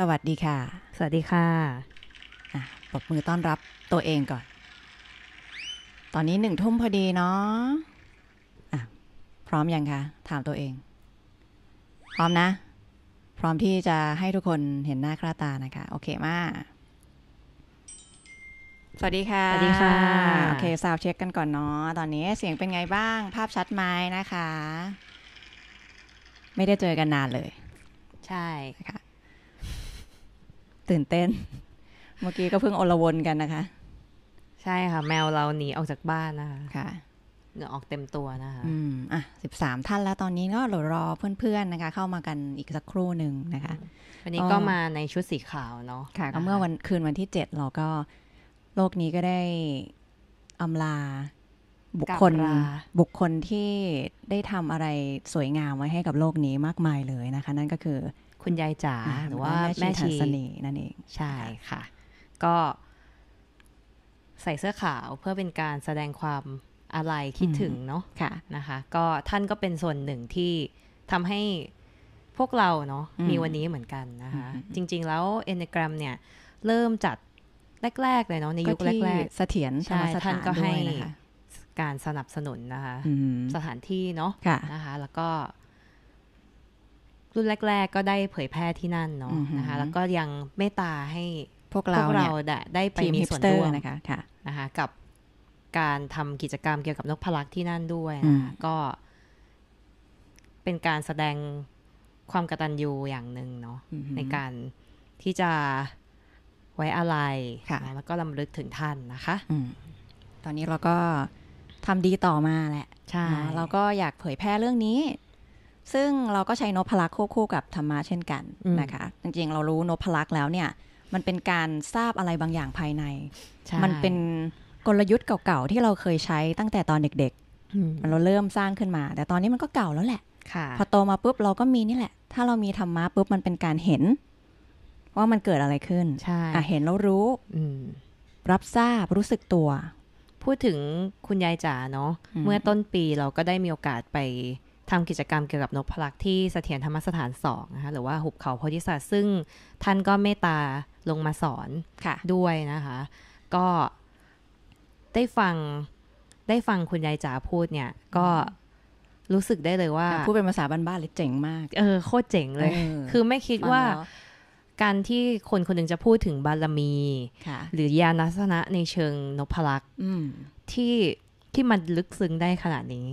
สวัสดีค่ะ สวัสดีค่ะอ่ะปรบมือต้อนรับตัวเองก่อน ตอนนี้หนึ่งทุ่มพอดีเนาะอ่ะพร้อมยังคะ ถามตัวเอง พร้อมนะ พร้อมที่จะให้ทุกคนเห็นหน้าคราตานะคะ โอเคมาก สวัสดีค่ะ สวัสดีค่ะ โอเคซาวเช็คกันก่อนเนาะ ตอนนี้เสียงเป็นไงบ้าง ภาพชัดไหมนะคะ ไม่ได้เจอกันนานเลย ใช่ค่ะตื่นเต้น เมื่อกี้ก็เพิ่งอลวนกันนะคะ ใช่ค่ะ แมวเราหนีออกจากบ้านนะคะค่ะเงือออกเต็มตัวนะคะอืม อ่ะสิบสามท่านแล้วตอนนี้ก็รอเพื่อน ๆนะคะ เข้ามากันอีกสักครู่หนึ่งนะคะ วันนี้ก็มาในชุดสีขาวเนาะค่ะก็เมื่อวันคืนวันที่เจ็ดเราก็ โลกนี้ก็ได้อำลา บุคคลบุคคลที่ได้ทำอะไรสวยงาม ไว้ให้กับโลกนี้มากมายเลยนะคะ นั่นก็คือคุณยายจ๋าหรือว่าแม่ชีเสน่ห์นั่นเองใช่ค่ะ ก็ ใส่เสื้อขาวเพื่อเป็นการแสดงความอะไรคิดถึงเนาะะนะคะ ก็ท่านก็เป็นส่วนหนึ่งที่ทำให้พวกเราเนาะมีวันนี้เหมือนกันนะคะ จริง ๆ แล้วเอนเนกรัมเนี่ย เริ่มจัดแรก ๆ เลยเนาะในยุคแรกๆเสถียรใช่ท่านก็ให้การสนับสนุนนะคะสถานที่เนาะะนะคะ แล้วก็รุ่นแรกๆ ก็ได้เผยแพร่ที่นั่นเนาะนะคะแล้วก็ยังเมตตาให้พวกเราเราได้ไปมีส่วนร่วมนะคะค่ะนะคะกับการทำกิจกรรมเกี่ยวกับนกพลักที่นั่นด้วยก็เป็นการแสดงความกตัญญูอย่างหนึ่งเนาะในการที่จะไว้อะไรแล้วก็ลำลึกถึงท่านนะคะตอนนี้เราก็ทำดีต่อมาแหละใช่เราก็อยากเผยแพร่เรื่องนี้ซึ่งเราก็ใช้นพลักควบคู่กับธรรมะเช่นกันนะคะจริงๆเรารู้นพลักแล้วเนี่ย มันเป็นการทราบอะไรบางอย่างภายในมันเป็นกลยุทธ์เก่าๆที่เราเคยใช้ตั้งแต่ตอนเด็กๆมันเราเริ่มสร้างขึ้นมา แต่ตอนนี้มันก็เก่าแล้วแหละพอโตมาปุ๊บเราก็มีนี่แหละ ถ้าเรามีธรรมะปุ๊บมันเป็นการเห็น ว่ามันเกิดอะไรขึ้นเห็นแล้วรู้รับทราบรู้สึกตัว พูดถึงคุณยายจ๋าเนาะเมื่อต้นปีเราก็ได้มีโอกาสไปทำกิจกรรมเกี่ยวกับนกพลักที่เสถียรธรรมสถานสองนะคะหรือว่าหุบเขาโพธิสัตว์ซึ่งท่านก็เมตตาลงมาสอนด้วยนะคะ ก็ได้ฟังได้ฟังคุณยายจ๋าพูดเนี่ย ก็รู้สึกได้เลยว่าพูดเป็นภาษาบ้านๆเลยเจ๋งมาก เออ โคตรเจ๋งเลย คือไม่คิดว่าการที่คนคนหนึ่งจะพูดถึงบารมี หรือญาณลักนณะในเชิงนพลักษ์ที่ที่มันลึกซึ้งได้ขนาดนี้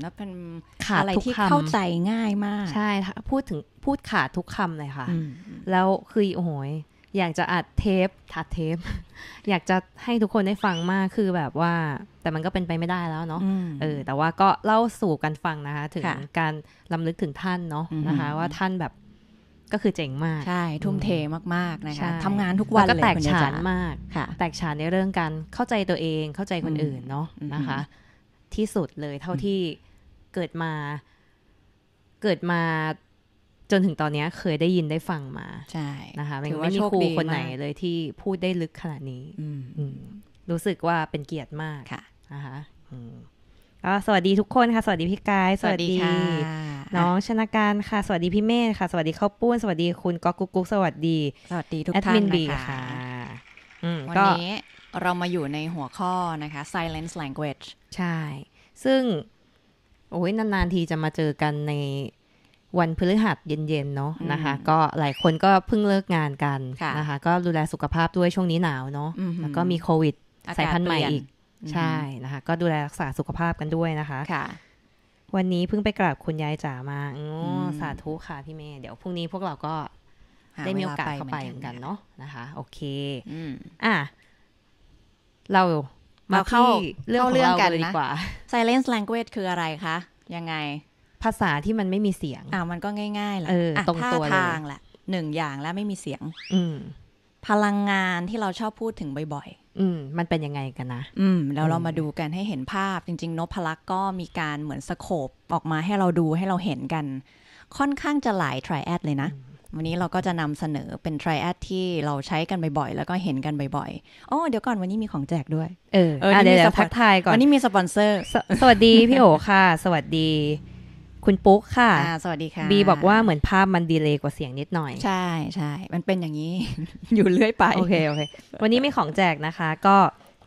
แล้วเป็นขาดอะไรที่เข้าใจง่ายมาก ใช่พูดถึงพูดขาดทุกคำเลยค่ะ แล้วคือโอ้โหอยากจะอัดเทปถัดเทป อยากจะให้ทุกคนได้ฟังมากคือแบบว่า แต่มันก็เป็นไปไม่ได้แล้วเนาะเออ แต่ว่าก็เล่าสู่กันฟังนะคะ ถึงการลํำลึกถึงท่านเนาะนะคะ ว่าท่านแบบก็คือเจ๋งมาก ใช่ ทุ่มเทมากๆนะคะทำงานทุกวันเลยก็แตกฉานมากค่ะ แตกฉานในเรื่องการเข้าใจตัวเองเข้าใจคนอื่นเนาะนะคะ ที่สุดเลย เท่าที่เกิดมา เกิดมา จนถึงตอนนี้เคยได้ยินได้ฟังมาใช่นะคะถือว่าไม่มีครูคนไหนเลยที่พูดได้ลึกขนาดนี้รู้สึกว่าเป็นเกียรติมากค่ะนะคะก็สวัสดีทุกคนค่ะ สวัสดีพี่กาย สวัสดีน้องชนะการค่ะ สวัสดีพี่เมฆค่ะสวัสดีข้าวปุ้นสวัสดีคุณก๊อกกุ๊กสวัสดีสวัสดีทุกท่านนะคะวันนี้เรามาอยู่ในหัวข้อนะคะ silence language ใช่ ซึ่งโอ้ยนานๆทีจะมาเจอกันในวันพฤหัส เย็นๆเนาะนะคะ ก็หลายคนก็เพิ่งเลิกงานกันะนะคะก็ดูแลสุขภาพด้วยช่วงนี้หนาวเนาะแล้วก็มีโควิดสายพันธุ์ใหม่อีกใช่นะคะ ก็ดูแลรักษาสุขภาพกันด้วยนะคะ ค่ะ วันนี้เพิ่งไปกราบคุณยายจ๋ามาอสาธุค่ะพี่เมย์เดี๋ยวพรุ่งนี้พวกเราก็ได้มีโอกาสเข้าไปเหมือนกันเนาะนะคะ โอเคอ่ะ เรามาเข้าเรื่องเรื่องกันดีกว่า silence language คืออะไรคะ ยังไงภาษาที่มันไม่มีเสียง อ่ามันก็ง่ายๆแหละตรงตัวเลยทางแหละหนึ่งอย่างแล้วไม่มีเสียง อืพลังงานที่เราชอบพูดถึงบ่อยอืมมันเป็นยังไงกันนะอืมแล้วเรามาดูกันให้เห็นภาพจริง ๆ นพลักษ์ก็มีการเหมือนสโคบออกมาให้เราดูให้เราเห็นกัน ค่อนข้างจะหลายทริแอดเลยนะวันนี้เราก็จะนำเสนอเป็นทริแอดที่เราใช้กันบ่อยๆแล้วก็เห็นกันบ่อยๆอ๋อเดี๋ยวก่อนวันนี้มีของแจกด้วยเออเดี๋ยวทักทายก่อนวันนี้มีสปอนเซอร์ สวัสดีพี่โอค่ะ สวัสดีคุณปุ๊กค่ะสวัสดีค่ะบีบอกว่าเหมือนภาพมันดีเลยกว่าเสียงนิดหน่อยใช่ใช่มันเป็นอย่างนี้อยู่เรื่อยไปโอเคโอเค วันนี้มีของแจกนะคะ ก็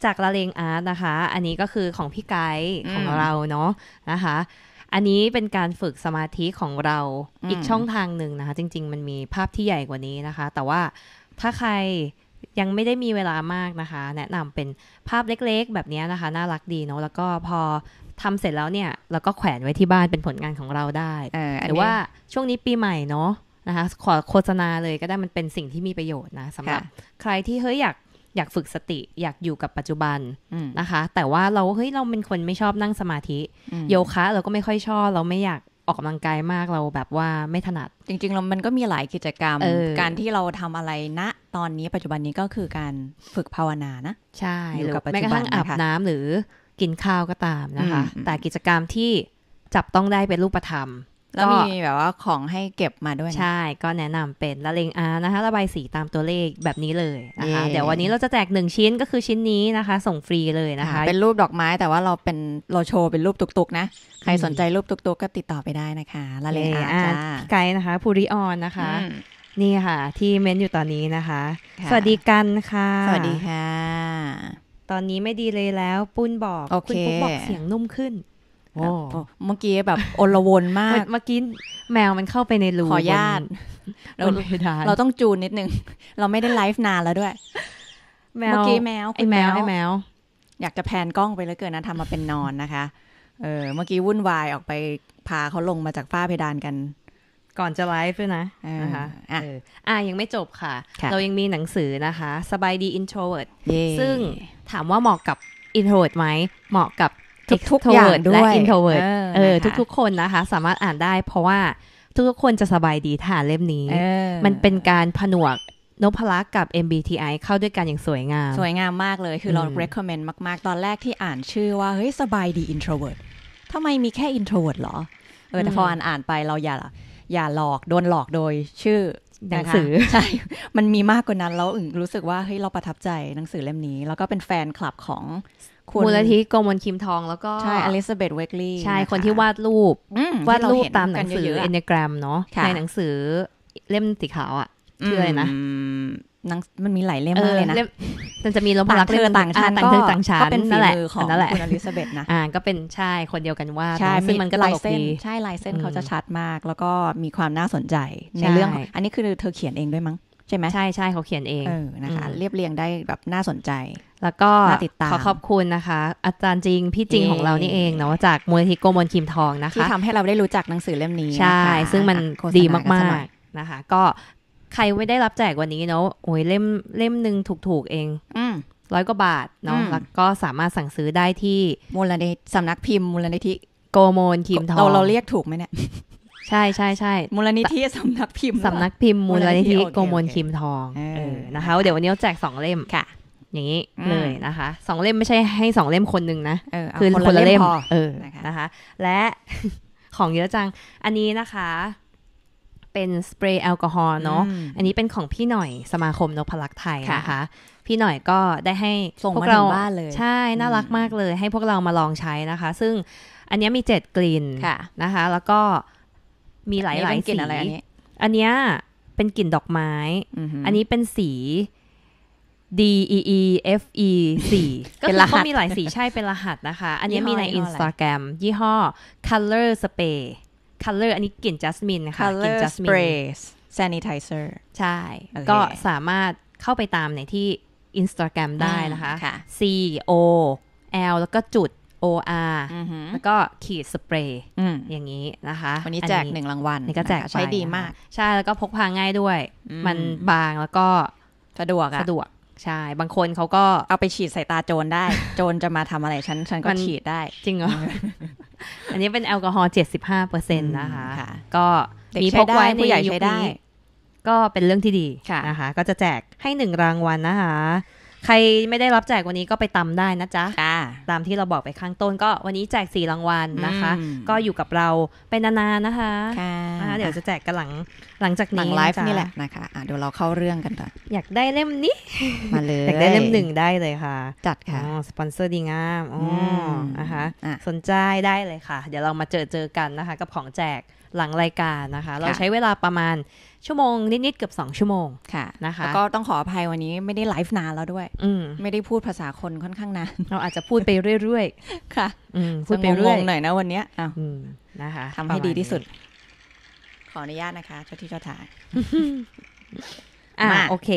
จากละเลงอาร์ตนะคะ อันนี้ก็คือของพี่ไกด์ของเราเนาะนะคะ อันนี้เป็นการฝึกสมาธิของเราอีกช่องทางหนึ่งนะคะจริง ๆ มันมีภาพที่ใหญ่กว่านี้นะคะ แต่ว่าถ้าใครยังไม่ได้มีเวลามากนะคะ แนะนำเป็นภาพเล็กๆ แบบนี้นะคะ น่ารักดีเนาะแล้วก็พอทำเสร็จแล้วเนี่ย เราก็แขวนไว้ที่บ้านเป็นผลงานของเราได้หรือว่าช่วงนี้ปีใหม่เนาะนะคะขอโฆษณาเลยก็ได้มันเป็นสิ่งที่มีประโยชน์นะสำหรับ ใครที่เฮ้ยอยากอยากฝึกสติ อยากอยู่กับปัจจุบันนะคะ แต่ว่าเราเฮ้ยเราเป็นคนไม่ชอบนั่งสมาธิโยคะเราก็ไม่ค่อยชอบ เราไม่อยากออกกำลังกายมากเราแบบว่าไม่ถนัด จริงๆเรามันก็มีหลายกิจกรรมการที่เราทำอะไรณนะตอนนี้ปัจจุบันนี้ก็คือการฝึกภาวนานะ ใช่หรือแม้กระทั่งอาบน้ำหรือกินข้าวก็ตามนะคะ แต่กิจกรรมที่จับต้องได้เป็นรูปธรรม แล้วมีแบบว่าของให้เก็บมาด้วยใช่ก็แนะนำเป็นละเลงอานะคะ ระบายสีตามตัวเลขแบบนี้เลยนะคะเดี๋ยววันนี้เราจะแจกหนึ่งชิ้นก็คือชิ้นนี้นะคะ ส่งฟรีเลยนะคะเป็นรูปดอกไม้แต่ว่าเราเป็นเราโชว์เป็นรูปตุกๆ นะ ใครสนใจรูปตุกๆก็ติดต่อไปได้นะคะละเลงอาจ้าไกด์นะคะภูริออนนะคะนี่ค่ะที่เม้นอยู่ตอนนี้นะคะ สวัสดีกันค่ะ สวัสดีค่ะตอนนี้ไม่ดีเลยแล้ว ปุ้นบอก okay. คุณปุ้กบอกเสียงนุ่มขึ้นเมื่อกี้แบบ อลวนมาก เมื่อกี้แมวมันเข้าไปในรูขอญาตเราเราต้องจูนนิดนึง เราไม่ได้ไลฟ์นานแล้วด้วยเมื่อกี้แมวไอแมวไอแมว อยากจะแพนกล้องไปแล้วเกินนะทำมาเป็นนอนนะคะ เออ เมื่อกี้วุ่นวายออกไป พาเขาลงมาจากฝ้าเพดานกันก่อนจะไลฟ์ด้วยนะนะคะอ่ะ ยังไม่จบค่ะ เรายังมีหนังสือนะคะ สบายดีอินโทรเวิร์ดซึ่งถามว่าเหมาะกับอินโทรเวิร์ดไหม เหมาะกับทุกๆอย่างด้วยและโทรเวิร์ดเออทุก ๆคนนะคะ สามารถอ่านได้ เพราะว่าทุกๆคนจะสบายดีถา่านเล่มนี้ มันเป็นการผนวกนพลักษ์กับ MBTI เข้าด้วยกันอย่างสวยงาม สวยงามมากเลยคือเรา recommend มากๆตอนแรกที่อ่านชื่อว่า เฮ้ยสบายดีอินโทรเวิร์ดทำไมมีแค่อินทรเวิร์ดเหรอ เออแต่พออ่านอ่านไปเราอย่าอย่าหลอกโดนหลอกโดยชื่อหนังสือใช่ มันมีมากกว่านั้นแล้วอึ่งรู้สึกว่าเฮ้ยเราประทับใจหนังสือเล่มนี้ แล้วก็เป็นแฟนคลับของคุณมูลนิธิกมลคิมทองแล้วก็ใช่อลิซาเบธเวกลีใช่คนที่วาดรูปวาดรูปตามหนังสือเอนเนกรมเนาะในหนังสือเล่มสีขาวอ่ะชื่ออะไรนะมันมีหลายเล่มมากเลยนะมันจะมีลมรักเธอต่างชาติต่างต่างชาติ ก็เป็นฝีมือของคุณอลิซาเบธนะอ่าก็เป็นใช่คนเดียวกันว่าใช่ซึ่งมันก็ลายเส้นใช่ลายเส้นเขาจะชัดมาก แล้วก็มีความน่าสนใจในเรื่องอันนี้คือเธอเขียนเองด้วยมั้งใช่ไหมใช่ใช่เขาเขียนเองนะคะเรียบเรียงได้แบบน่าสนใจ แล้วก็ขอขอบคุณนะคะ อาจารย์จริงพี่จริงของเรานี่เองเนาะจากมูลนิธิโกมลคิมทองนะคะที่ทำให้เราได้รู้จักหนังสือเล่มนี้ใช่ซึ่งมันดีมากๆนะคะ ก็ใครไม่ได้รับแจกวันนี้เนาะโอ้ยเล่มเล่มหนึ่งถูกๆเองร้อยกว่าบาทเนาะแล้วก็สามารถสั่งซื้อได้ที่มูลนิธิสำนักพิมพ์มูลนิธิโกโมนทีมทองเราเราเรียกถูกไหมเนี่ย ใช่ใช่ใช่มูลนิธิสำนักพิมพ์สำนักพิมพ์ มูลนิธิโกโมนคิมทองนะคะเดี๋ยววันนี้แจกสองเล่มค่ะอย่างนี้เลยนะคะสองเล่มไม่ใช่ ให้สองเล่มคนหนึ่งนะคือคนละเล่มเออนะคะ และของเยอะจังอันนี้นะคะเป็นสเปรย์แอลกอฮอล์เนาะ อันนี้เป็นของพี่หน่อยสมาคมนพลักษ์ไทยนะคะ พี่หน่อยก็ได้ให้ ส่งพวกเราบ้านเลย ใช่น่ารักมากเลย ให้พวกเรามาลองใช้นะคะ ซึ่งอันนี้มีเจ็ดกลิ่นนะคะ แล้วก็มีหลายหลายสี อันนี้อันเนี้เป็นกลิ่นดอกไม้ อันนี้เป็นสี D E E F E สีก็คือเขามีหลายสีใช่เป็นรหัสนะคะ อันนี้มีในอินสตาแกรมยี่ห้อ Color Spray Color อันนี้กลิ่นจัสมินนะคะกลิ่นจัสมิน sanitizer ใช่ ก็สามารถเข้าไปตามในที่ Instagram ได้นะคะ C O L แล้วก็จุด O R แล้วก็ขีดสเปรย์อย่างนี้นะคะ วันนี้แจกหนึ่งรางวัลนี่ก็แจกใช้ดีมากใช่ แล้วก็พกพาง่ายด้วยมันบางแล้วก็สะดวกสะดวกใช่ บางคนเขาก็เอาไปฉีดใส่ตาโจรได้ โจรจะมาทำอะไรฉัน ฉันก็ฉีดได้ จริงเหรอ อันนี้เป็นแอลกอฮอล์เจ็ดสิบห้าเปอร์เซ็นต์นะคะ ก็มีพกไว้ผู้ใหญ่ใช้ได้ ก็เป็นเรื่องที่ดีนะคะ ก็จะแจกให้หนึ่งรางวัลนะคะใครไม่ได้รับแจกวันนี้ก็ไปตำได้นะจ๊ะตามที่เราบอกไปข้างต้นก็ วันนี้แจกสี่รางวัลนะคะ ก็อยู่กับเราไปนานๆนะคะคะเดี๋ยวจะแจกกันหลังหลังจากนี้หลังไลฟ์นี่แหละนะคะะเดี๋ยวเราเข้าเรื่องกันก่อนอยากได้เล่มนี้มาเลยอยากได้เล่มหนึ่งได้เลยค่ะจัดค่ะสปอนเซอร์ดีงามอ๋อนะคะสนใจได้เลยค่ะ เดี๋ยวเรามาเจอเจอกันนะคะ กับของแจกหลังรายการนะคะ เราใช้เวลาประมาณชั่วโมงนิด ๆ เกือบสองชั่วโมง ค่ะนะคะก็ต้องขออภัยวันนี้ไม่ได้ไลฟ์นานแล้วด้วย อืไม่ได้พูดภาษาคนค่อนข้างนานเราอาจจะพูดไปเรื่อย ๆ ค่ะพูดไปเรื่อย ๆหน่อยนะ วันนี้อ้าวนะคะทำให้ดีที่สุด ขออนุญาตนะคะเจ้าที่เจ้าทางอ่าโอเค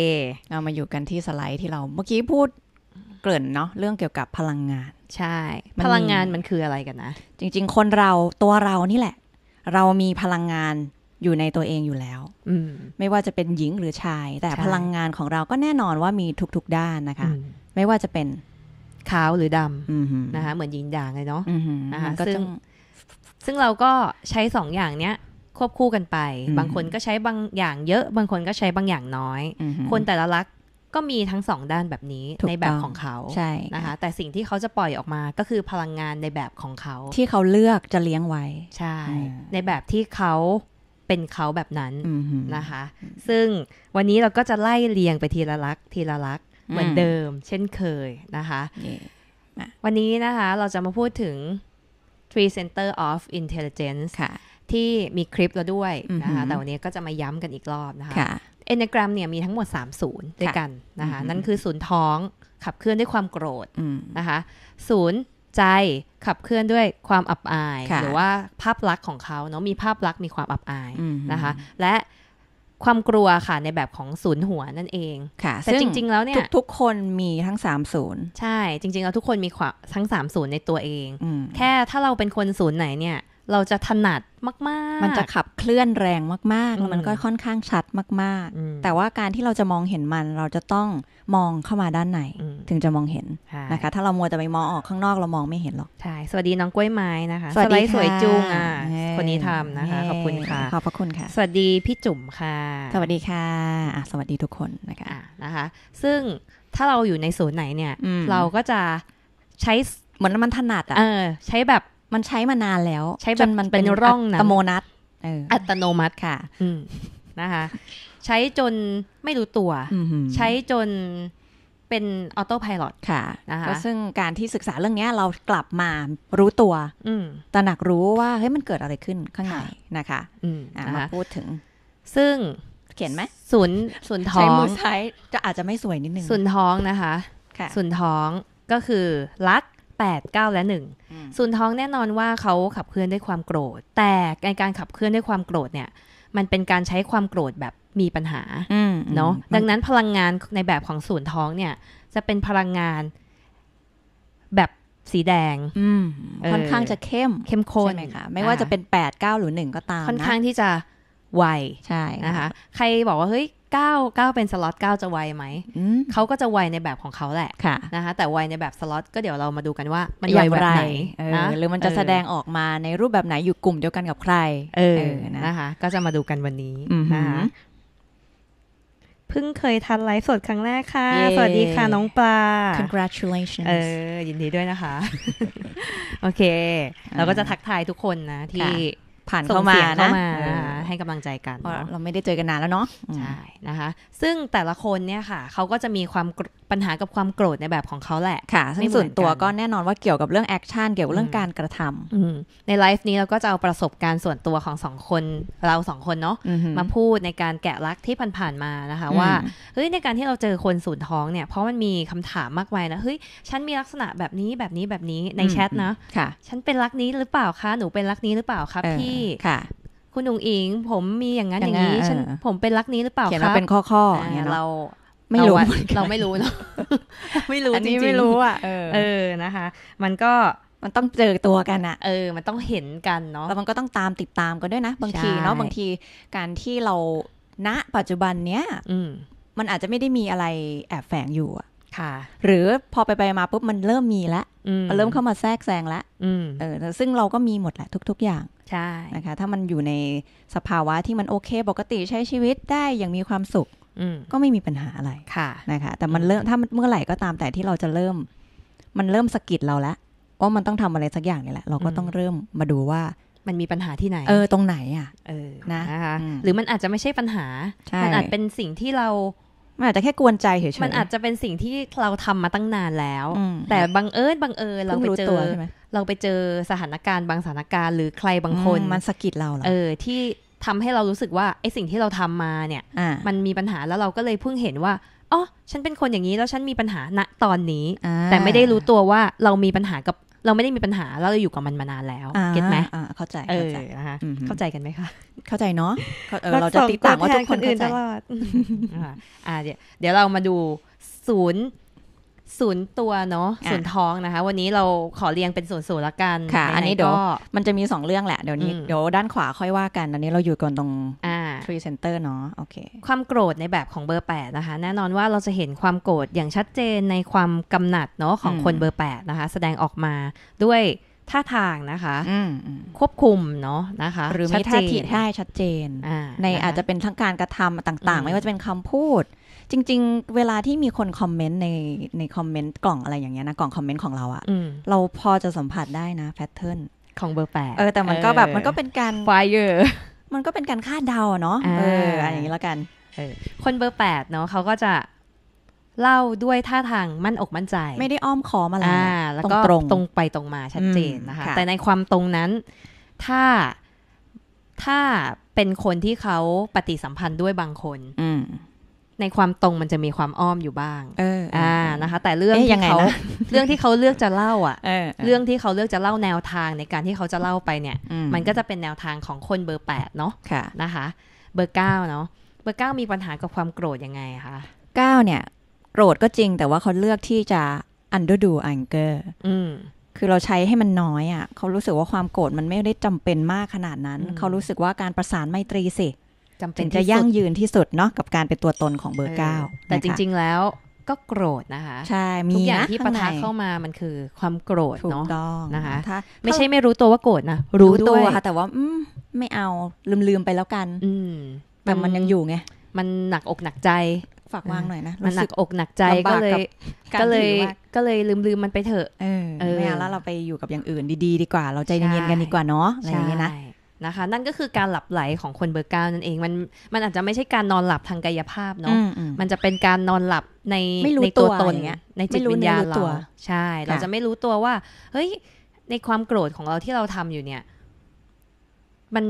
เรามาอยู่กันที่สไลด์ที่เราเมื่อกี้พูดเกริ่นเนาะเรื่องเกี่ยวกับพลังงาน ใช่ พลังงานมันคืออะไรกันนะจริง ๆ คนเราตัวเรานี่แหละ เรามีพลังงานอยู่ในตัวเองอยู่แล้วมไม่ว่าจะเป็นหญิงหรือชาย แต่พลังงานของเราก็แน่นอนว่ามีทุกๆด้านนะคะ ไม่ว่าจะเป็นขาวหรือดำนะคะเหมือนหยินหยางเลยเนาะ นะคะซึ่งซึ่งเราก็ใช้สองอย่างเนี้ยควบคู่กันไป บางคนก็ใช้บางอย่างเยอะ บางคนก็ใช้บางอย่างน้อย คนแต่ละลักก็มีทั้งสองด้านแบบนี้ในแบบของเขาใช่นะคะ แต่สิ่งที่เขาจะปล่อยออกมาก็คือพลังงานในแบบของเขา ที่เขาเลือกจะเลี้ยงไว้ ใช่ ในแบบที่เขาเป็นเขาแบบนั้น นะคะ ซึ่งวันนี้เราก็จะไล่เรียงไปทีละลักทีละลักเหมือนเดิม เช่นเคยนะคะ วันนี้นะคะ เราจะมาพูดถึง Tree h Center of Intelligence ที่มีคลิปเราด้วยนะคะ แต่วันนี้ก็จะมาย้ำกันอีกรอบนะคะ เอนกรมเนี่ยมีทั้งหมด3ศูนย์ด้วยกันนะคะ นั่นคือศูนย์ท้องขับเคลื่อนด้วยความโกรธ นะคะศูนย์ใจขับเคลื่อนด้วยความอับอาย หรือว่าภาพลักษณ์ของเขาเนาะมีภาพลักษณ์มีความอับอายนะคะและความกลัวค่ะในแบบของศูนย์หัวนั่นเองค่ะแต่จริงๆแล้วเนี่ยทุกๆคนมีทั้งสามศูนย์ใช่จริงๆแล้วทุกคนมีความทั้งสามศูนย์ในตัวเอง แค่ถ้าเราเป็นคนศูนย์ไหนเนี่ยเราจะถนัดมาก ๆ มันจะขับเคลื่อนแรงมากๆแล้วมันก็ค่อนข้างชัดมาก ๆ แต่ว่าการที่เราจะมองเห็นมันเราจะต้องมองเข้ามาด้านในถึงจะมองเห็นนะคะ ถ้าเรามัวแต่ไปมองออกข้างนอกเรามองไม่เห็นหรอก ใช่ สวัสดีน้องกล้วยไม้นะคะสวัสดีสวยจุงอ่ะ คนนี้ทำนะคะ ขอบคุณค่ะ ขอบพระคุณค่ะ สวัสดีพี่จุ๋มค่ะ สวัสดีค่ะ สวัสดีทุกคนนะคะนะคะ ซึ่งถ้าเราอยู่ในศูนย์ไหนเนี่ย เราก็จะใช้เหมือนมันถนัดอ่ะใช้แบบมันใช้มานานแล้ว ใช้จนมันเป็นร่องนะอัตโนมัติอัตโนมัติค่ะนะคะ ใช้จนไม่รู้ตัวใช้จนเป็นออโต้พายロค่ะนะคะก็ซึ่งการที่ศึกษาเรื่องนี้เรากลับมารู้ตัวตระหนักรู้ว่าเฮ้ยมันเกิดอะไรขึ้นข้างในนะคะมาพูดถึง ซึ่งเขียนไหมสุนสุนท้องใช้มือช้จะอาจจะไม่สวยนิดนึงสุนท้องนะคะสุนท้องก็คือรัก8 9และ1สุนทองแน่นอนว่าเขาขับเคลื่อนด้วยความโกรธ แต่ในการขับเคลื่อนด้วยความโกรธ เนี่ย มันเป็นการใช้ความโกรธแบบมีปัญหาเนาะดังนั้นพลังงานในแบบของสุนท้อง เนี่ย จะเป็นพลังงานแบบสีแดงค่อนข้างจะเข้ม เข้มข้นใช่ไหมคะไม่ว่าจะเป็น 8 9หรือ1ก็ตาม ค่อนข้างที่จะไวใช่นะคะ ใครบอกว่าเฮ้ย9าเป็นสล็อต 9 จะไวไหม เขาก็จะไวในแบบของเขาแหละะนะคะ แต่ไวในแบบสล็อต ก็เดี๋ยวเรามาดูกันว่ามันไวแบบไหนนะหรือมันจะแสดงออกมาในรูปแบบไหนอยู่กลุ่มเดียวกันกับใคร เออ นะคะ ก็จะมาดูกันวันนี้นะคะเพิ่งเคยทันไลฟ์สดครั้งแรกค่ะ สวัสดีค่ะน้องปลา congratulations เออ ยินดีด้วยนะคะ โอเค เราก็จะทักทายทุกคนนะที่ผ่านเข้ามานะให้กำลังใจกันเราไม่ได้เจอกันนานแล้วเนาะใช่นะคะซึ่งแต่ละคนเนี่ยค่ะเขาก็จะมีความปัญหากับความโกรธในแบบของเขาแหละค่ะ ซึ่งส่วนตัวก็แน่นอนว่าเกี่ยวกับเรื่องแอคชั่นเกี่ยวกับเรื่องการกระทำในไลฟ์นี้เราก็จะเอาประสบการณ์ส่วนตัวของสองคนเราสองคนเนาะมาพูดในการแกะลักที่ผ่านๆมานะคะว่าเฮ้ยในการที่เราเจอคนสูญท้องเนี่ยเพราะมันมีคำถามมากมายนะเฮ้ยฉันมีลักษณะแบบนี้แบบนี้แบบนี้ในแชทนะค่ะ ฉันเป็นรักนี้หรือเปล่าคะหนูเป็นรักนี้หรือเปล่าครับพี่ค่ะ คุณนุ่งอิง ผมมีอย่างนั้นอย่างนี้ฉันผมเป็นรักนี้หรือเปล่าคเขียนมาเป็นข้อข้อเนเราไม่รู้ เราไม่รู้เนาะไม่รู้จริงๆไม่รู้อ่ะเออนะคะ มันก็มันต้องเจอตัวกันอะเออ มันต้องเห็นกันเนาะแล้วมันก็ต้องตามติดตามกันด้วยนะ บางทีเนาะบางทีการที่เราณปัจจุบันเนี้ยอืมันอาจจะไม่ได้มีอะไรแอบแฝงอยู่อะค่ะ หรือพอไปไปมาปุ๊บมันเริ่มมีแลวมันเริ่มเข้ามาแทรกแซงแล้วเออ ซึ่งเราก็มีหมดแหละทุก ๆอย่างใช่ นะคะ ถ้ามันอยู่ในสภาวะที่มันโอเค ปกติใช้ชีวิตได้อย่างมีความสุข ก็ไม่มีปัญหาอะไร ค่ะ นะคะ แต่มันเริ่ม ถ้าเมื่อไหร่ก็ตามแต่ที่เราจะเริ่ม มันเริ่มสะกิดเราแล้ว ว่ามันต้องทำอะไรสักอย่างนี่แหละ เราก็ต้องเริ่มมาดูว่า มันมีปัญหาที่ไหน เออ ตรงไหนอ่ะ เออ นะ นะคะ หรือมันอาจจะไม่ใช่ปัญหา มันอาจเป็นสิ่งที่เรามันอาจจะแค่กวนใจเฉยๆมันอาจจะเป็นสิ่งที่เราทำมาตั้งนานแล้ว แต่บังเอิญบังเอิญเราไปเจอเราไปเจอสถานการณ์บางสถานการณ์หรือใครบางคนมันสะกิดเราเออที่ทำให้เรารู้สึกว่าไอสิ่งที่เราทำมาเนี่ยมันมีปัญหาแล้วเราก็เลยเพิ่งเห็นว่าอ๋อฉันเป็นคนอย่างนี้แล้วฉันมีปัญหาณตอนนี้แต่ไม่ได้รู้ตัวว่าเรามีปัญหากับเราไม่ได้มีปัญหาเราอยู่กับมันมานานแล้วเก็ตไหมเข้าใจเข้าใจ เข้าใจกันไหมคะ เข้าใจเนาะเราจะติดตามว่าทุกคนอื่นตลอด่า เดี๋ยวเรามาดูศูนย์ศูนย์ตัวเนาะศูนย์ท้องนะคะ วันนี้เราขอเรียงเป็นศูนย์ศูนย์ละกันค่ะ อันนี้เดี๋ยวมันจะมีสองเรื่องแหละเดี๋ยวนี้ เดี๋ยวด้านขวาค่อยว่ากัน อันนี้เราอยู่ก่อนตรงทรีเซนเตอร์เนาะโอเคความโกรธในแบบของเบอร์ 8 นะคะ แน่นอนว่าเราจะเห็นความโกรธอย่างชัดเจนในความกำหนัดเนาะของคนเบอร์8นะคะ แสดงออกมาด้วยท่าทางนะคะควบคุมเนาะนะคะ หรือมีท่าทีได้ชัดเจนในอาจจะเป็นทั้งการกระทำต่าง ๆ ไม่ว่าจะเป็นคำพูด จริง ๆ เวลาที่มีคนคอมเมนต์ในในคอมเมนต์กล่องอะไรอย่างเงี้ยนะกล่องคอมเมนต์ของเราอะเราพอจะสัมผัสได้นะแพทเทิร์นของเบอร์แปดเออแต่มันก็แบบมันก็เป็นการไฟเออร์มันก็เป็นการคาดเดาเนาะ เอออะไรอย่างนี้แล้วกัน คนเบอร์แปดเนาะเขาก็จะเล่าด้วยท่าทางมั่นอกมั่นใจไม่ได้อ้อมคอมาแล้ว แล้วก็ตรงตรงไปตรงมาชัดเจนนะคะ แต่ในความตรงนั้นถ้าถ้าเป็นคนที่เขาปฏิสัมพันธ์ด้วยบางคนในความตรงมันจะมีความอ้อมอยู่บ้างออ่า นะคะ แต่เรื่องที่เขาเรื่องที่เขาเลือกจะเล่าอ่ะ เรื่องที่เขาเลือกจะเล่าแนวทางในการที่เขาจะเล่าไปเนี่ย มันก็จะเป็นแนวทางของคนเบอร์แปดเนาะ นะคะ เบอร์เก้าเนาะ เบอร์เก้ามีปัญหากับความโกรธยังไงคะเก้าเนี่ยโกรธก็จริงแต่ว่าเขาเลือกที่จะ underdo anger อืมคือเราใช้ให้มันน้อยอะ่ะเขารู้สึกว่าความโกรธมันไม่ได้จำเป็นมากขนาดนั้น เขารู้สึกว่าการประสานไมตรีสิจำเป็นจะยั่งยืนที่สุดเนาะกับการเป็นตัวตนของเบอร์เก้าแต่จริงๆแล้วก็โกรธนะคะ ใช่ มีทุกอย่างที่ประทะเข้ามามันคือความโกรธเนาะนะคะ ไม่ใช่ไม่รู้ตัวว่าโกรธนะรู้ตัวค่ะแต่ว่าอไม่เอาลืมๆไปแล้วกัน อืแต่มันยังอยู่ไงมันหนักอกหนักใจ ฝากวางหน่อยนะมันหนักอกหนักใจก็เลย ก็เลยก็เลยลืมลืมมันไปเถอะเออไม่เอาแล้วเราไปอยู่กับอย่างอื่นดีๆดีกว่า เราใจเย็นๆกันดีกว่าเนาะอะไรอย่างเงี้ยนะนะคะ นั่นก็คือการหลับไหลของคนเบอร์เก้านั่นเอง มัน มันอาจจะไม่ใช่การนอนหลับทางกายภาพเนาะมันจะเป็นการนอนหลับในในตัวตนเนี้ยในจิตวิญญาณเราใช่ เราจะไม่รู้ตัวว่าเฮ้ย ในความโกรธของเราที่เราทำอยู่เนี่ย มัน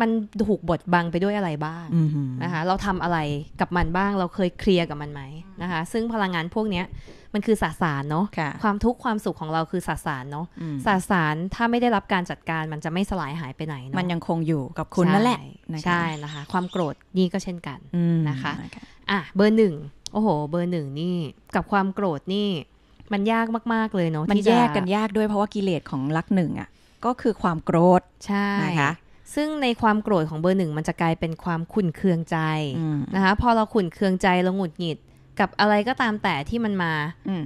มันถูกบดบังไปด้วยอะไรบ้างนะคะ เราทำอะไรกับมันบ้างเราเคยเคลียร์กับมันไหมนะคะ ซึ่งพลังงานพวกเนี้ย มันคือสสารเนาะความทุกข์ความสุขของเราคือสสารเนาะสสารถ้าไม่ได้รับการจัดการ มันจะไม่สลายหายไปไหนเนาะมันยังคงอยู่กับคุณนั่นแหละใช่นะคะ ความโกรธนี่ก็เช่นกันนะคะอ่ะ เบอร์หนึ่งโอ้โห เบอร์หนึ่งนี่ กับความโกรธนี่มันยากมากๆเลยเนาะมันแยกกันยากด้วยเพราะว่ากิเลสของลักหนึ่งอ่ะก็คือความโกรธใช่นะคะซึ่งในความโกรธของเบอร์หนึ่งมันจะกลายเป็นความขุ่นเคืองใจนะคะ พอเราขุ่นเคืองใจเราหงุดหงิดกับอะไรก็ตามแต่ที่มันมา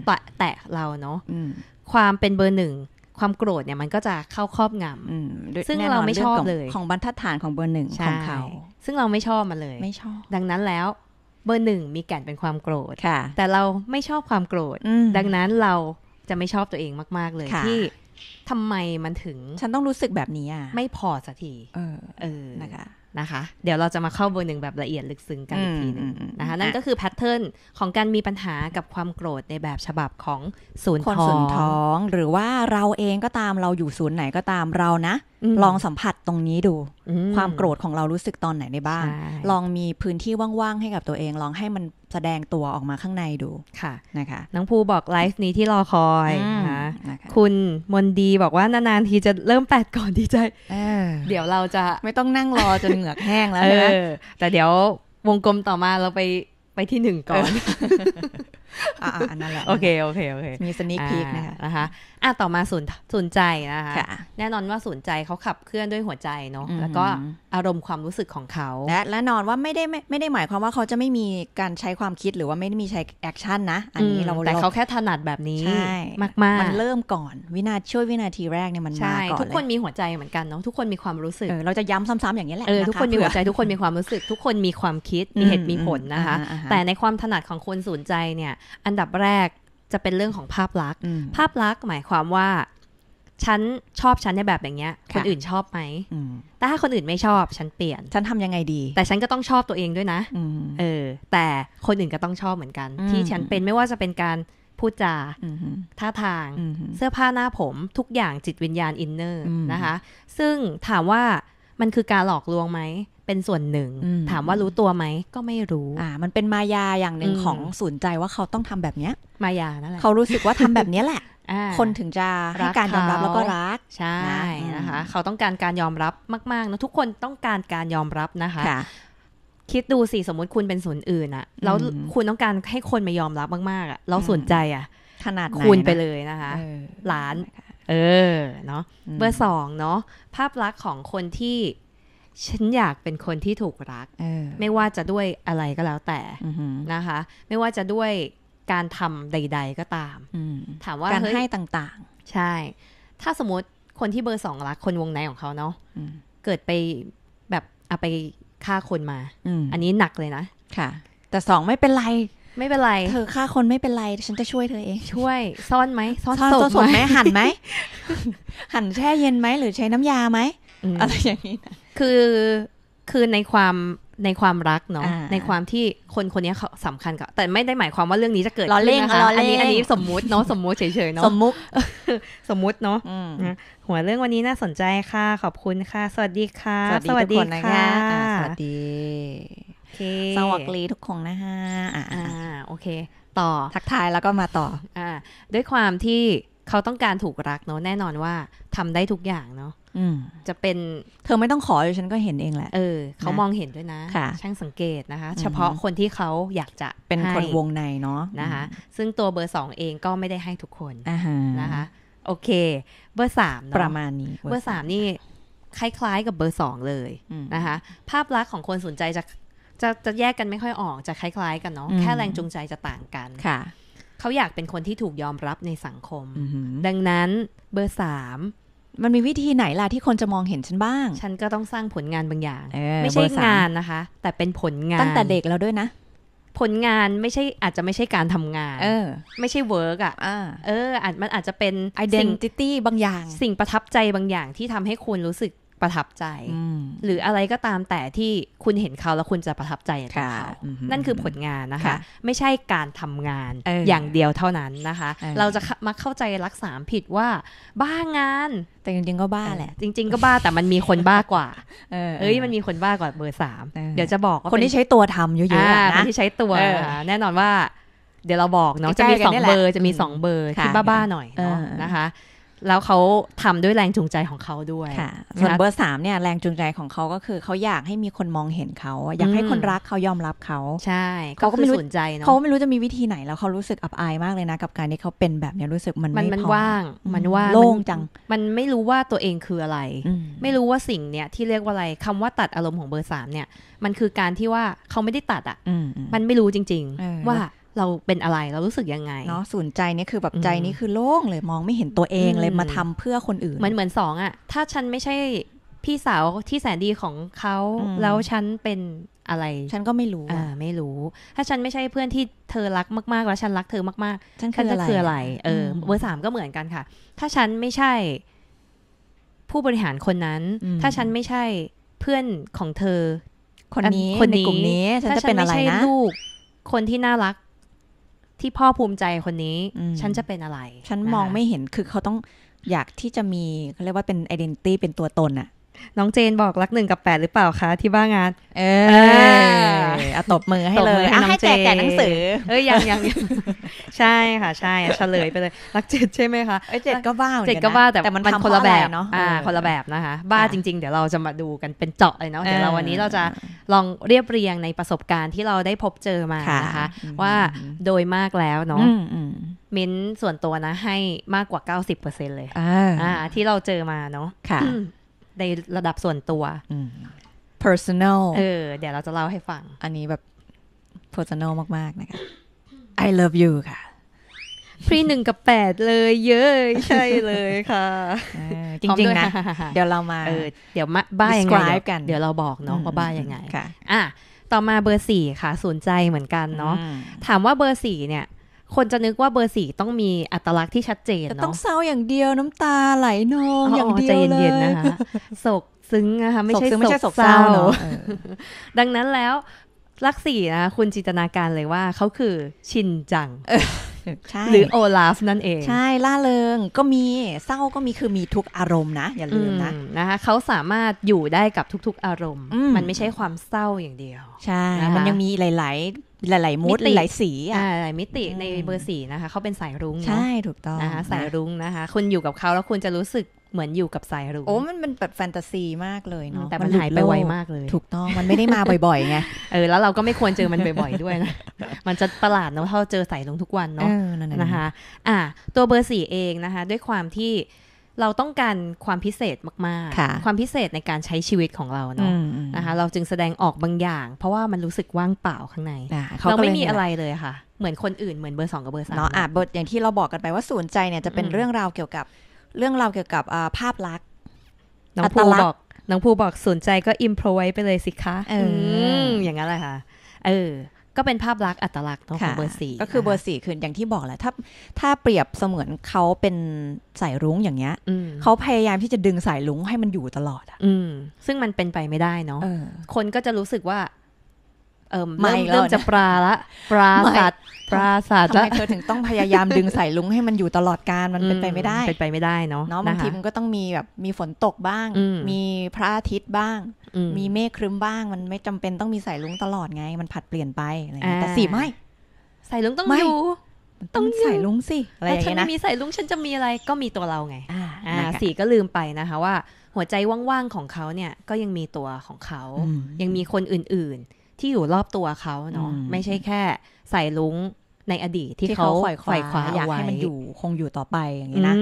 ปะแตะเราเนาะความเป็นเบอร์หนึ่ง ความโกรธเนี่ยมันก็จะเข้าครอบงำซึ่งเราไม่ชอบเลยของบรรทัดฐานของเบอร์หนึ่งของเขาซึ่งเราไม่ชอบมันเลยไม่ชอบ ดังนั้นแล้ว เบอร์หนึ่งมีแก่นเป็นความโกรธแต่เราไม่ชอบความโกรธดังนั้นเราจะไม่ชอบตัวเองมาก ๆเลยที่ทำไมมันถึงฉันต้องรู้สึกแบบนี้อ่ะ ไม่พอสักทีเออ เออนะคะนะคะ เดี๋ยวเราจะมาเข้าเบอร์หนึ่งแบบละเอียดลึกซึ้งกันอีกทีนึงนะคะนั่นก็คือแพทเทิร์นของการมีปัญหากับความโกรธในแบบฉบับของศูนย์ท้อง หรือว่าเราเองก็ตามเราอยู่ศูนย์ไหนก็ตามเรานะลองสัมผัสตรงนี้ดู ความโกรธของเรารู้สึกตอนไหนในบ้าง ลองมีพื้นที่ว่างๆให้กับตัวเอง ลองให้มันแสดงตัวออกมาข้างในดู ค่ะนะคะน้องภูบอกไลฟ์นี้ที่รอคอยนะคะคุณมนดีบอกว่า นานๆทีจะเริ่มแปดก่อนดีใจเดี๋ยวเราจะไม่ต้องนั่งรอจนเหงือกแห้งแล้วนะแต่เดี๋ยววงกลมต่อมาเราไปไปที่หนึ่งก่อน อ่านั่นแหละโอเคโอเคโอเคมีสนิคพีกนะคะนะคะอ่ะต่อมาสนสนใจนะคะคะแน่นอนว่าสนใจเขาขับเคลื่อนด้วยหัวใจเนาะแล้วก็อารมณ์ความรู้สึกของเขาและและนอนว่าไม่ได้ไม่ไม่ได้หมายความว่าเขาจะไม่มีการใช้ความคิดหรือว่าไม่ได้มีใช้แอคชั่นนะ อันนี้เราแต่เขาแค่ถนัดแบบนี้ มากมากมันเริ่มก่อนวินาทีช่วยวินาทีแรกเนี่ยมันมา ก่อนทุกคนมีหัวใจเหมือนกันเนาะทุกคนมีความรู้สึกเราจะย้ำซ้ำๆอย่างนี้แหละทุกคนมีหัวใจ ทุกคนมีความรู้สึก ทุกคนมีความคิดมีเหตุมีผลนะคะแต่ในความถนัดของคนสนใจเนี่ย อันดับแรกจะเป็นเรื่องของภาพลักษณ์ภาพลักษณ์หมายความว่า ฉันชอบฉันในแบบอย่างเงี้ย คนอื่นชอบไหมแต่ถ้าคนอื่นไม่ชอบฉันเปลี่ยน ฉันทำยังไงดี แต่ฉันก็ต้องชอบตัวเองด้วยนะเออ แต่คนอื่นก็ต้องชอบเหมือนกัน ที่ฉันเป็นไม่ว่าจะเป็นการพูดจาท่าทาง เสื้อผ้าหน้าผม ทุกอย่างจิตวิญญาณอินเนอร์นะคะ ซึ่งถามว่ามันคือการหลอกลวงไหมเป็นส่วนหนึ่ง ถามว่ารู้ตัวไหม ก็ไม่รู้อ่ามันเป็นมายาอย่างหนึ่งของสูนใจว่าเขาต้องทำแบบเนี้ย มายานั่นแหละเขารู้สึกว่าทำแบบนี้แหละ คนถึงจะให้การยอมรับแล้วก็รัก ใช่นะคะเขาต้องการการยอมรับมากๆนะทุกคนต้องการการยอมรับนะคะ คิดดูสิสมมติคุณเป็น่วนอื่นอะแล้ว คุณต้องการให้คนมายอมรับมากๆอะแล้วสนใจอะขนาดคุณไปเลยนะคะหลาน เออเนาะเบอร์สองเนาะภาพลักษณ์ของคนที่ฉันอยากเป็นคนที่ถูกรักไม่ว่าจะด้วยอะไรก็แล้วแต่นะคะ ไม่ว่าจะด้วยการทำใดๆก็ตามถามว่าการให้ต่างๆ ใช่ ถ้าสมมติคนที่เบอร์สองรักคนวงในของเขาเนาะเกิดไปแบบเอาไปฆ่าคนมา อันนี้หนักเลยนะค่ะ แต่สองไม่เป็นไร ไม่เป็นไร เธอฆ่าคนไม่เป็นไร ฉันจะช่วยเธอเอง ช่วยซ่อนไหมซ่อนสพไหมหั่นไหมหั่นแช่เย็นไหมหรือใช้น้ำยาไหมอะไรอย่างนี้นะคือคือในความในความรักเนาะในความที่คนคนนี้เขาสำคัญกับแต่ไม่ได้หมายความว่าเรื่องนี้จะเกิดขึ้นนะคะอันนี้อันนี้สมมุติเนาะสมมุติเฉยๆเนาะสมมุติสมมุติเนาะหัวเรื่องวันนี้น่าสนใจค่ะ ขอบคุณค่ะ สวัสดีค่ะสวัสดีค่ะสวัสดีสวัสดีทุกคนนะฮะอ่าโอเค ต่อทักทายแล้วก็มาต่ออ่าด้วยความที่เขาต้องการถูกรักเนาะแน่นอนว่าทำได้ทุกอย่างเนาะจะเป็นเธอไม่ต้องขอเลยฉันก็เห็นเองแหละ เออเขามองเห็นด้วยนะะช่างสังเกตนะคะ เฉพาะคนที่เขาอยากจะเป็นคนวงในเนาะนะคะ ซึ่งตัวเบอร์สองเองก็ไม่ได้ให้ทุกคนนะคะ โอเค เบอร์สามประมาณนี้เบอร์สามนี่คล้ายๆกับเบอร์สองเลยนะคะ ภาพลักษณ์ของคนสนใจจะจะจะแยกกันไม่ค่อยออกจะคล้ายๆกันเนาะแค่แรงจูงใจจะต่างกันค่ะเขาอยากเป็นคนที่ถูกยอมรับในสังคมดังนั้นเบอร์สามมันมีวิธีไหนล่ะ ที่คนจะมองเห็นฉันบ้าง ฉันก็ต้องสร้างผลงานบางอย่าง ไม่ใช่งานนะคะ แต่เป็นผลงาน ตั้งแต่เด็กแล้วด้วยนะ ผลงานไม่ใช่อาจจะไม่ใช่การทำงาน เออไม่ใช่เวิร์กอ่ะเอออาจมันอาจจะเป็น identity บางอย่าง สิ่งประทับใจบางอย่างที่ทำให้คุณรู้สึกประทับใจหรืออะไรก็ตามแต่ที่คุณเห็นเขาแล้วคุณจะประทับใจกับเขานั่นคือผลงานนะคะ ไม่ใช่การทำงานออย่างเดียวเท่านั้นนะคะ เราจะมาเข้าใจรักษาผิดว่า บ้างานแต่จริงๆก็บ้าแหละ จริงๆก็บ้าแต่มันมีคนบ้ากว่าเอ้ยมันมีคนบ้ากว่าเบอร์สามเดี๋ยวจะบอกคนที่ใช้ตัวทำเยอะๆนะคนที่ใช้ตัวแน่นอนว่าเดี๋ยวเราบอกเนาะจะมีสองเบอร์จะมีสองเบอร์ที่บ้าๆหน่อยเนาะนะคะแล้วเขาทำด้วยแรงจูงใจของเขาด้วยส่วนเบอร์สามเนี่ยแรงจูงใจของเขาก็คือเขาอยากให้มีคนมองเห็นเขา อยากให้คนรักเขายอมรับเขาใช่เขาก็ไม่รู้สนใจเนาะเขาไม่รู้จะมีวิธีไหนแล้วเขารู้สึกอับอายมากเลยนะกับการที่เขาเป็นแบบนี้รู้สึกมันไมันว่าง มันว่างโล่งจังมันไม่รู้ว่าตัวเองคืออะไร ไม่รู้ว่าสิ่งเนี่ยที่เรียกว่าอะไรคำว่าตัดอารมณ์ของเบอร์สามเนี่ยมันคือการที่ว่าเขาไม่ได้ตัดอ่ะมันไม่รู้จริงๆว่าเราเป็นอะไรเรารู้สึกยังไงเนาะสูญใจนี่คือแบบใจนี่คือโล่งเลยมองไม่เห็นตัวเองเลยมาทำเพื่อคนอื่นมันเหมือนสองอะถ้าฉันไม่ใช่พี่สาวที่แสนดีของเขา แล้วฉันเป็นอะไร ฉันก็ไม่รู้อ่าไม่รู้ ถ้าฉันไม่ใช่เพื่อนที่เธอรักมากๆแล้วฉันรักเธอมากๆฉันจะคืออะไร เออเบอร์สามก็เหมือนกันค่ะ ถ้าฉันไม่ใช่ ผู้บริหารคนนั้น ถ้าฉันไม่ใช่เพื่อนของเธอ คนนี้คนในกลุ่มนี้ ฉันจะเป็นอะไรนะลูกคนที่น่ารักที่พ่อภูมิใจคนนี้ ฉันจะเป็นอะไร ฉันมองไม่เห็นคือเขาต้องอยากที่จะมีเขาเรียกว่าเป็นไอดีนิตี้เป็นตัวตนอะน้องเจนบอกรักหนึ่งกับแปดหรือเปล่าคะที่บ้างาน เออเอาตบมือให้เลย ให้แจกแกกหนังสือ เอ้ยยังยังใช่ค่ะ ใช่เฉลยไปเลยรักเจ็ดใช่ไหมคะเจ็ดก็บ้าเจ็ดก็บ้าแต่มันคนละแบบเนาะคนละแบบนะคะ บ้าจริง ๆ เดี๋ยวเราจะมาดูกันเป็นเจาะเลยเนาะเดี๋ยวเราวันนี้เราจะลองเรียบเรียงในประสบการณ์ที่เราได้พบเจอมานะคะว่าโดยมากแล้วเนาะมิ้นส่วนตัวนะให้มากกว่า90%เอร์เซต์เลยที่เราเจอมาเนาะในระดับส่วนตัว personal เออเดี๋ยวเราจะเล่าให้ฟัง อันนี้แบบ personal มากๆนะคะ I love you ค่ะพรีหนึ่งกับแปดเลยเยอะใช่เลยค่ะจริง ๆ นะ เดี๋ยวเรามาเดี๋ยวมาบ้ายังไงกันเดี๋ยวเราบอกเนาะว่าบ้ายังไงค่ะอ่ะต่อมาเบอร์สี่ค่ะสนใจเหมือนกันเนาะถามว่าเบอร์สี่เนี่ยคนจะนึกว่าเบอร์สี่ต้องมีอัตลักษณ์ที่ชัดเจนเนาะต้องเศร้าอย่างเดียวน้ำตาไหลนองอย่างเดียวเลยเย็น ๆ นะคะโศกซึ้งนะคะไม่ใช่โศกเศร้าเนาะดังนั้นแล้วลักสีนะคุณจินตนาการเลยว่าเขาคือชินจังหรือโอลาฟนั่นเอง ใช่ล่าเริงก็มีเศร้าก็มีคือมีทุกอารมณ์นะ อย่าลืมนะนะคะเขาสามารถอยู่ได้กับทุกๆอารมณ์ มันไม่ใช่ความเศร้าอย่างเดียวใช่มันยังมีหลายหลายๆมูดหลายสีอ่ะหลายมิติในเบอร์สี่นะคะเขาเป็นสายรุ้งใช่ถูกต้องนะคะสายรุ้งนะคะคุณอยู่กับเขาแล้วคุณจะรู้สึกเหมือนอยู่กับสายรุ้งโอ้มันเป็นแบบแฟนตาซีมากเลยเนาะแต่มันหายไปไวมากเลยถูกต้องมันไม่ได้มาบ่อยๆไงเออแล้วเราก็ไม่ควรเจอมันบ่อยๆด้วยนะมันจะประหลาดเนาะถ้าเจอสายรุ้งทุกวันเนาะนะคะ อ่าตัวเบอร์สี่เองนะคะ ด้วยความที่เราต้องการความพิเศษมาก ๆ ความพิเศษในการใช้ชีวิตของเราเนาะนะคะเราจึงแสดงออกบางอย่าง เพราะว่ามันรู้สึกว่างเปล่าข้างในเราไม่มีอะไรเลยค่ะ เหมือนคนอื่นเหมือนเบอร์สองกับเบอร์สามเนาะอ่ะบทอย่างที่เราบอกกันไปว่าสูนใจเนี่ยจะเป็นเรื่องราวเกี่ยวกับเรื่องราวเกี่ยวกับภาพลักษณ์น้องภูบอกน้องภูบอกสนใจก็อิมโพรไว้ไปเลยสิคะ อือย่างนั้นแหละค่ะเออก็เป็นภาพลักษณ์อัตลักษณ์ของเบอร์สี่ก็คือเบอร์สี่คืออย่างที่บอกแหละถ้าถ้าเปรียบเสมือนเขาเป็นสายรุ้งอย่างเงี้ยเขาพยายามที่จะดึงสายรุ้งให้มันอยู่ตลอดอ่ะซึ่งมันเป็นไปไม่ได้เนาะคนก็จะรู้สึกว่าเริ่มเริ่มจะปลาละปลาสัตว์ปลาสัตว์ทำไมเธอถึงต้องพยายามดึงสายลุงให้มันอยู่ตลอดการมันเป็นไปไม่ได้เป็นไปไม่ได้เนาะเนาะบางทีมันก็ต้องมีแบบมีฝนตกบ้างมีพระอาทิตย์บ้างมีเมฆครึ้มบ้าง มันไม่จำเป็นต้องมีสายลุงตลอดไง มันผัดเปลี่ยนไปอะไรอย่างเงี้ยแต่สีไม่สายลุงต้องอยู่ต้องใส่ลุงสิอะไรอย่างเงี้ยนะถ้าไม่มีใส่ลุง ฉันจะมีอะไรก็มีตัวเราไง อ่าสีก็ลืมไปนะคะ ว่าหัวใจว่างๆของเขาเนี่ยก็ยังมีตัวของเขา ยังมีคนอื่นที่อยู่รอบตัวเขาเนาะไม่ใช่แค่ใส่ลุงในอดีตที่เขาไขว่คว้าอยากให้มันอยู่คงอยู่ต่อไปอย่างนี้นะ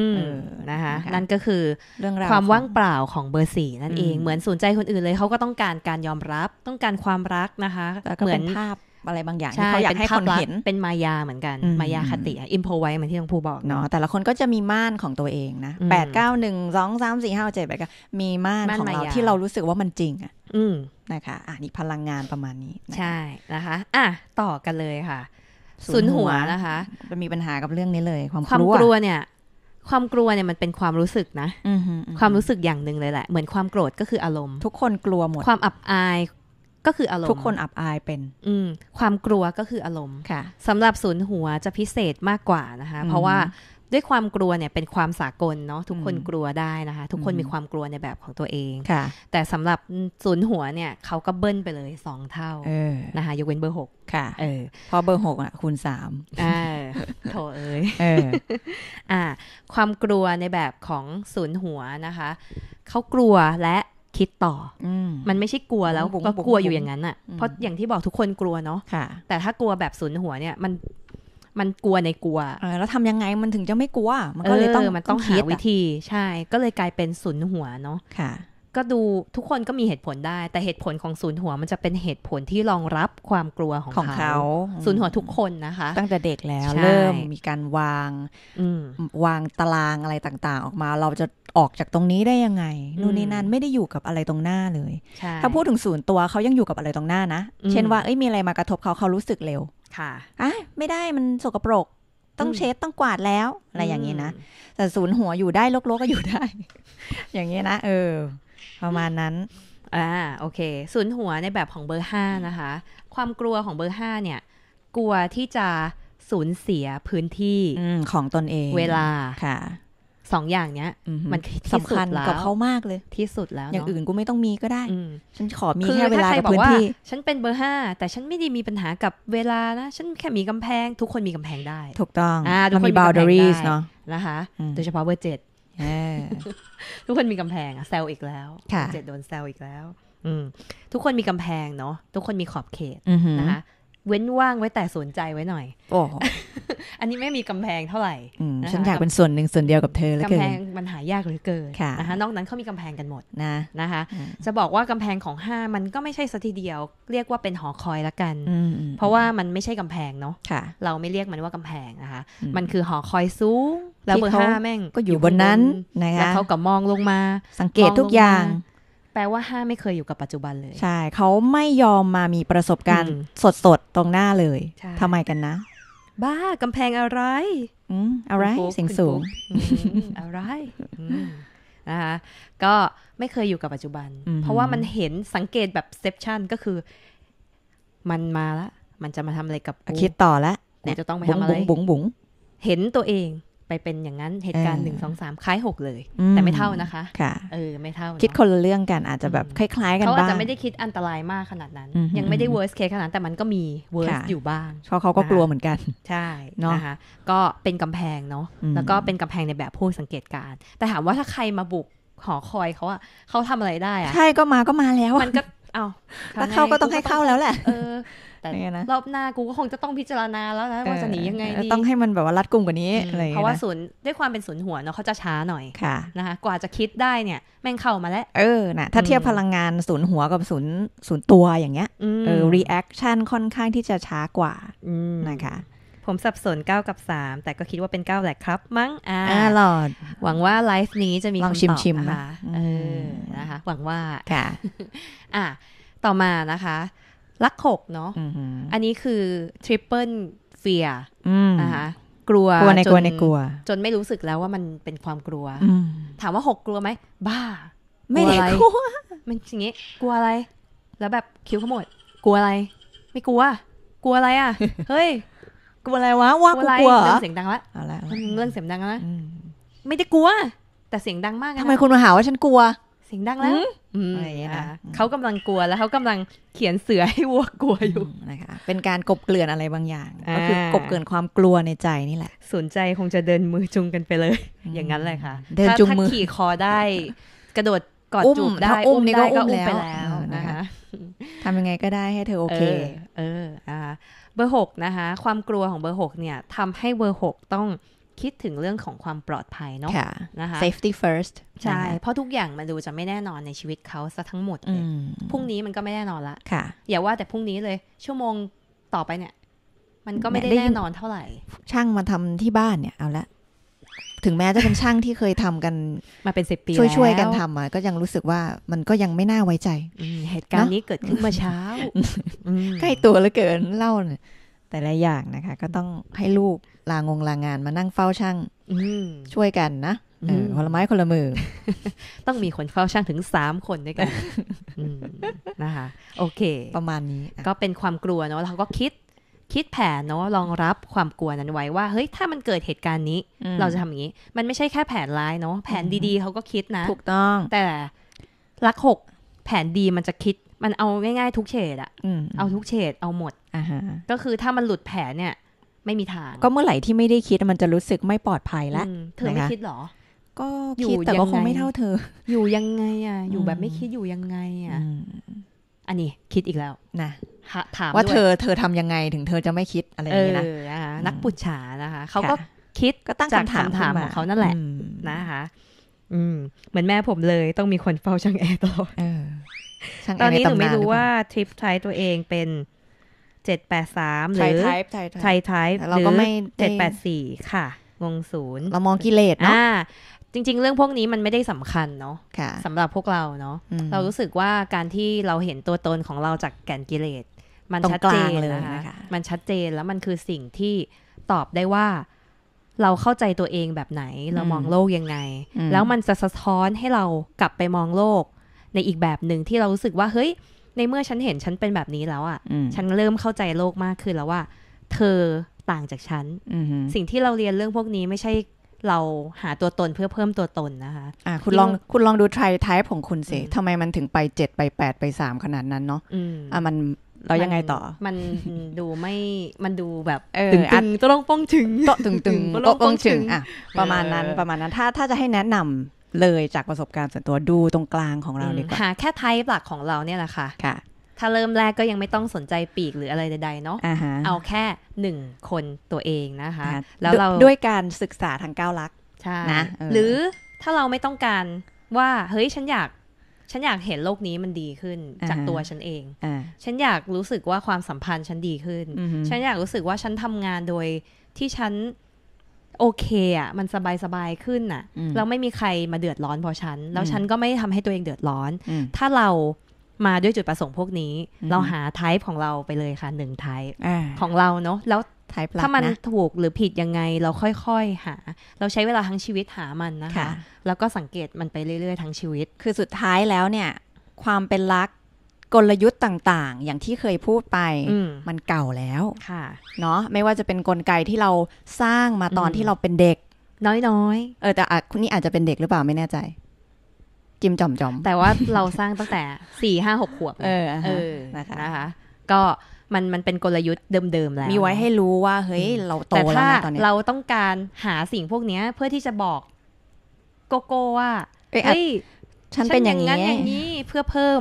นะคะนั่นก็คือเรื่องความว่างเปล่าของเบอร์สี่นั่นเองเหมือนสนใจคนอื่นเลยเขาก็ต้องการการยอมรับต้องการความรักนะคะเหมือนภาพอะไรบางอย่างที่เขาอยากให้คนเห็นเป็นมายาเหมือนกัน มายาคติอิมโพไว้เหมือนที่ท้งภูบอกเนาะแต่ละคนก็จะมีม่านของตัวเองนะแปดเก้าหนึ่งสองสามสี่ห้าเจ็ดแปดก็มีม่านของเราที่เรารู้สึกว่ามันจริงอ่ะนะคะอ่ะนี่พลังงานประมาณนี้ใช่นะคะ อ่ะต่อกันเลยค่ะสุนหัวนะคะจะมีปัญหากับเรื่องนี้เลย ความกลัวกลัวเนี่ยความกลัวเนี่ยมันเป็นความรู้สึกนะความรู้สึกอย่างหนึ่งเลยแหละเหมือนความโกรธก็คืออารมณ์ทุกคนกลัวหมดความอับอายก็คืออารมณ์ทุกคน อับอายเป็น อืความกลัวก็คืออารมณ์ค่ะ สำหรับศูนย์หัวจะพิเศษมากกว่านะคะ เพราะว่าด้วยความกลัวเนี่ยเป็นความสากลเนาะทุกคนกลัวได้นะคะ ทุกคนมีความกลัวในแบบของตัวเองค่ะ แต่สำหรับศูนย์หัวเนี่ยเขาก็เบิ้ลไปเลยสองเท่าออนะคะยกเว้นเบอร์หกค่ะเออพอเบอร์หกอ่ะคูณสามอ่าโถเอ้ยเอออ่า ความกลัวในแบบของศูนย์หัวนะคะเขากลัวและคิดต่ออมันไม่ใช่กลัวแล้วก็กลัวอยู่อย่างนั้นอ่ะ เพราะอย่างที่บอกทุกคนกลัวเนาะแต่ถ้ากลัวแบบสูนหัวเนี่ยมันมันกลัวในกลัวแล้วทำยังไงมันถึงจะไม่กลัว มันก็เลยต้องมันต้องหาวิธี ใช่ ก็เลยกลายเป็นสูนหัวเนาะ ค่ะก็ดูทุกคนก็มีเหตุผลได้ แต่เหตุผลของศูนย์หัวมันจะเป็นเหตุผลที่รองรับความกลัวของของเขา ศูนย์หัวทุกคนนะคะ ตั้งแต่เด็กแล้วเริ่มมีการวางวางตารางอะไรต่าง ๆ ออกมาเราจะออกจากตรงนี้ได้ยังไง นู่นนี่นั่นไม่ได้อยู่กับอะไรตรงหน้าเลย ถ้าพูดถึงศูนย์ตัวเขายังอยู่กับอะไรตรงหน้านะเช่นว่าเอ้ยมีอะไรมากระทบเขาเขารู้สึกเร็วค่ะอ่ะไม่ได้มันสกปรกต้องเช็ดต้องกวาดแล้วอะไรอย่างนี้นะแต่ศูนย์หัวอยู่ได้ลกๆ ก็อยู่ได้ อย่างนี้นะเออประมาณนั้น อ่า โอเค ศูนย์หัวในแบบของเบอร์ห้านะคะ ความกลัวของเบอร์ห้าเนี่ย กลัวที่จะสูญเสียพื้นที่ของตนเอง เวลา ค่ะ สองอย่างเนี้ย มันสำคัญกับเขามากเลย ที่สุดแล้ว อย่างอื่นกูไม่ต้องมีก็ได้ ฉันขอมีแค่เวลาพื้นที่ ฉันเป็นเบอร์ห้า แต่ฉันไม่ได้มีปัญหากับเวลานะฉันแค่มีกำแพง ทุกคนมีกำแพงได้ ถูกต้อง อ่าทุกคนมี boundaries เนาะ นะคะ โดยเฉพาะเบอร์เจ็ดทุกคนมีกำแพงอะแซลอีกแล้วเจ็ดโดนแซลอีกแล้ว อืทุกคนมีกำแพงเนาะทุกคนมีขอบเขตนะคะเว้นว่างไว้แต่สนใจไว้หน่อยโอ้อันนี้ไม่มีกำแพงเท่าไหร่ ฉันอยากเป็นส่วนหนึ่งส่วนเดียวกับเธอ แล้วกันกำแพงมันหายากเหลือเกินนะคะนอกนั้นเขามีกำแพงกันหมดนะ นะคะ จะบอกว่ากำแพงของห้ามันก็ไม่ใช่สัทีเดียว เรียกว่าเป็นหอคอยละกัน เพราะว่ามันไม่ใช่กำแพงเนาะเราไม่เรียกมันว่ากำแพงนะคะ มันคือหอคอยสูงแล้วเบอร์ห้าแม่งก็อยู่บนนั้นนะคะแล้วเขาก็มองลงมา สังเกตทุกอย่างแปลว่าห้าไม่เคยอยู่กับปัจจุบันเลย ใช่ เขาไม่ยอมมามีประสบการณ์สดๆ ตรงหน้าเลยทำไมกันนะ บ้ากำแพงอะไร อืมอะไรเสียงสูง อะไรนะคะก็ไม่เคยอยู่กับปัจจุบัน เพราะว่ามันเห็นสังเกตแบบเซปชันก็คือ มันมาละ มันจะมาทำอะไรกับคิดต่อละ่ยจะต้องไปทำอะไรบุ๋งบุ๋งเห็นตัวเองไปเป็นอย่างนั้นเหตุการณ์หนึ่งสองสามคล้ายหกเลย แต่ไม่เท่านะคะ ค่ะเออไม่เท่าคิดคนละเรื่องกันอาจจะแบบคล้ายๆกันบ้างเขาอาจจะไม่ได้คิดอันตรายมากขนาดนั้นยังไม่ได้ worst case ขนาดแต่มันก็มี worst อยู่บ้างเพราะเขาก็กลัวเหมือนกันใช่เนาะก็เป็นกำแพงเนาะแล้วก็เป็นกำแพงในแบบผู้สังเกตการ แต่ถามว่าถ้าใครมาบุกหอคอยเขาอะเขาทำอะไรได้อะใช่ก็มาก็มาแล้วมันก็อาถ้าเข้าก็ต้องให้เข้าแล้วแหละรอบหน้ากูก็คงจะต้องพิจารณาแล้วนะว่าจะหนียังไงดีต้องให้มันแบบว่ารัดกุมกว่านี้เพราะว่าศูนย์ด้วยความเป็นศูนย์หัวเนาะเขาจะช้าหน่อย ค่ะนะคะกว่าจะคิดได้เนี่ยแม่งเข้ามาแล้วเออนะถ้าเทียบพลังงานศูนย์หัวกับศูนย์ศูนย์ตัวอย่างเงี้ย เออรีแอคชั่นค่อนข้างที่จะช้ากว่านะคะผมสับสน 9 กับ 3 แต่ก็คิดว่าเป็น 9 แหละครับมั้งอ่าหลอดหวังว่าไลฟ์นี้จะมีคำตอบนะคะเออนะคะ หวังว่าค่ะอ่ะต่อมานะคะ ลักหกเนาะอันนี้คือทริปเปิลเฟียนะคะกลัวกลัวในกลัวในกลัว จนไม่รู้สึกแล้วว่ามันเป็นความกลัว ถามว่าหกกลัวไหม บ้า ไม่ได้กลัว มันอย่างงี้ กลัวอะไร แล้วแบบคิ้วขมวดกลัวอะไร ไม่กลัว กลัวอะไรอ่ะ เฮ้ยกลัวอะไรวะว่ากูกลัวเร่เสียงดังละเอาละเรื่องเสียงดังละไม่ได้กลัว แต่เสียงดังมากทำไมคุณมาหาว่าฉันกลัว เสียงดังแล้วอะไรอย่างเงี้ยเขากำลังกลัวแล้วเขากำลังเขียนเสือให้วัวกลัวอยู่นะคะเป็นการกบเกลื่อนอะไรบางอย่าง ก็คือกบเกลื่อนความกลัวในใจนี่แหละสนใจคงจะเดินมือจุงกันไปเลย อย่างนั้นเลยค่ะเดินจุงมือขี่คอได้ กระโดดกอดจูบได้อุ้มนี่ก็อุ้มไปแล้วนะคะทำยังไงก็ได้ให้ เธอโอเค เอออ่าเบอร์หกนะคะ ความกลัวของเบอร์หกเนี่ยทำให้เบอร์หกต้องคิดถึงเรื่องของความปลอดภัยเนาะะนะคะ safety first ใช่เพราะทุกอย่างมันดูจะไม่แน่นอนในชีวิตเขาซะทั้งหมดเลยพรุ่งนี้มันก็ไม่แน่นอนละค่ะอย่าว่าแต่พรุ่งนี้เลยชั่วโมงต่อไปเนี่ย มันก็ไม่ได้แน่นอนเท่าไหร่ ช่างมาทำที่บ้านเนี่ยเอาละถึงแม้จะเป็นช่างที่เคยทำกันมาเป็นสิบปีช่วยๆกันทำอ่ะก็ยังรู้สึกว่ามันก็ยังไม่น่าไว้ใจเหตุการณ์นี้เกิดขึ้นเมื่อเช้าใกล้ตัวเหลือเกินเล่าเนี่ยแต่ละอย่างนะคะ ก็ต้องให้ลูกลางงลางานมานั่งเฝ้าช่างช่วยกันนะคนละไม้คนละมือ ต้องมีคนเฝ้าช่างถึงสามคนด้วยกันนะคะ โอเค ประมาณนี้ก็เป็นความกลัวเนาะเราก็คิดคิดแผนเนาะรองรับความกลัวนั้นไว้ว่าเฮ้ยถ้ามันเกิดเหตุการณ์นี้เราจะทำอย่างนี้ มันไม่ใช่แค่แผนร้ายเนาะแผนดีๆเขาก็คิดนะถูกต้อง แต่ลักหกแผนดีมันจะคิดมันเอาง่ายๆทุกเฉดอะเอาทุกเฉดเอาหมดอ่ะฮก็คือถ้ามันหลุดแผนเนี่ย ไม่มีทาง ก็เมื่อไหร่ที่ไม่ได้คิดมันจะรู้สึกไม่ปลอดภัยแล้วเธอไม่คิดหรอ ก็คิดแต่ก็คงไม่เท่าเธอ อยู่ยังไงอะอยู่แบบไม่คิดอยู่ยังไงอะอันนี้คิดอีกแล้วนะ ถามว่าเธอเธอทำยังไงถึงเธอจะไม่คิดอะไรอย่างนี้นะ นักปุจฉานะคะ เขาก็คิดก็ตั้งคำถามถามของเขานั่นแหละ นะคะอืมเหมือนแม่ผมเลยต้องมีคนเฝ้าช่างแอร์ตลอดตอนนี้หนูไม่รู้ว่าทริปไทยตัวเองเป็นเจ็ดแปดสามหรือ ไทยไทยไทยหรือเจ็ดแปดสี่ค่ะ งงศูนย์ เรามองกิเลสเนาะจริง ๆ เรื่องพวกนี้มันไม่ได้สำคัญเนาะะสำหรับพวกเราเนาะเรารู้สึกว่าการที่เราเห็นตัวตนของเราจากแก่นกิเลส มันชัดเจนเลยนะคะมันชัดเจนแล้วมันคือสิ่งที่ตอบได้ว่าเราเข้าใจตัวเองแบบไหน เรามองโลกยังไงแล้วมันจะสะท้อนให้เรากลับไปมองโลกในอีกแบบหนึ่งที่เรารู้สึกว่าเฮ้ย ในเมื่อฉันเห็นฉันเป็นแบบนี้แล้วอะ่ะฉันเริ่มเข้าใจโลกมากขึ้นแล้วว่าเธอต่างจากฉัน สิ่งที่เราเรียนเรื่องพวกนี้ไม่ใช่เราหาตัวตนเพื่อเพิ่มตัวตนนะคะอ่าคุณลองคุณลองดูไททป์ของคุณสิ ทำไมมันถึงไปเจ็ดไปแปดไปสามขนาดนั้นเนาะอ่ามันเรายังไงต่อ มันดูไม่ มันดูแบบตึงตึงต้องป้องถึงตึงตึงต้งป้องถึงอ่ะ ประมาณนั้นประมาณนั้นถ้าถ้าจะให้แนะนำเลยจากประสบการณ์ส่วนตัวดูตรงกลางของเราดีกว่าหาแค่ไทป์หลักของเราเนี่ยแหละค่ะถ้าเริ่มแรกก็ยังไม่ต้องสนใจปีกหรืออะไรใด ๆ เนาะ uh-huh. เอาแค่หนึ่งคนตัวเองนะคะ uh-huh. แล้วเราด้วยการศึกษาทางก้าวลักใช่นะหรือถ้าเราไม่ต้องการว่า เฮ้ยฉันอยากฉันอยากเห็นโลกนี้มันดีขึ้นจากตัวฉันเอง ฉันอยากรู้สึกว่าความสัมพันธ์ฉันดีขึ้นฉันอยากรู้สึกว่าฉันทำงานโดยที่ฉันโอเคอ่ะมันสบายสบายขึ้นอ่ะเราไม่มีใครมาเดือดร้อนพอฉันแล้วฉันก็ไม่ทำให้ตัวเองเดือดร้อน ถ้าเรามาด้วยจุดประสงค์พวกนี้เราหาไทป์ของเราไปเลยค่ะหนึ่งไทป์ของเราเนาะแล้วถ้ามันถูกหรือผิดยังไงเราค่อยๆหาเราใช้เวลาทั้งชีวิตหามันนะคะ แล้วก็สังเกตมันไปเรื่อยๆทั้งชีวิต คือสุดท้ายแล้วเนี่ยความเป็นรักกลยุทธ์ต่างๆ อย่างที่เคยพูดไปมมันเก่าแล้วค่ะเนาะไม่ว่าจะเป็นนกลไกที่เราสร้างมาตอนที่เราเป็นเด็กน้อยๆเออแต่นี่อาจจะเป็นเด็กหรือเปล่าไม่แน่ใจจิมจอมจอมแต่ว่าเราสร้างตั้งแต่สี่ห้าหกขวบ เออนะคะก็มันมันเป็นกลยุทธ์เดิมๆแล้ว มีไว้ให้รู้ว่า เฮ้ยเราโต แล้วนะตอนนี้เราต้องการหาสิ่งพวกนี้เพื่อที่จะบอก โกโก้ว่าเฮ้ยฉันเป็นอย่างนี้อย่างนี้เพื่อเพิ่ม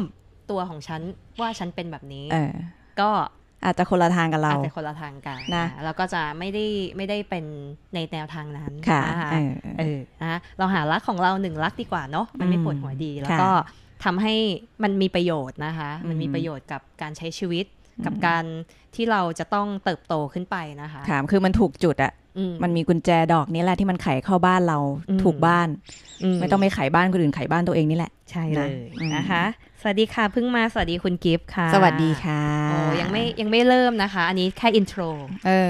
ตัวของฉันว่าฉันเป็นแบบนี้ก็อาจจะคนละทางกับเราอาจจะคนละทางกันนะแล้วก็จะไม่ได้ไม่ได้เป็นในแนวทางนั้นนะะเออ นะ เราหารักของเราหนึ่งรักดีกว่าเนาะ มันไม่ปวดหัวดี แล้วก็ทำให้มันมีประโยชน์นะคะ มันมีประโยชน์กับการใช้ชีวิต กับการที่เราจะต้องเติบโตขึ้นไปนะคะ ถาม คือมันถูกจุดอะมันมีกุญแจดอกนี้แหละที่มันไขเข้าบ้านเราถูกบ้าน ไม่ต้องไปไขบ้านคนอื่นไขบ้านตัวเองนี่แหละใช่เลยนะคะ สวัสดีค่ะเพิ่งมาสวัสดีคุณกิฟต์ค่ะ สวัสดีค่ะยังไม่ยังไม่เริ่มนะคะอันนี้แค่อินโทร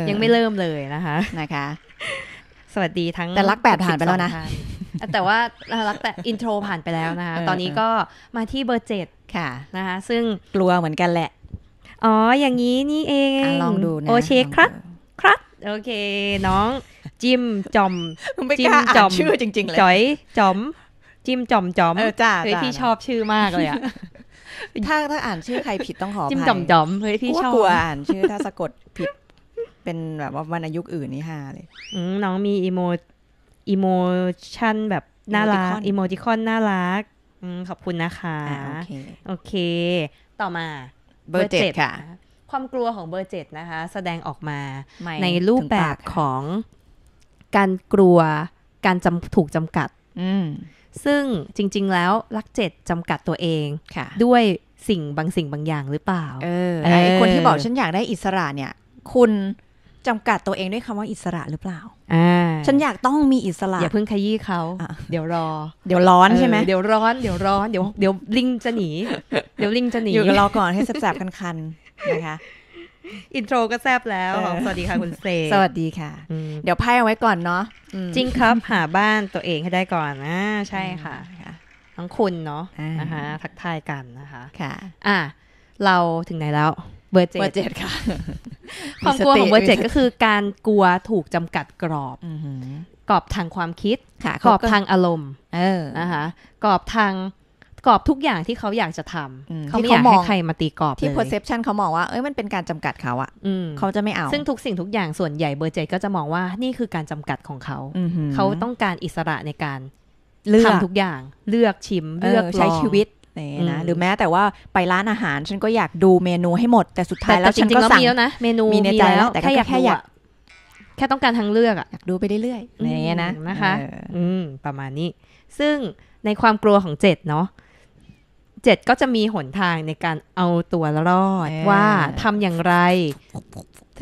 ยังไม่เริ่มเลยนะคะนะคะ สวัสดีทั้งแต่รักแปดผ่านไปแล้วนะแต่ว่ารักแต่อินโทรผ่านไปแล้วนะคะ ตอนนี้ก็มาที่เบอร์เจ็ดค่ะนะคะ ซึ่งกลัวเหมือนกันแหละอ๋ออย่างนี้นี่เองลองดูนะโอเชครับโอเคน้องจิมจอมจิมจอมชื่อจริงๆเลยจอยจอมจิมจอมจอมเออจ้าเฮ้ยพี่ชอบชื่อมากเลยอะถ้าถ้าอ่านชื่อใครผิดต้องขอจิมจอมจอมเฮ้ยพี่ชอบกลัวอ่าน ชื่อถ้าสะกดผิดเป็นแบบว่าวรรณยุกต์อื่นนี่ฮาเลยน้องมีอีโมอีโมชันแบบน่ารักอีโมจิคอนน่ารักขอบคุณนะคะ โอเคต่อมาเบอร์เจ็ดค่ะความกลัวของเบอร์เจ็ดนะคะแสดงออกมาในรูปแบบของการกลัวการจำถูกจำกัดซึ่งจริง ๆแล้วลักเจ็ดจำกัดตัวเองด้วยสิ่งบางสิ่งบางอย่างหรือเปล่าเอออคนที่บอกฉันอยากได้อิสระเนี่ย คุณจำกัดตัวเองด้วยคำว่าอิสระหรือเปล่า ฉันอยากต้องมีอิสระอย่าเพิ่งขยี้เขาเดี๋ยวรอเดี๋ยวร้อนใช่ไหมเดี๋ยวร้อนเดี๋ยวร้อนเดี๋ยวเดี๋ยวลิงจะหนี เดี๋ยวลิงจะหนีอยู่กับรอก่อนให้แสบๆคันๆนะคะอินโทรก็แซบแล้วสวัสดีค่ะคุณเซสวัสดีค่ะ เดี๋ยวไพ่เอาไว้ก่อนเนาะจริงครับหาบ้านตัวเองให้ได้ก่อนนะใช่ค่ะทั้งคุณเนาะนะคะทักทายกันนะคะ ค่ะ อ่ะเราถึงไหนแล้วเบอร์เจ็ดเบอร์เจ็ดค่ะ ความกลัวของเบอร์เจ็ดก็คือ การกลัวถูกจำกัดกรอบกรอบทางความคิดกรอบทางอารมณ์นะคะกรอบทางกรอบทุกอย่างที่เขาอยากจะทำเขาไม่อยากให้ใครมาตีกรอบที่ perception เขามองว่าเอ้ยมันเป็นการจำกัดเขาอะเขาจะไม่เอา ซึ่งทุกสิ่งทุกอย่างส่วนใหญ่เบอร์เจก็จะมองว่านี่คือการจำกัดของเขา เขาต้องการอิสระในการทำทุกอย่างเลือกชิม เลือกใช้ชีวิตนะหรือแม้แต่ว่าไปร้านอาหาร ฉันก็อยากดูเมนูให้หมด แต่สุดท้ายแล้วฉันก็สั่งมีแล้วนะเมนูมีในใจแล้ว แต่แค่อยากแค่อยากแค่ต้องการทางเลือกอะอยากดูไปเรื่อยๆอย่างเงี้ยนะนะคะ อืมประมาณนี้ ซึ่งในความกลัวของเจ็ดเนาะ7ก็จะมีหนทางในการเอาตัวรอด ว่าทำอย่างไร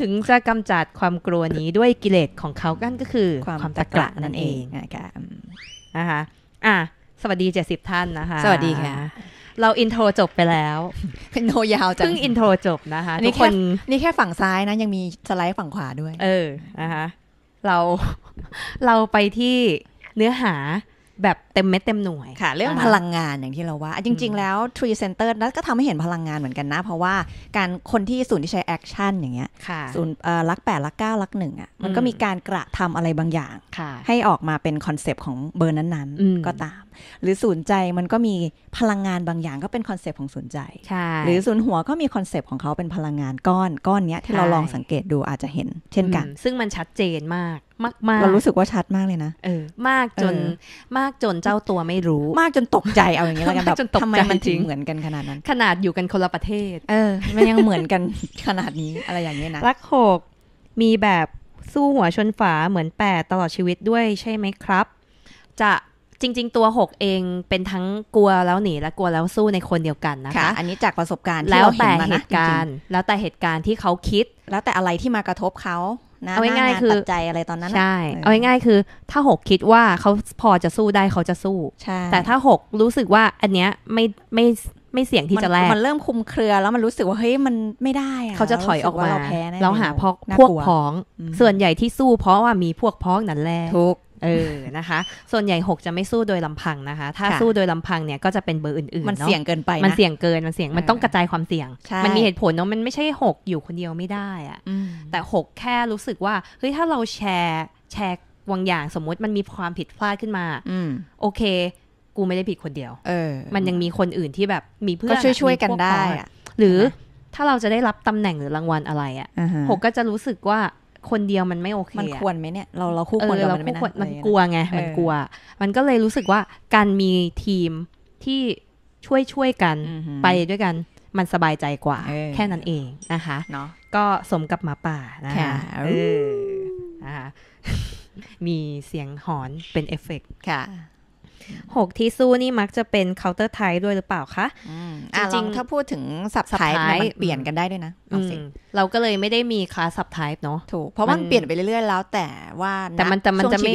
ถึงจะกำจัดความกลัวนี้ด้วยกิเลสของเขากันก็คือ ความตะกระนั่นเองนะคะนะคะอ่ะสวัสดี 70 ท่านนะคะ สวัสดีค่ะ เราอินโทรจบไปแล้วเป็นโนยาวจังเพิ่งอินโทรจบนะคะทุกคนนี่แค่ฝั่งซ้ายนะ ยังมีสไลด์ฝั่งขวาด้วย เออนะคะเราเราไปที่เนื้อหาแบบเต็มเม็ดเต็มหน่วย ค่ะ เรื่องพลังงานอย่างที่เราว่า จริงๆแล้วทรีเซนเตอร์นั้นก็ทำให้เห็นพลังงานเหมือนกันนะ เพราะว่าการคนที่ศูนย์ที่ใช้แอคชั่นอย่างเงี้ยศูนย์รักแปดรักเก้ารักหนึ่งอ่ะมันก็มีการกระทำอะไรบางอย่าง ให้ออกมาเป็นคอนเซปต์ของเบอร์นั้น ๆ ก็ตาม หรือศูนย์ใจมันก็มีพลังงานบางอย่างก็เป็นคอนเซปต์ของศูนย์ใจใหรือศูนย์หัวก็มีคอนเซปต์ของเขาเป็นพลังงานก้อนก้อนเนี้ยที่เราลองสังเกตดูอาจจะเห็น เช่นกันซึ่งมันชัดเจนมากมากๆเรารู้สึกว่าชัดมากเลยนะ เออ มากจนมากจนเจ้าตัวไม่รู้ มากจนตกใจ เอาอย่างนี้แล้วกันแบบทำไมมันถึงเหมือนกันขนาดนั้น ขนาดอยู่กันคนละประเทศ เออ มันยังเหมือนกันขนาดนี้อะไรอย่างเงี้ยนะรักหก มีแบบสู้หัวชนฝาเหมือนแปดตลอดชีวิตด้วยใช่ไหมครับ จะจริงๆ ตัวหกเองเป็นทั้งกลัวแล้วหนีและกลัวแล้วสู้ในคนเดียวกันนะคะ อันนี้จากประสบการณ์ แล้วแต่เหตุการณ์ แล้วแต่เหตุการณ์ที่เขาคิด แล้วแต่อะไรที่มากระทบเขานะเอาง่ายๆคือปัจจัยอะไรตอนนั้นใช่เอาง่ายๆคือถ้าหกคิดว่าเขาพอจะสู้ได้เขาจะสู้ใช่แต่ถ้าหกรู้สึกว่าอันเนี้ยไม่ไม่ไม่เสี่ยงที่จะแลกมันเริ่มคุมเครือแล้วมันรู้สึกว่าเฮ้ยมันไม่ได้อะเขาจะถอยออกมาเราหาพวกพ้องส่วนใหญ่ที่สู้เพราะว่ามีพวกพ้องนั่นแหละถูกเออ นะคะ ส่วนใหญ่ 6 จะไม่สู้โดยลำพังนะคะ ถ้าสู้โดยลำพังเนี่ยก็จะเป็นเบอร์อื่นๆ มันเสี่ยงเกินไป มันเสี่ยงเกิน มันเสี่ยง มันต้องกระจายความเสี่ยง มันมีเหตุผลเนาะ มันไม่ใช่ 6 อยู่คนเดียวไม่ได้อะแต่ 6 แค่รู้สึกว่าเฮ้ยถ้าเราแชร์แชร์บางอย่างสมมุติมันมีความผิดพลาดขึ้นมา โอเค กูไม่ได้ผิดคนเดียวเออมันยังมีคนอื่นที่แบบมีเพื่อนก็ช่วยๆกันได้ หรือถ้าเราจะได้รับตำแหน่งหรือรางวัลอะไรอ่ะหกก็จะรู้สึกว่าคนเดียวมันไม่โอเค มันควรไหมเนี่ยเราเราคู่ควรเราคู่ควรมันกลัวไง มันกลัว มันก็เลยรู้สึกว่าการมีทีมที่ช่วยช่วยกันไปด้วยกันมันสบายใจกว่า แค่นั้นเองนะคะเนาะก็สมกับหมาป่านะคะมีเสียงหอนเป็นเอฟเฟกค่ะหกที่สู้นี่มักจะเป็นเคาน์เตอร์ไทยด้วยหรือเปล่าคะจริงๆถ้าพูดถึงสับไทยมันเปลี่ยนกันได้ด้วยนะเราก็เลยไม่ได้มีคลาสสับไทป์เนาะถูกเพราะมันเปลี่ยนไปเรื่อยๆแล้วแต่ว่าแต่มันแต่มันจะไม่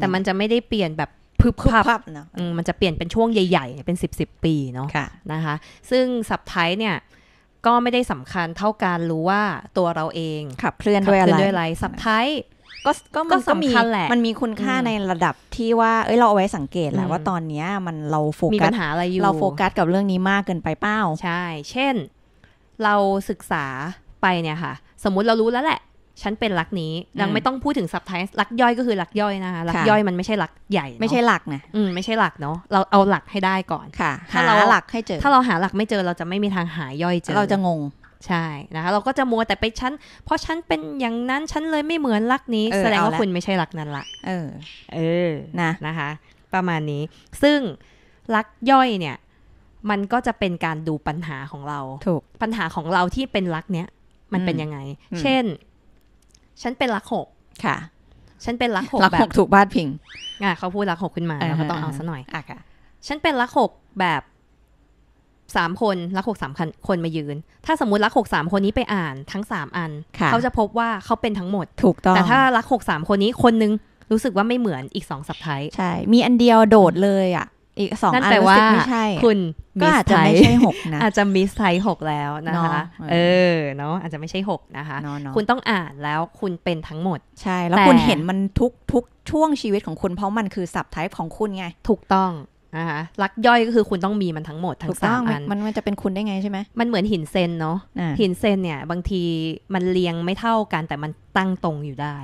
แต่มันจะไม่ได้เปลี่ยนแบบพึบพับเนาะมันจะเปลี่ยนเป็นช่วงใหญ่ๆ เป็นสิบสิบปีเนาะะนะคะ ซึ่งสับไทยเนี่ย ก็ไม่ได้สำคัญเท่าการรู้ว่าตัวเราเองขับเคลื่อนด้วยอะไรสับไทยก็ก็มันก็มีมันมีคุณค่าในระดับที่ว่า เอ้ย เราเอาไว้สังเกตแหละว่าตอนเนี้ยมันเราโฟกัสมีปัญหาอะไรอยู่เราโฟกัสกับเรื่องนี้มากเกินไปเป้าใช่ เช่นเราศึกษาไปเนี่ยค่ะ สมมุติเรารู้แล้วแหละ ฉันเป็นรักนี้ยังไม่ต้องพูดถึงซับไทส์รักย่อยก็คือรักย่อยนะคะรักย่อยมันไม่ใช่รักใหญ่ไม่ใช่หลักนะ อืมไม่ใช่หลักเนาะเราเอาหลักให้ได้ก่อนค่ะถ้าเราหลักให้เจอ ถ้าเราหาหลักไม่เจอเราจะไม่มีทางหาย่อยเจอเราจะงงใช่นะคะเราก็จะมัวแต่ไปชั้น เพราะชั้นเป็นอย่างนั้นชั้นเลยไม่เหมือนรักนี้ แสดงว่าคุณไม่ใช่รักนั้นละเออเออนะนะคะ ประมาณนี้ ซึ่งรักย่อยเนี่ย มันก็จะเป็นการดูปัญหาของเรา ถูกปัญหาของเราที่เป็นรักเนี้ยมันเป็นยังไง เช่น ฉันเป็นรักหกค่ะ ฉันเป็นรักหกรักหกถูกบ้านพิงอ่ะเขาพูดรักหกขึ้นมาเราก็ต้องเอาซะหน่อยอ่ะค่ะ ฉันเป็นรักหกแบบสามคนรักหกสามคนมายืนถ้าสมมติรักหกสามคนนี้ไปอ่านทั้งสามอันเขาจะพบว่าเขาเป็นทั้งหมดถูกต้องแต่ถ้ารักหกสามคนนี้คนนึงรู้สึกว่าไม่เหมือนอีกสองสับไทยใช่ มีอันเดียวโดดเลยอ่ะอีกสองอันรู้สึกไม่ใช่คุณก็อาจจะไม่ใช่หกนะอาจจะมิสไทยหกแล้วนะคะเออเนาะอาจจะไม่ใช่หกนะคะคุณต้องอ่านแล้วคุณเป็นทั้งหมด ใช่ แล้วคุณเห็นมันทุกทุกช่วงชีวิตของคุณเพราะมันคือสับไทยของคุณไงถูกต้องนะคะลักย่อยก็คือคุณต้องมีมันทั้งหมดทั้งสามอันมันมันจะเป็นคุณได้ไงใช่ไหม มันเหมือนหินเซนเนาะหินเซนเนี่ยบางทีมันเรียงไม่เท่ากันแต่มันตั้งตรงอยู่ได้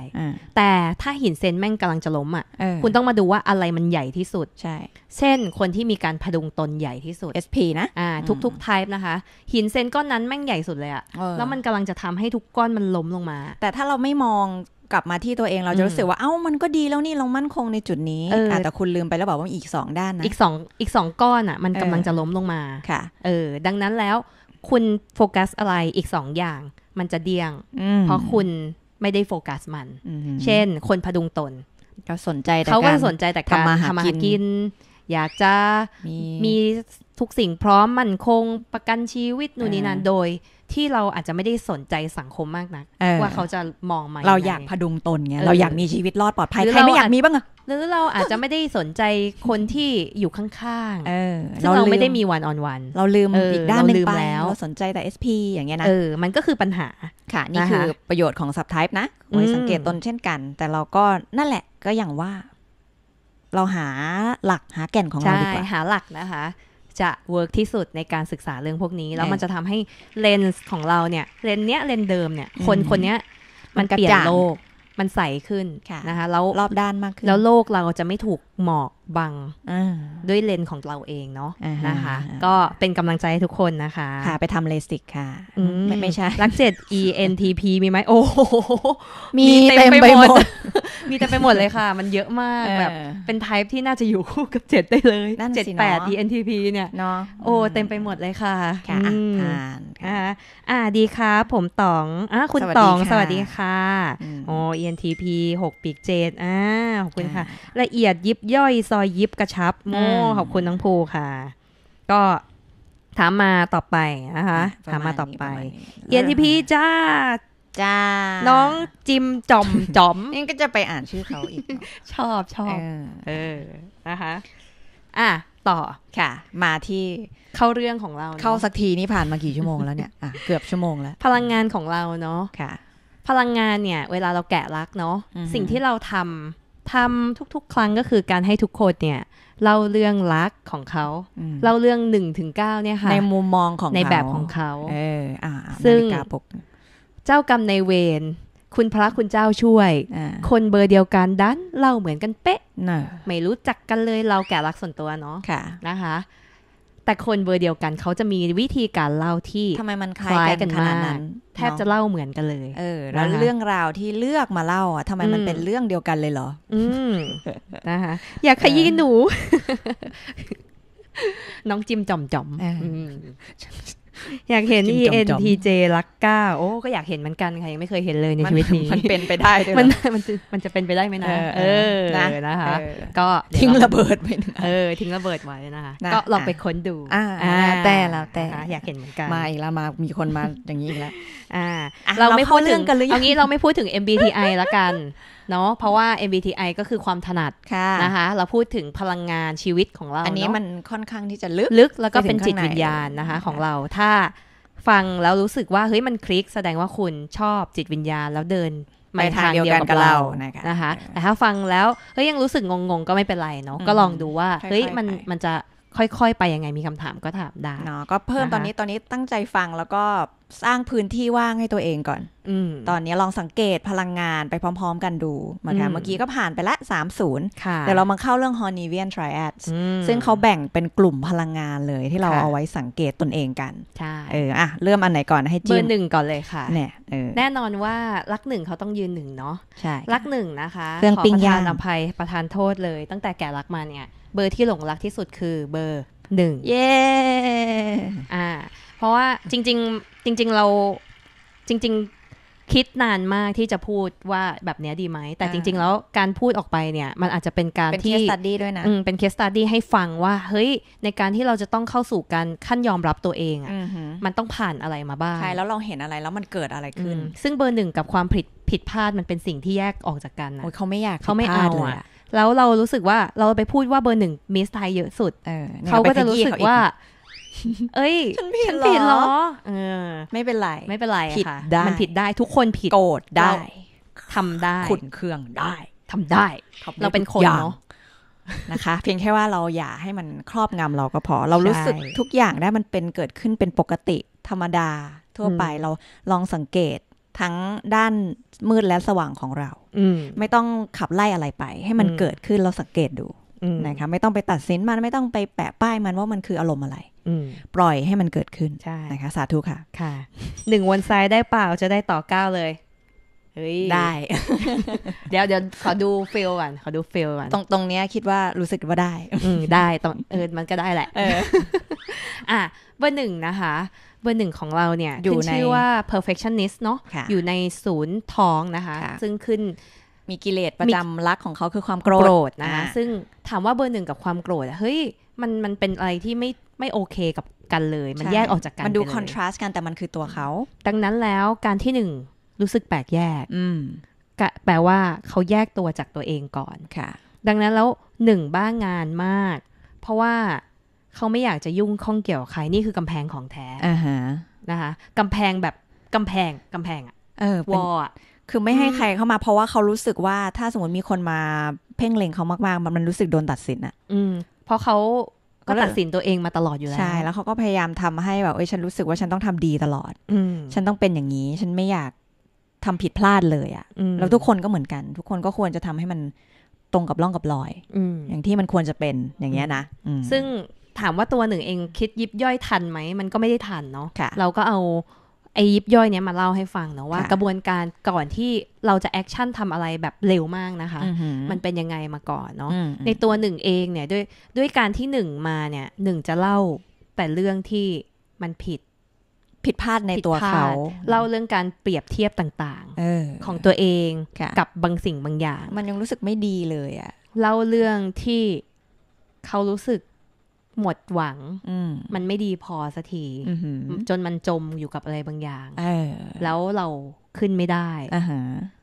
แต่ถ้าหินเซนแม่งกำลังจะล้มอ่ะ คุณต้องมาดูว่าอะไรมันใหญ่ที่สุดใช่ เช่นคนที่มีการพดุงตนใหญ่ที่สุด SP นะอ่าทุกๆไทป์นะคะหินเซนก้อนนั้นแม่งใหญ่สุดเลยอ่ะ แล้วมันกำลังจะทำให้ทุกก้อนมันล้มลงมา แต่ถ้าเราไม่มองกลับมาที่ตัวเองเราจะรู้สึกว่าเอ้ามันก็ดีแล้วนี่เรามั่นคงในจุดนี้แต่คุณลืมไปแล้วบอกว่าอีกสองด้านนะอีกสองอีกสองก้อนอ่ะมันกำลังจะล้มลงมาค่ะเออดังนั้นแล้ว คุณโฟกัสอะไรอีกสองอย่าง มันจะเดียงเพราะคุณไม่ได้โฟกัสมัน เช่น คนพดุงตนเขาสนใจแต่เขาก็สนใจแต่การทำมาหากิน อยากจะมีทุกสิ่งพร้อมมั่นคงประกันชีวิตนู่นนี่นั่นโดยที่เราอาจจะไม่ได้สนใจสังคมมากนะว่าเขาจะมองมาเราอยากพดุงตนไงเราอยากมีชีวิตรอดปลอดภัยใครไม่อยากมีบ้างอะหรือเราอาจจะไม่ได้สนใจคนที่อยู่ข้างๆซึ่งเราไม่ได้มีวันออนวันเราลืมอีกด้านหนึ่งไปแล้วสนใจแต่ SP อย่างเงี้ยนะเออมันก็คือปัญหาค่ะนี่คือประโยชน์ของ subtype นะไว้สังเกตตนเช่นกัน แต่เราก็นั่นแหละ ก็อย่างว่า เราหาหลักหาแก่นของเราดีกว่าหาหลักนะคะจะเวิร์กที่สุดในการศึกษาเรื่องพวกนี้ แล้วมันจะทำให้เลนส์ของเราเนี่ยเลนเนี้ยเลนเดิมเนี่ย คนคนเนี้ยมันเปลี่ยนโลกมันใสขึ้นนะคะแล้วรอบด้านมากขึ้นแล้วโลกเราจะไม่ถูกหมอกบังด้วยเลนของเราเองเนาะนะคะ ก็เป็นกำลังใจให้ทุกคนนะคะค่ะ ไปทำเลสิกค่ะไม่ไม่ใช่รักเจ็ด ENTP มีไหมโอ้มีเต็มไปหมด มีเต็มไปหมดเลยค่ะ มันเยอะมากแบบเป็นไทป์ที่น่าจะอยู่คู่กับเจ็ดได้เลยเจ็ดแปด ENTP เนี่ยเนาะโอ้เต็มไปหมดเลยค่ะค่ะผ่านอ่าดีค่ะ ผมตองอ่าคุณตองสวัสดีค่ะโอ้ ENTP หกปีกเจ็ดอ่าขอบคุณค่ะ ละเอียดยิบย่อยซอยยิบกระชับโม่ขอบคุณน้องภูค่ะ ก็ถามมาต่อไปนะคะถามมาต่อไปเอียนทีพีจ้าจ้าน้องจิม จอมจอมนี่ก็จะไปอ่านชื่อเขาอีกชอบชอบเออนะคะอ่ะต่อค่ะ มาที่เข้าเรื่องของเราเข้าสักทีนี่ผ่านมากี่ชั่วโมงแล้วเนี่ยอ่ะเกือบชั่วโมงแล้วพลังงานของเราเนาะค่ะ พลังงานเนี่ย เวลาเราแกะลักเนาะสิ่งที่เราทำทำทุกๆ ครั้งก็คือการให้ทุกคนเนี่ยเล่าเรื่องรักของเขาเล่าเรื่องหนึ่งถึงเก้าเนี่ยค่ะในมุมมองของในแบบของเขาเอออ่าซึ่งเจ้ากรรมในเวรคุณพระคุณเจ้าช่วย คนเบอร์เดียวกันดันเล่าเหมือนกันเป๊ะไม่รู้จักกันเลย เราแก่รักส่วนตัวเนาะะนะคะแต่คนเบอร์เดียวกัน เขาจะมีวิธีการเล่าที่ทำไมมันคล้ายกันขนาดนั้น แทบจะเล่าเหมือนกันเลยเออแล้วเรื่องราวที่เลือกมาเล่าอ่ะทำไมมันเป็นเรื่องเดียวกันเลยเหรอ อืมนะคะอยากขยี้หนู น้องจิมจอมจอมอยากเห็น ENTJ ลักก้าโอ้ก็อยากเห็นเหมือนกันค่ะยังไม่เคยเห็นเลยในชีวิตนี้มันเป็นไปได้ด้วยมันมันมันจะเป็นไปได้ไหมนะเออนะคะก็ทิ้งระเบิดไปเออ ทิ้งระเบิดไว้นะคะก็ลองไปค้นดู อ่าแต่แล้วแต่อยากเห็นเหมือนกันมาอีกแล้วมามีคนมาอย่างนี้อีกแล้วอ่า เราไม่พูดถึงกันเลยอย่างนี้เราไม่พูดถึง MBTI ละกันเนาะเพราะว่า MBTI ก็คือความถนัดนะคะเราพูดถึงพลังงานชีวิตของเรา อันนี้มันค่อนข้างที่จะลึกลึก แล้วก็เป็นจิตวิญญาณนะคะของเราถ้าฟังแล้วรู้สึกว่า เฮ้ยมันคลิกแสดงว่าคุณชอบจิตวิญญาณแล้วเดินไปทางเดียวกันกับเรานะคะแต่ถ้าฟังแล้วเฮ้ยยังรู้สึกงงๆก็ไม่เป็นไรเนาะก็ลองดูว่าเฮ้ยมันมันจะค่อยๆ ไปยังไงมีคำถามก็ถามได้เนาะก็เพิ่มตอนนี้ตอนนี้ตั้งใจฟังแล้วก็สร้างพื้นที่ว่างให้ตัวเองก่อนอตอนนี้ลองสังเกตพลังงานไปพร้อม ๆ กันดูเหนกันเมื่อกี้ก็ผ่านไปละสามย์แต่เรามาเข้าเรื่อง h o r n i v i a n Triads ซึ่งเขาแบ่งเป็นกลุ่มพลังงานเลยที่เราเอาไว้สังเกตตนเองกันใช่เอออ่ะเริ่มอันไหนก่อนให้จิ้มเบอร์หนึ่งก่อนเลยค่ะเนี่ยแน่นอนว่ารักหนึ่งเขาต้องยืนหนึ่งเนาะใช่รักหนึ่งนะคะเรื่องปิงยางอภัยประทานโทษเลย ตั้งแต่แก่รักมาเนี่ยเบอร์ที่หลงรักที่สุดคือเบอร์หนึ่งเย่อ่า เพราะว่าจริงๆจริง ๆเราจริง ๆคิดนานมากที่จะพูดว่าแบบเนี้ยดีไหมแต่จริง ๆ แล้วการพูดออกไปเนี่ย มันอาจจะเป็นการเป็นเคสตัดดี้ด้วยนะอืเป็นเคสตัดดี้ให้ฟังว่า เฮ้ยในการที่เราจะต้องเข้าสู่การขั้นยอมรับตัวเองอะอืมันต้องผ่านอะไรมาบ้างใช่แล้วเราเห็นอะไรแล้วมันเกิดอะไรขึ้น ซึ่งเบอร์หนึ่งกับความผิดผิดพลาดมันเป็นสิ่งที่แยกออกจากกันนะโอ้ยเขาไม่อยากเขาไม่เอาอ่อะแล้วเรารู้สึกว่าเราไปพูดว่าเบอร์หนึ่งมิสไทยเยอะสุดเเขาก็จะรู้สึกว่า เอ้ย ฉันผิดเหรอ เออ ไม่เป็นไร ไม่เป็นไร ผิดได้มันผิดได้ทุกคนผิด โกรธได้ ทำได้ ขุนเคืองได้ ทำได้ เราเป็นคนเนาะ นะคะ เพียงแค่ว่าเราอย่าให้มันครอบงำเราก็พอ เรารู้สึกทุกอย่างได้มันเป็นเกิดขึ้นเป็นปกติธรรมดา ทั่วไปเราลองสังเกตทั้งด้านมืดและสว่างของเราไม่ต้องขับไล่อะไรไปให้มันเกิดขึ้นเราสังเกตดูนะคะ ไม่ต้องไปตัดสินมันไม่ต้องไปแปะป้ายมันว่ามันคืออารมณ์อะไรปล่อยให้มันเกิดขึ้นนะคะ สาธุค่ะ ค่ะหนึ่งวันซ้ายได้เปล่าจะได้ต่อเก้าเลยได้ เดี๋ยวเดี๋ยวขอดูฟิลก่อนขอดูฟิลก่อนตรงตรงเนี้ยคิดว่ารู้สึกว่าได้อืได้ตอนเออมันก็ได้แหละเออ อ่ะเบอร์หนึ่งนะคะบอร์หนึ่งของเราเนี่ยอยู่ในชื่อว่า perfectionist เนาะอยู่ในศูนย์ท้องนะคะ ซึ่งขึ้นมีกิเลสประจำรักของเขาคือความโกรธนะคะซึ่งถามว่าเบอร์หนึ่งกับความโกรธเฮ้ยมันมันเป็นอะไรที่ไม่ไม่โอเคกับกันเลย มันแยกออกจากกันมันดูคอนทราสต์กันแต่มันคือตัวเขา ดังนั้นแล้วการที่หนึ่งรู้สึกแปลกแยกแปลว่าเขาแยกตัวจากตัวเองก่อนค่ะ ดังนั้นแล้วหนึ่งบ้างงานมาก เพราะว่าเขาไม่อยากจะยุ่งข้องเกี่ยวใครนี่คือกำแพงของแท้นะคะกำแพงแบบกำแพงกำแพงอะวออะคือไม่ให้ใครเข้ามา เพราะว่าเขารู้สึกว่าถ้าสมมติมีคนมาเพ่งเล็งเขามากๆ มันรู้สึกโดนตัดสินอะอืมเพราะเขาก็ตัดสินตัวเองมาตลอดอยู่แล้วใช่แล้วเขาก็พยายามทำให้แบบเอ้ยฉันรู้สึกว่าฉันต้องทำดีตลอด อืฉันต้องเป็นอย่างนี้ ฉันไม่อยากทำผิดพลาดเลยอะ่ะแล้ว ทุกคนก็เหมือนกัน ทุกคนก็ควรจะทำให้มันตรงกับร่องกับรอยอย่างที่มันควรจะเป็นอย่างเงี้ยนะซึ่งถามว่าตัวหนึ่งเองคิดยิบย่อยทันไหมมันก็ไม่ได้ทันเนาะะเราก็เอาไอ้ยิบย่อยเนี้ยมาเล่าให้ฟังเนาะว่ากระบวนการก่อนที่เราจะแอคชั่นทำอะไรแบบเร็วมากนะคะมันเป็นยังไงมาก่อนเนาะในตัวหนึ่งเองเนี่ยด้วยด้วยการที่หนึ่งมาเนี่ยหนึ่งจะเล่าแต่เรื่องที่มันผิดผิดพลาดในตัวเขาเล่าเรื่องการเปรียบเทียบต่างๆของตัวเอง กับบางสิ่งบางอย่าง มันยังรู้สึกไม่ดีเลยอะเล่าเรื่องที่เขารู้สึกหมดหวัง มันไม่ดีพอสักทีจนมันจมอยู่กับอะไรบางอย่างแล้วเราขึ้นไม่ได้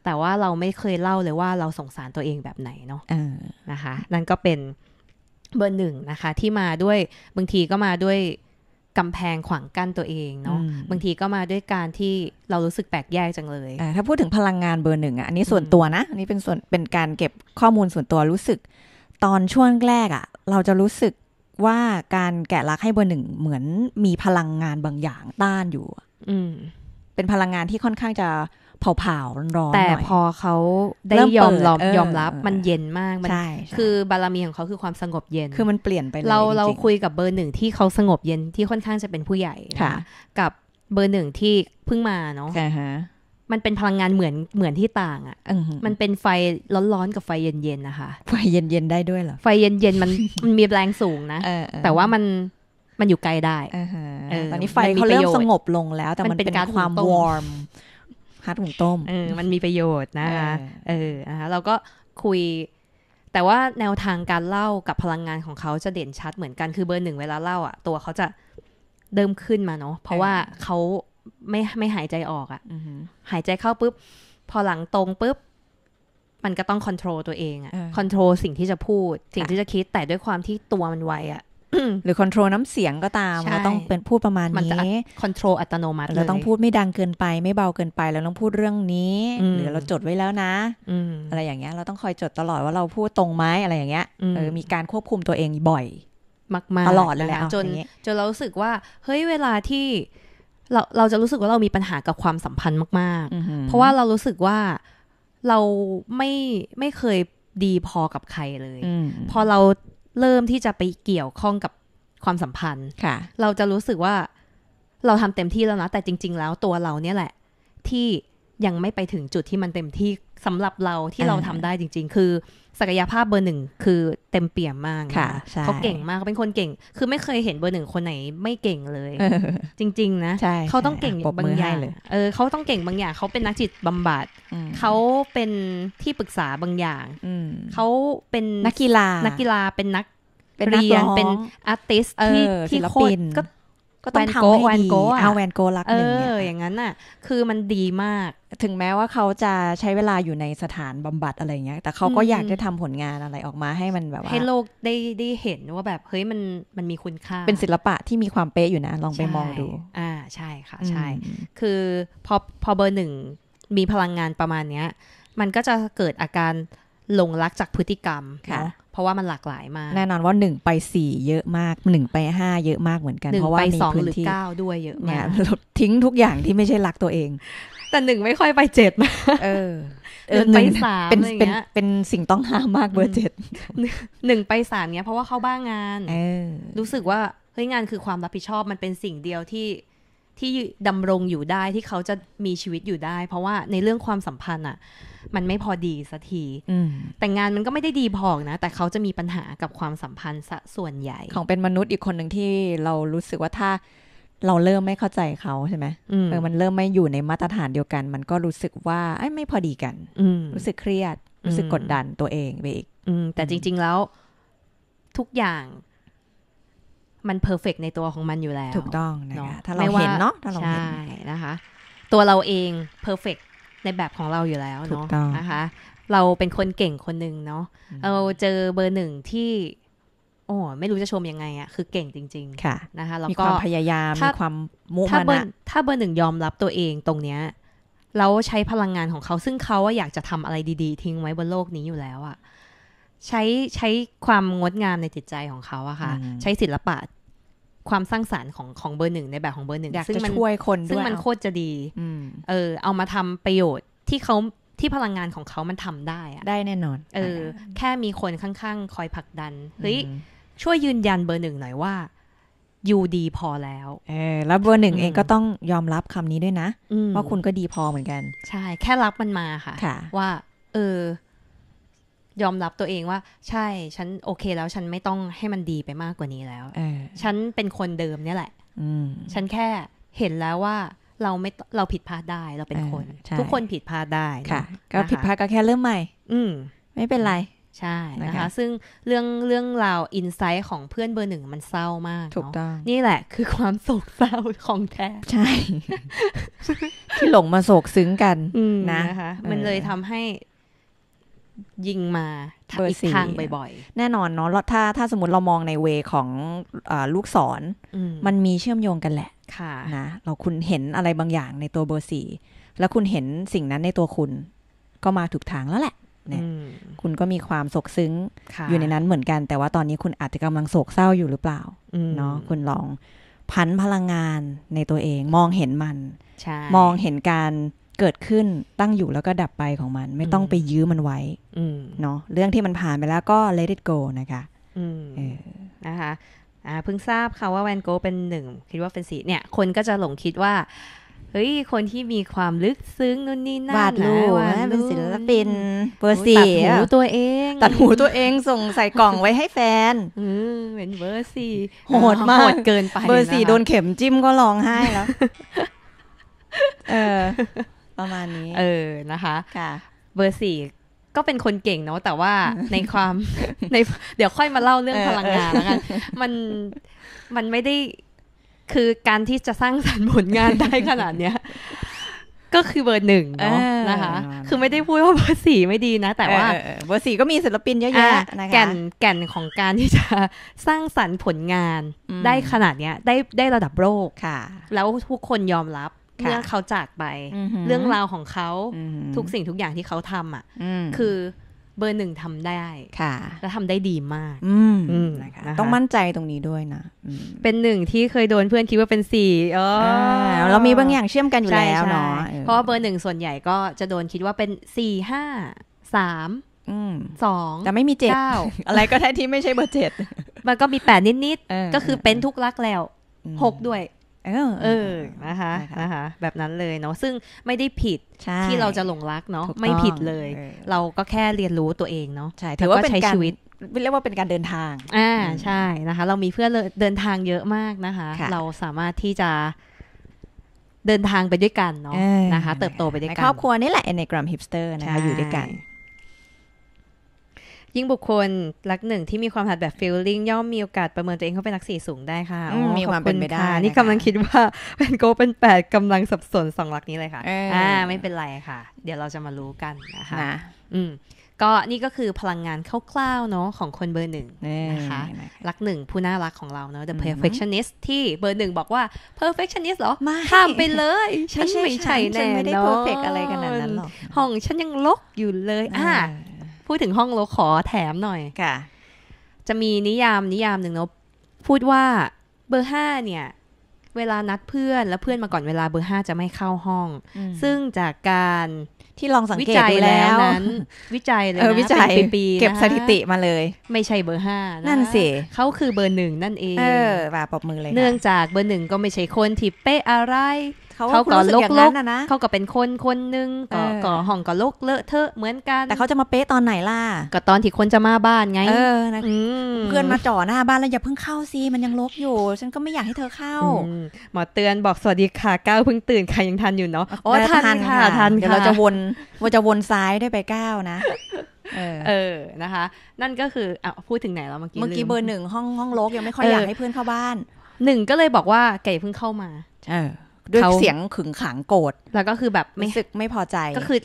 แต่ว่าเราไม่เคยเล่าเลยว่าเราสงสารตัวเองแบบไหนเนาะนะคะ นั่นก็เป็นเบอร์หนึ่งนะคะ ที่มาด้วย บางทีก็มาด้วยกำแพงขวางกั้นตัวเองเนาะ บางทีก็มาด้วยการที่เรารู้สึกแปลกแยกจังเลยถ้าพูดถึงพลังงานเบอร์หนึ่งอ่ะ อันนี้ส่วนตัวนะอันนี้เป็นส่วนเป็นการเก็บข้อมูลส่วนตัวรู้สึก ตอนช่วงแรก อ่ะ เราจะรู้สึกว่าการแกะลักให้เบอร์หนึ่งเหมือนมีพลังงานบางอย่างต้านอยู่ อืม เป็นพลังงานที่ค่อนข้างจะเผาๆร้อนแต่พอเขาได้ยอมรับยอมรับมันเย็นมากมันคือบารมีของเขาคือความสงบเย็น คือมันเปลี่ยนไปเราเราคุยกับเบอร์หนึ่งที่เขาสงบเย็นที่ค่อนข้างจะเป็นผู้ใหญ่ค่ะ กับเบอร์หนึ่งที่เพิ่งมาเนาะมันเป็นพลังงานเหมือนเหมือนที่ต่างอะ่ะมันเป็นไฟร้อนๆ กับไฟเย็นๆนะคะ ไฟเย็นๆได้ด้วยเหรอ ไฟเย็นๆมันมันมีแรงสูงนะ แต่ว่ามันมันอยู่ไกลได้ ตอนนี้ไฟเขาเริ่มสงบลงแล้ว แต่มันเป็นความวอร์มฮาร์ดหุงต้มเออมันมีประโยชน์นะคะ เออนะคะเราก็คุย แต่ว่าแนวทางการเล่ากับพลังงานของเขาจะเด่นชัดเหมือนกัน คือเบอร์หนึ่งเวลาเล่าอ่ะ ตัวเขาจะเดิมขึ้นมาเนาะ เพราะว่าเขาไม่ไม่หายใจออกอะ่ะหายใจเข้าปุ๊บ พอหลังตรงปุ๊บ มันก็ต้องควบคุมตัวเองอะ่ะควบคุมสิ่งที่จะพูดสิ่งที่จะคิดแต่ด้วยความที่ตัวมันไวอะ่ะหรือควบคุมน้ำเสียงก็ตามเราต้องเป็นพูดประมาณนี้ควบคุมอัตโนมัติ เราต้องพูดไม่ดังเกินไป ไม่เบาเกินไปแล้วต้องพูดเรื่องนี้หรือเราจดไว้แล้วนะอะไรอย่างเงี้ยเราต้องคอยจดตลอดว่าเราพูดตรงไหมอะไรอย่างเงี้ยเออมีการควบคุมตัวเองบ่อย มากๆตลอดเลยแล้วจนจนเราสึกว่า เฮ้ยเวลาที่เราเราจะรู้สึกว่าเรามีปัญหากับความสัมพันธ์มากๆเพราะว่าเรารู้สึกว่าเราไม่ไม่เคยดีพอกับใครเลยพอเราเริ่มที่จะไปเกี่ยวข้องกับความสัมพันธ์ค่ะ เราจะรู้สึกว่าเราทำเต็มที่แล้วนะแต่จริง ๆ แล้วตัวเราเนี่ยแหละ ที่ยังไม่ไปถึงจุดที่มันเต็มที่สำหรับเราที่เราทำได้จริง ๆ คือศักยภาพเบอร์หนึ่งคือเต็มเปี่ยมมากค่ะเขาเก่งมากเป็นคนเก่งคือไม่เคยเห็นเบอร์หนึ่งคนไหนไม่เก่งเลย จริงๆนะเขาต้องเก่งบางอย่างเออเขาต้องเก่งบางอย่าง เขาเป็นนักจิตบำบัดเขาเป็นที่ปรึกษาบางอย่างเขาเป็นนักกีฬานักกีฬาเป็นนักเรียนเป็นอาร์ติสที่ที่โคตรก็ก็ต้องทำให้ดีเอาแวนโกลักหนึ่งเนี่ยอย่างนั้นน่ะคือมันดีมาก ถึงแม้ว่าเขาจะใช้เวลาอยู่ในสถานบำบัดอะไรเงี้ย แต่เขาก็อยากจะทำผลงานอะไรออกมาให้มันแบบว่า ให้โลกได้ได้เห็นว่าแบบ เฮ้ยมันมันมีคุณค่า เป็นศิลปะที่มีความเป๊ะอยู่นะ ลองไปมองดู อ่าใช่ค่ะ ใช่ คือพอพอเบอร์หนึ่งมีพลังงานประมาณเนี้ยมันก็จะเกิดอาการหลงรักจากพฤติกรรมค่ะเพราะว่ามันหลากหลายมาก แน่นอนว่า1ไป4เยอะมาก1ไป5เยอะมากเหมือนกัน เพราะว่ามีพื้นที่ด้วยเยอะมากทิ้งทุกอย่างที่ไม่ใช่รักตัวเอง แต่หนึ่งไม่ค่อยไปเจ็ดมาเออเ่งไปสามเป็นเป็นเป็นสิ่งต้องห้ามมากเบอร์เจ็ดหนึ่งไปสามเนี้ยเพราะว่าเข้าบ้างงานรู้สึกว่าเฮ้ยงานคือความรับผิดชอบมันเป็นสิ่งเดียวที่ที่ดำรงอยู่ได้ที่เขาจะมีชีวิตอยู่ได้ เพราะว่าในเรื่องความสัมพันธ์อ่ะ มันไม่พอดีสักทีแต่งานมันก็ไม่ได้ดีพอนะแต่เขาจะมีปัญหากับความสัมพันธ์ซะส่วนใหญ่ ของเป็นมนุษย์อีกคนหนึ่งที่ เรารู้สึกว่าถ้าเราเริ่มไม่เข้าใจเขาใช่ไหมเออมันเริ่มไม่อยู่ในมาตรฐานเดียวกัน มันก็รู้สึกว่าไอ้ไม่พอดีกันรู้สึกเครียด รู้สึกกดดันตัวเองไปอีกแต่จริง ๆ แล้ว ทุกอย่างมันเพอร์เฟกในตัวของมันอยู่แล้ว ถูกต้องนะคะถ้าเราเห็นเนาะถ้าเราเห็นใช่นะคะ ตัวเราเองเพอร์เฟกในแบบของเราอยู่แล้วเนาะนะคะเราเป็นคนเก่งคนหนึ่งเนาะเราเจอเบอร์หนึ่งที่โอ้ไม่รู้จะชมยังไงอะคือเก่งจริงๆค่ะนะคะแล้วก็มีความพยายามมีความมุ่งมัานถ้าเบอร์หนึ่งยอมรับตัวเองตรงเนี้ยแล้วใช้พลังงานของเขาซึ่งเขาอยากจะทำอะไรดี ๆ ทิ้งไว้บนโลกนี้อยู่แล้วอะใช้ใช้ความงดงามในจิตใจของเขาอะค่ะ ใช้ศิลปะ ความสร้างสารรค์ของของเบอร์หนึ่งในแบบของเบอร์หนึ่งซึ่งมันช่วยคนซึ่งมันโคตรจะดีเออ เอามาทำประโยชน์ที่เขาที่พลังงานของเขามันทำได้อะได้แน่นอน เออ แค่มีคนข้าง ๆ คอยผลักดันเฮ้ยช่วยยืนยันเบอร์หนึ่งหน่อยว่ายูดีพอแล้วเออแล้วเบอร์หนึ่งเองก็ต้องยอมรับคำนี้ด้วยนะว่าคุณก็ดีพอเหมือนกันใช่ แค่รับมันมาค่ะว่า เออยอมรับตัวเองว่าใช่ ฉันโอเคแล้วฉันไม่ต้องให้มันดีไปมากกว่านี้แล้วฉันเป็นคนเดิมเนี่ยแหละฉันแค่เห็นแล้วว่าเราไม่เราผิดพลาดได้เราเป็นคน ทุกคนผิดพลาดได้ค่ะก็ผิดพลาดก็แค่เริ่มใหม่ อืไม่เป็นไร ใช่นะคะ ซึ่งเรื่องเรื่องราวอินไซต์ของเพื่อนเบอร์หนึ่งมันเศร้ามากถูกต้องนี่แหละคือความโศกเศร้าของแท้ใช่ ที่หลงมาโศกซึ้งกันนะมันเลยทำให้ยิงมาอีกทางบ่อยๆ แน่นอนเนาะถ้าถ้าสมมติเรามองในเวของอลูกศรมันมีเชื่อมโยงกันแหละะนะเราคุณเห็นอะไรบางอย่างในตัวเบอร์สี่แล้วคุณเห็นสิ่งนั้นในตัวคุณก็มาถูกทางแล้วแหละ เนี่ยคุณก็มีความโศกซึ้ง อยู่ในนั้นเหมือนกัน แต่ว่าตอนนี้คุณอาจจะกำลังโศกเศร้าอยู่หรือเปล่าเนาะคุณลอง พันพลังงานในตัวเองมองเห็นมันมองเห็นการเกิดขึ้นตั้งอยู่แล้วก็ดับไปของมัน ไม่ต้องไปยื้อมันไว้เนาะเรื่องที่มันผ่านไปแล้วก็ let it go นะคะนะคะเพิ่งทราบค่ะว่าแวนโกเป็นหนึ่งคิดว่าเป็นสีเนี่ย คนก็จะหลงคิดว่า เฮ้ยคนที่มีความลึกซึ้งนู่นนี่นั่นวาดรูปเป็นศิลปินเบอร์สีตัดหูตัวเอง ตัดหูตัวเองส่งใส่กล่องไว้ให้แฟนเป็นเบอร์สี่โหดมากเกินไปเบอร์สี่โดนเข็มจิ้มก็ร้องไห้แล้ว เออประมาณนี้ เออนะคะ ค่ะเบอร์สี่ก็เป็นคนเก่งเนาะแต่ว่าในความในเดี๋ยวค่อยมาเล่าเรื่องพลังงานแล้วกันมันมันไม่ได้ คือการที่จะสร้างสรรค์ผลงานได้ขนาดเนี้ย ก็คือเบอร์หนึ่งเนาะนะคะ คือไม่ได้พูดว่าเบอร์สี่ไม่ดีนะแต่ว่าเบอร์สี่ก็มีศิลปินเยอะแยะแก่นแก่นของการที่จะสร้างสรรค์ผลงานได้ขนาดเนี้ย ได้ได้ระดับโลกค่ะ แล้วทุกคนยอมรับเมื่อเขาจากไปเรื่องราวของเขาทุกสิ่งทุกอย่างที่เขาทำอ่ะคือเบอร์หนึ่งทำได้และทำได้ดีมากนะคะต้องมั่นใจตรงนี้ด้วยนะเป็นหนึ่งที่เคยโดนเพื่อนคิดว่าเป็นสี่เรามีบางอย่างเชื่อมกันอยู่แล้วเนาะเพราะเบอร์หนึ่งส่วนใหญ่ก็จะโดนคิดว่าเป็นสี่ห้าสามสองแต่ไม่มีเจ็ดอะไรก็ได้ที่ไม่ใช่เบอร์เจ็ดมันก็มีแปดนิดๆก็คือเป็นทุกรักแล้วหกด้วยเออเออนะคะนะคะแบบนั้นเลยเนาะซึ่งไม่ได้ผิดที่เราจะหลงรักเนาะไม่ผิดเลย เราก็แค่เรียนรู้ตัวเองเนาะใช่ถือว่าใช้ชีวิตเรียกว่าเป็นการเดินทาง อ่า ใช่นะคะ เรามีเพื่อนเดินทางเยอะมากนะคะ เราสามารถที่จะเดินทางไปด้วยกันเนาะนะคะ เติบโตไปด้วยกันครอบครัวนี่แหละอเนกรัมฮิปสเตอร์นะคะอยู่ด้วยกันยิ่งบุคคลรักหนึ่งที่มีความหัดแบบฟิลลิ่งย่อมมีโอกาสประเมินตัวเองเข้าเป็นนักสี่สูงได้ค่ะ มีความเป็นไปได้นี่กำลังคิดว่าเป็นโกเป็นแปดกำลังสับสนสองหลักนี้เลยค่ะอ่าไม่เป็นไรค่ะ เดี๋ยวเราจะมารู้กันนะคะอืมก็นี่ก็คือพลังงานคร่าวๆเนาะของคนเบอร์หนึ่งนะคะรักหนึ่งผู้น่ารักของเราเนาะ the perfectionist ที่เบอร์หนึ่งบอกว่า perfectionist เหรอมข้ามไปเลยฉันไม่ใช่แน่นฉันไม่ได้ perfect อะไรขนาดนั้นหรอกห้องฉันยังลกอยู่เลยอ่าพูดถึงห้องโลขอแถมหน่อยค่ะ จะมีนิยามนิยามหนึ่งเนาะพูดว่าเบอร์ห้าเนี่ย เวลานัดเพื่อนแล้วเพื่อนมาก่อนเวลาเบอร์ห้าจะไม่เข้าห้อง ซึ่งจากการที่ลองสังเกตดูแล้วนั้นวิจัยเลยนะวิจัยปีเก็บสถิติมาเลย ไม่ใช่เบอร์ห้านั่นสิเขาคือเบอร์หนึ่งนั่นเองเออว่าปอบมือเลยเนื่องจากเบอร์หนึ่งก็ไม่ใช่คนที่เป๊ะอะไรเขาก็รู้สึกอย่างนั้นนะเขาก็เป็นคนคนหนึ่งก็ก่อห้องก็ลกเลอะเทอะเหมือนกัน แต่เขาจะมาเป๊ะตอนไหนล่ะ ก็ตอนที่คนจะมาบ้านไงเพื่อนมาจ่อหน้าบ้านแล้วอย่าเพิ่งเข้าซิมันยังลกอยู่ ฉันก็ไม่อยากให้เธอเข้าหมอเตือนบอกสวัสดีค่ะก้าวเพิ่งตื่นค่ะยังทันอยู่เนาะโอ้ทันค่ะทันเดี๋ยวเราจะวนเราจะวนซ้ายได้ไปก้าวนะ เออ เออนะคะ นั่นก็คืออ่ะพูดถึงไหนแล้วเมื่อกี้เมื่อกี้เบอร์หนึ่งห้องห้องลก ยังไม่ค่อยอยากให้เพื่อนเข้าบ้านหนึ่งก็เลยบอกว่าไก่เพิ่งเข้ามาเด้วยเสียงขึงขังโกรธแล้วก็คือแบบไม่สึกไม่พอใจก็คือ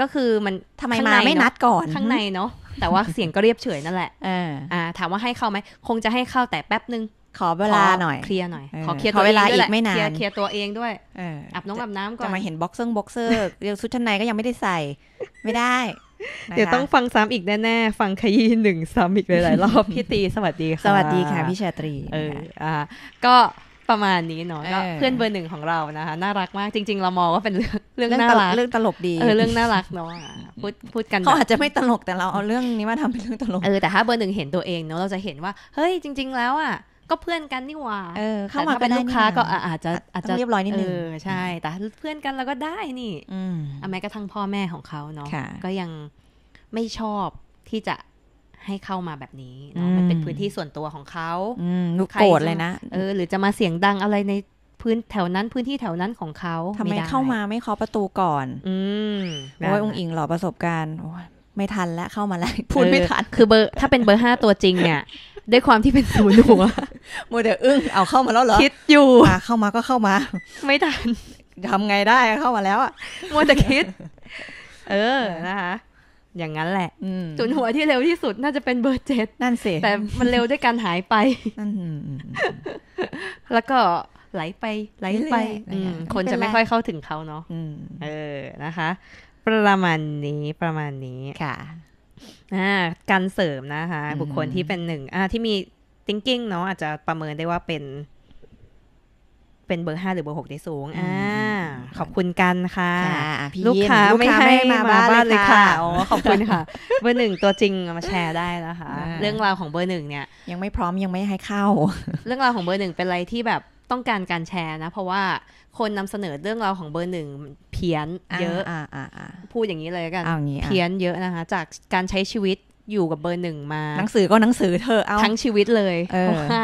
ก็คือมันทำไมมาไม่นัดก่อนข้างในเนาะแต่ว่าเสียงก็เรียบเฉยนั่นแหละอ่า ถามว่าให้เข้าไหมคงจะให้เข้าแต่แป๊บนึงขอเวลาหน่อยเคลียร์หน่อยขอเคลียร์ตัวเวแหอะเคลียร์เคลียร์ตัวเองด้วยอาบน้ำอาบน้ำก่อนจะมาเห็น บ็อกเซอร์บ็อกเซอร์เดี๋ยวชุดชั้นในก็ยังไม่ได้ใส่ ไม่ได้ เดี๋ยวต้องฟังซ้ำอีกแน่ๆฟังขยี้หนึ่งซ้ำอีกหลายๆรอบพี่ตีสวัสดีค่ะสวัสดีค่ะพี่ชาตรีเอออ่า ก็ประมาณนี้เนาะเพื่อนเบอร์หนึ่งของเรานะคะน่ารักมาก จริง ๆเรามองว่าเป็นเรื่องเรื่องน่ารักเรื่องตลกดีเออเรื่องน่ารักเนาะพูดพูดกันเขาอาจจะไม่ตลก แต่เราเอาเรื่องนี้มาทำเป็นเรื่องตลกเออแต่ถ้าเบอร์หนึ่งเห็นตัวเองเนาะเราจะเห็นว่าเฮ้ย จริง ๆ แล้วอ่ะ ก็เพื่อนกันนี่หว่าเออเข้ามาเป็นลูกค้าก็อาจจะอาจจะเรียบร้อยนิดนึงใช่ แต่เพื่อนกันเราก็ได้นี่อแม้กระทั่งพ่อแม่ของเขาเนาะก็ยังไม่ชอบที่จะให้เข้ามาแบบนี้เนาะมันเป็นพื้นที่ส่วนตัวของเขาอืมโกรธเลยนะ เออ หรือจะมาเสียงดังอะไรในพื้นแถวนั้นพื้นที่แถวนั้นของเขาทำไมเข้ามาไม่เคาะประตูก่อน อืมโอ้ยองอิงหรอประสบการณ์ไม่ทันแล้วเข้ามาแล้ว พูดไม่ทัน คือเบอร์ถ้าเป็นเบอร์ห้าตัวจริงเนี่ย ด้วยความที่เป็นศูนย์หัวโมเดลอึ้ง เอาเข้ามาแล้วเหรอ คิดอยู่เข้ามาก็เข้ามา ไม่ทัน ทำไงได้เข้ามาแล้วอ่ะมเดแคิด เออนะคะอย่างนั้นแหละจุดหัวที่เร็วที่สุดน่าจะเป็นเบอร์เจ็ดนั่นสิแต่มันเร็วด้วยการหายไปแล้วก็ไหลไป ไหลไปคนจะไม่ค่อยเข้าถึงเขาเนาะเออนะคะ ประมาณนี้ประมาณนี้ค่ะการเสริมนะคะ บุคคลที่เป็นหนึ่งที่มี thinking เนาะอาจจะประเมินได้ว่าเป็นเป็นเบอร์ห้าหรือเบอร์กได้สูงอ่าขอบคุณกันค่ะลูกค้าไม่ให้มาบ้านเลยค่ะอ๋อขอบคุณค่ะ เบอร์หนึ่งตัวจริงมาแชร์ได้แล้วค่ะเรื่องราวของเบอร์หนึ่งเนี่ย ยังไม่พร้อมยังไม่ให้เข้า เรื่องราวของเบอร์หนึ่งเป็นอะไรที่แบบต้องการการแชร์นะ เพราะว่าคนนำเสนอเรื่องราวของเบอร์หนึ่งเพี้ยนเยอะพูดอย่างนี้เลยกันเพี้ยนเยอะนะคะจากการใช้ชีวิตอยู่กับเบอร์หนึ่งมาหนังสือก็หนังสือเธอเอาทั้งชีวิตเลยเพราะว่า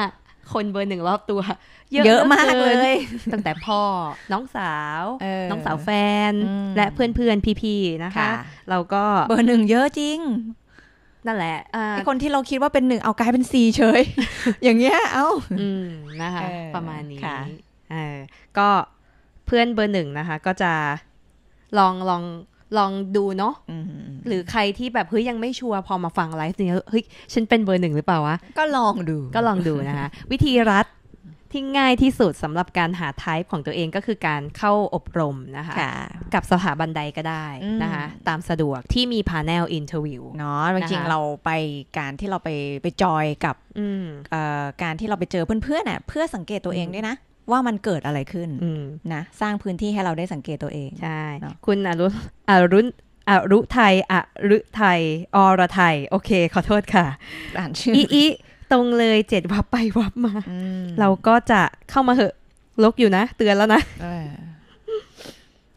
คนเบอร์หนึ่งรอบตัวเยอะมากเลย ตั้งแต่พ่อน้องสาว น้องสาวแฟนและเพื่อนๆพี่ๆนะคะ เราก็เบอร์หนึ่งเยอะจริง นั่นแหละไอคนที่เราคิดว่าเป็นหนึ่งเอากลายเป็นสี่เฉยอย่างเงี้ย เอ้านะคะ ประมาณนี้ก็เพื่อนเบอร์หนึ่งนะคะ ก็จะลองลองลองดูเนาะหรือใครที่แบบเฮ้ยยังไม่ชัวร์พอมาฟังไลฟ์เนี้ เฮ้ย ฉันเป็นเบอร์หนึ่งหรือเปล่าวะ ก็ลองดูก็ลองดูนะคะ วิธีรัดที่ง่ายที่สุดสำหรับการหาไทป์ของตัวเองก็คือการเข้าอบรมนะคะ กับสถาบันใดก็ได้นะคะ ตามสะดวกที่มีพาแนลอินเทอร์วิวเนาะจริงๆเราไปการที่เราไปไปจอยกับการที่เราไปเจอเพื่อนๆเพื่อสังเกตตัวเองด้วยนะว่ามันเกิดอะไรขึ้นนะสร้างพื้นที่ให้เราได้สังเกตตัวเอง ใช่ คุณ อรุณอรุณอรุไทยอรุไทยอรไทย โอเคขอโทษค่ะอ่านชื่ออีตรงเลยเจ็ดวับไปวับมาเราก็จะเข้ามาเหอะลกอยู่นะ เตือนแล้วนะ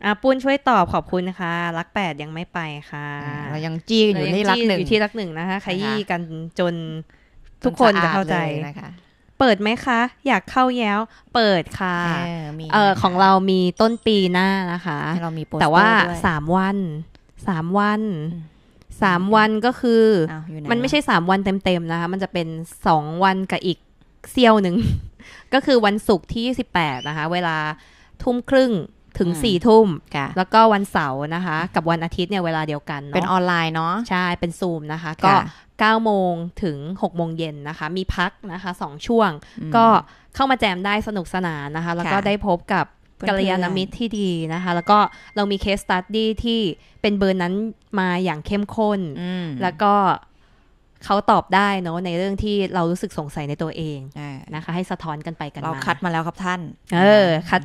อาปุ้นช่วยตอบขอบคุณนะคะ รักแปดยังไม่ไปค่ะ เรายังจี้อยู่ที่รักหนึ่งอยู่ที่รักหนึ่งนะคะขยี้กันจนทุกคนจะเข้าใจนะคะเปิดไหมคะ อยากเข้าแย้วเปิดค่ะเออของเรามีต้นปีหน้านะคะเรามีแต่ว่าสามวันสามวันสามวันก็คืออมันไม่ใช่สามวันเต็มๆ นะคะ มันจะเป็นสองวันกับอีกเซี่ยวหนึ่ง ก็คือวันศุกร์ที่สิบแปดนะคะ เวลาทุ่มครึ่งถึง4ี่ทุ่มแล้วก็วันเสาร์นะคะ กับวันอาทิตย์เนี่ยเวลาเดียวกันเนาะเป็นออนไลน์เนาะใช่ เป็นซูมนะคะก็ 9 โมงถึง 6 โมงเย็นนะคะ มีพักนะคะ 2 ช่วง ก็เข้ามาแจมได้สนุกสนานนะคะ แล้วก็ได้พบกับกัลยาณมิตรที่ดีนะคะ แล้วก็เรามีเคสสตัดดี้ที่เป็นเบอร์นั้นมาอย่างเข้มข้นแล้วก็เขาตอบได้เนาะในเรื่องที่เรารู้สึกสงสัยในตัวเองนะคะ ให้สะท้อนกันไปกันมาเราคัดมาแล้วครับท่าน เออคัด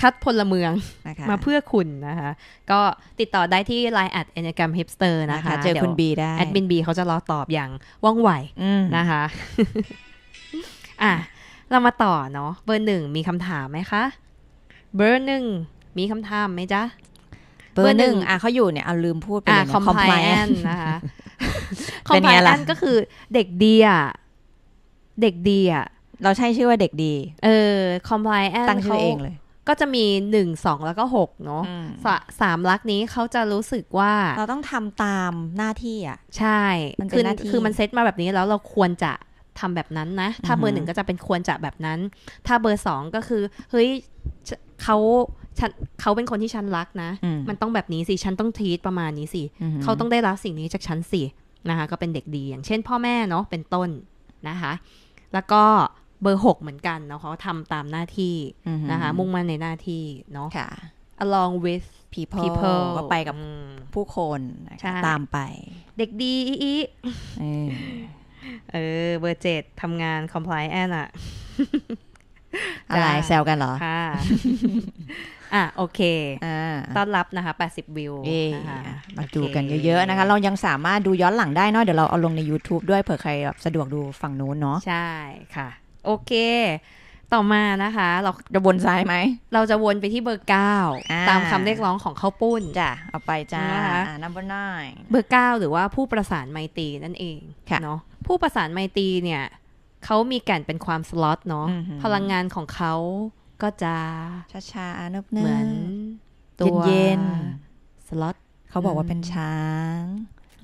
คัดพลเมืองนะคะมาเพื่อคุณนะคะ ก็ติดต่อได้ที่ Line แอดเอนกรรมฮิปสเตอร์นะคะ เจอคุณบีได้แอดมินบีเขาจะรอตอบอย่างว่องไวนะคะ อ่ะเรามาต่อเนาะเบอร์หนึ่งมีคำถามไหมคะ เบอร์หนึ่งมีคำถามไหมจ๊ะ เบอร์หนึ่งอ่ะเขาอยู่เนี่ย เอาลืมพูดไปเลยคอมพลีแอนนะคะคอมพลีแอนก็คือเด็กดีอ่ะเด็กดีอ่ะเราใช้ชื่อว่าเด็กดี เออคอมพ l i a n ตั้งชื่อเองเลยก็จะมีหนึ่งสองแล้วก็หกเนาะสามลักนี้เขาจะรู้สึกว่าเราต้องทำตามหน้าที่อ่ะ ใช่คือคือมันเซตมาแบบนี้แล้วเราควรจะทำแบบนั้นนะ ถ้าเบอร์หนึ่งก็จะเป็นควรจะแบบนั้น ถ้าเบอร์สองก็คือเฮ้ยเขาฉันเขาเป็นคนที่ฉันรักนะ มันต้องแบบนี้สิ ฉันต้องทีตประมาณนี้สิเขาต้องได้รับสิ่งนี้จากฉันสินะคะ ก็เป็นเด็กดีอย่างเช่น พ่อแม่เนาะเป็นต้นนะคะ แล้วก็เบอร์หกเหมือนกันเนาะเขาทำตามหน้าที่นะคะ มุ่งมั่นในหน้าที่เนาะ along with people, people ก็ไปกับผู้คนตามไป เด็กดีอีเออ เบอร์เจ็ดทำงาน compliance อะอะไรแซวกันเหรอ ค่ะ อ่ะ โอเคต้อนรับนะคะ 80 วิวมาดูกันเยอะๆนะคะ เรายังสามารถดูย้อนหลังได้เนาะเดี๋ยวเราเอาลงใน YouTube ด้วยเผื่อใครสะดวกดูฝั่งนู้นเนาะใช่ค่ะโอเค ต่อมานะคะ เราจะวนซ้ายไหม เราจะวนไปที่เบอร์เก้าตามคำเรียกร้องของข้าวปุ้นจ้ะเอาไปจ้าะ number nine เบอร์เก้าหรือว่าผู้ประสานไมตรีนั่นเองเนาะผู้ประสานไมตรีเนี่ยเขามีแก่นเป็นความสล็อตเนาะพลังงานของเขาก็จะช้าๆเนิบๆเหมือนตัวเย็นๆสล็อตเขาบอกว่าเป็นช้าง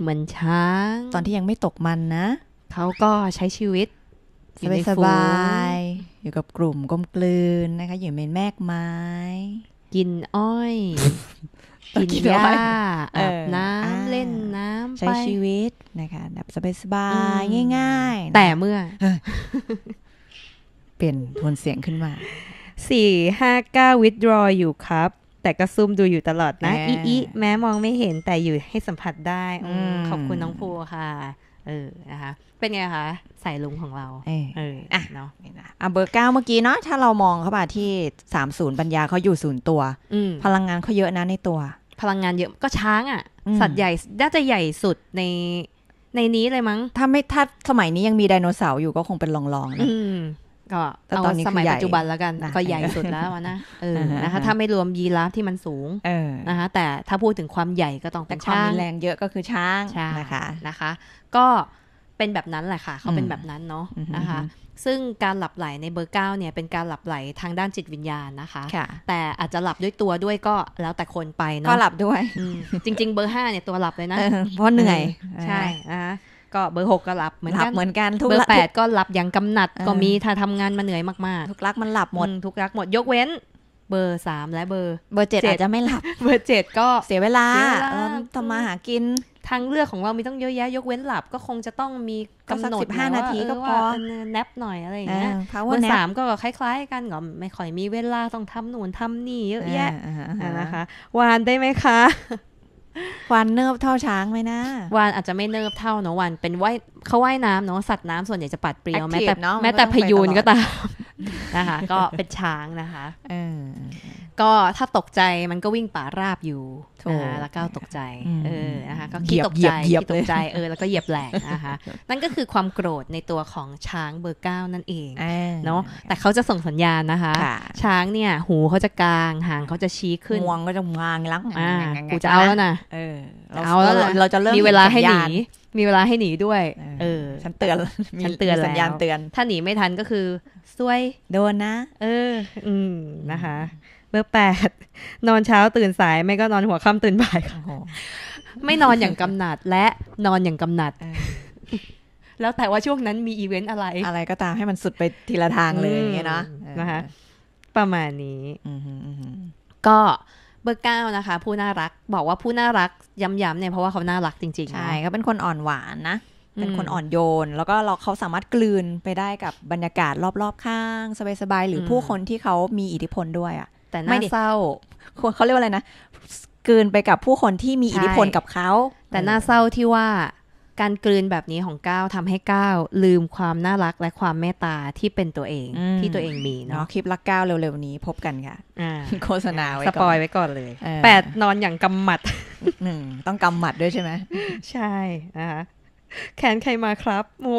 เหมือนช้าง ตอนที่ยังไม่ตกมันนะ เขาก็ใช้ชีวิตสบายสบาย อยู่กับกลุ่มกลมกลืนนะคะ อยู่เป็นแมกไม้ กินอ้อย กินหญ้าอาบน้ำเล่นน้ำใช้ชีวิตนะคะ แบบสบายๆง่าย ๆ แต่เมื่อ เปลี่ยนทนเสียงขึ้นมาสี่ห้าเก้าวิดรออยู่ครับ แต่ก็ซุ่มดูอยู่ตลอดนะ อีอีแม้มองไม่เห็นแต่อยู่ให้สัมผัสได้ ขอบคุณน้องภูค่ะเออ นะคะ เป็นไงคะสายลุงของเรา เออเอออ่ะเนาะอ่ะเบอร์เก้าเมื่อกี้เนาะ ถ้าเรามองเข้ามาที่สามศูนย์ปัญญาเขาอยู่ศูนย์ตัวพลังงานเขาเยอะนะในตัว พลังงานเยอะก็ช้างอ่ะ สัตว์ใหญ่ น่าจะใหญ่สุดในในนี้เลยมั้ง ถ้าไม่ถ้าสมัยนี้ยังมีไดโนเสาร์อยู่ก็คงเป็นรองๆนะก็เอาสมัยปัจจุบันแล้วกัน ก็ใหญ่สุดแล้วนะ เออ นะคะ ถ้าไม่รวมยีราฟที่มันสูงนะคะ แต่ถ้าพูดถึงความใหญ่ก็ต้องเป็นช้างแรงเยอะก็คือช้างนะคะนะคะก็เป็นแบบนั้นแหละค่ะเขาเป็นแบบนั้นเนาะนะคะซึ่งการหลับไหลในเบอร์เก้าเนี่ยเป็นการหลับไหลทางด้านจิตวิญญาณนะคะคะ แต่อาจจะหลับด้วยตัวด้วยก็แล้วแต่คนไปเนาะก็หลับด้วยจริงๆเบอร์ห้าเนี่ย ตัวหลับเลยนะ เพราะเหนื่อยใช่นะก็เบอร์หกก็หลับเหมือนกันเหมือนกันเบอร์แปดก็หลับอย่างกำหนัด ก็มีถ้าทำงานมาเหนื่อยมากๆทุกรักมันหลับหมดทุกรักหมดยกเว้นเบอร์สามและเบอร์ เบอร์เจ็ดอาจจะไม่หลับ เบอร์เจ็ดก็เสียเวลาทำมาหากินทางเลือกของเรามีต้องเยอะแยะยกเว้นหลับ ก็คงจะต้องมีกำหนดสิบห้านาทีก็พอแนบหน่อยอะไรอย่างเงี้ยเบอร์สามก็คล้าย ๆ กันก็ไม่ค่อยมีเวลาต้องทำหนุนทำนี่เยอะแยะนะคะวานได้ไหมคะวานเนิบเท่าช้างไหมนะวานอาจจะไม่เนิบเท่าเนาะวานเป็นว่ายเขาว่ายน้ำเนาะสัตว์น้ำส่วนใหญ่จะปัดเปรียวแม้แต่แม้แต่พยูนก็ตาม นะคะ ก็เป็นช้างนะคะก็ถ้าตกใจมันก็วิ่งป่าราบอยู่นะแล้วก็ตกใจ เออ นะคะก็ขี้ตกใจ ขี้ตกใจ เออ แล้วก็เหยียบแหลกนะคะ นั่นก็คือความโกรธในตัวของช้างเบอร์เก้านั่นเอง เนาะแต่เขาจะส่งสัญญาณนะคะ ช้างเนี่ย หูเขาจะกลาง หางเขาจะชี้ขึ้นงวงก็จะงางลังอ่า กูจะเอาแล้วนะเออเอาแล้วเราจะเริ่มมีเวลาให้หนี มีเวลาให้หนีด้วย เออ ฉันเตือน ฉันเตือนสัญญาณเตือน ถ้าหนีไม่ทันก็คือซวยโดนนะ เออ อืม นะคะเบอร์แปดนอนเช้าตื่นสายไม่ก็นอนหัวค่ำตื่นบ่ายค่ะไม่นอนอย่างกำหนัด และนอนอย่างกำหนัดแล้วแต่ว่าช่วงนั้นมีอีเวนต์อะไรอะไรก็ตามให้มันสุดไปทีละทางเลยอย่างเงี้ยนะนะคะประมาณนี้ก็เบอร์เก้านะคะ ผู้น่ารักบอกว่าผู้น่ารักย้ำๆเนี่ยเพราะว่าเขาน่ารักจริงๆใช่เขาเป็นคนอ่อนหวานนะเป็นคนอ่อนโยน แล้วก็เราเขาสามารถกลืนไปได้กับบรรยากาศ รอบๆ ข้างสบายๆหรือผู้คนที่เขามีอิทธิพลด้วยอ่ะแต่น่าเศร้าเขาเรียกว่าอะไรนะกลืนไปกับผู้คนที่มีอิทธิพลกับเขา แต่น่าเศร้าที่ว่า การกลืนแบบนี้ของก้าวทำให้ก้าวลืมความน่ารักและความเมตตาที่เป็นตัวเอง ที่ตัวเองมีเนาะคลิปรักก้าวเร็วๆนี้ พบกันค่ะโฆษณาไว้ก่อนสปอยไว้ก่อนเลยแปดนอนอย่างกำหมัดหนึ่งต้องกำหมัดด้วยใช่ไหมใช่นะคะแขนใครมาครับโอ้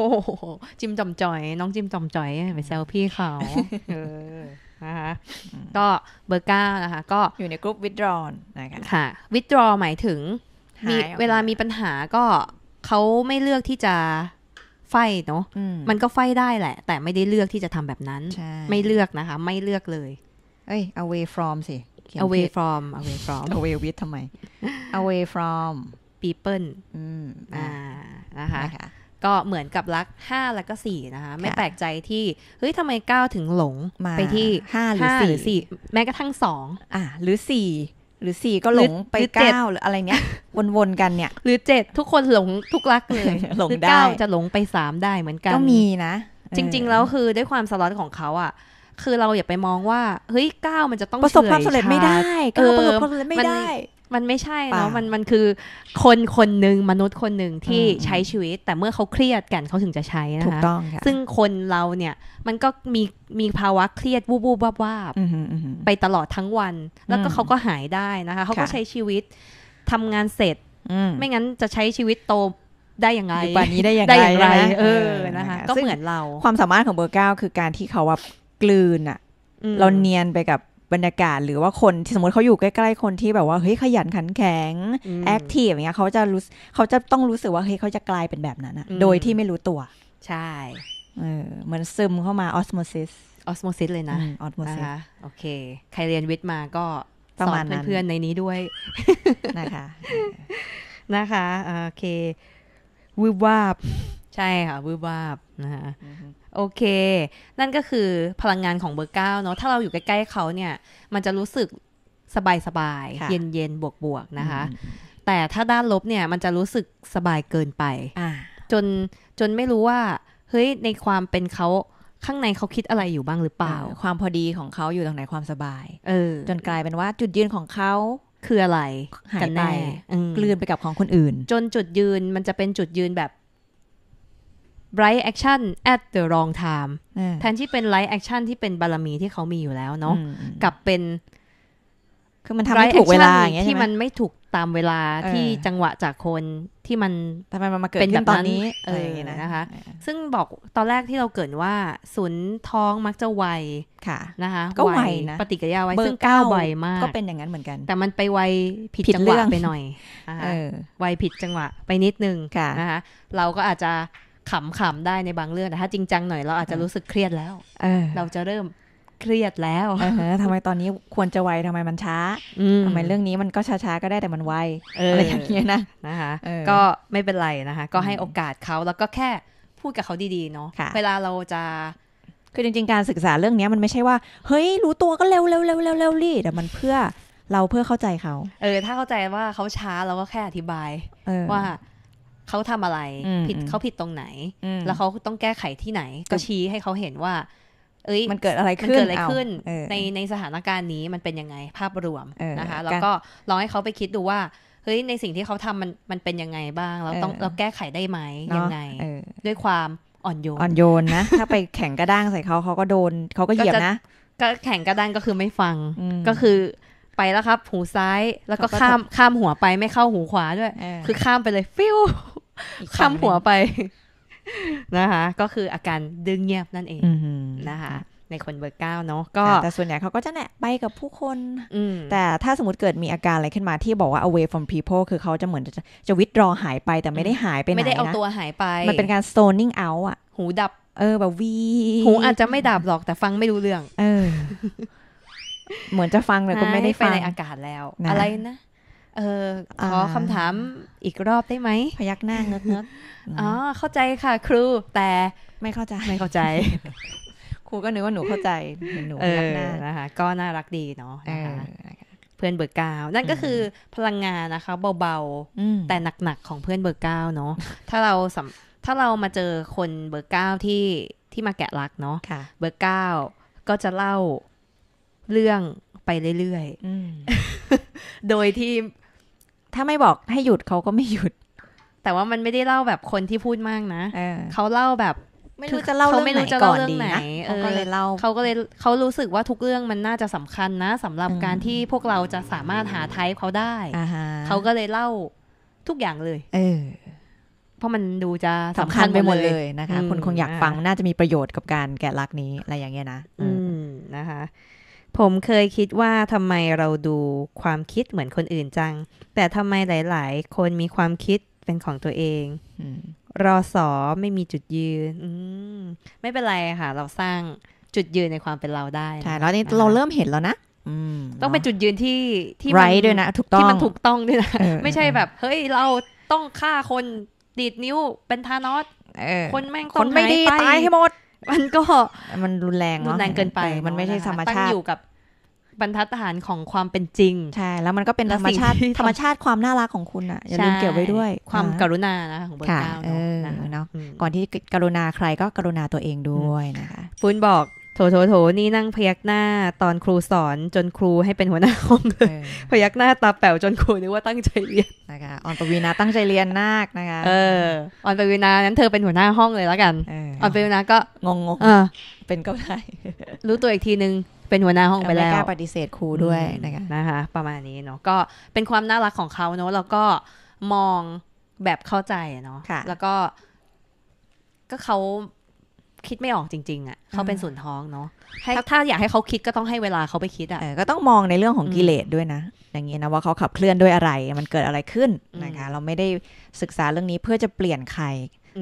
จิมจอมจอย น้องจิมจอมจอยไปแซวพี่เขานะคะก็เบอร์เก้านะคะก็อยู่ในกลุ่มวิดรอนนะคะค่ะวิดรอหมายถึงมีเวลามีปัญหาก็เขาไม่เลือกที่จะ ไฟเนาะมันก็ไฟได้แหละ แต่ไม่ได้เลือกที่จะทำแบบนั้น ไม่เลือกนะคะ ไม่เลือกเลยเอ้ย away from สิ away from away from away with ทำไม away from people อ่านะคะก็เหมือนกับลัก5แล้วก็ 4 นะคะ ไม่แปลกใจที่ เฮ้ยทำไม 9 ถึงหลงมาไปที่ 5 หรือ4หรือแม้กระทั่ง2 อ่ะหรือ 4 หรือ 4 ก็หลงไป 9 หรืออะไรเนี้ยวนๆ กันเนี่ย หรือ 7 ทุกคนหลงทุกลักเลย หลงได้จะหลงไป 3 ได้เหมือนกัน ก็มีนะ จริงๆแล้วคือด้วยความสล็อตของเขาอ่ะคือเราอย่าไปมองว่าเฮ้ยก้ามันจะต้องประสบความสำเร็จไม่ได้ก้าประสบความสำเร็จไม่ได้มันไม่ใช่เนาะมันมันคือคนคนหนึ่งมนุษย์คนหนึ่งที่ใช้ชีวิตแต่เมื่อเขาเครียดกันเขาถึงจะใช้นะคะถูกต้องค่ะซึ่งคนเราเนี่ยมันก็มีมีภาวะเครียดวูบวูบวาบวับไปตลอดทั้งวัน แล้วก็เขาก็หายได้นะคะเขาก็ใช้ชีวิตทำงานเสร็จไม่งั้นจะใช้ชีวิตโตได้อย่างไรอยู่ปบานนี้ได้อย่างไรเออนะคะก็เหมือนเราความสามารถของเบอร์เก้าคือการที่เขาว่ากลืนอะเราเนียนไปกับบรรยากาศหรือว่าคนที่สมมติเขาอยู่ใกล้ๆ คนที่แบบว่าเฮ้ยขยันขันแข็ง แอคทีฟอย่างเงี้ยเขาจะรู้เขาจะต้องรู้สึกว่าเฮ้ยเขาจะกลายเป็นแบบนั้นอะโดยที่ไม่รู้ตัว ใช่เหมือนซึมเข้ามาออสโมซิสออสโมซิสเลยนะออสโมซิสโอเค ใครเรียนวิทย์มาก็สอนเพื่อนๆในนี้ด้วยนะคะ นะคะโอเควิบวาบ ใช่ค่ะวิบวาบนะคะโอเค นั่นก็คือพลังงานของเบอร์เก้าเนาะถ้าเราอยู่ใกล้ๆเขาเนี่ย มันจะรู้สึกสบายสบาย เย็นเย็นบวกบวกนะคะ แต่ถ้าด้านลบเนี่ย มันจะรู้สึกสบายเกินไป จนจนไม่รู้ว่าเฮ้ยในความเป็นเขาข้างในเขาคิดอะไรอยู่บ้างหรือเปล่า ความพอดีของเขาอยู่ตรงไหนความสบายเออจนกลายเป็นว่าจุดยืนของเขาคืออะไรหายไปกลืนไปกับของคนอื่น จนจุดยืนมันจะเป็นจุดยืนแบบ bright action at the wrong time แทนที่เป็น light action ที่เป็นบารมีที่เขามีอยู่แล้วเนาะกับเป็นคือมันทำไม่ถูกเวลาอย่างเงี้ยที่มันไม่ถูกตามเวลาที่จังหวะจากคนที่มันทำไมมันมาเกิดขึ้นตอนนี้เอยนะคะ ซึ่งบอกตอนแรกที่เราเกิดว่าสุนท้องมักจะไวค่ะนะคะก็ไวนะปฏิกิริยาไวซึ่งก้าวไวมาก ก็เป็นอย่างนั้นเหมือนกัน แต่มันไปไวผิดจังหวะไปหน่อยไวผิดจังหวะไปนิดนึงนะคะเราก็อาจจะขำๆได้ในบางเรื่องแต่ถ้าจริงจังหน่อยเราอาจจะรู้สึกเครียดแล้วเราจะเริ่มเครียดแล้วทำไมตอนนี้ควรจะไวทำไมมันช้าทำไมเรื่องนี้มันก็ช้าๆก็ได้แต่มันไวอะไรอย่างเงี้ยนะนะคะก็ไม่เป็นไรนะคะก็ให้โอกาสเขาแล้วก็แค่พูดกับเขาดีๆเนาะเวลาเราจะคือจริงๆการศึกษาเรื่องนี้มันไม่ใช่ว่า เฮ้ย รู้ตัวก็เร็วเร็วเร็วเร็วรีแต่มันเพื่อเราเพื่อเข้าใจเขาเออถ้าเข้าใจว่าเขาช้าเราก็แค่อธิบายว่าเขาทำอะไร ผิดเขาผิดตรงไหนแล้วเขาต้องแก้ไขที่ไหน ก็ชี้ให้เขาเห็นว่า เอ้ย มันเกิดอะไรขึ้นนนในในสถานการณ์นี้มันเป็นยังไงภาพรวมนะคะ แล้วก็ลองให้เขาไปคิดดูว่าเฮ้ยในสิ่งที่เขาทำมันมันเป็นยังไงบ้างเราต้องเราแก้ไขได้ไหมยังไงด้วยความอ่อนโยนอ่อนโยนนะถ้าไปแข่งกระด้างใส่เขาเขาก็โดนเขาก็เหยียบนะ ก็แข่งกระด้างก็คือไม่ฟังก็คือไปแล้วครับ หูซ้ายแล้วก็ข้ามข้ามหัวไปไม่เข้าหูขวาด้วยคือข้ามไปเลยฟิวคำหัวไปนะคะก็คืออาการดึงเงียบนั่นเองนะคะในคนเบอร์เก้าเนาะก็ แต่ส่วนใหญ่เขาก็จะแนะไปกับผู้คน แต่ถ้าสมมติเกิดมีอาการอะไรขึ้นมาที่บอกว่า away from people คือเขาจะเหมือนจะจะวิตรอหายไป แต่ไม่ได้หายไปไหนไม่ได้เอาตัวหายไป มันเป็นการ zoning out อ่ะ หูดับเออแบบวี หูอาจจะไม่ดับหรอกแต่ฟังไม่รู้เรื่อง เออ เหมือนจะฟังแต่ก็ไม่ได้ฟังในอากาศแล้วอะไรนะเออขอคำถามอีกรอบได้ไหมพยักหน้าเงือกเออ๋อ เข้าใจค่ะ ครูแต่ไม่เข้าใจไม่เข้าใจ ครูก็นึกว่าหนูเข้าใจเห็นหนูพยักหน้านะคะก็น่ารักดีเนาะเพื่อนเบอร์เก้านั่นก็คือพลังงานนะคะเบาๆแต่หนักๆของเพื่อนเบอร์เก้าเนาะถ้าเราถ้าเรามาเจอคนเบอร์เก้าที่ที่มาแกะรักเนาะเบอร์เก้าก็จะเล่าเรื่องไปเรื่อยๆโดยที่ถ้าไม่บอกให้หยุดเขาก็ไม่หยุด แต่ว่ามันไม่ได้เล่าแบบคนที่พูดมากนะเขาเล่าแบบ ไม่รู้จะเล่าเรื่องไหนก่อนดีนะเขาก็เลยเล่าเขาก็เลยเขารู้สึกว่าทุกเรื่องมันน่าจะสำคัญนะ สำหรับการที่พวกเราจะสามารถหาไทป์เขาได้เขาก็เลยเล่าทุกอย่างเลย เออ เพราะมันดูจะสำคัญไปหมดเลยนะคะคนคงอยากฟังน่าจะมีประโยชน์กับการแกะลักนี้อะไรอย่างเงี้ยนะอืม นะคะผมเคยคิดว่าทำไมเราดูความคิดเหมือนคนอื่นจัง แต่ทำไมหลาย ๆ คนมีความคิดเป็นของตัวเอง รอสอไม่มีจุดยืนมไม่เป็นไรค่ะ เราสร้างจุดยืนในความเป็นเราได้ ใช่ แล้วนี่เราเริ่มเห็นแล้วนะต้องเป็นจุดยืนที่ที่มันด้วยนะถูกต้องที่มันถูกต้องด้วยนะ ไม่ใช่แบบ เฮ้ย เราต้องฆ่าคนดีดนิ้วเป็นทานอสคนแม่งคนไม่ดีตายให้หมดมันก็มันรุนแรงรุนแรงเกินไป มันไม่ใช่ธรรมชาติอยู่กับ บรรทัดฐานของความเป็นจริงใช่ แล้วมันก็เป็นธรรมชาติธรรมชาติความน่ารักของคุณอ่ะอย่าลืมเก็บไว้ด้วยความกรุณานะของเบอรเก้าเนาะก่อนที่กรุณาใครก็กรุณาตัวเองด้วยนะคะปุ้นบอกโถโถโถนี่นั่งพยักหน้าตอนครูสอนจนครูให้เป็นหัวหน้าห้องเลย พยักหน้าตาแป๋วจนครูนึกว่าตั้งใจเรียนนะคะออนปวีนาตั้งใจเรียนมากนะคะเอออนปวีนานั้นเธอเป็นหัวหน้าห้องเลยแล้วกันออนปวีนาก็งงงเป็นก็ได้ รู้ตัวอีกทีนึง เป็นหัวหน้าห้องไปแล้วไม่กล้าปฏิเสธครูด้วยนะคะนะคะ ประมาณนี้เนาะ ก็เป็นความน่ารักของเขาเนาะ แล้วก็มองแบบเข้าใจเนาะ แล้วก็ ก็เขาคิด ไม่ออกจริง ๆอะ่ะเขาเป็นส่วนท้องเนาะถ้าอยากให้เขาคิดก็ต้องให้เวลาเขาไปคิดอะ่ะก็ต้องมองในเรื่องของกิเลสด้วยนะอย่างนี้นะว่าเขาขับเคลื่อนด้วยอะไรมันเกิดอะไรขึ้นนะคะเราไม่ได้ศึกษาเรื่องนี้เพื่อจะเปลี่ยนใคร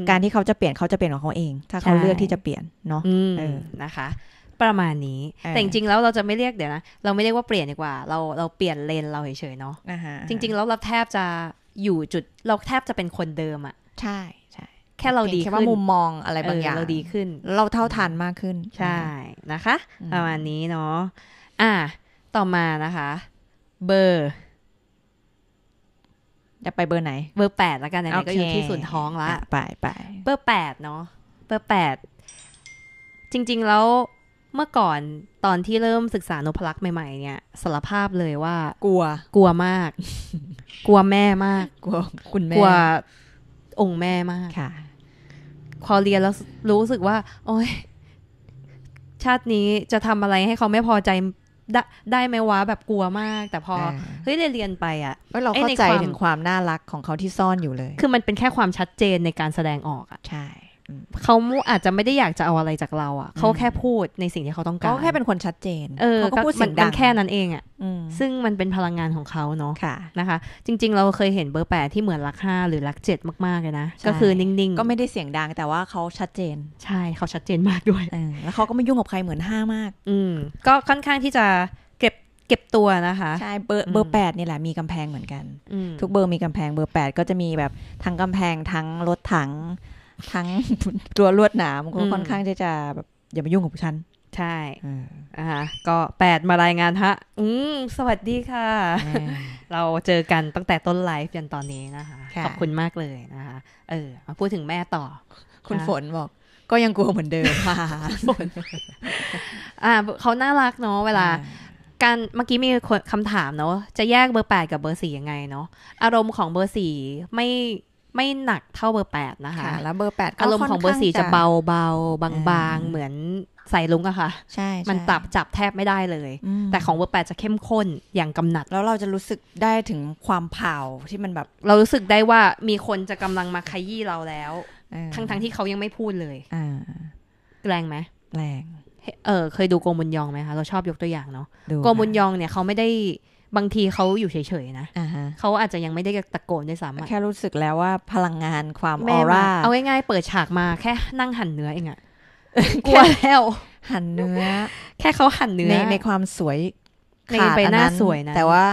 การที่เขาจะเปลี่ยนเขาจะเปลี่ยนของเขาเอง ถ้าเขาเลือกที่จะเปลี่ยนเนาะนะคะ ประมาณนี้แต่จริงๆแล้วเราจะไม่เรียกเดี๋ยวนะเราไม่เรียกว่าเปลี่ยนดีกว่าเราเราเปลี่ยนเลนเราเฉยๆเนาะจริง ๆแล้วเราแทบจะอยู่จุดเราแทบจะเป็นคนเดิมอ่ะใช่แค่เราดีแค่ว่ามุมมองอะไรบางอย่างเราดีขึ้น เราเท่าทันมากขึ้น ใช่นะคะ ประมาณนี้เนาะอ่ะต่อมานะคะ เบอร์จะไปเบอร์ไหน เบอร์แปดแล้วกันไหนก็อยู่ที่ส่วนท้องละไปไปเบอร์แปดเนาะเบอร์แปดจริงๆแล้วเมื่อก่อนตอนที่เริ่มศึกษานุพลักษ์ใหม่ๆ เนี่ยสารภาพเลยว่า กลัวกลัวมาก กลัวแม่มาก กลัวคุณแม่กลัวองค์แม่มากค่ะพอเรียนแล้วรู้สึกว่าโอ้ยชาตินี้จะทำอะไรให้เขาไม่พอใจได้ได้ไหมวะแบบกลัวมาก แต่พอเฮ้ยเรียนไปอ่ะเราเข้าใจถึงความน่ารักของเขาที่ซ่อนอยู่เลย คือมันเป็นแค่ความชัดเจนในการแสดงออกอ่ะใช่เขาอาจจะไม่ได้อยากจะเอาอะไรจากเราอ่ะเขาแค่พูดในสิ่งที่เขาต้องการ เขาแค่เป็นคนชัดเจนเออเขาพูดสิ่งดังแค่นั้นเองอ่ะซึ่งมันเป็นพลังงานของเขาเนาะะนะคะ จริง ๆ เราเคยเห็นเบอร์แปดที่เหมือนรักห้าหรือรักเจ็ดมากๆเลยนะ ก็คือนิ่งๆ ก็ไม่ได้เสียงดังแต่ว่าเขาชัดเจน ใช่ เขาชัดเจนมากด้วยแล้วเขาก็ไม่ยุ่งกับใครเหมือนห้ามาก อืม ก็ค่อนข้างที่จะเก็บตัวนะคะ ใช่ เบอร์เบอร์แปดนี่แหละมีกำแพงเหมือนกัน ทุกเบอร์มีกำแพง เบอร์แปดก็จะมีแบบทั้งกำแพงทั้งรถถังทั้งตัวลวดหนามก็ค่อนข้างที่จะแบบอย่ามายุ่งกับฉัน ใช่อ่าก็แปดมารายงานฮะ อืมสวัสดีค่ะ เราเจอกันตั้งแต่ต้นไลฟ์จนตอนนี้นะคะ ขอบคุณมากเลยนะคะ เออมาพูดถึงแม่ต่อ คุณฝนบอก ก็ยังกลัวเหมือนเดิมมาฝนอ่าเขาน่ารักเนาะเวลาการเมื่อกี้มีคำถามเนาะจะแยกเบอร์แปดกับเบอร์สี่ยังไงเนาะอารมณ์ของเบอร์สี่ไม่ไม่หนักเท่าเบอร์แปดนะคะ แล้วเบอร์แปดอารมณ์ของเบอร์สี่จะเบาเบาบางบางเหมือนใส่ลุงอะค่ะ ใช่ มันจับจับแทบไม่ได้เลย แต่ของเบอร์แปดจะเข้มข้นอย่างกำหนัดแล้วเราจะรู้สึกได้ถึงความเผาที่มันแบบ เรารู้สึกได้ว่ามีคนจะกำลังมาขยี้เราแล้วทั้งทั้งที่เขายังไม่พูดเลยอแรงไหมแรง เออ เคยดูโกมุนยองไหมคะเราชอบยกตัวอย่างเนาะโกมุนยองเนี่ยเขาไม่ได้บางทีเขาอยู่เฉยๆนะ เขาอาจจะยังไม่ได้ตะโกนด้วยซ้ำแค่รู้สึกแล้วว่าพลังงานความออร่า เอาง่ายๆเปิดฉากมาแค่นั่งหั่นเนื้อเองอะกลัวแล้ว หั่นเนื้อ แค่เขาหั่นเนื้อในในความสวยในใบหน้าสวยนะ แต่ว่า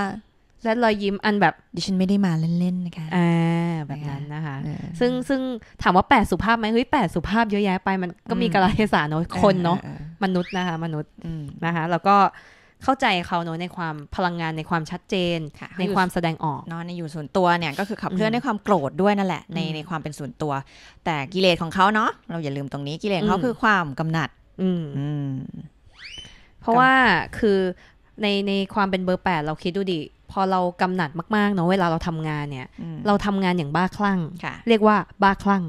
แลวรอยยิ้มอันแบบ ดิฉันไม่ได้มาเล่นๆนะคะอ่าแบบนั้นนะคะ ซึ่งซึ่งถามว่าแปดสุภาพไหมเฮ้ยแปดสุภาพเยอะแยะ ไปมันก็มีกระเทศาเนาะคนเนาะมนุษย์นะคะมนุษย์นะคะแล้วก็เข้าใจเขาเนอะในความพลังงานในความชัดเจนในความแสดงออกเนาะในอยู่ส่วนตัวเนี่ย ก็คือขับเคลื่อนด้วยความโกรธด้วยนั่นแหละในในความเป็นส่วนตัว แต่กิเลสของเขาเนาะเราอย่าลืมตรงนี้กิเลสเขาคือความกำหนัดอืมเพราะว่าคือในในความเป็นเบอร์แปดเราคิดดูดิพอเรา กำหนัดมาก ๆเนาะเวลาเราทำงานเนี่ย เราทำงานอย่างบ้าคลั่งเรียกว่าบ้าคลั่ง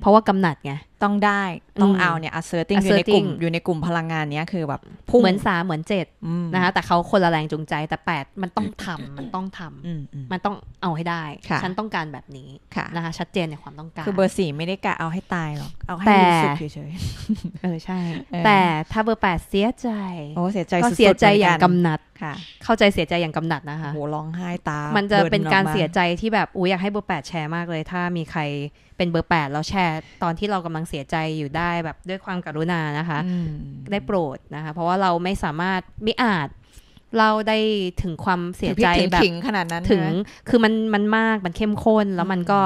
เพราะว่ากำหนัดไงต้องได้ต้องเอาเนี่ย asserting อยู่ในกลุ่มอยู่ในกลุ่มพลังงานเนี้ยคือแบบพุ่งเหมือนสาเหมือนเจ็ดนะคะแต่เขาคนละแรงจูงใจแต่แปดมันต้องทำมันต้องทำมันต้องเอาให้ได้ ฉันต้องการแบบนี้นะคะชัดเจนในความต้องการคือเบอร์สี่ไม่ได้กะเอาให้ตายหรอกเอาให้สุดเฉยเออใช่ แต่ถ้าเบอร์แปดเสียใจโอ้เสียใจก็เสียใจอย่างกำหนัดค่ะ เข้าใจเสียใจอย่างกำหนัดนะคะโหร้องไห้ตามันจะเป็นการเสียใจที่แบบอุ้ยอยากให้เบอร์แปดแชร์มากเลย ถ้ามีใครเป็นเบอร์แปดเราแชร์ ตอนที่เรากำลังเสียใจอยู่ได้แบบด้วยความกรุณานะคะได้โปรดนะคะเพราะว่าเราไม่สามารถไม่อาจเราได้ถึงความเสียใจแบบถึงขนาดนั้นถึง คือมันมันมากมันเข้มข้นแล้วมันก็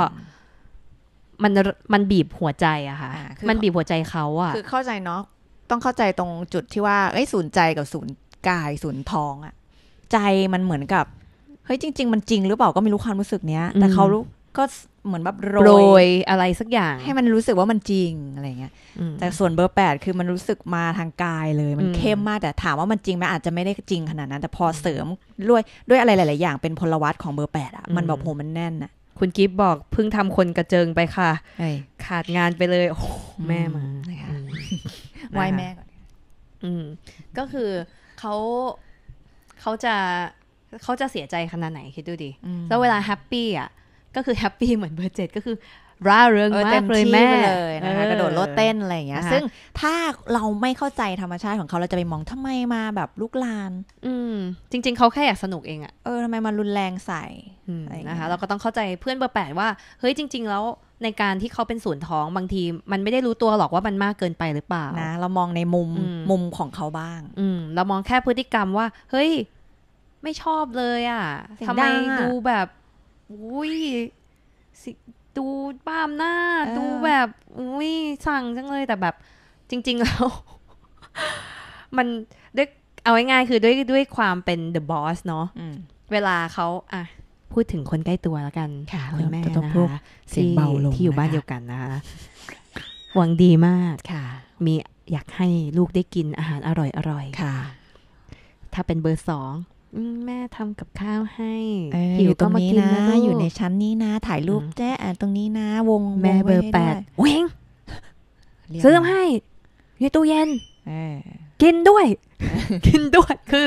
มันมันบีบหัวใจอะค่ะมันบีบหัวใจเขาอะคือเข้าใจเนาะต้องเข้าใจตรงจุดที่ว่าเอ้ยศูนย์ใจกับศูนย์กายศูนย์ท้องอะใจมันเหมือนกับ เฮ้ยจริง ๆ มันจริงหรือเปล่า ก็ไม่รู้ความรู้สึกเนี้ยแต่เขารู้ก็เหมือนแบบโรยอะไรสักอย่างให้มันรู้สึกว่ามันจริง อะไรเงี้ยแต่ส่วนเบอร์แปดคือมันรู้สึกมาทางกายเลย มันเข้มมากแต่ถามว่ามันจริงไหมอาจจะไม่ได้จริงขนาดนั้น แต่พอเสริมด้วยด้วยอะไร หลาย ๆ อย่างเป็นพลวัตของเบอร์แปดอ่ะมันแบบโหมันแน่นอ่ะ คุณกิฟบอกเพิ่งทำคนกระเจิงไปค่ะขาดงานไปเลย โอ้แม่มาไหวแม่ก่อนก็คือเขาเขาจะเขาจะเสียใจขนาดไหนคิดดูดิแล้วเวลาแฮปปี้อ่ะก็คือแฮปปี้เหมือนเบอร์เจ็ดก็คือร่าเริงมากเลยแม่เลยนะคะกระโดดโลดเต้นอะไรอย่างเงี้ย ซึ่งถ้าเราไม่เข้าใจธรรมชาติของเขาเราจะไปมองทำไมมาแบบลุกลาน อืม จริงๆ เขาแค่อยากสนุกเองอะเออทำไมมารุนแรงใส่นะคะเราก็ต้องเข้าใจเพื่อนเบอร์แปดว่า เฮ้ยจริงๆแล้วในการที่เขาเป็นศูนย์ท้องบางทีมันไม่ได้รู้ตัวหรอกว่ามันมากเกินไปหรือเปล่านะเรามองในมุมมุมของเขาบ้าง อืม เรามองแค่พฤติกรรมว่าเฮ้ย ไม่ชอบเลย อ่ะทำไมดูแบบอุ้ยสิดูป้ามหน้าดูแบบ อุ้ยสั่งจังเลย แต่แบบ จริง ๆ แล้ว มันด้วยเอาง่ายๆคือด้วยด้วยความเป็น the boss เนาะเวลาเขาอ่ะ พูดถึงคนใกล้ตัวแล้วกัน ค่ะคุณแม่นะคะที่ที่อยู่บ้านเดียวกันนะคะหวังดีมาก ค่ะ มีอยากให้ลูกได้กินอาหารอร่อย ๆ ค่ะ ถ้าเป็นเบอร์สองแม่ทำกับข้าวให้ อยู่ตรงนี้นะอยู่ในชั้นนี้นะ ถ่ายรูปแจ๊ะตรงนี้นะ วงแม่เบอร์แปดเวงซื้อให้ อยู่ตู้เย็นกินด้วย กินด้วย คือ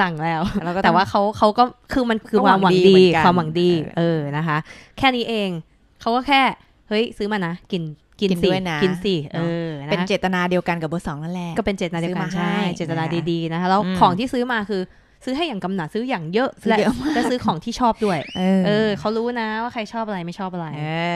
สั่งแล้ว แต่ว่าเขาเขาก็ คือมันคือความหวังดี ความหวังดี เออ นะคะ แค่นี้เอง เขาก็แค่ เฮ้ยซื้อมานะ กิน กินด้วยนะ กินสิเออ เป็นเจตนาเดียวกันกับเบอร์สองนั่นแหละ ก็เป็นเจตนาเดียวกัน ใช่ เจตนาดีๆนะคะแล้วของที่ซื้อมาคือซื้อให้อย่างกำหนัดซื้ออย่างเยอะและแลซื้อของที่ชอบด้วย เออเขารู้นะว่าใครชอบอะไรไม่ชอบอะไร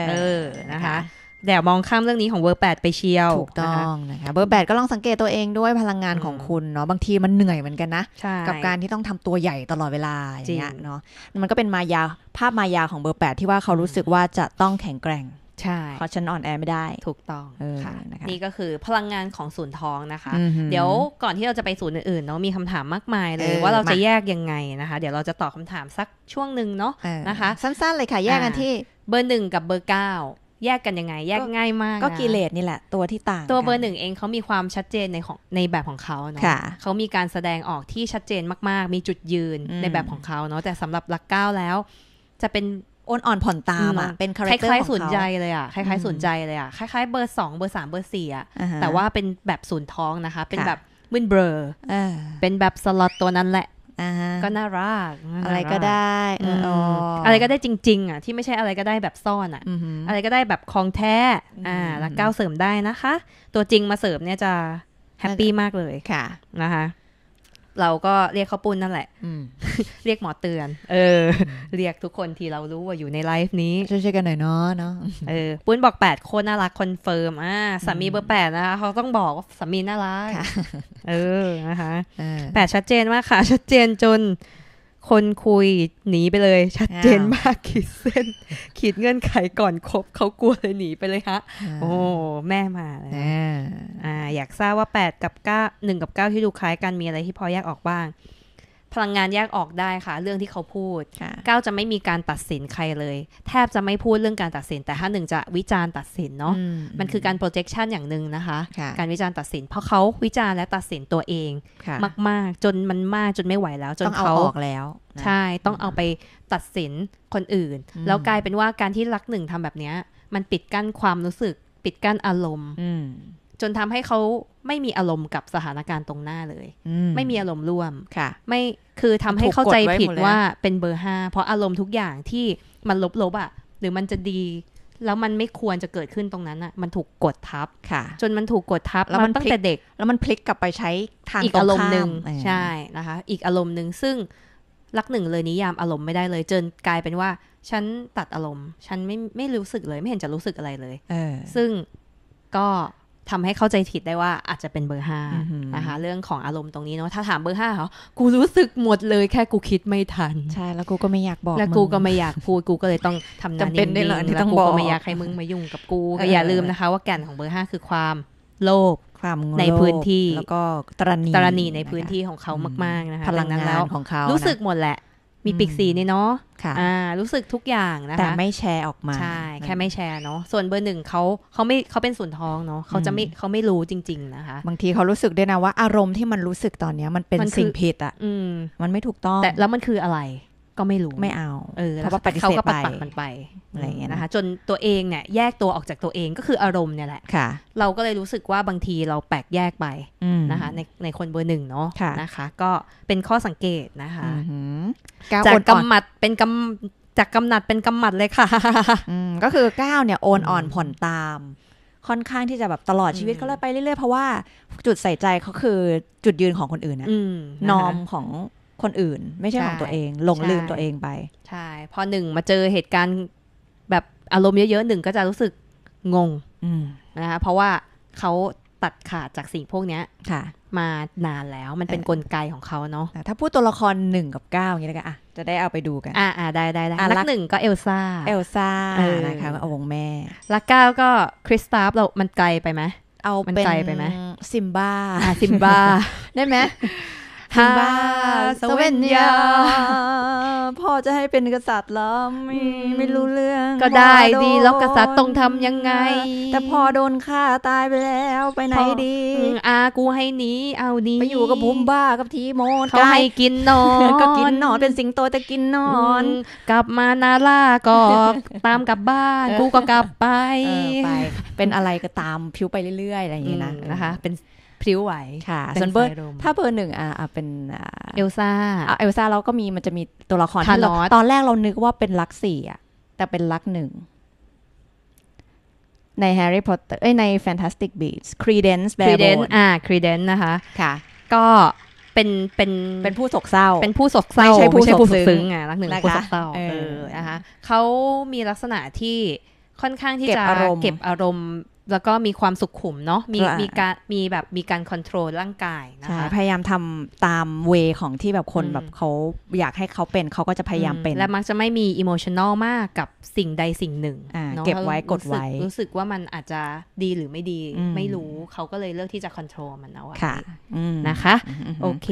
เออ นะคะแด่มองข้ามเรื่องนี้ของเบอร์แปดไปเชียว ถูกต้อง นะคะ เบอร์แปดก็ลองสังเกตตัวเองด้วยพลังงานของคุณเนาะ บางทีมันเหนื่อยเหมือนกันนะ กับการที่ต้องทำตัวใหญ่ตลอดเวลาอย่างเงี้ยเนาะ มันก็เป็นมายาภาพมายาของเบอร์แปดที่ว่าเขารู้สึกว่าจะต้องแข็งแกร่งใช่เพราะฉันอ่อนแอไม่ได้ถูกต้องค่ะนะคะนี่ก็คือพลังงานของศูนย์ท้องนะคะ เดี๋ยวก่อนที่เราจะไปศูนย์อื่นๆเนาะมีคำถามมากมายเลยว่าเราจะแยกยังไงนะคะ เดี๋ยวเราจะตอบคาถามสักช่วงหนึ่งเนาะนะคะ สั้นๆเลยค่ะแยกกันที่เบอร์หนึ่งกับเบอร์เก้าแยกกันยังไงแยกง่ายมาก ก็กิเลสนี่แหละตัวที่ต่างตัวเบอร์หนึ่งเองเขามีความชัดเจนในของในแบบของเขาเนาะเขามีการแสดงออกที่ชัดเจนมากๆ มีจุดยืนในแบบของเขาเนาะแต่สำหรับหลักเก้าแล้วจะเป็นโอนอ่อนผ่อนตามอ่ะเป็นคาแรคเตอร์คล้ายๆสนใจเลยอ่ะคล้ายๆสนใจเลยอ่ะคล้าย ๆเบอร์สองเบอร์สามเบอร์สี่อ่ะ แต่ว่าเป็นแบบสูนท้องนะคะ เป็นแบบวินเบอร์เป็นแบบสล็อตตัวนั้นแหละก็น่ารักอะไรก็ได้อะไรก็ได้จริงๆอ่ะที่ไม่ใช่อะไรก็ได้แบบซ่อนอ่ะอะไรก็ได้แบบคองแท้อ่าแล้วก้าวเสริมได้นะคะ ตัวจริงมาเสริมเนี่ยจะแฮปปี้มากเลยค่ะนะคะเราก็เรียกเขาปุ้นนั่นแหละเรียกหมอเตือน เออ เรียกทุกคนที่เรารู้ว่าอยู่ในไลฟ์นี้ช่วย่กันหน่อยเนาะเนาะเออปุ้นบอกแปดคนน่ารักคอนเฟิร์มอ่าสามีเบอร์แปดนะคะ เขาต้องบอกว่าสามีน่ารักเออนะคะแปดชัดเจนมากค่ะชัดเจนจนคนคุยหนีไปเลย ชัดเจนมากขีดเส้นขีดเงื่อนไขก่อนครบเขากลัวเลยหนีไปเลยฮะ โอ้ แม่มาแลอ่าอยากทราบว่า 8 กับ9 1กับ 9 ที่ดูคล้ายกันมีอะไรที่พอแยกออกบ้างพลังงานแยกออกได้ค่ะ เรื่องที่เขาพูดก้าวจะไม่มีการตัดสินใครเลย แทบจะไม่พูดเรื่องการตัดสินแต่ถ้าหนึ่งจะวิจารณ์ตัดสินเนาะมันคือการ projection อย่างหนึ่งนะคะะการวิจารณ์ตัดสินเพราะเขาวิจารณ์และตัดสินตัวเอง มากๆจนมันมากจนไม่ไหวแล้ว จนเขาออกแล้ว ใช่ต้องเอาไปตัดสินคนอื่น แล้วกลายเป็นว่าการที่รักหนึ่งทำแบบนี้มันปิดกั้นความรู้สึกปิดกั้นอารมณ์จนทำให้เขาไม่มีอารมณ์กับสถานการณ์ตรงหน้าเลย ไม่มีอารมณ์ร่วม ค่ะ ไม่ คือทำให้เข้าใจผิดว่าเป็นเบอร์ห้าเพราะอารมณ์ทุกอย่างที่มันลบๆอ่ะ หรือมันจะดี แล้วมันไม่ควรจะเกิดขึ้นตรงนั้นอ่ะ มันถูกกดทับ ค่ะ จนมันถูกกดทับ แล้วมันตั้งแต่เด็ก แล้วมันพลิกกลับไปใช้ทางอีกอารมณ์หนึ่งใช่ นะคะ อีกอารมณ์หนึ่งซึ่งรักหนึ่งเลยนิยามอารมณ์ไม่ได้เลย จนกลายเป็นว่า ฉันตัดอารมณ์ ฉันไม่ ไม่รู้สึกเลย ไม่เห็นจะรู้สึกอะไรเลย เออซึ่งก็ทำให้เข้าใจผิดได้ว่าอาจจะเป็นเบอร์ห้านะคะเรื่องของอารมณ์ตรงนี้เนาะถ้าถามเบอร์ห้าเขากูรู้สึกหมดเลยแค่กูคิดไม่ทันใช่ แล้วกูก็ไม่อยากบอก แล้วกูก็ไม่อยากพูดกูก็เลยต้องทำหน้านี่งแล้วกูก็ไม่อยากให้มึงมายุ่งกับกู ก็อย่าลืมนะคะว่าแก่นของเบอร์ห้าคือความโลภความในพื้นที่แล้วก็ตรณีตรณีในพื้นที่ของเขามากๆนะคะพลังงานของเขารู้สึกหมดแหละมีปีกสีเนี่ยเนาะ ค่ะ อ่า รู้สึกทุกอย่างนะคะ แต่ไม่แชร์ออกมา ใช่ แค่ไม่แชร์เนาะ ส่วนเบอร์หนึ่งเขาเขาไม่เขาเป็นส่วนท้องเนาะเขาจะไม่เขาไม่รู้จริงๆนะคะ บางทีเขารู้สึกด้วยนะว่าอารมณ์ที่มันรู้สึกตอนเนี้ยมันเป็นสิ่งผิดอ่ะ มันไม่ถูกต้อง แต่แล้วมันคืออะไรก็ไม่รู้ไม่เอาเออแล้วเขาก็ปัดปัดมันไปอะไรอย่างเงี้ยนะคะจนตัวเองเนี่ยแยกตัวออกจากตัวเองก็คืออารมณ์เนี่ยแหละค่ะ เราก็เลยรู้สึกว่าบางทีเราแปลกแยกไปนะคะในในคนเบอร์หนึ่งเนาะนะคะก็เป็นข้อสังเกตนะคะจากกำมัดเป็นกำจากกำหนัดเป็นกำหมัดเลยค่ะก็คือก้าวเนี่ยโอนอ่อนผ่อนตามค่อนข้างที่จะแบบตลอดชีวิตเขาเลยไปเรื่อยๆเพราะว่าจุดใส่ใจเขาคือจุดยืนของคนอื่นนะนอมของคนอื่นไม่ใช่ของตัวเองหลงลืมตัวเองไป ใช่ พอหนึ่งมาเจอเหตุการณ์แบบอารมณ์เยอะๆหนึ่งก็จะรู้สึกงงนะคะเพราะว่าเขาตัดขาดจากสิ่งพวกเนี้ยค่ะ มานานแล้วมันเป็นกลไกของเขาเนาะถ้าพูดตัวละครหนึ่งกับเก้าอย่างนี้แล้วกันอ่ะจะได้เอาไปดูกัน อ่าอ่ได้ได้ได้รักหนึ่งก็เอลซ่า เอลซ่านะคะเอาวงแม่รักเก้าก็คริสตัฟเรามันไกลไปไหมเอาเป็นไกลไปไหมซิมบ้าซิมบ้าได้ไหม้าสเวนยาพ่อจะให้เป็นกษัตริย์หรอไม่ไม่รู้เรื่อง ก็ได้ดีแล้วกษัตริย์ต้องทำยังไงแต่พ่อโดนฆ่าตายไปแล้วไปไหนดีอากูให้หนีเอาดีไปอยู่กับบุมบ้ากับทีโมนเขาให้กินนอนก็กินนอนเป็นสิงโตแต่กินนอน กลับมานาล่าก็ตามกลับบ้านกูก็กลับไปไปเป็นอะไรก็ตามผิวไปเรื่อยๆ อะไรอย่างนี้นะนะคะ เป็นพลิ้วไหวค่ะส่วนเบอร์ถ้าเบอร์หนึ่งอ่าเป็นเอลซ่า เอลซ่าเราก็มีมันจะมีตัวละครที่เราตอนแรกเรานึกว่าเป็นลักสี่อ่ะ แต่เป็นลักหนึ่งในแฮร์รี่พอตเตอร์ใน Fantastic Beasts Credence b a r e b o n e อ่า Credence นะคะค่ะก็เป็นเป็น เป็นผู้โศกเศร้าเป็นผู้โศกเศร้า ไม่ใช่ผู้โศกซึ้งอ่ะรักหนึ่งผู้โศกเศร้าเออนะคะเขามีลักษณะที่ค่อนข้างที่จะเก็บอารมณ์แล้วก็มีความสุขขุมเนาะมีมีการมีแบบมีการควบคุมร่างกายนะคะพยายามทำตามเวของที่แบบคนแบบเขาอยากให้เขาเป็นเขาก็จะพยายามเป็น และมักจะไม่มีอิโมชันอลมากกับสิ่งใดสิ่งหนึ่ง เก็บไว้ กดไว้ รู้สึกว่ามันอาจจะดีหรือไม่ดีไม่รู้เขาก็เลยเลือกที่จะควบคุมมันเอาไว้นะคะ โอเค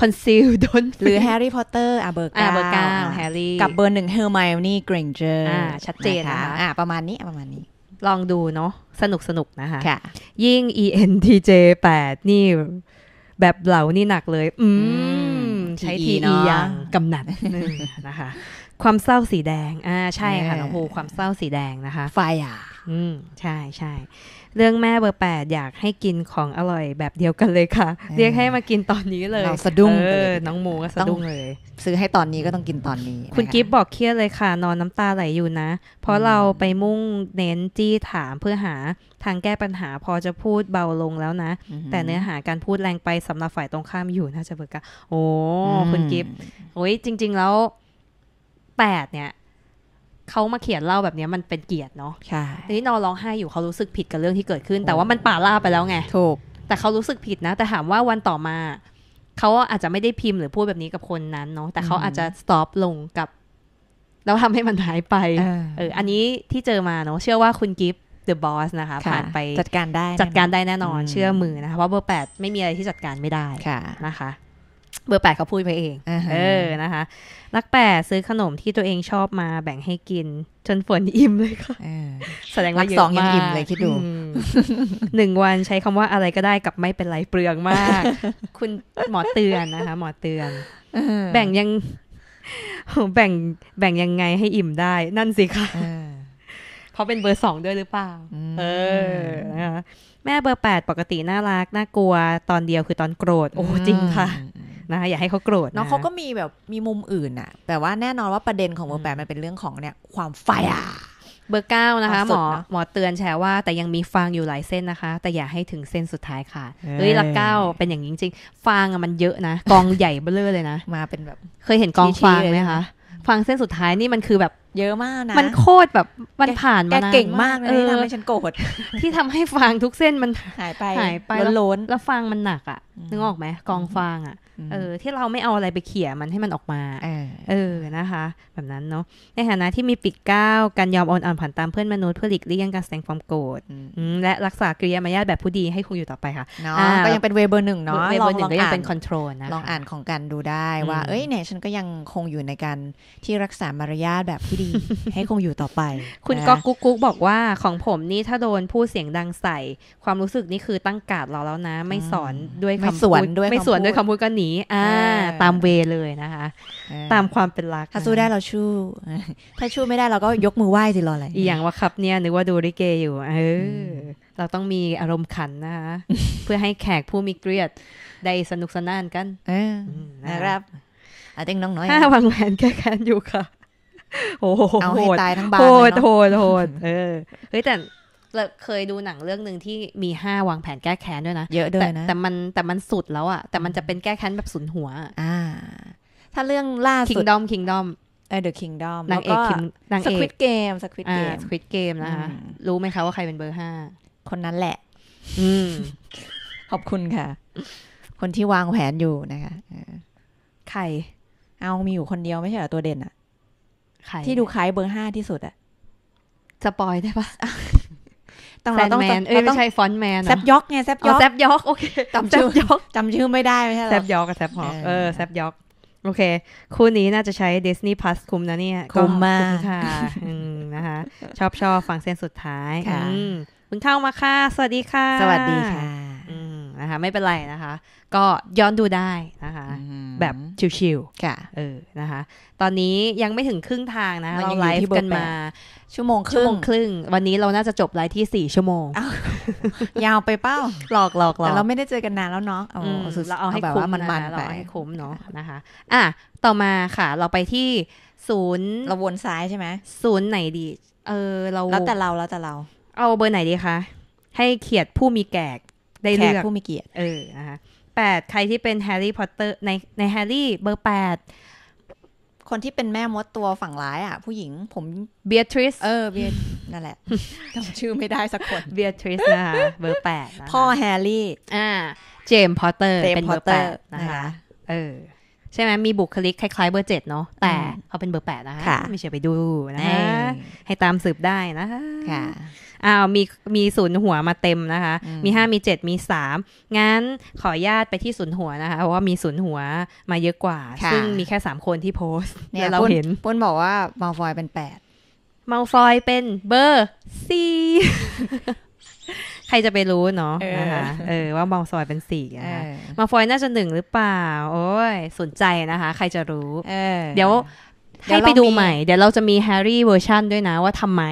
คอนซีลดนหรือแฮร์รี่พอตเตอร์อ่ะเบอร์เก้าเบอร์เก้าแฮร์รี่กับเบอร์หนึ่งเฮอร์ไมโอนี่เกรงเจอร์ชัดเจนนะคะประมาณนี้ประมาณนี้ลองดูเนาะสนุกสนุกนะคะคะยิ่ง ENTJ 8นี่แบบเหล่านี่หนักเลย อืมใช้ทีเนยังกำหนัดนะคะ ความเศร้าสีแดงอ่าใช่ค่ะน้องภูความเศร้าสีแดงนะคะ ไฟอ่ะอืมใช่ใช่ใชเรื่องแม่เบอร์แปดอยากให้กินของอร่อยแบบเดียวกันเลยค่ะ เรียกให้มากินตอนนี้เลยเราสะดุ้งเลยน้องหมูก็สะดุ้งเลย ซื้อให้ตอนนี้ก็ต้องกินตอนนี้ คุณกิฟบอกเครียดเลยค่ะนอนน้ำตาไหลอยู่นะเพราะเราไปมุ่งเน้นจี้ถามเพื่อหาทางแก้ปัญหาพอจะพูดเบาลงแล้วนะ แต่เนื้อหาการพูดแรงไปสำหรับฝ่ายตรงข้ามอยู่น่าจะเบิกกะโอ้คุณกิฟโอ้ยจริง ๆ แล้วแปดเนี่ยเขามาเขียนเล่าแบบนี้มันเป็นเกียรติเนาะ ใช่ ทีนี้นอนร้องไห้อยู่เขารู้สึกผิดกับเรื่องที่เกิดขึ้น แต่ว่ามันป่าล่าไปแล้วไง ถูก แต่เขารู้สึกผิดนะ แต่ถามว่าวันต่อมา เขาอาจจะไม่ได้พิมพ์หรือพูดแบบนี้กับคนนั้นเนาะแต่เขาอาจจะสต็อปลงกับแล้วทำให้มันหายไป เออ อันนี้ที่เจอมาเนาะเชื่อว่าคุณกิฟต์เดอะบอสนะคะ ผ่านไปจัดการได้ จัดการได้แน่นอนเชื่อมือนะคะเพราะเบอร์แปดไม่มีอะไรที่จัดการไม่ได้นะคะเบอร์แปดเขาพูดไปเอง เออนะคะนักแปดซื้อขนมที่ตัวเองชอบมาแบ่งให้กิน จนฝนอิ่มเลยค่ะแสดงว่าสองยังอิ่มเลยคิดดูหนึ่งวันใช้คำว่าอะไรก็ได้กับไม่เป็นไรเปลืองมาก คุณหมอเตือนนะคะ หมอเตือนแบ่งยังแบ่งแบ่งยังไงให้อิ่มได้ นั่นสิค่ะเพราะเป็นเบอร์สองด้วยหรือเปล่า เออนะคะแม่เบอร์แปดปกติน่ารักน่ากลัวตอนเดียวคือตอนโกรธโอ้จริงค่ะนะคะอย่าให้เขาโกรธน้องเขาก็มีแบบมีมุมอื่นอะแต่ว่าแน่นอนว่าประเด็นของเบอร์แปดมันเป็นเรื่องของเนี่ย ความไฟอะเบอร์เก้านะคะ หมอหมอเตือนแชร์ว่าแต่ยังมีฟางอยู่หลายเส้นนะคะ แต่อย่าให้ถึงเส้นสุดท้ายค่ะเฮ้ยละเก้าเป็นอย่างจริงฟางมันเยอะนะ กองใหญ่เบ้อเลยนะมาเป็นแบบเคยเห็นกองฟางไหมคะฟางเส้นสุดท้ายนี่มันคือแบบเยอะมากนะมันโคตรแบบมันผ่านมาเก่งมากลยที่ทำให้ฉันโกรธที่ทำให้ฟางทุกเส้นมันหายไปหายไปล้นแล้วฟางมันหนักอ่ะนึกออกไหมกองฟางอ่ะเออที่เราไม่เอาอะไรไปเขี่ยมันให้มันออกมาเออนะคะ แบบนั้นเนาะในฐานะที่มีปิดก้าวการยอมอ่อนอ่อนผ่านตามเพื่อนมนุษย์เพื่อหลีกเลี่ยงการแสดงความโกรธและรักษากริยามารยาทแบบผู้ดีให้คงอยู่ต่อไปค่ะเนาะก็ยังเป็นเวเบอร์หนึ่งเนาะเวเบอร์หนึ่งก็ยังเป็นคอนโทรลนะลองอ่านของกันดูได้ว่าเอ้ยเนี่ยฉันก็ยังคงอยู่ในการที่รักษามารยาทแบบที่ดี ให้คงอยู่ต่อไป คุณก็กุ๊กกุ๊กบอกว่าของผมนี่ถ้าโดนผู้เสียงดังใส่ความรู้สึกนี่คือตั้งกาดเราแล้วนะ ไม่สอนด้วยคำพูดไม่สวนด้วยคำพูดก็หนีี้อ่า ตามเวเลยนะคะตามความเป็นรักถ้าสู้ได้เราชู้ถ้าชู้ไม่ได้เราก็ยกมือไหว้สิรออะไรอีอย่างว่าครับเนี่ยนึกว่าดูริเกอยู่เออ เราต้องมีอารมณ์ขันนะคะเพื่อให้แขกผู้มีเกียรติได้สนุกสนานกันนะครับอาเต้งน้องน้อยห้าวางแผนแก้ค้นอยู่ค่ะโอ้โหเอาให้ตายทั้งบ้านโหดโหดโหดเออเฮ้ยแต่เราเคยดูหนังเรื่องหนึ่งที่มีห้าวางแผนแก้แค้นด้วยนะเยอะด้วยนะแต่มันแต่มันสุดแล้วอะแต่มันจะเป็นแก้แค้นแบบสุนหัวอ่า ถ้าเรื่องล่าสุด Kingdom Kingdom เออ The Kingdom นางเอกนางเอก Squid Game Squid Game Squid Game นะคะรู้ไหมคะว่าใครเป็นเบอร์ห้าคนนั้นแหละ อืม ขอบคุณค่ะ คนที่วางแผนอยู่นะคะใครเอามีอยู่คนเดียวไม่ใช่เหรอตัวเด่นอะที่ดูคล้ายเบอร์ห้าที่สุดอะสปอยได้ปะต้องเราต้องแมนเอ้ไม่ใช่ฟอนแมนแซบยอกไงแซบยอกแซบยอกโอเคจำชื่อยอจำชื่อไม่ได้ไม่ใช่แซบยอกกับแซบฮอก เออแซบยอกโอเค คู่นี้น่าจะใช้ Disney Plus คุมนะเนี่ยคุมมากค่ะนะคะชอบชอบฟังเส้นสุดท้ายค่ะ คุณเข้ามาค่ะ สวัสดีค่ะ สวัสดีค่ะนะคะไม่เป็นไรนะคะ ก็ย้อนดูได้นะคะ แบบ ชิวๆค่ะเออนะคะ ตอนนี้ยังไม่ถึงครึ่งทางนะ เราไลฟ์กันมาชั่วโมงครึ่งชั่วโมงครึ่งวันนี้เราน่าจะจบไลฟ์ที่สี่ชั่วโมงยาวไปเป้าหลอกหลอกหแต่เราไม่ได้เจอกันนานแล้วเนาะเราเอาให้คุ้มมันมันไปให้คุ้มเนาะนะคะอ่ะต่อมาค่ะ เราไปที่ศูนย์เราวนซ้ายใช่ไหมศูนย์ไหนดีเออเราแล้วแต่เราแล้วแต่เรา เอาเบอร์ไหนดีคะ ให้เขียดผู้มีแกกได้เลือกผู้มีเกียรติ เออ นะคะแปด ใครที่เป็นแฮร์รี่พอตเตอร์ ในในแฮร์รี่ เบอร์แปด คนที่เป็นแม่มดตัวฝั่งร้ายอ่ะ ผู้หญิงผมเบียทริสเออเบียนั่นแหละจำชื่อไม่ได้สักคน เบียทริสนะคะ เบอร์แปดพ่อแฮร์รี่ อ่า เจมส์พอตเตอร์ เป็นเบอร์แปดนะคะ เออใช่ไหมมีบุคลิกคล้ายๆ เบอร์เจ็ดเนาะแต่เขาเป็นเบอร์แปดนะคะ ไม่เชื่อไปดูนะฮะให้ตามสืบได้นะคะอ้าวมีมีศูนย์หัวมาเต็มนะคะ มีห้ามีเจ็ดมีสามงั้นขอญาตไปที่ศูนย์หัวนะคะเพราะว่ามีศูนย์หัวมาเยอะกว่า ซึ่งมีแค่สามคนที่โพสเนี่ยเราเห็นปุ้นบอกว่ามาฟอยเป็นแปดมาฟอยเป็นเบอร์สี่ใครจะไปรู้เนาะนะคะเออ ว่ามองซอยเป็นสี่นะคะมาฟอยน่าจะหนึ่งหรือเปล่า โอ้ย สนใจนะคะ ใครจะรู้ เดี๋ยวให้ไปดูใหม่ เดี๋ยวเราจะมีแฮร์รี่เวอร์ชันด้วยนะว่าทำไม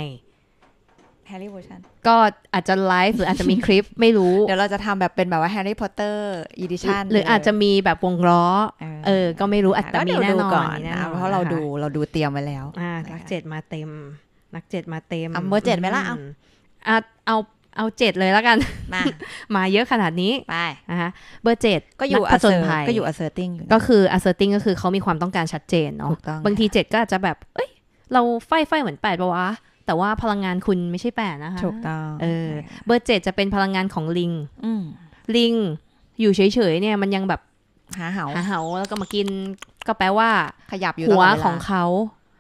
แฮร์รี่เวอร์ชันก็อาจจะไลฟ์หรืออาจจะมีคลิปไม่รู้เดี๋ยวเราจะทำแบบเป็นแบบว่าแฮร์รี่พอตเตอร์อีดิชันหรืออาจจะมีแบบวงล้อ เออ ก็ไม่รู้อาจจะมีแน่นอนนะเพราะเราดูเราดูเตรียมไว้แล้ว นักเจ็ดมาเต็มนักเจ็ดมาเต็มอาเบอร์เจ็ดไหมล่ะเอา เอาเอาเจ็ดเลยแล้วกันมามาเยอะขนาดนี้ไปนะคะเบอร์เจ็ดก็อยู่ผจญภัยก็อยู่ asserting ก็คือ asserting ก็คือเขามีความต้องการชัดเจนเนาะบางทีเจ็ดก็อาจจะแบบเอ้ยเราไฟไฟเหมือนแปดปะวะแต่ว่าพลังงานคุณไม่ใช่แปะนะคะถูกต้องเออ เบอร์เจ็ดจะเป็นพลังงานของลิงลิงอยู่เฉยๆเนี่ยมันยังแบบ หาเหาหาเหาแล้วก็มากิน ก็แปลว่า ขยับอยู่หัวของเขา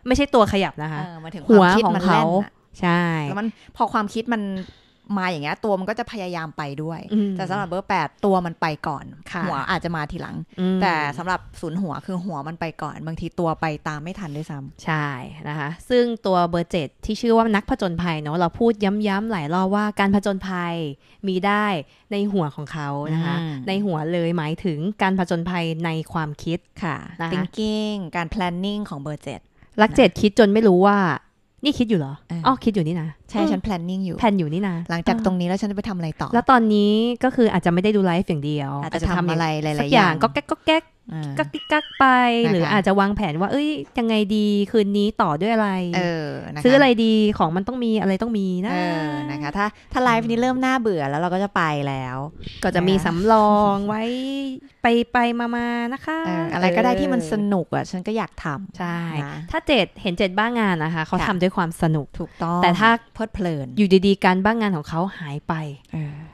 ไม่ใช่ตัวขยับนะคะหัวของเขา ใช่แล้วมันพอความคิดมันมาอย่างเงี้ยตัวมันก็จะพยายามไปด้วยแต่สำหรับเบอร์แปดตัวมันไปก่อน หัวอาจจะมาทีหลัง แต่สำหรับศูนย์หัวคือหัวมันไปก่อน บางทีตัวไปตามไม่ทันด้วยซ้ำใช่นะคะซึ่งตัวเบอร์เจ็ดที่ชื่อว่านักผจญภัยเนาะเราพูดย้ำๆหลายรอบว่าการผจญภัยมีได้ในหัวของเขานะคะในหัวเลยหมายถึงการผจญภัยในความคิดค่ะ thinking การ planning ของเบอร์เจ็ดลักเจ็ดคิดจนไม่รู้ว่านี่คิดอยู่เหรอ อ๋อ คิดอยู่นี่นะ ใช่ ฉัน planning อยู่แพลนอยู่นี่นะ หลังจากตรงนี้แล้วฉันจะไปทำอะไรต่อ แล้วตอนนี้ก็คืออาจจะไม่ได้ดูไลฟ์อย่างเดียว อาจจะทำอะไรหลาย ๆ อย่าง ก็แก๊กก็แก๊กกักกักไป หรืออาจจะวางแผนว่า เอ้ย ยังไงดีคืนนี้ต่อด้วยอะไร เออซื้ออะไรดี ของมันต้องมี อะไรต้องมีนะนะคะ ถ้า ถ้าไลฟ์นี้เริ่มน่าเบื่อแล้วเราก็จะไปแล้ว ก็จะมีสำรองไว้ไปไปมามานะคะอะไรก็ได้ที่มันสนุกอ่ะฉันก็อยากทำใช่ถ้าเจ็ดเห็นเจ็ดบ้างงานนะคะ เขาทำด้วยความสนุกถูกต้องแต่ถ้าเพลิดเพลินอยู่ดีๆการบ้างงานของเขาหายไป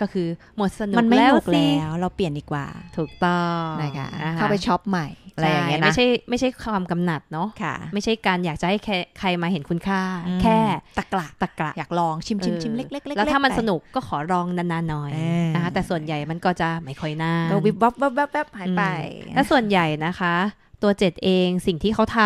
ก็คือหมดสนุกมันไม่สนุกแล้ว เราเปลี่ยนดีกว่า ถูกต้องนะคะเข้าไปช็อปใหม่อะไรอย่างเงี้ยนะไม่ใช่ไม่ใช่ความกำหนัดเนาะะไม่ใช่การอยากจะให้ใครมาเห็นคุณค่า แค่ตะกละตะกละอยากลองชิมชิมชิมเล็กๆแล้วถ้ามันสนุกก็ขอลองนานๆหน่อยนะคะแต่ส่วนใหญ่มันก็จะไม่ค่อยน่าก็วิบวับวับป๊บหายไป และส่วนใหญ่นะคะ ตัวเจ็ดเองสิ่งที่เขาท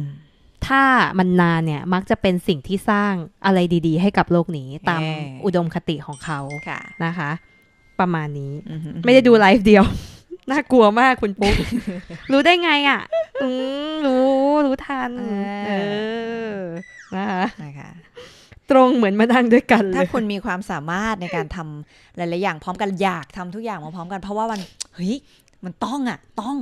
ำถ้ามันนานเนี่ยมักจะเป็นสิ่งที่สร้างอะไรดีๆให้กับโลกนี้ ตามอุดมคติของเขาะนะคะ ประมาณนี้ ไม่ได้ดูไลฟ์เดียว น่ากลัวมากคุณปุ๊กรู้ได้ไงอ่ะรู้รู้ทันเออ นะคะตรงเหมือนมานั่งด้วยกันเลยถ้าคุณมีความสามารถในการทำหลายๆอย่าง พร้อมกันอยากทำทุกอย่างมาพร้อมกันเพราะว่ามัน เฮ้ย มันต้องอ่ะต้อง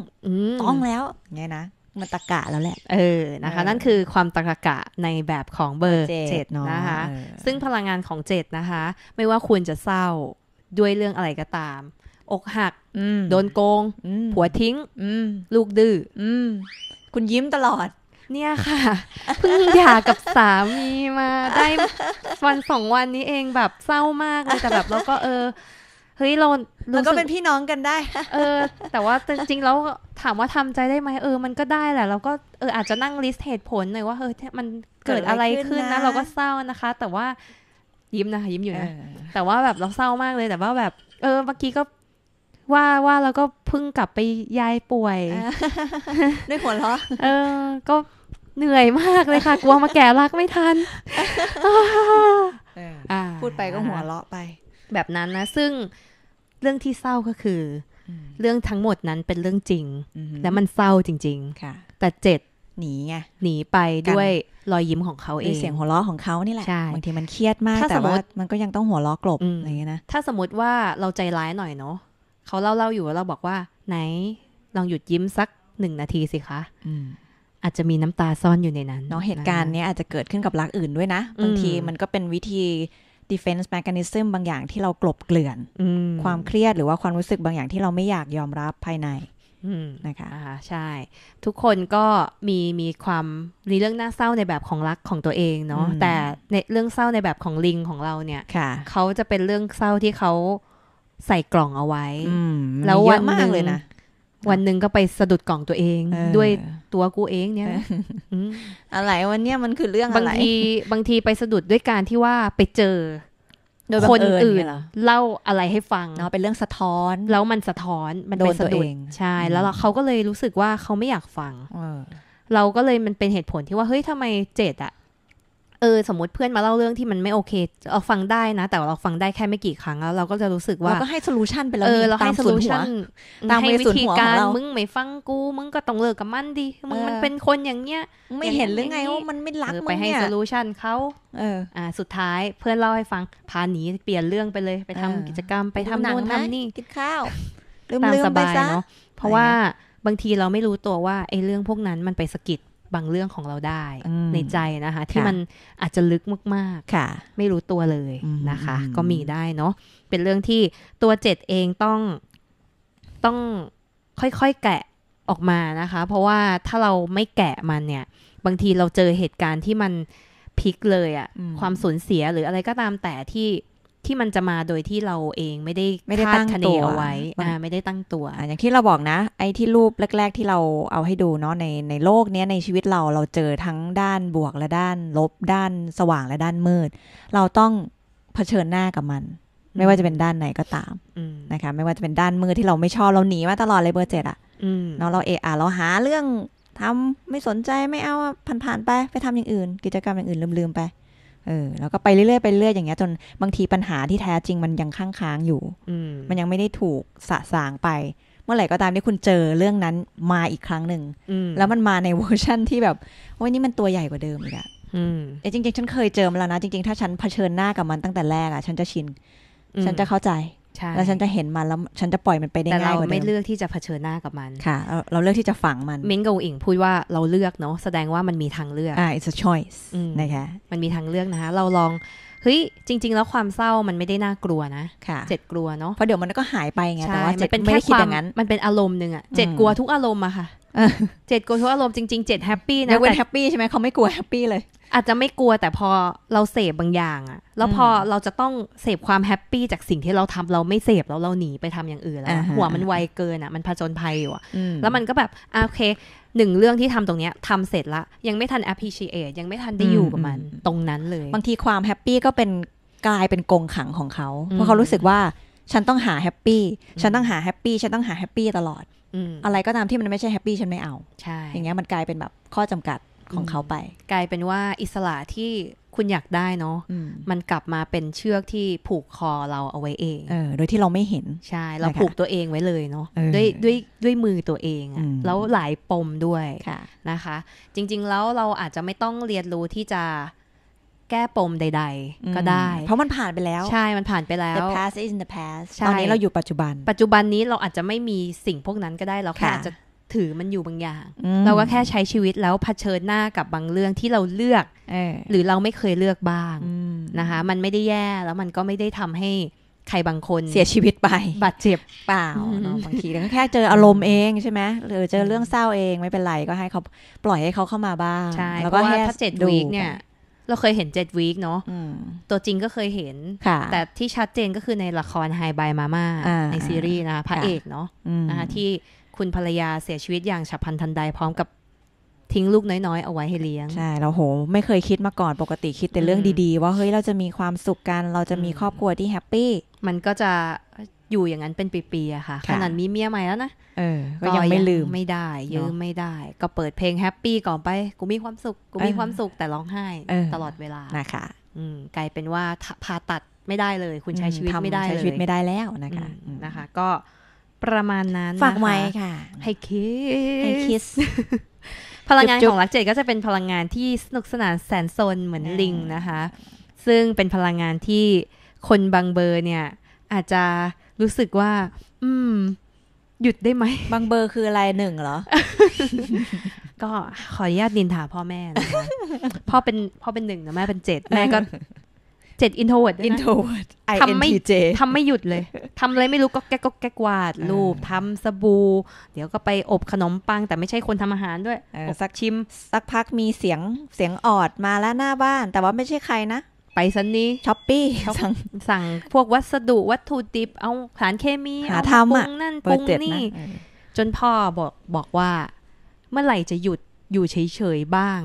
ต้องแล้ว ไงนะ มันตะกะแล้วแหละเออนะคะ นั่นคือความตะกะในแบบของเบอร์เจ็ดนะคะ ซึ่งพลังงานของเจ็ดนะคะ ไม่ว่าคุณจะเศร้าด้วยเรื่องอะไรก็ตาม อกหักโดนโกงผัวทิ้งลูกดื้อคุณยิ้มตลอดเนี่ยค่ะเพิ่งหย่ากับสามีมาได้วันสองวันนี้เองแบบเศร้ามากเลย แต่แบบเราก็เออเฮ้ยเราเราก็เป็นพี่น้องกันได้ เออ แต่ว่าจริงๆแล้วถามว่าทำใจได้ไหมเออมันก็ได้แหละเราก็เอออาจจะนั่งลิสต์เหตุผลหน่อยว่าเออมันเกิดอะไรขึ้นนะ เราก็เศร้านะคะ แต่ว่า ยิ้มนะคะยิ้มอยู่นะแต่ว่าแบบเราเศร้ามากเลย แต่ว่าแบบ เออเมื่อกี้ก็ว่าว่าแล้วก็พึ่งกลับไปยายป่วย ด้วยหัวเราะเออก็เหนื่อยมากเลยค่ะกลัวมาแก่รักไม่ทันพูดไปก็หัวเราะไป แบบนั้นนะ ซึ่งเรื่องที่เศร้าก็คือ เรื่องทั้งหมดนั้นเป็นเรื่องจริง และมันเศร้าจริง ๆ ค่ะ แต่เจ็ดหนีไงหนีไปด้วยรอยยิ้มของเขาเองเสียงหัวเราะของเขานี่แหละ บางทีมันเครียดมากแต่ว่ามันก็ยังต้องหัวเราะกลบอะไรเงี้ยนะ ถ้าสมมติว่าเราใจร้ายหน่อยเนาะเขาเล่าเล่าอยู่เราบอกว่า ไหนลองหยุดยิ้มสักหนึ่งนาทีสิคะอาจจะมีน้ำตาซ่อนอยู่ในนั้นเนาะเหตุการณ์นี้อาจจะเกิดขึ้นกับรักอื่นด้วยนะ บางทีมันก็เป็นวิธี defense mechanism บางอย่างที่เรากลบเกลื่อนความเครียดหรือว่าความรู้สึกบางอย่างที่เราไม่อยากยอมรับภายในนะคะะใช่ ทุกคนก็มีมีความมีเรื่องน่าเศร้าในแบบของรักของตัวเองเนาะแต่ในเรื่องเศร้าในแบบของลิงของเราเนี่ยเขาจะเป็นเรื่องเศร้าที่เขาใส่กล่องเอาไว้แล้ววันหนึ่งเลยนะวันหนึ่งก็ไปสะดุดกล่องตัวเอง ด้วยตัวกูเองเนี่ยอะไรวันเนี้ยมันคือเรื่องอะไรบางทีบางทีไปสะดุดด้วยการที่ว่าไปเจอ โดยคนอื่นเล่าอะไรให้ฟังเนาะเป็นเรื่องสะท้อน แล้วมันสะท้อนมันโดนนสะดุดใช่แล้วเขาก็เลยรู้สึกว่าเขาไม่อยากฟังเราก็เลยมันเป็นเหตุผลที่ว่าเฮ้ยทำไมเจตอะเออสมมติเพื่อนมาเล่าเรื่องที่มันไม่โอเคเราฟังได้นะ แต่เราฟังได้แค่ไม่กี่ครั้งแล้วเราก็จะรู้สึกว่าเราก็ให้โซลูชันไปแล้วเออเราให้โซลูชันตามวิธีการมึงไม่ฟังกู มึงก็ต้องเลิกกับมันดิมึงมันเป็นคนอย่างเงี้ยไม่เห็นหรือไงว่ามันไม่รักมึงเนี่ยไปให้โซลูชันเขาเอออ่า สุดท้ายเพื่อนเล่าให้ฟังพาหนีเปลี่ยนเรื่องไปเลยไปทำกิจกรรม ไปทำนู่นทำนี่กินข้าวลืมสบายเนาะเพราะว่าบางทีเราไม่รู้ตัวว่าไอ้เรื่องพวกนั้นมันไปสะกิดบางเรื่องของเราได้ ในใจนะคะ ที่มันอาจจะลึกมากๆ ค่ะ ไม่รู้ตัวเลยนะคะ ก็มีได้เนาะเป็นเรื่องที่ตัวเจ็ดเองต้องต้องค่อยๆ แกะออกมานะคะ เพราะว่าถ้าเราไม่แกะมันเนี่ย บางทีเราเจอเหตุการณ์ที่มันพลิกเลยอะความสูญเสียหรืออะไรก็ตามแต่ที่ที่มันจะมาโดยที่เราเองไม่ได้ไม่ได้ตั้งตัวเอาไว้อ่าไม่ได้ตั้งตัวอย่างที่เราบอกนะ ไอ้ที่รูปแรกๆ ที่เราเอาให้ดูเนาะในในโลกเนี้ยในชีวิตเราเราเจอทั้งด้านบวกและด้านลบด้านสว่างและด้านมืด เราต้องเผชิญหน้ากับมัน ไม่ว่าจะเป็นด้านไหนก็ตามนะคะไม่ว่าจะเป็นด้านมืดที่เราไม่ชอบ เราหนีมาตลอดเลยเบอร์เจ็ดอ่ะเนาะเราเอะอะเราหาเรื่องทำไม่สนใจไม่เอาผ่านๆไปไปทำอย่างอื่นกิจกรรมอย่างอื่น ลืมๆไปเออแล้วก็ไปเรื่อยๆไปเรื่อยอย่างเงี้ย จนบางทีปัญหาที่แท้จริงมันยังค้างค้างอยู่มันยังไม่ได้ถูกสะสางไป เมื่อไหร่ก็ตามที่คุณเจอเรื่องนั้นมาอีกครั้งหนึ่งแล้วมันมาในเวอร์ชั่นที่แบบโอ้ยนี่มันตัวใหญ่กว่าเดิมอีกอะเออจริงๆ ฉันเคยเจอมาแล้วนะจริง ๆถ้าฉันเผชิญหน้ากับมันตั้งแต่แรกอะฉันจะชิน ฉันจะเข้าใจแล้วฉันจะเห็นมันแล้วฉันจะปล่อยมันไปได้ง่ายแต่เราไม่เลือกที่จะเผชิญหน้ากับมันค่ะ เราเลือกที่จะฝังมันมิ้งกับอิงพูดว่าเราเลือกเนาะแสดงว่ามันมีทางเลือกอ่า it's a choice นะคะมันมีทางเลือกนะคะ เราลองเฮ้ยจริง ๆ แล้วความเศร้ามันไม่ได้น่ากลัวนะเจ็ดกลัวเนาะเพราะเดี๋ยวมันก็หายไปไงแต่ว่าเจ็ดเป็นแค่ความมันเป็นอารมณ์หนึ่งอะเจ็ดกลัวทุกอารมณ์อะค่ะเจ็ดกลัวทุกอารมณ์จริงๆ เจ็ดแฮปปี้นะแต่แฮปปี้ใช่ไหมเขาไม่กลัวแฮปปี้เลยอาจจะไม่กลัวแต่พอเราเสพบางอย่างอะแล้วพอเราจะต้องเสพความแฮปปี้จากสิ่งที่เราทำเราไม่เสพแล้วเราหนีไปทำอย่างอื่นแล้ว หัวมันไวเกินอะมันผจญภัยอยู่อะแล้วมันก็แบบโอเคหนึ่งเรื่องที่ทำตรงเนี้ยทำเสร็จละ ยังไม่ทัน appreciate ยังไม่ทันได้อยู่กับมัน ตรงนั้นเลยบางทีความแฮปปี้ก็เป็นกลายเป็นกงขังของเขาเพราะเขารู้สึกว่าฉันต้องหาแฮปปี้ฉันต้องหาแฮปปี้ฉันต้องหาแฮปปี้ตลอดอะไรก็ตามที่มันไม่ใช่แฮปปี้ฉันไม่เอา ใช่ อย่างเงี้ยมันกลายเป็นแบบข้อจำกัดของเขาไป กลายเป็นว่าอิสระที่คุณอยากได้เนาะ มันกลับมาเป็นเชือกที่ผูกคอเราเอาไว้เอง เออโดยที่เราไม่เห็น ใช่ เราผูกตัวเองไว้เลยเนาะ ด้วยด้วยด้วยมือตัวเองอะแล้วหลายปมด้วยะนะคะ จริงๆแล้วเราอาจจะไม่ต้องเรียนรู้ที่จะแก้ปมใดๆ ก็ได้ เพราะมันผ่านไปแล้วใช่ มันผ่านไปแล้ว the past is in the past ตอนนี้เราอยู่ปัจจุบัน ปัจจุบันนี้เราอาจจะไม่มีสิ่งพวกนั้นก็ได้เราแค่อาจจะถือมันอยู่บางอย่าง เราก็แค่ใช้ชีวิตแล้วเผชิญหน้ากับบางเรื่องที่เราเลือก หรือเราไม่เคยเลือกบ้างนะคะมันไม่ได้แย่แล้วมันก็ไม่ได้ทำให้ใครบางคนเสียชีวิตไปบาดเจ็บเปล่าบางทีก็แค่เจออารมณ์เองใช่ไหมหรือเจอเรื่องเศร้าเองไม่เป็นไรก็ให้เขาปล่อยให้เขาเข้ามาบ้างแล้วก็ให้เจ็ดวีคเนี่ยเราเคยเห็นเจ็ดวีคเนาะตัวจริงก็เคยเห็น แต่ที่ชัดเจนก็คือในละครไฮบายมาม่าในซีรีส์นะพระเอกเนาะนะคะที่คุณภรรยาเสียชีวิตอย่างฉับพลันทันใด พร้อมกับทิ้งลูกน้อยๆ เอาไว้ให้เลี้ยง ใช่เราโห ไม่เคยคิดมาก่อนปกติคิดแต่เรื่องดีๆ ว่าเฮ้ย เราจะมีความสุขกัน เราจะมีครอบครัวที่แฮปปี้มันก็จะอยู่อย่างนั้นเป็นปีๆอะค่ะ ขนาดมีเมียใหม่แล้วนะก็ยังไม่ลืม ไม่ได้ ยืมไม่ได้ ก็เปิดเพลงแฮปปี้ก่อนไป กูมีความสุข กูมีความสุขแต่ร้องไห้ตลอดเวลา นะคะกลายเป็นว่าผ่าตัดไม่ได้เลย คุณใช้ชีวิตไม่ได้เลยใช้ชีวิตไม่ได้แล้วนะคะ นะคะ ก็ประมาณนั้นฝากไว้ค่ะ ให้คิดให้คิดพลังงานของรักเจดก็จะเป็นพลังงานที่สนุกสนานแสนซนเหมือนลิงนะคะ ซึ่งเป็นพลังงานที่คนบางเบอร์เนี่ยอาจจะรู้สึกว่า อืม หยุดได้ไหมบางเบอร์คืออะไรหนึ่งเหรอ ก็ขออนุญาตดินถาพ่อแม่นะพ่อเป็นพ่อเป็นหนึ่งนะแม่เป็นเจ็ดแม่ก็เจ็ดอินโทรเวิร์ดอินโทรเวิร์ดทำไม่ทำไม่หยุดเลยทำอะไรไม่รู้ก็แก๊กก็แก๊กวาด รูปทำสบู่เดี๋ยวก็ไปอบขนมปัง แต่ไม่ใช่คนทำอาหารด้วยสักชิม สักพักมีเสียงเสียงออดมาแล้วหน้าบ้าน แต่ว่าไม่ใช่ใครนะไปสันนี้ช้อปปี้สั่งสั่งพวกวัสดุวัตถุดิบเอาสารเคมีหาทำอะนั่นปรุงนี่ จนพ่อบอกบอกว่า เมื่อไหร่จะหยุดอยู่เฉยๆบ้าง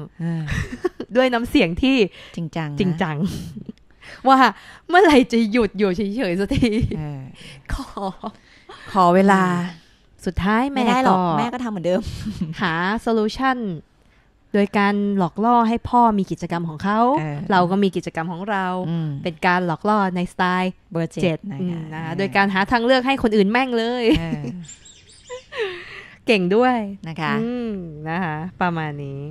ด้วยน้ำเสียงที่จริงจังจริงจัง ว่าเมื่อไหร่จะหยุดอยู่เฉยๆสักทีขอขอ เวลา สุดท้ายแม่ก็หรอกแม่ก็ทำเหมือนเดิม หาโซลูชันโดยการหลอกล่อให้พ่อมีกิจกรรมของเขาเเราก็มีกิจกรรมของเรา เป็นการหลอกล่อในสไตล์เบอร์เจ็ดนะคะโดยการหาทางเลือกให้คนอื่นแม่งเลย เก่งด้วยนะคะนะคะประมาณนี้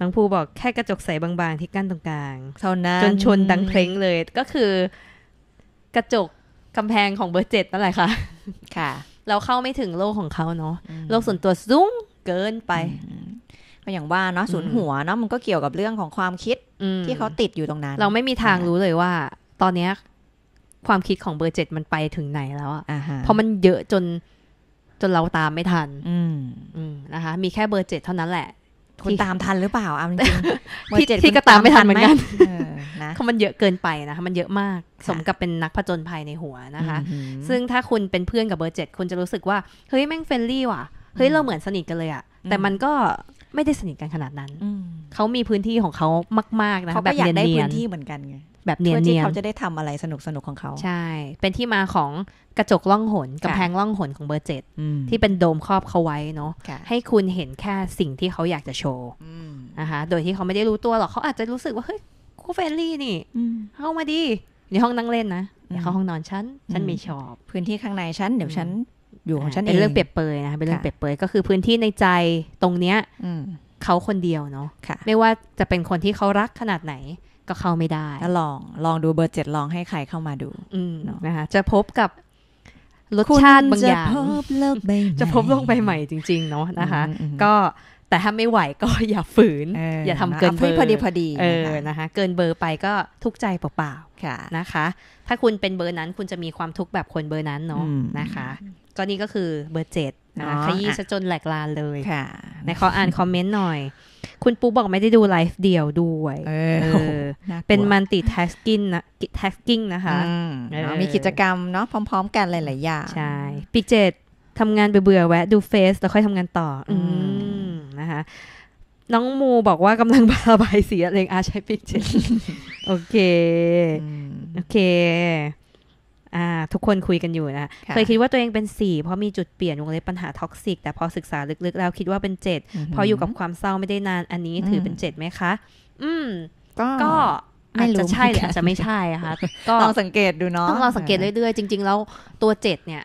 น้องภูบอกแค่กระจกใสบางๆ ที่กั้นตรงกลางเท่านั้นจนชนดังเพลงเลยก็คือ กระจกกำแพงของเบอร์เจ็ดนั่นแหละค่ะ ค่ะ เราเข้าไม่ถึงโลกของเขาเนาะโลกส่วนตัวซุ้งเกินไป็อย่างว่าเนาะศูนย์หัวเนาะมันก็เกี่ยวกับเรื่องของความคิด ที่เขาติดอยู่ตรงนั้น เราไม่มีทางรู้เลยว่า ตอนเนี้ยความคิดของเบอร์เจ็ดมันไปถึงไหนแล้วอ่ะเพราะมันเยอะจน จนเราตามไม่ทัน อืมนะคะมีแค่เบอร์เจ็ดเท่านั้นแหละคุณตามทันหรือเปล่าอ่าจริงที่ที่ก็ตามไม่ทันเหมือนกันนะเขามันเยอะเกินไปนะคะมันเยอะมาก สมกับเป็นนักผจญภัยในหัวนะคะ ซึ่งถ้าคุณเป็นเพื่อนกับเบอร์เจ็ดคุณจะรู้สึกว่าเฮ้ยแม่งเฟรนลี่ว่ะเฮ้ยเราเหมือนสนิทกันเลยอ่ะแต่มันก็ไม่ได้สนิทกันขนาดนั้น เขามีพื้นที่ของเขามากๆนะแบบเนียนๆเขาอยากได้พื้นที่เหมือนกันไงแบบเนียนๆที่เขาจะได้ทำอะไรสนุกๆของเขา ใช่ เป็นที่มาของกระจกล่องหนกำแพงล่องหนของเบอร์เจ็ดที่เป็นโดมครอบเขาไว้เนาะ ให้คุณเห็นแค่สิ่งที่เขาอยากจะโชว์นะคะโดยที่เขาไม่ได้รู้ตัวหรอกเขาอาจจะรู้สึกว่า เฮ้ย คู่เฟรนลี่นี่เข้ามาดีในห้องนั่งเล่นนะอย่าเข้าห้องนอนฉัน ฉันมีชอบ พื้นที่ข้างในฉันเดี๋ยวฉันอยู่ของฉันเองเป็นเรื่องเปรียบเปยนะะเป็นเรื่องเปรียบเปยก็คือพื้นที่ในใจตรงเนี้ยเขาคนเดียวเนาะะไม่ว่าจะเป็นคนที่เขารักขนาดไหนก็เข้าไม่ได้ก็ลองลองดูเบอร์เจ็ดลองให้ใครเข้ามาดูนะคะ จะพบกับรสชาติบางอย่างจะพบโลกใบจะพบโลกใบใหม่จริงๆเนาะนะคะก็แต่ถ้าไม่ไหวก็อย่าฝืนออย่าทำเกินเบอร์พอดีพอดีเออนะคะ เกินเบอร์ไปก็ทุกใจเปล่าๆนะคะ ถ้าคุณเป็นเบอร์นั้นคุณจะมีความทุกข์แบบคนเบอร์นั้นเนาะนะคะก็นี่ก็คือเบอร์เจ็ดนะขยี้ซะจนแหลกลานเลยค่ะในขออ่านคอมเมนต์หน่อย คุณปูบอกไม่ได้ดูไลฟ์เดี่ยวด้วยเออเป็นมันติแท็กกิ้งนะแท็กกิ้งนะคะ มีกิจกรรมเนาะพร้อม ๆ กันหลายๆอย่างใช่ปีเจ็ดทำงานเบื่อแวะ ดูเฟซแล้วค่อยทำงานต่ออืนะคะน้องมูบอกว่ากำลังระบายสีอะไรอาใช้ปิเจดโอเคโอเคอ่าทุกคนคุยกันอยู่นะเคยคิดว่าตัวเองเป็น 4เพราะมีจุดเปลี่ยนวงเล็บปัญหาท็อกซิก แต่พอศึกษาลึกๆแล้วคิดว่าเป็น 7 พออยู่กับความเศร้าไม่ได้นานอันนี้ถือเป็น7ไหมคะ อืมก็อาจจะใช่หรือาจจะไม่ใช่ค่ะก็ลองสังเกตดูเนาะต้องลองสังเกตเรื่อยๆจริงๆแล้ว ตัวเจ็ดเนี่ย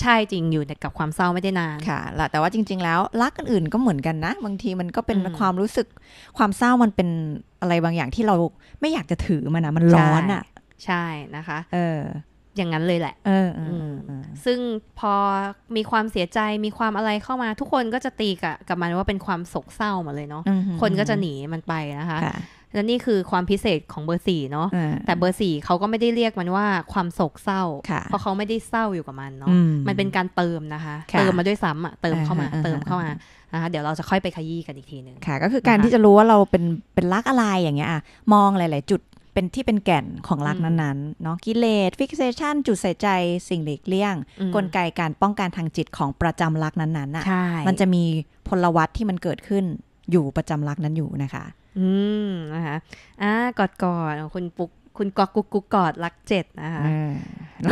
ใช่จริงอยู่กับความเศร้าไม่ได้นานค่ะและแต่ว่าจริง ๆแล้วรักกันอื่นก็เหมือนกันนะบางทีมันก็เป็นความรู้สึกความเศร้ามันเป็นอะไรบางอย่างที่เราไม่อยากจะถือมันนะมันร้อนอ่ะ ใช่นะคะ เอออย่างนั้นเลยแหละเออซึ่งพอมีความเสียใจมีความอะไรเข้ามาทุกคนก็จะตีกับกับมันว่าเป็นความโศกเศร้าหมาเลยเนาะ คนก็จะหนีมันไปนะคะ และนี่คือความพิเศษของเบอร์สี่เนาะ แต่เบอร์สี่เขาก็ไม่ได้เรียกมันว่าความโศกเศร้า เพราะเขาไม่ได้เศร้าอยู่กับมันเนาะ มันเป็นการเติมนะคะ เติมมาด้วยซ้ำอ่ะ เติมเข้ามา เติมเข้ามานะคะ เดี๋ยวเราจะค่อยไปขยี้กันอีกทีหนึ่งค่ะ ก็คือการที่จะรู้ว่าเราเป็นเป็นรักอะไรอย่างเงี้ยมองหลายๆจุดเป็นที่เป็นแก่นของรักนั้นๆ เนาะกิเลสฟิกเซชันจุดใส่ใจสิ่งหลีกเลี่ยง กลไกการป้องกันทางจิตของประจำรักนั้นๆน่ะมันจะมีพลวัตที่มันเกิดขึ้นอยู่ประจำรักนั้นอยู่นะคะ อืมนะคะ อ่ากอดกอดคุณปุ๊กคุณกอกุกกุกอดรักเจ็ดนะคะ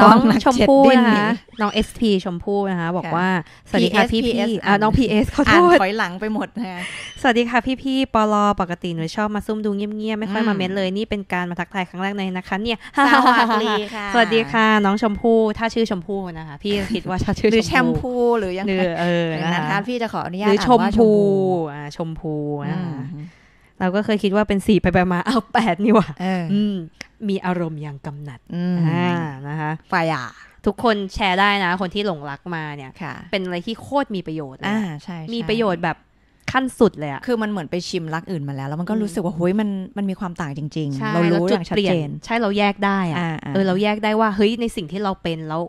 น้องชมพู่นะคะน้อง SP ชมพู่นะคะบอกว่าสวัสดีค่ะ พี่พี่น้อง PS เขาโทษถอยหลังไปหมดนะสวัสดีค่ะพี่พี่ปลอปกติ หนูชอบมาซุ่มดูเงียบๆไม่ค่อยมาเม้นเลย นี่เป็นการมาทักทายครั้งแรกในนะคะเนี่ยสวัสดีค่ะสวัสดีค่ะ น้องชมพู่ถ้าชื่อชมพู่นะคะพี่คิดว่าถ้าชื่อหรือแชมพูหรือยังไงเออนะคะพี่จะขออนุญาตหรือชมพู่ชมพูเราก็เคยคิดว่าเป็นสี่ไปไปมาเอาแปดนี่หว่ามีอารมณ์ยังกำหนัดนะคะไฟอ่ะ ทุกคนแชร์ได้นะคนที่หลงรักมาเนี่ยเป็นอะไรที่โคตรมีประโยชน์อ่าใช่มีประโยชน์แบบขั้นสุดเลยอะคือมันเหมือนไปชิมรักอื่นมาแล้ว แล้วมันก็รู้สึกว่าเฮ้ยมันมันมีความต่างจริง ๆ เรารู้อย่างชัดเจนใช่ เราแยกได้อะเออเราแยกได้ว่าเฮ้ยในสิ่งที่เราเป็นแล้ว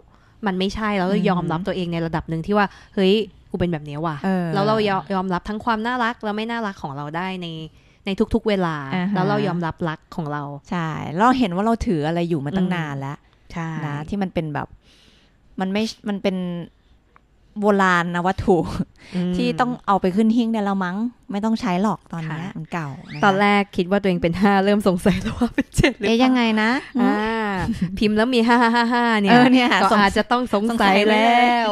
มันไม่ใช่แล้วยอมรับตัวเองในระดับหนึ่งที่ว่าเฮ้ยกูเป็นแบบนี้ว่ะแล้วเรายอมรับทั้งความน่ารักและไม่น่ารักของเราได้ในในทุกๆเวลาแล้วเรายอมรับรักของเรา ใช่ เราเห็นว่าเราถืออะไรอยู่มาตั้งนานแล้วนะ ที่มันเป็นแบบ มันไม่มันเป็นโบราณนะวัตถุ ที่ต้องเอาไปขึ้นหิ้งได้แล้วมั้ง ไม่ต้องใช้หรอกตอนนี้มันเก่าตอนแรกคิดว่าตัวเองเป็นห้าเริ่มสงสัย แล้วว่าเป็นเจ็ดหรือเล่ยยังไงนะอ่าพิมพ์แล้วมีห้าห้าห้าห้าเนี่ยก็อาจจะต้องสงสัยแล้ว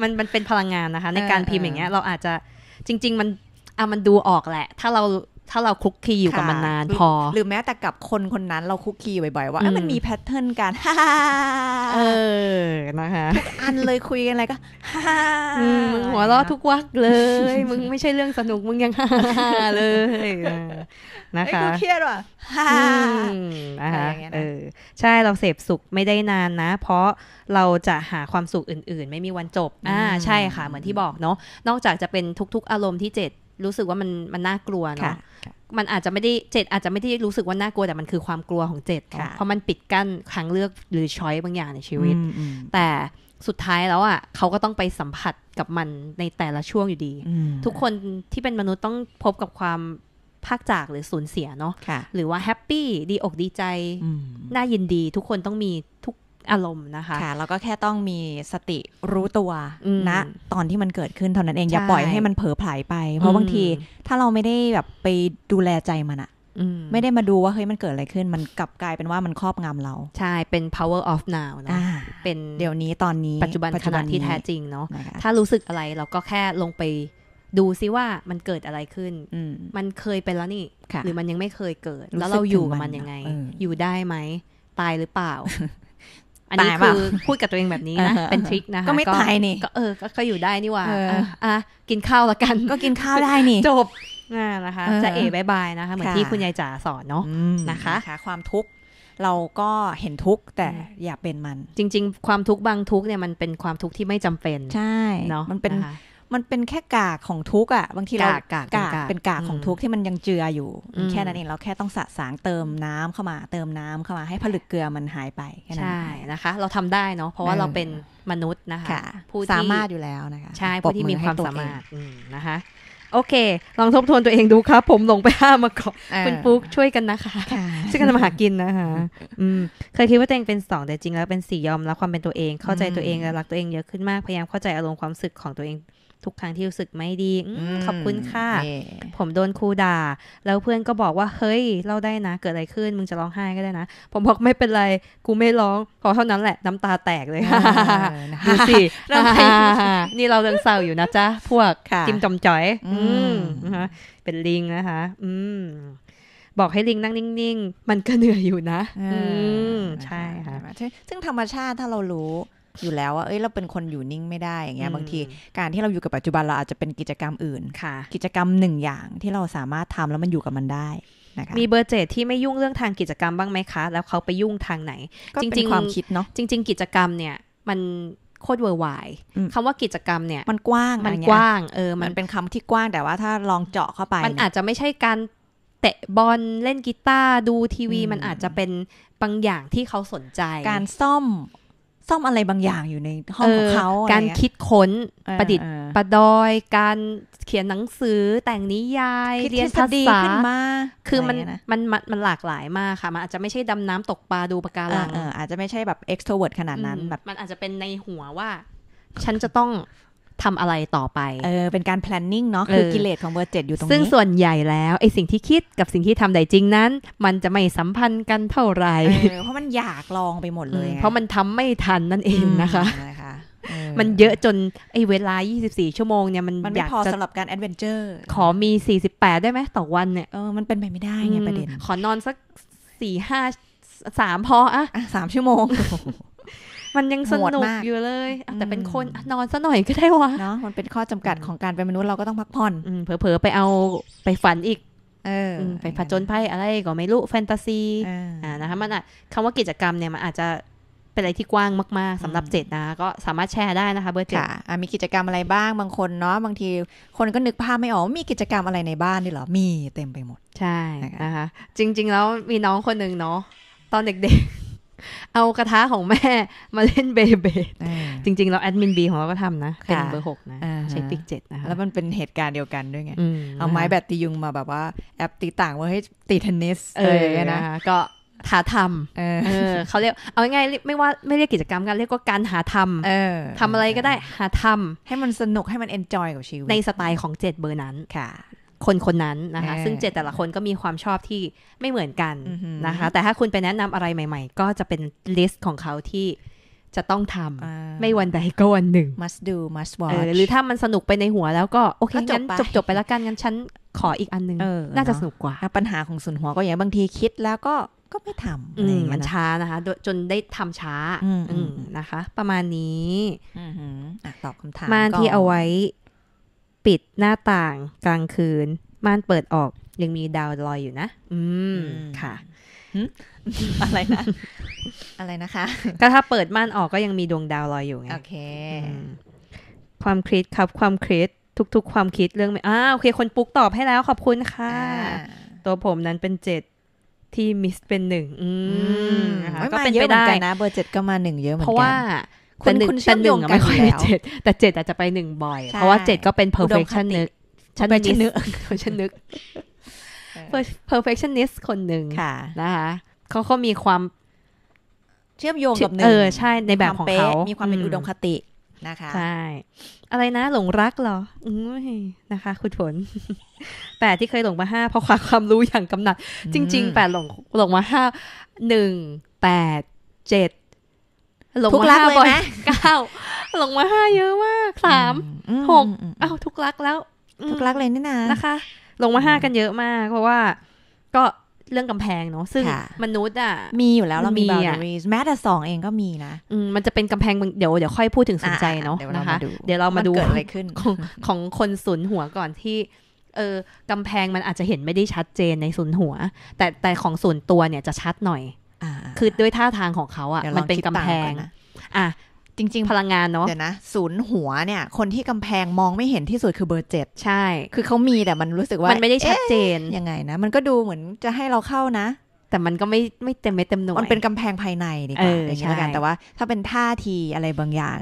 มันมันเป็นพลังงานนะคะ ในการพิมพ์อย่างเงี้ยเราอาจจะจริง ๆ มันอ่ะมันดูออกแหละ ถ้าเราถ้าเราคุกคีอยู่กับมันนานพอ หรือแม้แต่กับคนคนนั้นเราคุกคีบ่อยๆว่ามันมีแพทเทิร์นกัน ฮ่าเออ นะคะอันเลยคุยกันอะไรก็ฮ่ามึงหัวเราะทุกวักเลยมึงไม่ใช่เรื่องสนุกมึงยังฮ่าเลยนะคะไอ้กูเครียดว่ะฮ่านะคะเออใช่เราเสพสุขไม่ได้นานนะเพราะเราจะหาความสุขอื่น ๆ ไม่มีวันจบอ่าใช่ค่ะ เหมือนที่บอกเนาะนอกจากจะเป็นทุกๆ อารมณ์ที่เจ็ดรู้สึกว่ามันมันน่ากลัวเนาะ มันอาจจะไม่ได้เจ็ดอาจจะไม่ได้รู้สึกว่าน่ากลัวแต่มันคือความกลัวของเจ็ดเพราะมันปิดกั้นครั้งเลือกหรือช้อยบางอย่างในชีวิต แต่สุดท้ายแล้วอ่ะเขาก็ต้องไปสัมผัสกับมันในแต่ละช่วงอยู่ดี ทุกคนที่เป็นมนุษย์ต้องพบกับความภาคจากหรือสูญเสียเนาะะหรือว่าแฮปปี้ดีอกดีใจน่ายินดี ทุกคนต้องมีทุกอารมณ์นะคะ ค่ะ แล้วก็แค่ต้องมีสติรู้ตัวนะ ตอนที่มันเกิดขึ้นเท่านั้นเอง อย่าปล่อยให้มันเผลอผายไป เพราะบางทีถ้าเราไม่ได้แบบไปดูแลใจมันอะไม่ได้มาดูว่าเฮ้ยมันเกิดอะไรขึ้น มันกลับกลายเป็นว่ามันครอบงำเรา ใช่ เป็น power of now เนาะเป็นเดี๋ยวนี้ตอนนี้ ปัจจุบันขณะที่แท้จริงเนาะ ถ้ารู้สึกอะไรเราก็แค่ลงไป ดูซิว่ามันเกิดอะไรขึ้นมันเคยเป็นแล้วนี่ หรือมันยังไม่เคยเกิด แล้วเราอยู่กับมันยังไง อยู่ได้ไหม ตายหรือเปล่าอันนี้คือพูดกับตัวเองแบบนี้นะเป็นทริคนะคะก็ไม่ตายนี่ก็เออก็อยู่ได้นี่ว่าอ่ะกินข้าวละกัน ก็กินข้าวได้นี่จบนะคะจะเอ๋บายบายนะคะเหมือนที่คุณยายจ๋าสอนเนาะนะคะ ความทุกข์เราก็เห็นทุกข์แต่อย่าเป็นมัน จริง ๆ ความทุกข์บางทุกข์เนี่ยมันเป็นความทุกข์ที่ไม่จำเป็นใช่เนาะมันเป็นมันเป็นแค่กากของทุกอะ่ะ บางทีเรากากาก เป็นกากของทุกที่มันยังเจืออยู่ แค่นั้นเองเราแค่ต้องสะสางเติมน้ำเข้ามา เติมน้ำเข้ามาให้ผลึกเกลือมันหายไปใช่นะคะ เราทำได้เนาะเพราะว่าเราเป็นมนุษย์นะคะ ผู้สามารถอยู่แล้วนะคะใช่ผู้ที่มีความสามารถนะคะ โอเค ลองทบทวนตัวเองดูครับผมลงไปห้ามาก่อนคุณปุ๊กช่วยกันนะคะช่วยกันมาหากินนะคะเคยคิดว่าตัวเองเป็นสองแต่จริงแล้วเป็นสี่ยอมรับความเป็นตัวเองเข้าใจตัวเองและรักตัวเองเยอะขึ้นมากพยายามเข้าใจอารมณ์ความสึกของตัวเองทุกครั้งที่รู้สึกไม่ดี ขอบคุณค่ะ ผมโดนครูด่า แล้วเพื่อนก็บอกว่า เฮ้ย เล่าได้นะ เกิดอะไรขึ้น มึงจะร้องไห้ก็ได้นะ ผมบอกไม่เป็นไร กูไม่ร้องพอเท่านั้นแหละ น้ำตาแตกเลยค่ะดูสินี่เราเรินงเศร้าอยู่นะจ๊ะ พวกจิมจอมจ่อยอืมะเป็นลิงนะคะอืมบอกให้ลิงนั่งนิ่งๆ มันก็เหนื่อยอยู่นะอืมใช่ค่ะ ซึ่งธรรมชาติถ้าเรารู้อยู่แล้วว่าเอ้ยเราเป็นคนอยู่นิ่งไม่ได้อย่างเงี้ยบางที การที่เราอยู่กับปัจจุบันเราอาจจะเป็นกิจกรรมอื่นค่ะ กิจกรรมหนึ่งอย่างที่เราสามารถทำแล้วมันอยู่กับมันได้นะคะมีเบอร์เจตที่ไม่ยุ่งเรื่องทางกิจกรรมบ้างไหมคะ แล้วเขาไปยุ่งทางไหน จริง ๆความคิดเนาะจริง ๆ กิจกรรมเนี่ยมันโคตรเวอร์วายคำว่ากิจกรรมเนี่ยมันกว้างมันกว้างเออมันเป็นคำที่กว้างแต่ว่าถ้าลองเจาะเข้าไปมันอาจจะไม่ใช่การเตะบอลเล่นกีตาร์ดูทีวี มันอาจจะเป็นบางอย่างที่เขาสนใจการซ่อมซ่อมอะไรบางอย่างอยู่ในห้องของเขา การคิดค้นประดิษฐ์ ประดอย การเขียนหนังสือแต่งนิยาย เรียนภาษาคือมันมันมันหลากหลายมากค่ะมันอาจจะไม่ใช่ดำน้ำตกปลาดูปะการังอาจจะไม่ใช่แบบ extrovert ขนาดนั้น แบบมันอาจจะเป็นในหัวว่า ฉันจะต้องทำอะไรต่อไป เออ เป็นการ planning เนาะ คือกิเลสของเบอร์เจ็ดอยู่ตรงนี้ ซึ่งส่วนใหญ่แล้วไอ้สิ่งที่คิดกับสิ่งที่ทำได้จริงนั้น มันจะไม่สัมพันธ์กันเท่าไหร่เพราะมันอยากลองไปหมดเลย เพราะมันทำไม่ทันนั่นเองนะคะ มันเยอะจนไอ้เวลา 24 ชั่วโมงเนี่ย มันมนไม่พอสำหรับการแอดเวนเจอร์ ขอมี 48 ได้ไหมต่อวันเนี่ย เออ มันเป็นไปไม่ได้ไงประเด็น ขอนอนสัก4 5 3พออะสามชั่วโมงมันยังสนุกอยู่เลยแต่เป็นคนนอนซะหน่อยก็ได้วะเนาะมันเป็นข้อจำกัดของการเป็นมนุษย์เราก็ต้องพักผ่อนเผลอๆไปเอาไปฝันอีกเออไปผจญภัยอะไรก็ไม่รู้ แฟนตาซีอ่านะคะมันอ่ะคำว่ากิจกรรมเนี่ยมันอาจจะเป็นอะไรที่กว้างมากๆ สำหรับเจ็ดนะก็สามารถแชร์ได้นะคะเบอร์เจ็ดมีกิจกรรมอะไรบ้างบางคนเนาะบางทีคนก็นึกภาพไม่ออกมีกิจกรรมอะไรในบ้านด้วยหรอมีเต็มไปหมดใช่นะคะจริง ๆ แล้วมีน้องคนหนึ่งเนาะตอนเด็กๆเอากระทะของแม่มาเล่นเบเบดจริงๆเราแอดมินบีของเราก็ทำนะ เป็นเบอร์หกนะใช้ติ๊กเจ็ดนะคะแล้วมันเป็นเหตุการณ์เดียวกันด้วยไง เอาไม้แบตตียุงมาแบบว่าแอปตีต่างว่าให้ตีเทนนิสเออนะก็ หาทำเออเขาเรียกเอาง่ายๆไม่ว่าไม่เรียกกิจกรรมกันเรียกว่า การหาทำทำอะไรก็ได้หาทำให้มันสนุกให้มันเอนจอยกับชีวิตในสไตล์ของเจ็ดเบอร์นั้นค่ะคนคนนั้นนะคะ ซึ่งเจแต่ละคนก็มีความชอบที่ไม่เหมือนกันนะคะ แต่ถ้าคุณไปแนะนำอะไรใหม่ๆ ก็จะเป็นลิสต์ของเขาที่จะต้องทำไม่วันใดก็วันหนึ่ง must do must watch หรือถ้ามันสนุกไปในหัวแล้วก็ โอเคงั้นจบจบไปแล้วกันงั้นฉันขออีกอันนึงน่าจะสนุกกว่า ปัญหาของส่วนหัวก็อย่างบางทีคิดแล้วก็ก็ไม่ทำมันช้านะคะ จนได้ทำช้านะคะ ประมาณนี้ตอบคำถามมาที่เอาไว้ปิดหน้าต่างกลางคืน ม่านเปิดออกยังมีดาวลอยอยู่นะ อืมค่ะ อะไรนะ อะไรนะคะ ก็ถ้าเปิดม่านออกก็ยังมีดวงดาวลอยอยู่ไง โอเค ความคิดครับความคิดทุกๆความคิดเรื่องอ้าโอเคคนปุ๊กตอบให้แล้วขอบคุณค่ะ ตัวผมนั้นเป็นเจ็ดที่มิสเป็นหนึ่งอืมก็เป็นไปได้นะเบอร์เจ็ดก็มาหนึ่งเยอะเหมือนกันเพราะว่าคต่หนึ่งแต่หนึ่งไม่ค่อยเจ็ดแต่เจ็ดอาจจะไปหนึ่งบ่อย เพราะว่าเจ็ดก็เป็น perfectionist ฉันนึกฉันนึก perfectionist คนหนึ่งนะคะเขาเขามีความเชื่อมโยงกับหนึ่งเออใช่ในแบบของเขามีความเป็นอุดมคตินะคะใช่อะไรนะหลงรักเหรออืนะคะคุณฝนแปดที่เคยหลงมาห้าเพราะความความรู้อย่างกำหนัดจริงๆแปดหลงหลงมาห้าหนึ่งแปดเจ็ดลงมาห้าบ่อยเก้าลงมาห้าเยอะมากสามหกอ้าวทุกรักแล้ว ทุกรักเลยนี่นะนะคะ ลงมาห้ากันเยอะมาก เพราะว่า ก็เรื่องกำแพงเนาะซึ่งมนุษย์อ่ะมีอยู่แล้วเรามีอ o u n d แม้แต่สองเองก็มีนะมันจะเป็นกำแพงเดี๋ยวเดี๋ยวค่อยพูดถึงสนใจเนาะนะคะเดี๋ยวเรามาดูเกิดอะไรขึ้น ของคนสุนหัวก่อนที่ เออกำแพงมันอาจจะเห็นไม่ได้ชัดเจนในศูนย์หัว แต่แต่ของส่วนตัวเนี่ยจะชัดหน่อยคือ ด้วยท่าทางของเขาอ่ะมันเป็นกำแพงอ่ะจริง ๆ พลังงานเนาะเดี๋ยวนะศูนย์หัวเนี่ย คนที่กำแพงมองไม่เห็นที่สุดคือเบอร์เจ็ดใช่ คือเขามีแต่มันรู้สึกว่ามันไม่ได้ชัดเจนยังไงนะ มันก็ดูเหมือนจะให้เราเข้านะ แต่มันก็ไม่ไม่เต็มเม็ดเต็มหน่วยมันเป็นกำแพงภายในดีกว่าอย่างนี้กันแต่ว่า ถ้าเป็นท่าทีอะไรบางอย่าง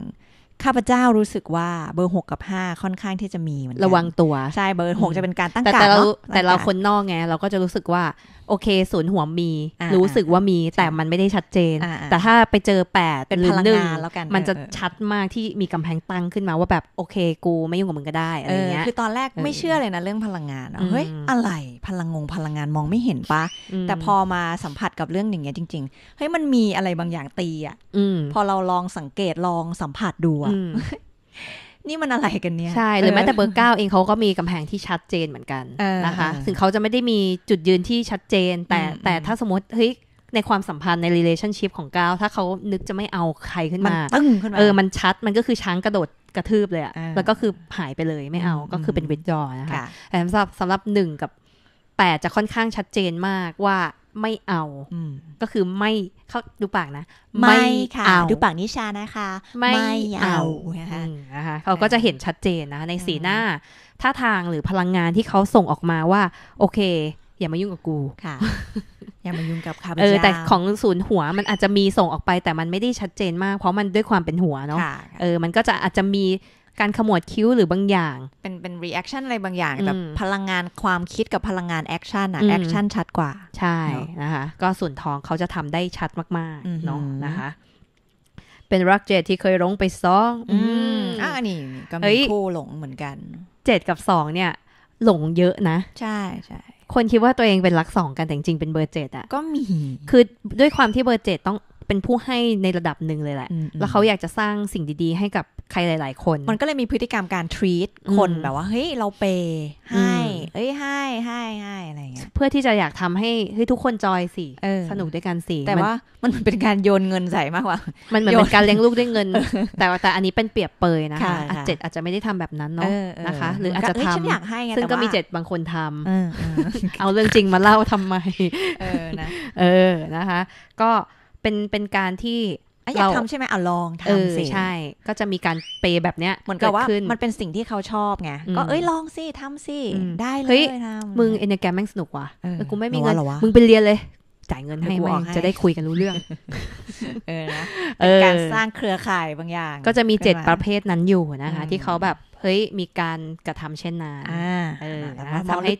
ข้าพเจ้ารู้สึกว่าเบอร์หกกับห้าค่อนข้างที่จะมีเหมือนระวังตัวใช่เบอร์หกจะเป็นการตั้งการแต่เราแต่เราคนนอกไงเราก็จะรู้สึกว่าโอเคศูนย์หัวมีรู้สึกว่ามีแต่มันไม่ได้ชัดเจน แต่ถ้าไปเจอแปดเป็นพลังงานแล้วกัน มันจะชัดมากที่มีกำแพงตั้งขึ้นมาว่าแบบโอเค กูไม่ยุ่งกับมึงก็ได้อะไรเงี้ยคือตอนแรกไม่เชื่อเลยนะ เรื่องพลังงานเฮ้ยอะไรพลังงงพลังงานมองไม่เห็นปะแต่พอมาสัมผัสกับเรื่องอย่างเงี้ยจริง ๆเฮ้ยมันมีอะไรบางอย่างตีอ่ะพอเราลองสังเกตลองสัมผัสดูอ่ะนี่มันอะไรกันเนี่ยใช่ หรือแม้แต่เบอร์เก้าเองเขาก็มีกำแพงที่ชัดเจนเหมือนกันนะคะถึงเขาจะไม่ได้มีจุดยืนที่ชัดเจน แต่แต่ถ้าสมมติเฮ้ยในความสัมพันธ์ใน relationship ของก้าวถ้าเขานึกจะไม่เอาใครขึ้นมาตึ้งขึ้นมาเออมันชัดมันก็คือช้างกระโดดกระทืบเลยอะแล้วก็คือหายไปเลยไม่เอาก็คือเป็นวิดยอนะคะแต่สำหรับสำหรับหนึ่งกับแปดจะค่อนข้างชัดเจนมากว่าไม่เอา ก็คือไม่เขาดูปากนะไม่ค่ะดูปากนิชานะคะ ไม่เอานะคะเขาก็จะเห็นชัดเจนนะในสีหน้าท่าทางหรือพลังงานที่เขาส่งออกมาว่า โอเค อย่ามายุ่งกับกูค่ะอย่ามายุ่งกับข้าพเจ้าเออแต่ของศูนย์หัวมันอาจจะมีส่งออกไป แต่มันไม่ได้ชัดเจนมาก เพราะมันด้วยความเป็นหัวเนาะเออ มันก็จะอาจจะมีการขมวดคิ้วหรือบางอย่าง เป็นเป็น reaction อะไรบางอย่างแบบพลังงานความคิดกับพลังงานแอคชั่นอะแอคชั่นชัดกว่าใช่นะคะก็ส่วนท้องเขาจะทำได้ชัดมาก ๆเนาะนะคะเป็นรักเจ็ดที่เคยร้องไปสองอืมอ่ะนี่ก็มีคู่หลงเหมือนกันเจ็ดกับสองเนี่ย หลงเยอะนะ ใช่ใช่คนคิดว่าตัวเองเป็นรักสองกันแต่จริงเป็นเบอร์เจ็ดอะก็มีคือด้วยความที่เบอร์เจ็ดต้องเป็นผู้ให้ในระดับหนึ่งเลยแหละ แล้วเขาอยากจะสร้างสิ่งดี ๆ ให้กับใครหลาย ๆ คน มันก็เลยมีพฤติกรรมการ treat คนแบบว่า เฮ้ย เราเปให้เอ้ย ให้ให้ให้อะไรเงี้ย เพื่อที่จะอยากทำให้ให้ทุกคนจอยสิสนุกด้วยกัน สิแต่ว่ามันเป็นการโยนเงินใส่มากกว่า มันเหมือนเป็นการเลี้ยงลูกด้วยเงิน แต่แต่อันนี้เป็นเปรียบเปยนะคะเจ็ดอาจจะไม่ได้ทำแบบนั้นเนาะ นะคะ หรืออาจจะทำซึ่งก็มีเจ็ดบางคนทำเอาเรื่องจริงมาเล่าทำไม เออ นะ เออ นะคะ ก็เป็นเป็นการที่อยากทำใช่ไหมอ่ะลองทำสิใช่ก็จะมีการเปแบบเนี้ยเหมือนกับว่ามันเป็นสิ่งที่เขาชอบไง ก็เอ้ยลองสิทำสิ ได้เลยทำมึงเอเนแกรมแม่งสนุกว่ะกูไม่มีเงิน มึงไปเรียนเลย จ่ายเงินให้มจะได้คุยกันรู้เรื่องเออนะการสร้างเครือข่ายบางอย่าง ก็จะมีเจ็ดประเภทนั้นอยู่นะคะ ที่เขาแบบเฮ้ยมีการกระทำเช่นนั้นทำให้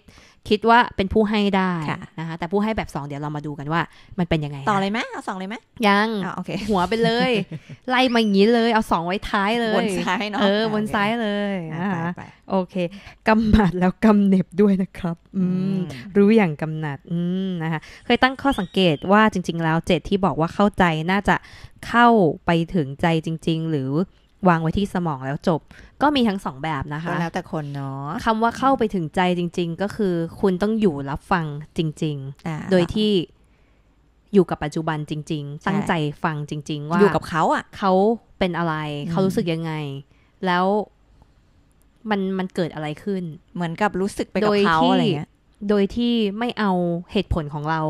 คิดว่าเป็นผู้ให้ได้นะคะแต่ผู้ให้แบบ 2 เดี๋ยวเรามาดูกันว่า มันเป็นยังไง ต่อเลยไหมเอาสองเลยไหมยังโอเคหัวไปเลย ไล่มาอย่างนี้เลย เอาสองไว้ท้ายเลยบนซ้ายเนาะเออบนซ้ายเลยโอเคกำหนัดแล้วกำเน็บด้วยนะครับอืรู้อย่างกำหนัดอืนะคะเคยตั้งข้อสังเกตว่าจริง ๆ แล้วเจตที่บอกว่าเข้าใจน่าจะเข้าไปถึงใจจริง ๆ หรือวางไว้ที่สมองแล้วจบ ก็มีทั้งสองแบบนะคะแล้วแต่คนเนาะคำว่าเข้าไปถึงใจจริง ๆ ก็คือ คุณต้องอยู่รับฟังจริง ๆ โดยที่อยู่กับปัจจุบันจริงๆตั้งใจฟังจริง ๆ ว่าอยู่กับเขาอ่ะเขาเป็นอะไร เขารู้สึกยังไง แล้ว มันมันเกิดอะไรขึ้น เหมือนกับรู้สึกไปกับเขาอะไรเงี้ยโดยที่ไม่เอาเหตุผลของเรา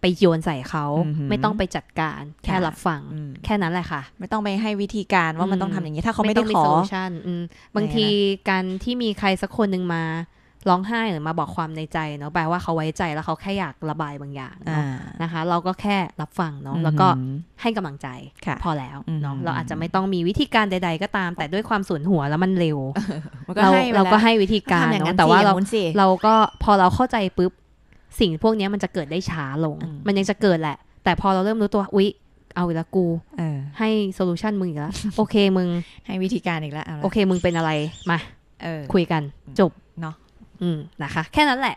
ไปโยนใส่เขาไม่ต้องไปจัดการแค่รับฟัง แค่นั้นแหละค่ะ ไม่ต้องไปให้วิธีการว่ามันต้องทำอย่างนี้ ถ้าเขาไม่ได้ขอบางทีการที่มีใครสักคนหนึ่งมา ร้องไห้หรือมาบอกความในใจเนาะแปลว่าเขาไว้ใจแล้วเขาแค่อยากระบายบางอย่างนะคะ เราก็แค่รับฟังเนาะแล้วก็ให้กำลังใจพอแล้วเนาะเราอาจจะไม่ต้องมีวิธีการใด ๆ ก็ตาม แต่ด้วยความสูญหัวแล้วมันเร็วเราเราก็ให้วิธีการเนาะแต่ว่าเราเราก็พอเราเข้าใจปุ๊บสิ่งพวกนี้มันจะเกิดได้ช้าลง มันยังจะเกิดแหละ แต่พอเราเริ่มรู้ตัว อุ๊ย เอาอีกละกูให้โซลูชันมึงอีกแล้ว โอเคมึง ให้วิธีการอีกแล้ว โอเคมึงเป็นอะไรมาคุยกันจบเนาะอืมนะคะ แค่นั้นแหละ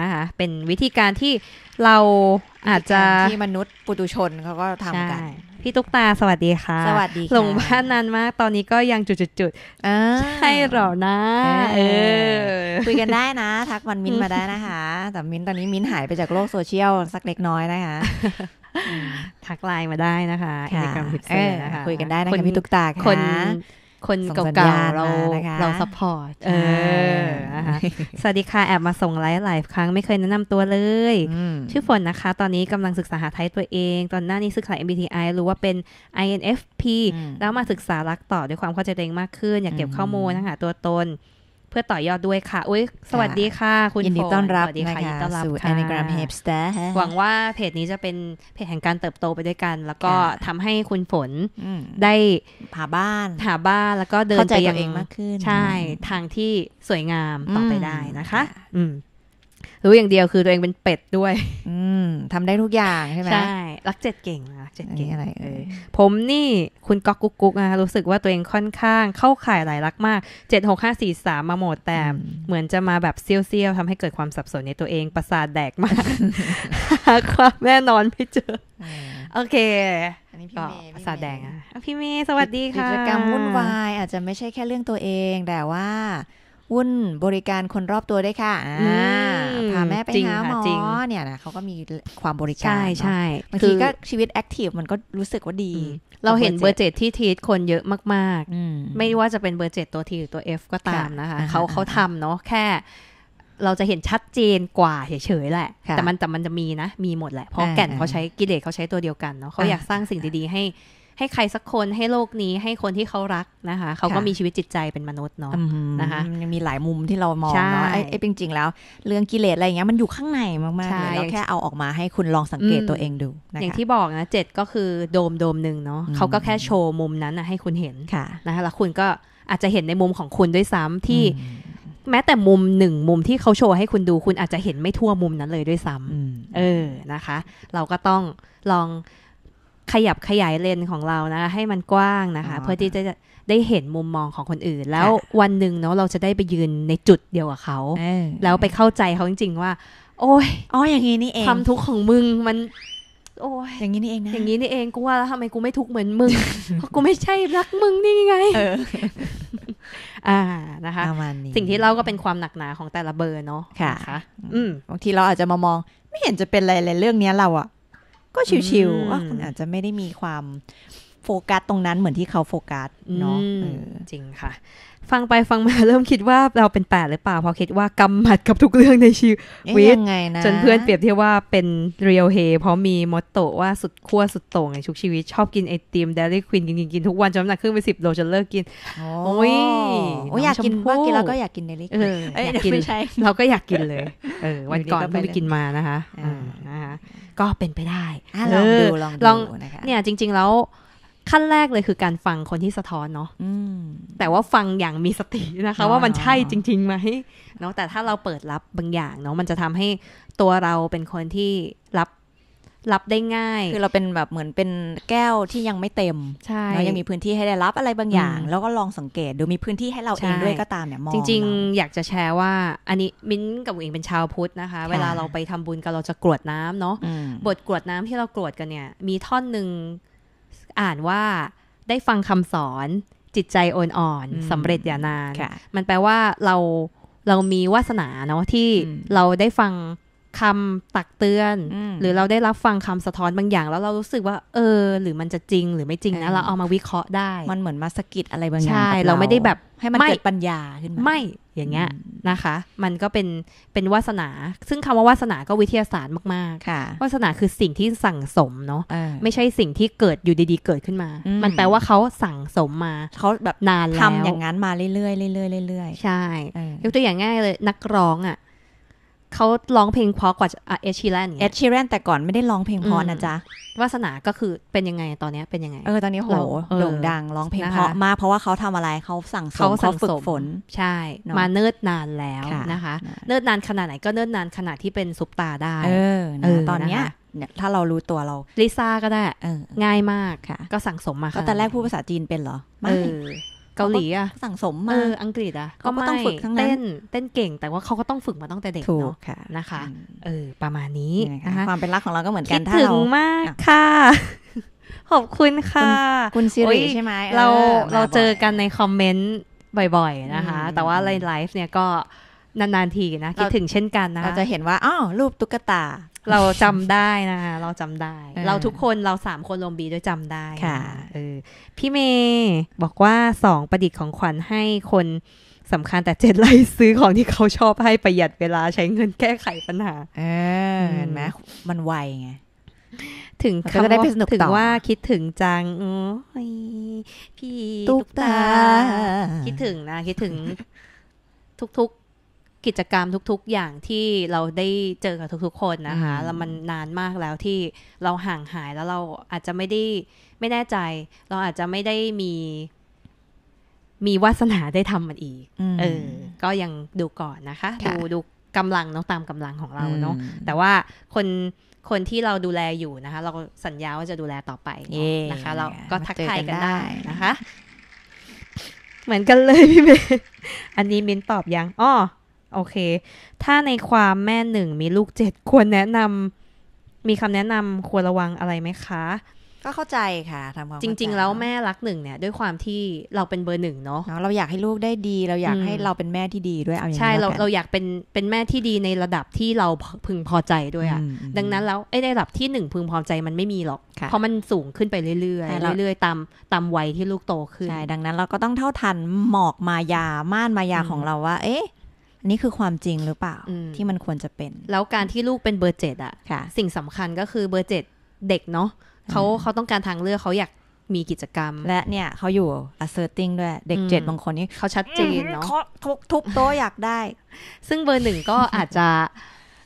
นะคะ เป็นวิธีการที่เราอาจจะที่มนุษย์ปุตุชนเขาก็ทำกันพี่ตุ๊กตาสวัสดีค่ะ สวัสดีหลงบ้านนานมาก ตอนนี้ก็ยังจุดๆใช่หรอนะ เออคุยกันได้นะ ทักวันมินมาได้นะคะ แต่มินตอนนี้มินหายไปจากโลกโซเชียลสักเล็กน้อยนะคะทักไลน์มาได้นะคะในกรมพิเศษนะคะคุยกันได้นะคะพี่ตุ๊กตาคนคนเก่าๆเราเราสปอร์ตสวัสดีค่ะ แอบมาส่งไลฟ์หลายครั้งไม่เคยแนะนำตัวเลย ชื่อฝนนะคะ ตอนนี้กำลังศึกษาหาไทยตัวเอง ตอนหน้านี้ศึกษา MBTI รู้ว่าเป็น INFP แล้วมาศึกษารักต่อด้วยความเข้าใจเองมากขึ้น อยากเก็บข้อมูลทั้งหาตัวตนเพื่อต่อยอดด้วยค่ะ อุ้ยสวัสดีค่ะ คุณยินดีต้อนรับนะคะยินนดีต้อสู่ Anagram Hipster หวังว่าเพจนี้จะเป็นเพจแห่งการเติบโตไปด้วยกัน แล้วก็ทำให้คุณฝนได้หาบ้านหาบ้านแล้วก็เดินไปยังเองมากขึ้น ใช่ทางที่สวยงามต่อไปได้นะคะ อืมรู้อย่างเดียวคือตัวเองเป็นเป็ดด้วย อืมทำได้ทุกอย่างใช่ไหมใช่รักเจ็ดเก่งักเจ็ดเก่งอะไรเอ่ยผมนี่คุณก๊อกกุ๊กกุ๊กนะรู้สึกว่าตัวเองค่อนข้างเข้าข่ายหลายรักมากเจ็ดหกห้าสี่สามมาหมดแต่เหมือนจะมาแบบเซี่ยวๆทำให้เกิดความสับสนในตัวเองประสาทแดกมาก ความแน่นอนไม่เจอโอเค อันนี้พี่เมย์ภาษาแดงอ่ะพี่เมย์สวัสดีค่ะกิจกรรมวุ่นวายอาจจะไม่ใช่แค่เรื่องตัวเองแต่ว่าวุ่นบริการคนรอบตัวได้ค่ะพาแม่ไปหาหมอเนี่ยนะเขาก็มีความบริการใช่ใช่บางทีก็ชีวิตแอคทีฟมันก็รู้สึกว่าดี เราเห็นเบอร์เจ็ดที่ทีทคนเยอะมาก ๆ ไม่ว่าจะเป็นเบอร์เจ็ดตัวทีหรือตัวเอฟก็ตามนะคะเขาเขาทำเนาะแค่ เราจะเห็นชัดเจนกว่า เฉยๆแหละ แต่มันแต่มันจะมีนะมีหมดแหละเพราะแก่นเขาใช้กิเลสเขาใช้ตัวเดียวกันเนาะเขาอยากสร้างสิ่งดีๆให้ให้ใครสักคนให้โลกนี้ให้คนที่เขารักนะคะ เขาก็มีชีวิตจิตใจเป็นมนุษย์เนาะนะคะยังมีหลายมุมที่เรามองเนาะไอ้จริงๆ แล้ว เรื่องกิเลสอะไรเงี้ย มันอยู่ข้างในมากๆเลยเราแค่เอาออกมาให้คุณลองสังเกตตัวเองดู อย่างที่บอกนะเจ็ดก็คือโดมโดมหนึ่งเนาะเขาก็แค่โชว์ มุมนั้นให้คุณเห็นนะคะแล้วคุณก็อาจจะเห็นในมุมของคุณด้วยซ้ำที่แม้แต่มุมหนึ่งมุมที่เขาโชว์ให้คุณดูคุณอาจจะเห็นไม่ทั่วมุมนั้นเลยด้วยซ้ำเออนะคะ เราก็ต้องลองขยับขยายเลนของเรานะคะให้มันกว้าง นะคะ เพื่อที่จะได้เห็นมุมมองของคนอื่น แล้ววันหนึ่งเนาะเราจะได้ไปยืนในจุดเดียวกับเขา แล้วไปเข้าใจเขาจริงๆ ว่า โอ้ย อ๋อ อย่างนี้นี่เอง ความทุกข์ของมึง มัน โอ้ย อย่างนี้นี่เองนะอย่างนี้นี่เอง กูว่าแล้วทำไมกูไม่ทุกข์เหมือนมึงเพราะกูไม่ใช่รักมึง นี่ไงอ่านะคะ สิ่งที่เราก็เป็นความหนักหนาของแต่ละเบอร์ เนาะค่ะ อืมบางทีเราอาจจะมามอง ไม่เห็นจะเป็นอะไรเลยเรื่องเนี้ยเราอะก็ชิวๆว่าคุณอาจจะไม่ได้มีความโฟกัสตรงนั้นเหมือนที่เขาโฟกัสเนาะจริงค่ะฟังไปฟังมา เริ่มคิดว่าเราเป็นแปดหรือเปล่า พอคิดว่ากำหมัดกับทุกเรื่องในชีวิตจนเพื่อนเปรียบเทียบว่าเป็นเรียวเฮเพราะมีมอตโตว่าสุดขั้วสุดโต่งในทุกชีวิต ชอบกินไอติมเดลี่ควีนกินกินกินทุกวันจนน้ำหนักขึ้นไปสิบโลจนเลิกกินโอ้ยโอ้ยอยากกิน่ากกินแล้วก็อยากกินเดลี่ควีนอยากกินเราก็อยากกินเลย เออ วันก่อนเพิ่งไปกินมานะคะอ่าก็เป็นไปได้ลองดูลองดูนะคะเนี่ยจริง ๆแล้วขั้นแรกเลยคือการฟังคนที่สะท้อนเนาะแต่ว่าฟังอย่างมีสตินะคะ ว่ามันใช่จริงๆไหมเนาะแต่ถ้าเราเปิดรับบางอย่าง เนาะมันจะทำให้ตัวเราเป็นคนที่รับรับได้ง่ายคือเราเป็นแบบเหมือนเป็นแก้วที่ยังไม่เต็มใช่ยังมีพื้นที่ให้ได้รับอะไรบางอย่าง แล้วก็ลองสังเกตดูมีพื้นที่ให้เราเองด้วยก็ตามเนี่ยมองจริงๆ อยากจะแชร์ว่า อันนี้มิ้นกับุ๋งเป็นชาวพุทธนะคะ เวลาเราไปทำบุญกันเราจะกรวดน้ำเนาะบทกรวดน้ำที่เรากรวดกันเนี่ย มีท่อนหนึ่งอ่านว่า ได้ฟังคำสอนจิตใจอ่อนๆสำเร็จอย่านาน มันแปลว่าเราเรามีวาสนาเนาะที่เราได้ฟังคำตักเตือน หรือเราได้รับฟังคำสะท้อนบางอย่าง แล้วเรารู้สึกว่าเออ หรือมันจะจริงหรือไม่จริงนะเราเอามาวิเคราะห์ได้ มันเหมือนมาสกิดอะไรบางอย่างใช่เราไม่ได้แบบให้มันเกิดปัญญาขึ้นมาไม่อย่างเงี้ยนะคะ มันก็เป็นเป็นวาสนา ซึ่งคำว่าวาสนาก็วิทยาศาสตร์มาก ๆค่ะวาสนาคือสิ่งที่สั่งสมเนาะไม่ใช่สิ่งที่เกิดอยู่ดี ๆเกิดขึ้นมา มันแปลว่าเขาสั่งสมมาเขาแบบนานแล้วทำอย่างนั้นมาเรื่อยๆเรื่อยๆเรื่อยๆใช่ยกตัวอย่างง่ายเลยนักร้องอ่ะเขาร้องเพลงเพราะกว่าเอชชีแลนเอชชีแลนแต่ก่อนไม่ได้ร้องเพลงเพราะนะจ๊ะวาสนาก็คือเป็นยังไงตอนนี้เป็นยังไงเออตอนนี้โหโด่งดังร้องเพลงเพราะมากเพราะว่าเขาทำอะไรเขาสั่งสมเขาฝึกฝน ใช่มาเนิร์ดนานแล้วนะคะ เนิร์ดนานขนาดไหนก็เนิร์ดนานขนาดที่เป็นซุปตาได้ เออตอนเนี้ยเนี่ยถ้าเรารู้ตัวเราลิซ่าก็ได้ง่ายมากค่ะ ก็สั่งสมมาก็แต่แรกพูดภาษาจีนเป็นเหรอไม่เกาหลี อ่ะสั่งสมมาอังกฤษอ่ะก็ต้องฝึกทั้งเต้นเต้นเก่ง แต่ว่าเขาก็ต้องฝึกมาตั้งแต่เด็กเนาะนะคะเออประมาณนี้ ความเป็นรักของเราก็เหมือนกันถิดถึงมากค่ะขอบคุณค่ะ คุณซีรีใช่ไหมเราเราเจอกันในคอมเมนต์บ่อยๆนะคะ แต่ว่าไลฟ์เนี่ยก็นานๆทีนะ คิดถึงเช่นกันนะคะเราจะเห็นว่าอ้าวรูปตุ๊กตาเราจำได้นะคะเราจำได้ เราทุกคนเราสามคนลงบีด้วยจำได้ค่ะเออพี่เมย์บอกว่าสองประดิษฐ์ของขวัญให้คนสำคัญแต่เจ็ดไล่ซื้อของที่เขาชอบให้ประหยัดเวลาใช้เงินแก้ไขปัญหาเออเห็นไหมมันไวไง ถึงคำว่าถึงว่าคิดถึงจัง โอ้ย พี่ตุ๊กตา คิดถึงนะ คิดถึงทุกกิจกรรมทุกๆอย่างที่เราได้เจอกับทุกๆคนนะคะแล้วมันนานมากแล้วที่เราห่างหายแล้วเราอาจจะไม่ได้ไม่แน่ใจ เราอาจจะไม่ได้มี มีวาสนาได้ทำมันอีกเออก็ยังดูก่อนนะคะ ดูดูกำลังเนาะตามกำลังของเราเนาะแต่ว่าคนคนที่เราดูแลอยู่นะคะ เราสัญญาว่าจะดูแลต่อไปนะคะ เราก็ทักทายกันได้นะคะ เหมือนกันเลยพี่เ์อันนี้มินตอบยังอ๋อโอเค ถ้าในความแม่หนึ่งมีลูกเจ็ดควรแนะนำมีคำแนะนำควรระวังอะไรไหมคะ ก็เข้าใจค่ะทำความจริงๆแล้ว แม่รักหนึ่งเนี่ย ด้วยความที่เราเป็นเบอร์หนึ่งเนาะเราอยากให้ลูกได้ดี เราอยากให้เราเป็นแม่ที่ดีด้วยเอาอย่างนี้ใช่เราเราอยากเป็นเป็นแม่ที่ดีในระดับที่เราพึงพอใจด้วยอ่ะ ดังนั้นแล้วไอ้ระดับที่หนึ่งพึงพอใจมันไม่มีหรอกเพราะมันสูงขึ้นไปเรื่อย ๆ เรื่อยๆตามตามวัยที่ลูกโตขึ้นใช่ดังนั้นเราก็ต้องเท่าทันหมอกมายาม่านมายาของเราว่า เอ๊ะนี่คือความจริงหรือเปล่าที่มันควรจะเป็น แล้วการที่ลูกเป็นเบอร์เจ็ดอะะสิ่งสำคัญก็คือเบอร์เจ็ดเด็กเนาะเขาเขาต้องการทางเลือกเขาอยากมีกิจกรรม และเนี่ยเขาอยู่ asserting ด้วยเด็กเจ็ดบางคนนี่เขาชัดเจนเนาะทุบโต๊ะอยากได้ ซึ่งเบอร์หนึ่งก็อาจจะ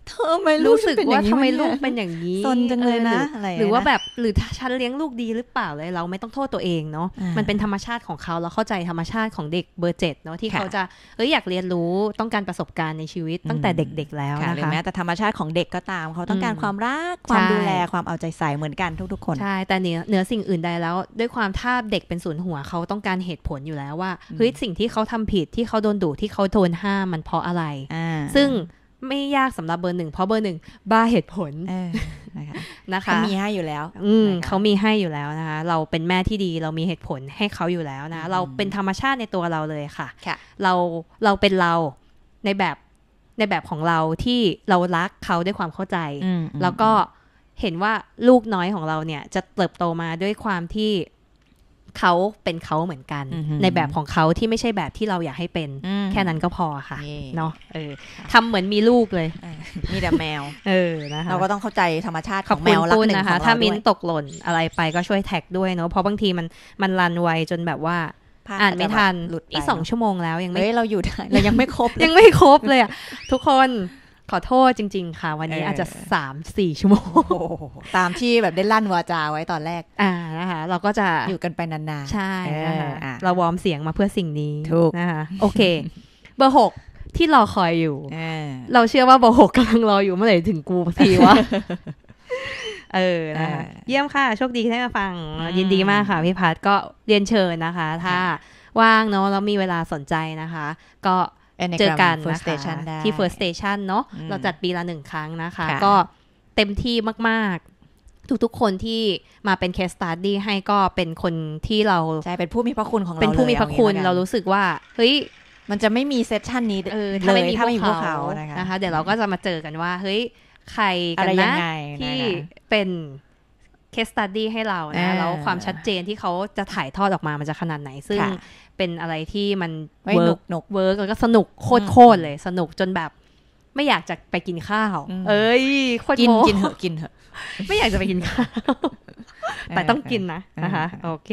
เธอไม่รู้สึกว่าทำไมลูกเป็นอย่างนี้ซนจังเลยนะ หรือว่าแบบหรือฉันเลี้ยงลูกดีหรือเปล่าเลย เราไม่ต้องโทษตัวเองเนาะมันเป็นธรรมชาติของเขาเราเข้าใจธรรมชาติของเด็กเบอร์เจ็ดเนาะที่เขาจะเอ้ยอยากเรียนรู้ต้องการประสบการณ์ในชีวิตตั้งแต่เด็กๆแล้วนะคะแม้แต่ธรรมชาติของเด็กก็ตาม เขาต้องการความรักความดูแลความเอาใจใส่เหมือนกันทุก ๆ คนใช่แต่เหนือเหนือสิ่งอื่นใดแล้ว ด้วยความท่าเด็กเป็นศูนย์หัวเขาต้องการเหตุผลอยู่แล้วว่าเฮ้ยสิ่งที่เขาทำผิดที่เขาโดนดุที่เขาโดนห้ามมันเพราะอะไรซึ่งไม่ยากสำหรับเบอร์หนึ่งเพราะเบอร์หนึ่งบ้าเหตุผลนะคะ เขามีให้อยู่แล้ว อืเขามีให้อยู่แล้วนะคะเราเป็นแม่ที่ดี เรามีเหตุผลให้เขาอยู่แล้วนะ เราเป็นธรรมชาติในตัวเราเลยค่ะ เราเราเป็นเราในแบบในแบบของเราที่เรารักเขาด้วยความเข้าใจแล้วก็เห็นว่าลูกน้อยของเราเนี่ย จะเติบโตมาด้วยความที่เขาเป็นเขาเหมือนกันในแบบของเขาที่ไม่ใช่แบบที่เราอยากให้เป็น แค่นั้นก็พอค่ะเนาะเออำเหมือนมีลูกเลยมีแต่แมว เออนะคะเราก็ต้องเข้าใจธรรมชาติของแมวรุกนนะคะถ้ามิ้นตกหล่นอะไรไปก็ช่วยแท็กด้วยเนาะเพราะบางทีมันมันรันไวจนแบบว่า อ่านไม่ทันหลุดอีสองชั่วโมง แล้วยังไม่เราอยู่เรายังไม่ครบยังไม่ครบเลยอ่ะทุกคนขอโทษจริง ๆ ค่ะ วันนี้อาจจะ3่ชั่วโมงตามที่แบบได้ลั่นวาจาไว้ตอนแรก อ่านะคะ เราก็จะอยู่กันไปนาน ๆ ใช่นะคะเราวอร์มเสียงมาเพื่อสิ่งนี้ถูกนะคะโอเคเบอร์หกที่รอคอยอยู่เราเชื่อว่าเบอร์หกกำลังรออยู่เมื่อไหร่ถึงกูทีวะ เออนะคะเยี่ยมค่ะ โชคดีที่ได้มาฟังยินดีมากค่ะพี่พัดก็เรียนเชิญนะคะ ถ้า ว่างเนาะแล้วมีเวลาสนใจนะคะ ก็เจอกันนะคะที่ First Station เนาะเราจัดปีละหนึ่งครั้งนะคะ ก็เต็มที่มากทุกๆคนที่มาเป็นเคสตัดดี้ให้ก็เป็นคนที่เราใช่เป็นผู้มีพระคุณของเราเป็นผู้มีพระคุณ เรารู้สึกว่า เฮ้ย มันจะไม่มีเซสชันนี้เออถ้าไม่มีพวกเขานะคะ เดี๋ยวเราก็จะมาเจอกันว่า เฮ้ย ใครกันนะที่เป็นเคสตัดดี้ให้เรานะแล้วความชัดเจนที่เขาจะถ่ายทอดออกมามันจะขนาดไหนซึ่งเป็นอะไรที่มันเวิร์กนกเวิร์กแล้วก็สนุกโคตรรเลยสนุกจนแบบ ไม่อยากจะไปกินข้าวเอ้ยโคตรกินกินเถอะกินเหอะไม่อยากจะไปกินข้าวแต่ต้องกินนะนะคะโอเค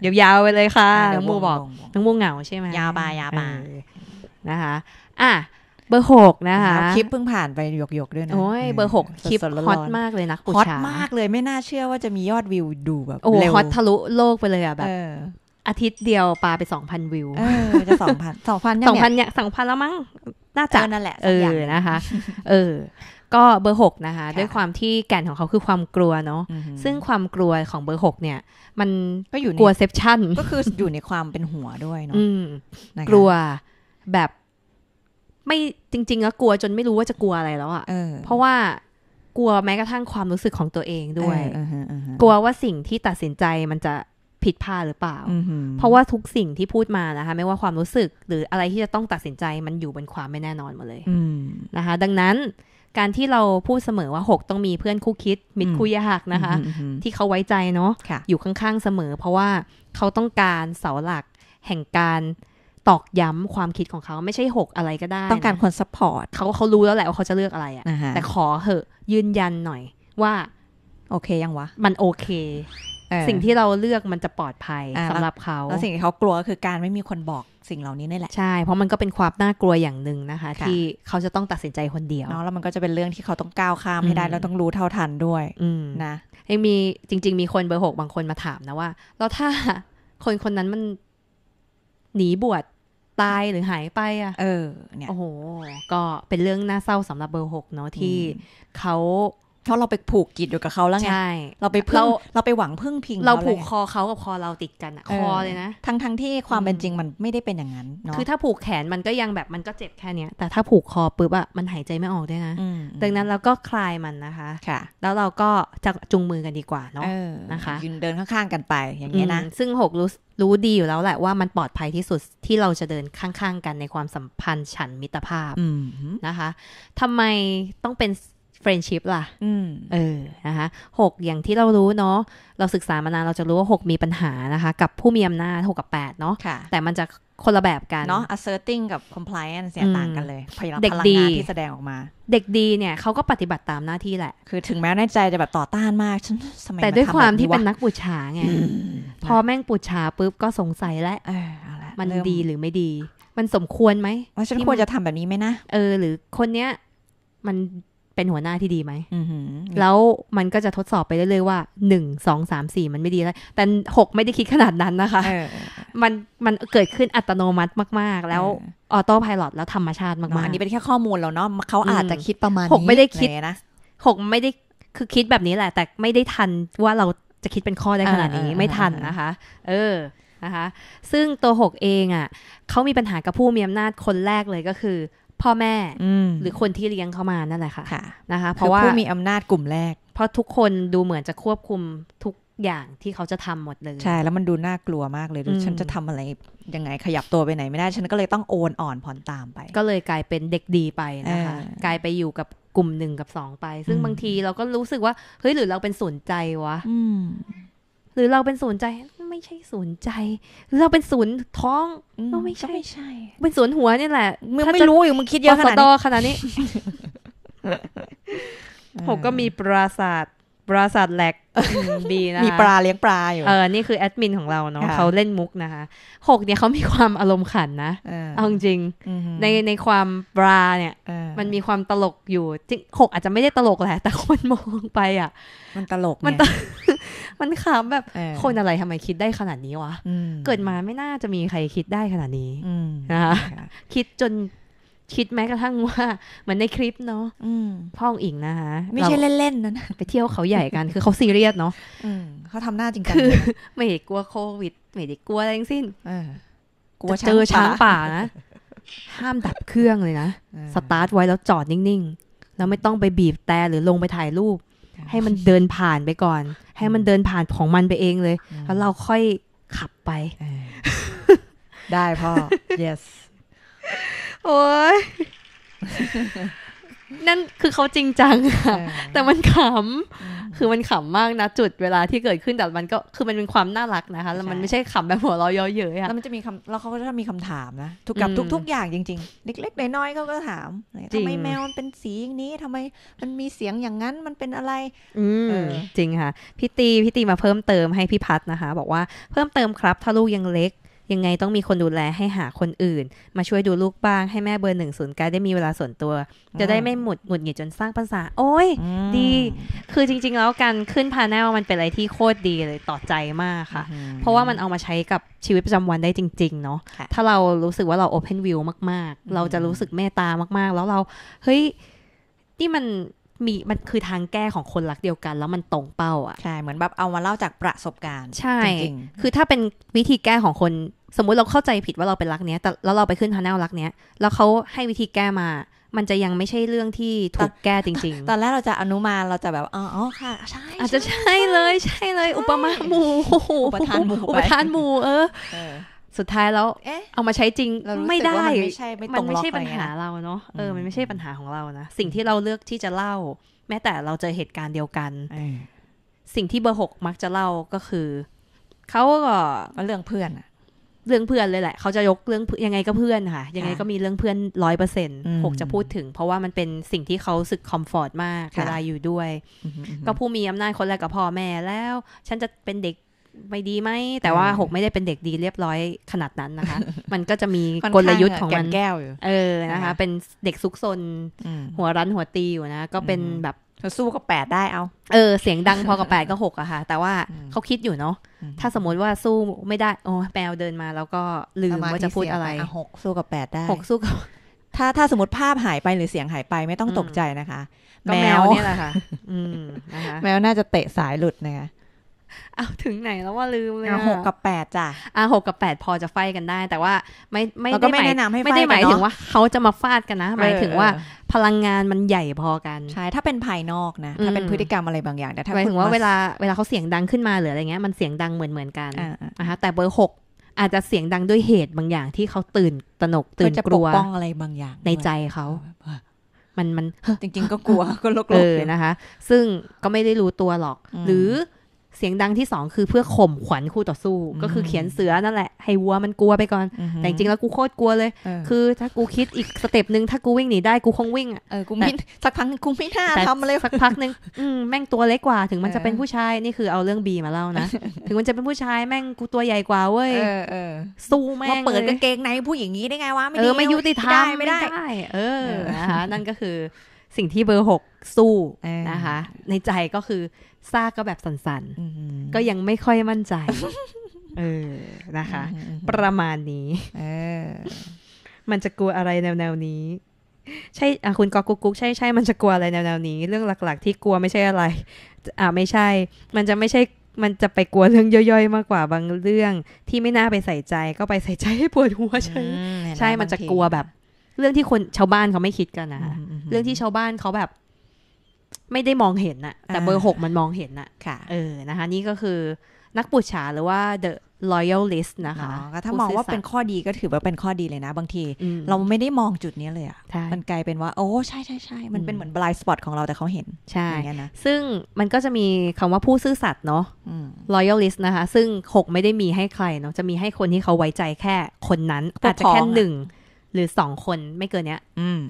เดี๋ยวยาวไปเลยค่ะน้องมูบอกน้องมูเหงาใช่ไหมยาวบายาวบายนะคะอ่ะเบอร์หกนะคะคลิปเพิ่งผ่านไปหยกหยกด้วยนะโอ้ยเบอร์หกคลิปฮอตมากเลยนะฮอตมากเลยไม่น่าเชื่อว่าจะมียอดวิวดูแบบโอ้ฮอตทะลุโลกไปเลยอ่ะแบบอาทิตย์เดียวปลาไปสองพันวิวจะสองพันสองพันสองพันเนี่ยสองพันแล้วมั้งน่าจะนั่นแหละเออนะคะ เออ ก็เบอร์หกนะคะ ด้วยความที่แก่นของเขาคือความกลัวเนาะซึ่งความกลัวของเบอร์หกเนี่ย มันก็อยู่กลัวเซปชั่นก็คืออยู่ในความเป็นหัวด้วยเนาะกลัวแบบไม่จริงๆแล้วกลัวจนไม่รู้ว่าจะกลัวอะไรแล้วอ่ะเพราะว่ากลัวแม้กระทั่งความรู้สึกของตัวเองด้วยกลัวว่าสิ่งที่ตัดสินใจมันจะผิดพลาดหรือเปล่า เพราะว่าทุกสิ่งที่พูดมานะคะ ไม่ว่าความรู้สึก หรืออะไรที่จะต้องตัดสินใจมันอยู่บนความไม่แน่นอนหมดเลยนะคะ ดังนั้นการที่เราพูดเสมอว่า6ต้องมีเพื่อนคู่คิดมิตรคุยหักนะคะที่เขาไว้ใจเนาะะอยู่ข้างๆเสมอ เพราะว่าเขาต้องการเสาหลักแห่งการตอกย้ำความคิดของเขาไม่ใช่6อะไรก็ได้ต้องการคนซัพพอร์ตเขาเขารู้แล้วแหละว่าเขาจะเลือกอะไรอะะแต่ขอเหอะยืนยันหน่อย ว่า โอเคยังวะ มันโอเคสิ่งที่เราเลือกมันจะปลอดภัยสำหรับเขาแล้วสิ่งที่เขากลัวคือการไม่มีคนบอกสิ่งเหล่านี้นี่แหละใช่ เพราะมันก็เป็นความน่ากลัวอย่างหนึ่งนะคะ ที่เขาจะต้องตัดสินใจคนเดียวเนาะแล้วมันก็จะเป็นเรื่องที่เขาต้องก้าวข้ามให้ได้แล้วต้องรู้เท่าทันด้วยนะยังมีจริง ๆ มีคนเบอร์หกบางคนมาถามนะว่า แล้วถ้าคนคนนั้นมัน หนีบวชตายหรือหายไปอ่ะเออ เนี่ยโอ้โหก็เป็นเรื่องน่าเศร้าสำหรับเบอร์หกเนาะที่เขาเพราะเราไปผูกกิจอยู่กับเขาแล้วไงเราไปพึ่งเราไปหวังพึ่งพิงเราผูกคอเขากับคอเราติดกันอะคอเลยนะทั้งทั้งที่ความเป็นจริงมันไม่ได้เป็นอย่างนั้นเนาะคือถ้าผูกแขนมันก็ยังแบบมันก็เจ็บแค่เนี้ย แต่ถ้าผูกคอปุ๊บอะมันหายใจไม่ออกด้วยนะดังนั้นเราก็คลายมันนะคะค่ะแล้วเราก็จะจุงมือกันดีกว่าเนาะนะคะยืนเดินข้างๆกันไป อย่างนี้นะซึ่งหกรู้รู้ดีอยู่แล้วแหละว่ามันปลอดภัยที่สุดที่เราจะเดินข้างๆกันในความสัมพันธ์ฉันมิตรภาพนะคะทำไมต้องเป็น friendship ล่ะเออ นะคะหกอย่างที่เรารู้เนาะ เราศึกษามานาน เราจะรู้ว่าหกมีปัญหานะคะ กับผู้มีอำนาจหกกับแปดเนาะะแต่มันจะคนละแบบกันเนาะ asserting กับ compliance เนี่ยต่างกันเลยพลังงานที่แสดงออกมา เด็กดีเนี่ยเขาก็ปฏิบัติตามหน้าที่แหละ คือถึงแม้ในใจจะแบบต่อต้านมาก ฉันสมัยแต่ด้วยความที่เป็นนักปูชาไง พอแม่งปูชาปุ๊บก็สงสัยแล้วมันดีหรือไม่ดี มันสมควรไหม ว่าฉันควรจะทำแบบนี้ไหมนะ เออ หรือคนเนี้ยมันเป็นหัวหน้าที่ดีไหม แล้วมันก็จะทดสอบไปเรื่อยๆว่าหนึ่งสองสามสี่มันไม่ดีแล้วแต่หกไม่ได้คิดขนาดนั้นนะคะ มันมันเกิดขึ้นอัตโนมัติมากๆ แล้วออโต้พายロแล้วธรรมชาติมากๆอันนี้เป็นแค่ข้อมูลแล้วเนาะเขาอาจจะคิดประมาณหกไม่ได้คิดนะหกไม่ได้คือคิดแบบนี้แหละ แต่ไม่ได้ทันว่าเราจะคิดเป็นข้อได้ขนาดนี้ไม่ทันนะคะ เออนะคะซึ่งตัวหกเองอ่ะเขามีปัญหากับผู้มีอำนาจคนแรกเลยก็คือพ่อแม่หรือคนที่เลี้ยงเขามานั่นแหละค่ะะนะคะ เพราะว่าผู้มีอำนาจกลุ่มแรก เพราะทุกคนดูเหมือนจะควบคุมทุกอย่างที่เขาจะทำหมดเลย ใช่ แล้วมันดูน่ากลัวมากเลยดูฉันจะทำอะไร ยังไงขยับตัวไปไหนไม่ได้ฉันก็เลยต้องโอนอ่อนผ่อนตามไป ก็เลยกลายเป็นเด็กดีไปนะคะกลายไปอยู่กับกลุ่มหนึ่งกับสองไป ซึ่งบางทีเราก็รู้สึกว่าเฮ้ยหรือเราเป็นสนใจวะหรือเราเป็นสนใจไม่ใช่ศูนย์ใจ เราเป็นศูนย์ท้องก็ไม่ใช่ใช่ เป็นศูนย์หัวนี่แหละมึงไม่รู้อยู่มึงคิดเยอะขนาดนี้ขนาดนี้ผมก็มีปราศาสตร์ปราศาสตร์แหลกดีนะมีปลาเลี้ยงปลาอยู่เออนี่คือแอดมิน ของเราเนาะเขาเล่นมุกนะคะหกเนี่ยเขามีความอารมณ์ขันนะ เอาจริงในในความปลาเนี่ยมันมีความตลกอยู่ จริงหกอาจจะไม่ได้ตลกแหละแต่คนมองไปอ่ะ มันตลกมันตลกมันขำแบบ คนอะไรทำไมคิดได้ขนาดนี้วะ เกิดมาไม่น่าจะมีใครคิดได้ขนาดนี้นะคะ คิดจนคิดแม้กระทั่งว่า เหมือนในคลิปเนาะพ่องอิงนะคะไม่ใช่เล่นๆนะ ไปเที่ยวเขาใหญ่กันคือเขาซีเรียสเนาะเขาทำหน้าจริงจังคือไม่ได้กลัวโควิดไม่ได้กลัวอะไรทั้งสิ้นกลัวเจอช้างป่านะ ห้ามดับเครื่องเลยนะ สตาร์ทไว้แล้วจอดนิ่งๆ แล้วไม่ต้องไปบีบแต่หรือลงไปถ่ายรูป ให้มันเดินผ่านไปก่อนให้มันเดินผ่านของมันไปเองเลย แล้วเราค่อยขับไป ได้พ่อ yes โอ้ยนั่นคือเขาจริงจังค่ะแต่มันขำคือมันขำมากนะ จุดเวลาที่เกิดขึ้นแต่มันก็คือมันเป็นความน่ารักนะคะ แล้วมันไม่ใช่ขำแบบหัวเราะเยอะเยอะแล้วมันจะมีคำแล้วเขาก็จะมีคำถามนะทุกกับทุก ทุกอย่างจริงๆเล็กๆน้อยๆเขาก็ถามทำไมแมวมันเป็นสีอย่างนี้ทำไมมันมีเสียงอย่างนั้นมันเป็นอะไร อืมจริงค่ะพี่ตีพี่ตีมาเพิ่มเติมให้พี่พัฒนะคะ บอกว่าเพิ่มเติมครับ ถ้าลูกยังเล็กยังไงต้องมีคนดูแลให้หาคนอื่น มาช่วยดูลูกบ้างให้แม่เบอร์หนึ่งศูนย์การได้มีเวลาส่วนตัว จะได้ไม่หมุดหงุดหงิดจนสร้างภาษา โอ้ย ดี คือจริงๆแล้วการขึ้นพาแนลมันเป็นอะไรที่โคตรดีเลยต่อใจมากค่ะ เพราะว่ามันเอามาใช้กับชีวิตประจำวันได้จริงๆเนาะถ้าเรารู้สึกว่าเราโอเพนวิวมาก ๆ เราจะรู้สึกเมตตามาก ๆ แล้วเราเฮ้ยนี่มันมีมันคือทางแก้ของคนรักเดียวกัน แล้วมันตรงเป้าอ่ะใช่เหมือนแบบเอามาเล่าจากประสบการณ์ใช่คือถ้าเป็นวิธีแก้ของคนสมมุติเราเข้าใจผิดว่าเราเป็นรักเนี้ยแต่แล้วเราไปขึ้นทานาลรักเนี้ย แล้วเขาให้วิธีแก้มา มันจะยังไม่ใช่เรื่องที่ถูกแก้จริง ๆ ตอนแรกเราจะอนุมานเราจะแบบอ๋อค่ะใช่อาจจะใช่เลยใช่เลย อุปมาหมูอุปทานหมูอุปทานหมูเออสุดท้ายแล้ว เอ๊ะเอามาใช้จริงไม่ได้ มันไม่ใช่มรงไม่ใช่ปัญหาเราเนาะเออมันไม่ใช่ปัญหาของเรานะสิ่งที่เราเลือกที่จะเล่า แม้แต่เราเจอเหตุการณ์เดียวกันสิ่งที่เบอร์หกมักจะเล่าก็คือเขาก็เรื่องเพื่อนเรื่องเพื่อนเลยแหละ เขาจะยกเรื่องยังไงก็เพื่อนค่ะ ยังไงก็มีเรื่องเพื่อนร้อยเปอร์เซ็นต์หกจะพูดถึงเพราะว่ามันเป็นสิ่งที่เขาสึกคอมฟอร์ตมากเวลาอยู่ด้วยก็ผู้มีอำนาจคนแรกกับพ่อแม่แล้ว ฉันจะเป็นเด็กไม่ดีไหมแต่ว่าหกไม่ได้เป็นเด็กดีเรียบร้อยขนาดนั้นนะคะ มันก็จะมีกลยุทธ์ของมันแก้วอยู่เออนะคะ เป็นเด็กซุกซนหัวรั้นหัวตีอยู่นะก็เป็นแบบสู้กับแปดได้เอา เออ เสียงดังพอกับแปดก็หกอะค่ะ แต่ว่าเขาคิดอยู่เนาะถ้าสมมติว่าสู้ไม่ได้โอ้แปวเดินมาแล้วก็ลืมว่าจะพูดอะไรหกสู้กับแปดได้หกสู้กับถ้าถ้าสมมติภาพหายไปหรือเสียงหายไปไม่ต้องตกใจนะคะ แมวเนี่ยแหละค่ะแมวน่าจะเตะสายหลุดนะคะเอาถึงไหนแล้วว่าลืมเลยหกกับแปดจ้ะอ่ะหกกับแปดพอจะไฟกันได้ แต่ว่าไม่ไม่ได้หมายไม่ได้หมายถึงว่าเขาจะมาฟาดกันนะหมายถึงว่าพลังงานมันใหญ่พอกัน ใช่ถ้าเป็นภายนอกนะถ้าเป็นพฤติกรรมอะไรบางอย่างแต่ถ้าหมายถึงว่าเวลาเวลาเขาเสียงดังขึ้นมาหรืออะไรเงี้ย มันเสียงดังเหมือนเหมือนกันนะคะแต่เบอร์หกอาจจะเสียงดังด้วยเหตุบางอย่าง ที่เขาตื่นตระหนกตื่นกลัวป้องอะไรบางอย่าง ในใจเขา มันมันจริง ๆ ก็กลัวก็ลกเลยนะคะ ซึ่งก็ไม่ได้รู้ตัวหรอก หรือเสียงดังที่สองคือเพื่อข่มขวัญคู่ต่อสู้ ก็คือเขียนเสือนั่นแหละให้วัวมันกลัวไปก่อน แต่จริงแล้วกูโคตรกลัวเลย คือถ้ากูคิดอีกสเต็ปหนึ่งถ้ากูวิ่งหนีได้กูคงวิ่งอ่ะเออกูไม่สักพักกูไม่น่าทำอะไรสักพักหนึ่งแม่งตัวเล็กกว่าถึงมันจะเป็นผู้ชายนี่คือเอาเรื่องบีมาเล่านะ ถึงมันจะเป็นผู้ชายแม่งกูตัวใหญ่กว่าเว้ยสู้แม่งเปิดกางเกงในผู้หญิงนี้ได้ไงวะไม่ไม่ยุติธรรมไม่ได้ เออนะคะนั่นก็คือสิ่งที่เบอร์หกสู้นะคะในใจก็คือซาก็แบบสันๆก็ยังไม่ค่อยมั่นใจ เออ นะคะ ประมาณนี้ เอมันจะกลัวอะไรแนว ๆ นี้ ใช่คุณกอกุ๊กใช่ใช่มันจะกลัวอะไรแนว ๆ นี้ เรื่องหลัก ๆ ที่กลัวไม่ใช่อะไร อ่าไม่ใช่ มันจะไม่ใช่ มันจะไปกลัวเรื่องย่อยๆ มากกว่าบางเรื่องที่ไม่น่าไปใส่ใจ ก็ไปใส่ใจให้ปวดหัวใช่ ใช่ มันจะกลัวแบบ เรื่องที่คนชาวบ้านเขาไม่คิดกันนะเรื่องที่ชาวบ้านเขาแบบไม่ได้มองเห็นน่ะแต่เบอร์หกมันมองเห็นน่ะค่ะเออนะคะนี่ก็คือนักปูชาหรือว่า the loyalist นะคะก็ถ้ามองว่าเป็นข้อดีก็ถือว่าเป็นข้อดีเลยนะบางที เราไม่ได้มองจุดนี้เลยอะมันกลายเป็นว่าโอ้ใช่ใช่ใช่มันเป็นเหมือน blind spot ของเราแต่เขาเห็นใช่างนะซึ่งมันก็จะมีคำว่าผู้ซื่อสัตย์เนาะ loyalist นะคะ ซึ่งหกไม่ได้มีให้ใครเนาะจะมีให้คนที่เขาไว้ใจแค่ คนนั้นอาจจะแค่หนึ่งหรือสองคนไม่เกินเนี้ย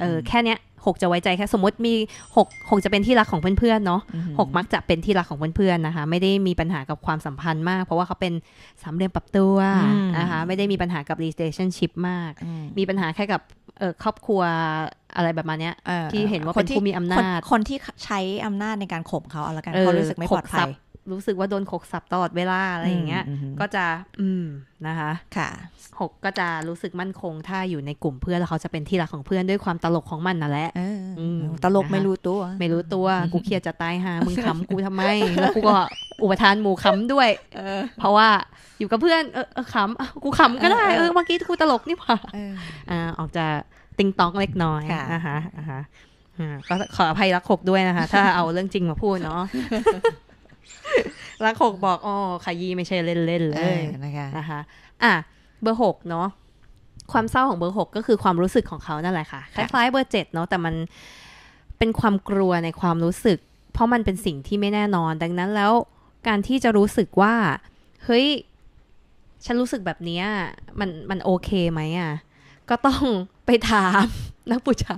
เออแค่เนี้ย6จะไว้ใจแค่สมมติมี6 6จะเป็นที่รักของเพื่อนๆเนาะ6มักจะเป็นที่รักของเพื่อนๆนะคะไม่ได้มีปัญหากับความสัมพันธ์มาก เพราะว่าเขาเป็นสามเหลี่ยมปรับตัวนะคะไม่ได้มีปัญหากับ relationship มาก มีปัญหาแค่กับครอบครัวอะไรแบบมาเนี้ยที่เห็นว่าเป็นที่มีอำนาจคนที่ใช้อำนาจในการข่มเขาเอาละกันเขารู้สึกไม่ปลอดภัยรู้สึกว่าโดนขกสับตลอดเวลาอะไรอย่างเงี้ยก็จะอืมนะคะ ค่ะหกก็จะรู้สึกมั่นคง ถ้าอยู่ในกลุ่มเพื่อนแล้วเขาจะเป็นที่รักของเพื่อนด้วยความตลกของมันน่ะแหละตลกไม่รู้ตัว ไม่รู้ตัว กูเครียดจะตายหามึงขำกูทำไมแล้วกูก็อุปทานหมู่ขำด้วยเพราะว่าอยู่กับเพื่อนเออขำกูขำก็ได้ เออเมื่อกี้กูตลกนี่พอ่าอ่าออกจะติงตองเล็กน้อยนะคะก็ขออภัยรักหกด้วยนะคะ ถ้าเอาเรื่องจริงมาพูดเนาะรักหกบอกอ๋อขยี้ไม่ใช่เล่นๆ เลยนะคะนะคะ อ่ะ เบอร์หกเนาะความเศร้าของเบอร์หกก็คือความรู้สึกของเขา นั่นแหละค่ะ คล้ายๆ เบอร์เจ็ดเนาะแต่มันเป็นความกลัวในความรู้สึก เพราะมันเป็นสิ่งที่ไม่แน่นอน ดังนั้นแล้วการที่จะรู้สึกว่าเฮ้ยฉันรู้สึกแบบนี้ มันมันโอเคไหมอ่ะ ก็ต้องไปถาม นักบูชา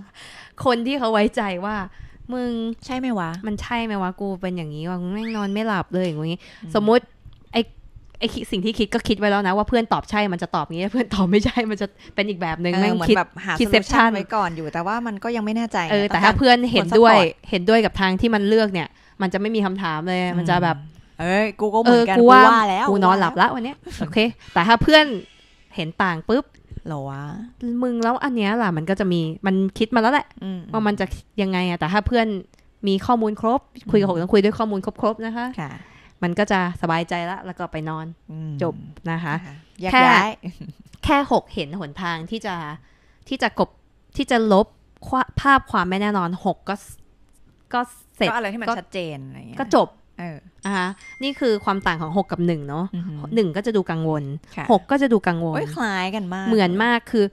คนที่เขาไว้ใจว่ามึงใช่ไหมวะมันใช่ไหมวะกูเป็นอย่างนี้วะกูแม่งนอนไม่หลับเลยอย่างงี้สมมุติไอ้ไอ้สิ่งที่คิดก็คิดไว้แล้วนะว่าเพื่อนตอบใช่มันจะตอบงี้เพื่อนตอบไม่ใช่มันจะเป็นอีกแบบหนึ่งแม่งคิดแบบหาคิดเซฟชันไว้ก่อนอยู่แต่ว่ามันก็ยังไม่แน่ใจเออแต่ถ้าเพื่อนเห็นด้วยเห็นด้วยกับทางที่มันเลือกเนี่ย มันจะไม่มีคำถามเลยมันจะแบบเอ้ยกูก็เหมือนกันกูว่าแล้วกูนอนหลับละวันนี้โอเค แต่ถ้าเพื่อนเห็นต่างปุ๊บหรอวะมึงแล้วอันเนี้ยล่ะมันก็จะมีมันคิดมาแล้วแหละ ว่ามันจะยังไงอะแต่ถ้าเพื่อนมีข้อมูลครบ คุยกับหกต้องคุยด้วยข้อมูลครบๆนะคะ ค่ะ มันก็จะสบายใจละแล้วก็ไปนอนจบนะคะแค่แค่หกเห็นหนทางที่จะที่จะกบที่จะลบภาพความไม่แน่นอนหกก็ ก็เสร็จก็อะไรที่มันชัดเจนก็จบนะคะนี่คือความต่างของ 6 กับ 1 เนาะหนึ่งก็จะดูกังวล 6 ก็จะดูกังวลคล้ายกันมาก เหมือนมากคือ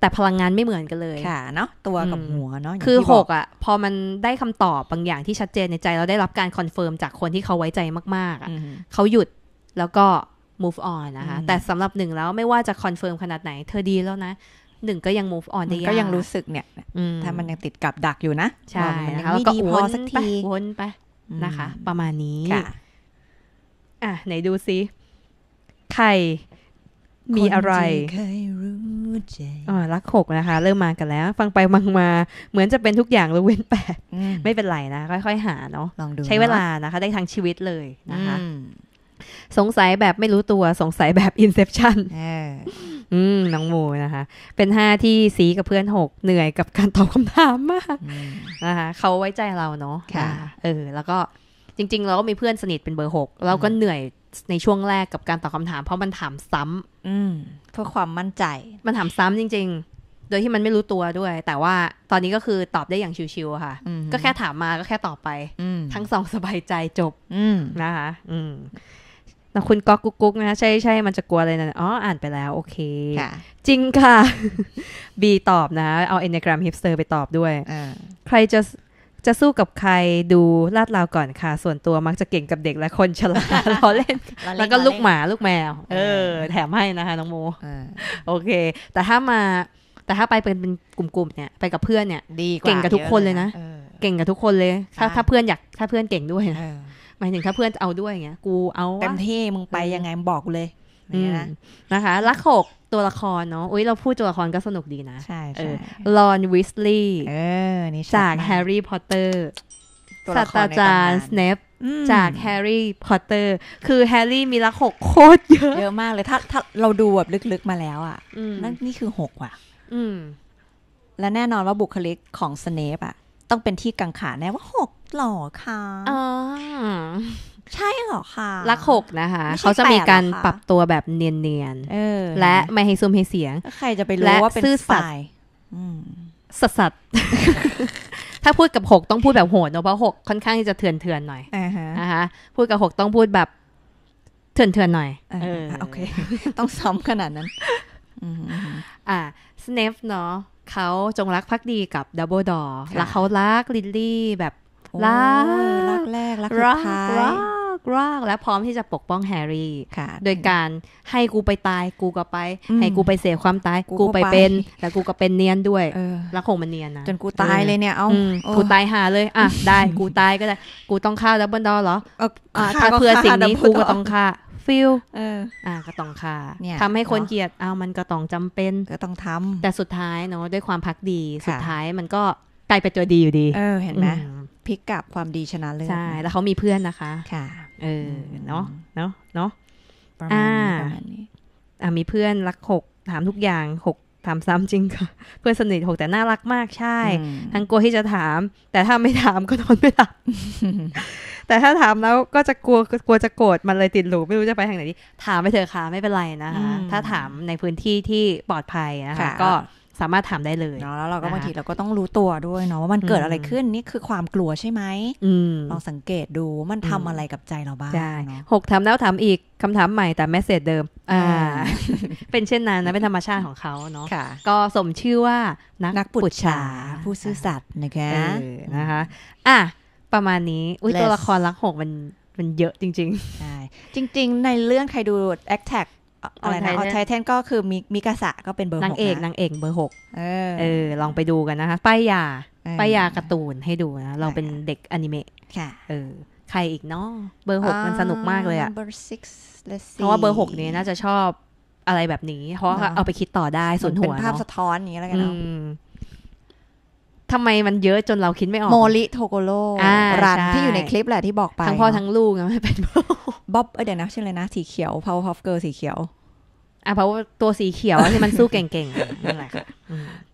แต่พลังงานไม่เหมือนกันเลย ค่ะเนาะตัวกับหัวเนาะคือ 6อ่ะ พอมันได้คำตอบบางอย่างที่ชัดเจนในใจเราได้รับการคอนเฟิร์มจากคนที่เขาไว้ใจมาก ๆอ่ะเขาหยุดแล้วก็ move on นะคะ แต่สำหรับหนึ่งแล้ว ไม่ว่าจะคอนเฟิร์มขนาดไหนเธอดีแล้วนะหนึ่งก็ยัง move on ได้กก็ยังรู้สึกเนี่ยถ้ามันยังติดกับดักอยู่นะใช่แล้วก็วนไปวนไปนะคะ ประมาณนี้อ่ะ ไหนดูซิไข่มีอะไรอ๋อรักหกนะคะ เริ่มมากันแล้ว ฟังไปฟังมา เหมือนจะเป็นทุกอย่างเลยเว้นแปดไม่เป็นไรนะ ค่อยๆ หาเนาะลองดูใช้เวลานะคะ ได้ทางชีวิตเลยนะคะสงสัยแบบไม่รู้ตัวสงสัยแบบอินเซพชันอืมน้องโมนะคะ เป็นห้าที่สีกับเพื่อนหก เหนื่อยกับการตอบคำถามมากนะคะเขาไว้ใจเราเนาะค่ะเออแล้วก็จริงๆเราก็มีเพื่อนสนิท เป็นเบอร์หก เราก็เหนื่อยในช่วงแรกกับการตอบคาถาม เพราะมันถามซ้ำ อืเพื่อความมั่นใจมันถามซ้ำจริงๆ โดยที่มันไม่รู้ตัวด้วย แต่ว่าตอนนี้ก็คือตอบได้อย่างชิวๆค่ะก็แค่ถามมาก็แค่ตอบไปทั้งสองสบายใจจบนะคะอืต่คุณก๊อกกุ๊กนะ ใช่ใช่มันจะกลัวอะไรนะอ๋ออ่านไปแล้ว โอเค จริงค่ะบีตอบนะ เอาเอนเนกรามฮิปสเตอร์ไปตอบด้วยใครจะจะสู้กับใครดูลาดลาวก่อนค่ะ ส่วนตัวมักจะเก่งกับเด็กและคนฉลาดล้อเล่นแล้วก็ลูกหมาลูกแมว เออ แถมให้นะคะ น้องโมโอเค แต่ถ้ามาแต่ถ้าไปเป็นเป็นกลุ่มๆเนี่ย ไปกับเพื่อนเนี่ยดีกว่าเก่งกับทุกคนเลยนะเก่งกับทุกคนเลยถ้าถ้าเพื่อนอยากถ้าเพื่อนเก่งด้วยนะหมายถึงถ้าเพื่อนจะเอาด้วยเงี้ย กูเอา เต็มที่มึงไปยังไงบอกเลยนะนะคะลักหกตัวละครเนาะอุ้ยเราพูดตัวละครก็สนุกดีนะ ใช่ใช่ลอนวิสลีย์จากแฮร์รี่พอตเตอร์ศาสตราจารย์สเนปจากแฮร์รี่พอตเตอร์คือแฮร์รี่มีลักหกโคตรเยอะ เยอะมากเลยถ้าถ้าเราดูแบบลึกๆมาแล้วอ่ะนั่นนี่คือหกว่ะและแน่นอนว่าบุคลิกของสเนปอ่ะต้องเป็นที่กังขาแน่ว่าหกหล่อค่ะออใช่หรอค่ะ ลักหกนะคะ เขาจะมีการปรับตัวแบบเนียนๆและไม่ให้ซุ่มให้เสียงใครจะไปรู้ว่าเป็นซื่อสัตย์สัสัตถ้าพูดกับหกต้องพูดแบบโหดเนอะเพราะหกค่อนข้างที่จะเถื่อนเถื่อนหน่อยนะคะพูดกับหกต้องพูดแบบเถื่อนเถื่อนหน่อยโอเค ต้องซ้อมขนาดนั้นอ่าสเนฟเนาะเขาจงรักภักดีกับดับเบิลดอแล้วเขา รักลิลลี่แบบรักรักแรก รักสุดท้ายรักรักและพร้อมที่จะปกป้องแฮร์รี่โดยการให้กูไปตาย กูก็ไป ให้กูไปเสียความตาย กูไปเป็น แล่กูก็เป็นเนียนด้วย แล้วคงมันเนียนนะ จนกูตายเลยเนี่ย เอ้ากูตายหาเลย อ่ะได้ กูตายก็ได้ กูต้องฆ่าดับเบิลดอเหรอถ้าเพื่อสิ่งนี้กูก็ต้องฆ่าฟิลเอออ่ากะตองค่ยทำให้คนเกลียดเอามันกระตองจำเป็น ก็ต้องทำ แต่สุดท้ายเนาะด้วยความพักดี สุดท้ายมันก็กลายเป็นตัวดีอยู่ดี เออ เห็นไหม พลิกกับความดีชนะเลยใช่ แล้วเขามีเพื่อนนะคะ ค่ะ เออ เนาะ เนาะ เนาะประมาณนี้อ่า มีเพื่อนรักหกถามทุกอย่างหกถามซ้ำจริงค่ะเพื่อนสนิทหกแต่น่ารักมากใช่ทั้งกลัวที่จะถาม แต่ถ้าไม่ถามก็นอนไม่หลับแต่ถ้าถามแล้วก็จะกลัวกลัวจะโกรธมันเลยติดหลูไม่รู้จะไปทางไหนดีถามไปเถอะค่ะไม่เป็นไรนะคะถ้าถามในพื้นที่ที่ปลอดภัยนะคะก็สามารถถามได้เลยเนาะแล้วเราก็บางทีเราก็ต้องรู้ตัวด้วยเนาะว่ามันเกิดอะไรขึ้นนี่คือความกลัวใช่ไหมลองสังเกตดูมันทำอะไรกับใจเราบ้างใช่หกถามแล้วถามอีกคำถามใหม่แต่แมสเซจเดิมอ่าเป็นเช่นนั้นนะเป็นธรรมชาติของเขาเนาะก็สมชื่อว่านักปุจฉาผู้ซื่อสัตย์นะคะนะคะอ่ะประมาณนี้อุ้ยตัวละครรักหกมันมันเยอะจริงๆใช่จริง ๆในเรื่องใครดู a t t a กอะไรนะออทไทเทนก็คือมีมิกาสะก็เป็นเบอร์นางเอกนางเอกเบอร์หกเออ ลองไปดูกันนะคะป้ายยาป้ายยาการ์ตูนให้ดูนะ เราเป็นเด็กอนิเมะค่ะเออใครอีกเนาะเบอร์หกมันสนุกมากเลยอะเพราะว่าเบอร์หกนี้น่าจะชอบอะไรแบบนี้ เพราะเอาไปคิดต่อได้ส่วนหัวเป็นภาพสะท้อนอย่างนี้แล้วกันเนาะทำไมมันเยอะจนเราคิดไม่ออกโมลิโทโกโร่รันที่อยู่ในคลิปแหละที่บอกไปทั้งพ่อทั้งลูกนงไม่เป็นบ๊อบเออดี๋ยวนะชื่ออะไรนะ สีเขียวพาวพอฟเกอร์สีเขียวอ่ะเพราะว่าตัวสีเขียวที่มันสู้เก่งๆนั่นแหละค่ะ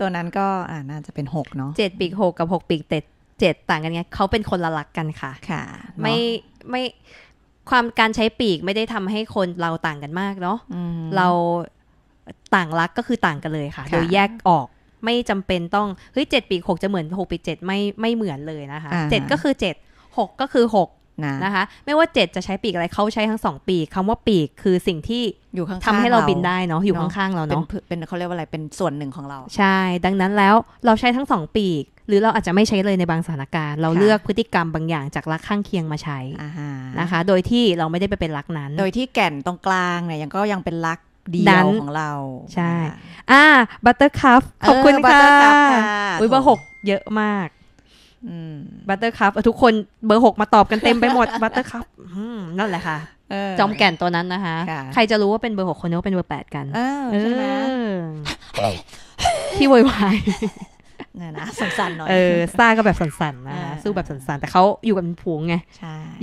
ตัวนั้นก็อ่าน่าจะเป็นหกเนาะเจ็ดปีกหกกับหกปีกเจ็ดเจ็ดต่างกันไงเขาเป็นคนละลักกันค่ะค่ะไม่ไม่ความการใช้ปีกไม่ได้ทำให้คนเราต่างกันมากเนาะเราต่างลักก็คือต่างกันเลยค่ะโดยแยกออกไม่จำเป็นต้องเฮ้ยเจ็ดปีกหกจะเหมือนหกปีกเจ็ดไม่ไม่เหมือนเลยนะคะเจ็ดก็คือเจ็ดหกก็คือหกนะนะคะไม่ว่าเจ็ดจะใช้ปีกอะไรเขาใช้ทั้งสองปีกคำว่าปีกคือสิ่งที่อยู่ข้างๆทำให้เราบินได้เนาะอยู่ข้างๆเราเนาะเป็นเขาเรียกว่าอะไรเป็นส่วนหนึ่งของเรา ใช่ ดังนั้นแล้วเราใช้ทั้งสองปีกหรือเราอาจจะไม่ใช้เลยในบางสถานการณ์ เราเลือกพฤติกรรมบางอย่างจากรักข้างเคียงมาใช้นะคะ โดยที่เราไม่ได้ไปเป็นรักนั้น โดยที่แก่นตรงกลางเนี่ยยังก็ยังเป็นรักเดียวของเราใช่อ่าบัตเตอร์คัพขอบคุณค่ะอุ้ยเบอร์หกเยอะมากบัตเตอร์คัพทุกคนเบอร์หกมาตอบกันเต็มไปหมดบัตเตอร์คัพนั่นแหละค่ะจอมแก่นตัวนั้นนะคะ ใครจะรู้ว่าเป็นเบอร์หกคนนี้เป็นเบอร์แปดกันใช่ไหมที่วอยวายนะนสันหน่อยเออซ่าก็แบบสันสันนะสู้แบบสันสันแต่เขาอยู่กันผูงไง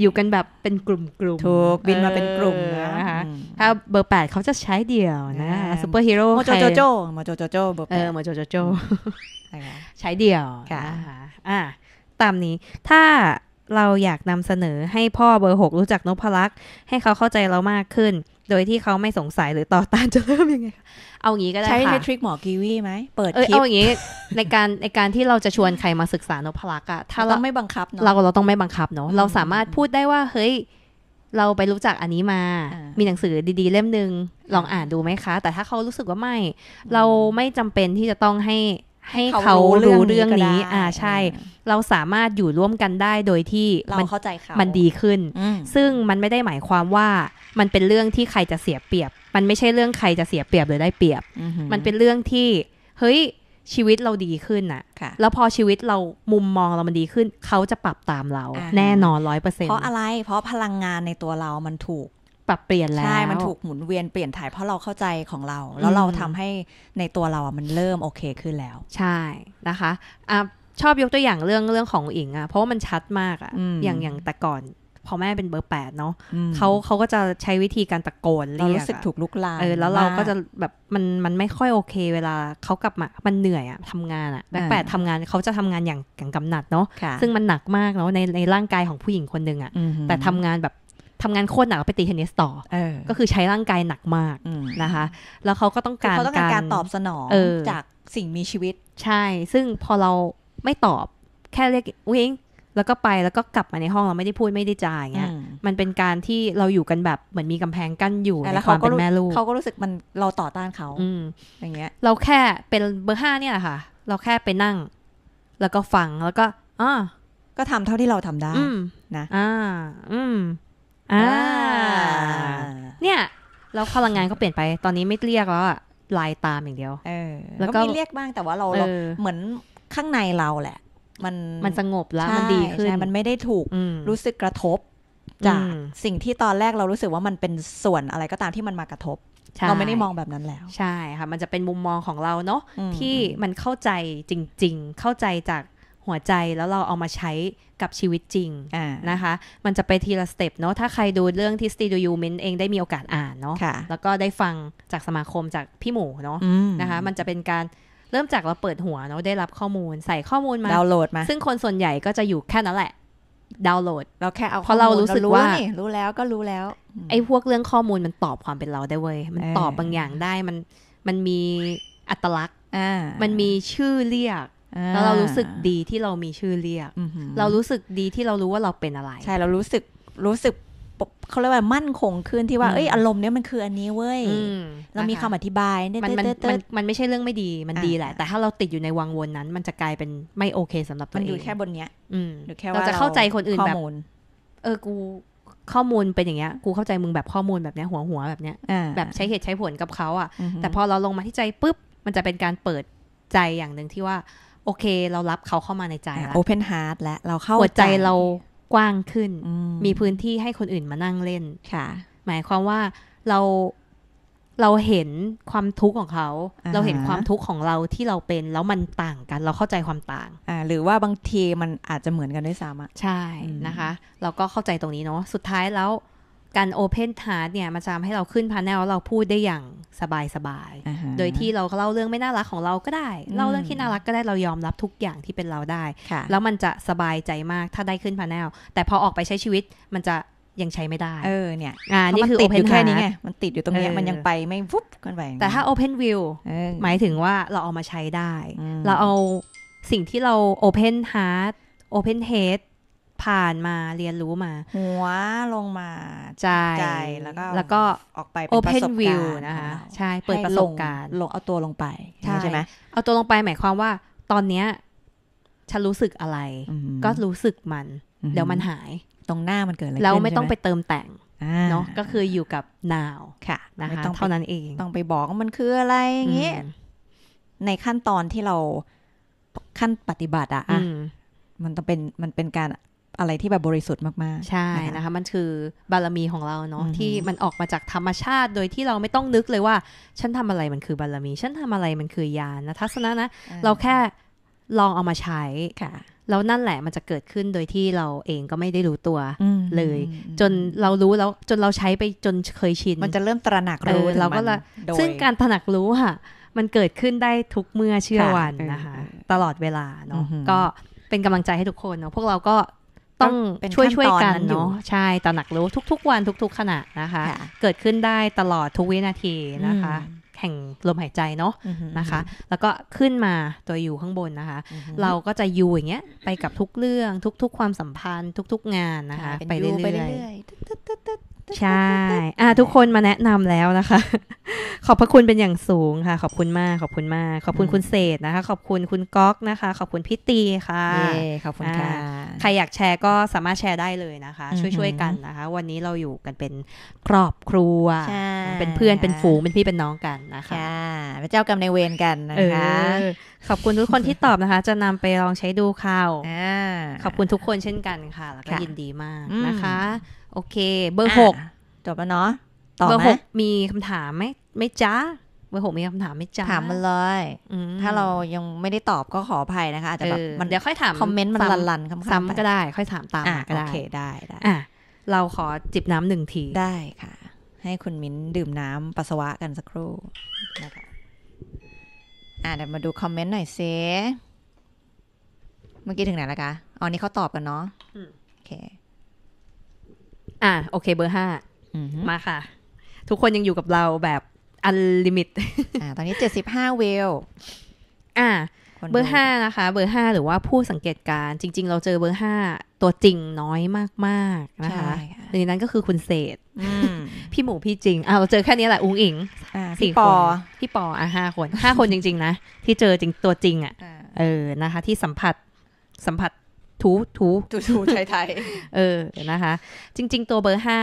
อยู่กันแบบเป็นกลุ่มกลุ่มถูกบินมาเป็นกลุ่มนะคะถ้าเบอร์แปดเขาจะใช้เดี่ยวนะซูเปอร์ฮีโร่โมโจโจโจโมโจโจโจเบอร์แปดเออโมโจโจโจใช้เดี่ยวนะคะอ่าตามนี้ถ้าเราอยากนำเสนอให้พ่อเบอร์หกรู้จักนพลักษ์ให้เขาเข้าใจเรามากขึ้น โดยที่เขาไม่สงสัยหรือต่อต้านจะเริ่มยังไงเอาอย่างนี้ก็ได้ค่ะใช้ทริคหมอกีวีไหมเปิดคลิปเอาอย่างนี้ในการในการที่เราจะชวนใครมาศึกษานพลักษ์อะถ้าเราไม่บังคับเราเราต้องไม่บังคับเนาะเราสามารถพูดได้ว่าเฮ้ยเราไปรู้จักอันนี้มามีหนังสือดี ๆ เล่มหนึ่งลองอ่านดูไหมคะ แต่ถ้าเขารู้สึกว่าไม่เราไม่จำเป็นที่จะต้องให้ให้เขารู้เรื่องนี้ อ่าใช่ เราสามารถอยู่ร่วมกันได้โดยที่มันเข้าใจเขามันดีขึ้น ซึ่งมันไม่ได้หมายความว่ามันเป็นเรื่องที่ใครจะเสียเปรียบ มันไม่ใช่เรื่องใครจะเสียเปรียบหรือได้เปรียบ มันเป็นเรื่องที่ เฮ้ยชีวิตเราดีขึ้นน่ะ แล้วพอชีวิตเรามุมมองเรามันดีขึ้น เขาจะปรับตามเราแน่นอนร้อยเปอร์เซ็นต์เพราะอะไร เพราะพลังงานในตัวเรามันถูกปรับเปลี่ยนแล้วใช่ มันถูกหมุนเวียนเปลี่ยนถ่ายเพราะเราเข้าใจของเรา แล้วเราทำให้ในตัวเราอ่ะมันเริ่มโอเคขึ้นแล้ว ใช่นะคะอ่ะชอบยกตัวอย่างเรื่องเรื่องของอิงอะเพราะว่ามันชัดมากอะอย่างอย่างแต่ก่อนพอแม่เป็นเบอร์แปดเนาะเขาเขาก็จะใช้วิธีการตะโกนเรียกรู้สึกถูกลุกลามเออแล้วเราก็จะแบบมันมันไม่ค่อยโอเค เวลาเขากลับมามันเหนื่อยอะทำงานอะเบอร์แปดทำงานเขาจะทำงานอย่างแข่งกำหนัดเนาะซึ่งมันหนักมากเนาะในในร่างกายของผู้หญิงคนหนึ่งอะแต่ทำงานแบบทำงานโคตรหนักไปตีเทนนิสต่ออก็คือใช้ร่างกายหนักมากนะคะ แล้วเขาก็ต้องการเขาต้องการการตอบสนองออจากสิ่งมีชีวิต ใช่ ซึ่งพอเราไม่ตอบแค่เรียกวิ่งแล้วก็ไปแล้วก็กลับมาในห้องเราไม่ได้พูดไม่ได้จาอย่างเงี้ย มันเป็นการที่เราอยู่กันแบบเหมือนมีกำแพงกั้นอยู่ในความเป็นแม่ลูกเขาก็รู้สึกมันเราต่อต้านเขาอย่างเงี้ย เราแค่เป็นเบอร์ห้าเนี่ยค่ะ เราแค่ไปนั่ง แล้วก็ฟังแล้วก็อ่าก็ทำเท่าที่เราทำได้นะอ่าอืมอ่าเนี่ยเราพลังงานก็เปลี่ยนไป ตอนนี้ไม่เรียกแล้วลายตามอย่างเดียวเออ แล้วก็มีเรียกบ้างแต่ว่าเราเหมือนข้างในเราแหละ มันมันสงบแล้วมันดีขึ้นมันไม่ได้ถูกรู้สึกกระทบจากสิ่งที่ตอนแรกเรารู้สึกว่ามันเป็นส่วนอะไรก็ตามที่มันมากระทบเราไม่ได้มองแบบนั้นแล้ว ใช่ค่ะ มันจะเป็นมุมมองของเราเนาะที่มันเข้าใจจริงๆเข้าใจจากหัวใจแล้วเราเอามาใช้กับชีวิตจริงนะคะ มันจะไปทีละสเต็ปเนาะถ้าใครดูเรื่องท่สตีดูยูมินเองได้มีโอกาสอ่านเนาะะแล้วก็ได้ฟังจากสมาคมจากพี่หมูเนาะนะคะ มันจะเป็นการเริ่มจากเราเปิดหัวเนาะได้รับข้อมูลใส่ข้อมูลมาดาวน์โหลดมา ซึ่งคนส่วนใหญ่ก็จะอยู่แค่นั้นแหละ ดาวน์โหลดเราแค่เอาเพราะเรารู้สึกว่ารู้แล้วก็รู้แล้ว ไอ้พวกเรื่องข้อมูลมันตอบความเป็นเราได้เว้ยมันตอบบางอย่างได้มันมันมีอัตลักษณ์มันมีชื่อเรียกแล้วเรารู้สึกดีที่เรามีชื่อเรียกเรารู้สึกดีที่เรารู้ว่าเราเป็นอะไร ใช่เรารู้สึกรู้สึกเขาเรียกว่ามั่นคงขึ้นที่ว่า เอ้ยอารมณ์เนี้ยมันคืออันนี้เว้ยเรามีคำอธิบายมันมันมันมันไม่ใช่เรื่องไม่ดีมันดีแหละ แต่ถ้าเราติดอยู่ในวังวนนั้น มันจะกลายเป็นไม่โอเค สำหรับตัวเองมันอยู่แค่บนเนี้ยอืมเราจะเข้าใจคนอื่นแบบเออ กูข้อมูลเป็นอย่างเงี้ย กูเข้าใจมึงแบบข้อมูลแบบเนี้ยหัวหัวแบบเนี้ยแบบใช้เหตุใช้ผลกับเขาอ่ะแต่พอเราลงมาที่ใจปุ๊บ มันจะเป็นการเปิดใจอย่างหนึ่งที่ว่าโอเคเรารับเขาเข้ามาในใจแล้วโอเพนฮาร์ดและเราเข้าหัวใจเรากว้างขึ้น มีพื้นที่ให้คนอื่นมานั่งเล่นค่ะ หมายความว่าเราเราเห็นความทุกข์ของเขา เราเห็นความทุกข์ของเราที่เราเป็นแล้วมันต่างกันเราเข้าใจความต่างอ่าหรือว่าบางทีมันอาจจะเหมือนกันด้วยซ้ำอ่ะใช่นะคะ เราก็เข้าใจตรงนี้เนาะสุดท้ายแล้วการโอเพนทาร์ดเนี่ยมันจะทำให้เราขึ้นพาร์แนลเราพูดได้อย่างสบายๆ uh-huh. โดยที่เราเล่าเรื่องไม่น่ารักของเราก็ได้เล่าเรื่องที่น่ารักก็ได้เรายอมรับทุกอย่างที่เป็นเราได้ แล้วมันจะสบายใจมากถ้าได้ขึ้นพาร์แนลแต่พอออกไปใช้ชีวิตมันจะยังใช้ไม่ได้เออเนี่ยอ่านี่คือติดอยู่แค่นี้ไงมันติดอยู่ตรงนี้มันยังไปไม่ฟุ๊บกันไปแต่ถ้า Open View หมายถึงว่าเราเอามาใช้ได้ เราเอาสิ่งที่เรา Open Heart Open Head ผ่านมาเรียนรู้มา หัวลงมา ใจใจแล้วก็ แล้วก็ออกไปเป็นประสบการณ์นะคะใช่เปิดประสบการณ์ลงเอาตัวลงไปใช่ไหมเอาตัวลงไปหมายความว่า ตอนเนี้ย ฉันรู้สึกอะไรก็รู้สึกมัน เดี๋ยวมันหายตรงหน้ามันเกิดอะไรแล้วไม่ต้องไปเติมแต่งเนาะก็คืออยู่กับนาวค่ะ นะคะเท่านั้นเอง ต้องไปบอกว่ามันคืออะไรอย่างเงี้ยในขั้นตอนที่เรา ขั้นปฏิบัติอะมันต้องเป็นมันเป็นการอะไรที่แบบบริสุทธิ์มากๆ ใช่นะคะมันคือบารมีของเราเนาะที่มันออกมาจากธรรมชาติ โดยที่เราไม่ต้องนึกเลยว่าฉันทำอะไรมันคือบารมีฉันทำอะไรมันคือยานนะทัศนะนะเราแค่ลองเอามาใช้ค่ะแล้วนั่นแหละมันจะเกิดขึ้นโดยที่เราเองก็ไม่ได้รู้ตัวเลย จนเรารู้แล้วจนเราใช้ไปจนเคยชิน มันจะเริ่มตระหนักรู้เราก็ละซึ่งการตระหนักรู้ค่ะ มันเกิดขึ้นได้ทุกเมื่อเชื่อวันนะคะตลอดเวลาเนาะก็เป็นกำลังใจให้ทุกคนเนาะพวกเราก็ต้องช่วยช่วยกันเนาะใช่ตระหนักรู้ทุกๆ วันทุก ๆขณะนะคะ เกิดขึ้นได้ตลอดทุกวินาทีนะคะแห่งลมหายใจเนาะนะคะ แล้วก็ขึ้นมาตัวอยู่ข้างบนนะคะ เราก็จะอยู่อย่างเงี้ยไปกับทุกเรื่องทุกๆความสัมพันธ์ทุกๆงานนะคะ ไปเรื่อยๆใช่ อ่ทุกคนมาแนะนำแล้วนะคะ ขอบพระคุณเป็นอย่างสูงค่ะ ขอบคุณมาก ขอบคุณมาก ขอบคุณคุณเศษนะคะ ขอบคุณคุณก๊อกนะคะ ขอบคุณพี่ตีค่ะ ขอบคุณค่ะ ใครอยากแชร์ก็สามารถแชร์ได้เลยนะคะ ช่วยๆ กันนะคะ วันนี้เราอยู่กันเป็นครอบครัว เป็นเพื่อน เป็นฝูง เป็นพี่เป็นน้องกันนะคะพระเจ้ากรรมในเวรกันนะคะ ขอบคุณทุกคนที่ตอบนะคะ จะนำไปลองใช้ดูค่ะขอบคุณทุกคนเช่นกันค่ะ แล้วก็ยินดีมากนะคะโอเคเบอร์หกจบแล้วเนาะต่อไหมเบอร์หกมีคำถามไหมไม่จ้าเบอร์หกมีคำถามไม่จ้าถามมาเลยถ้าเรายังไม่ได้ตอบก็ขออภัยนะคะอาจจะแบบมันเดี๋ยวค่อยถามคอมเมนต์มันลันันคำซ้ำก็ได้ ค่อยถามตามก็ได้โอเคได้ได้เราขอจิบน้ำหนึ่งทีได้ค่ะ ให้คุณมิ้นดื่มน้ำปัสสาวะกันสักครู่นะคะอ่ะเดี๋ยวมาดูคอมเมนต์หน่อยเซเมื่อกี้ถึงไหนแล้วคะอ๋อนี่เขาตอบกันเนาะโอเคอ่าโอเคเบอร์ห้ามาค่ะ ทุกคนยังอยู่กับเราแบบอันลิมิตอ่าตอนนี้เจ็ดสิบห้าเวล อ่าเบอร์ห้านะคะ เบอร์ห้าหรือว่าผู้สังเกตการ จริง ๆ เราเจอเบอร์ห้าตัวจริงน้อยมากๆนะคะในนั้นก็คือคุณเศษพี่หมูพี่จริง เอาเจอแค่นี้แหละอุ้งอิงสี่คนพี่ปออ่ะห้าคนห้าคนจริง ๆนะ ที่เจอจริงตัวจริง อ่ะ เออนะคะ ที่สัมผัสสัมผัสถูถูถูถูไทยไทยเออ นะคะ จริง ๆ ตัวเบอร์ห้า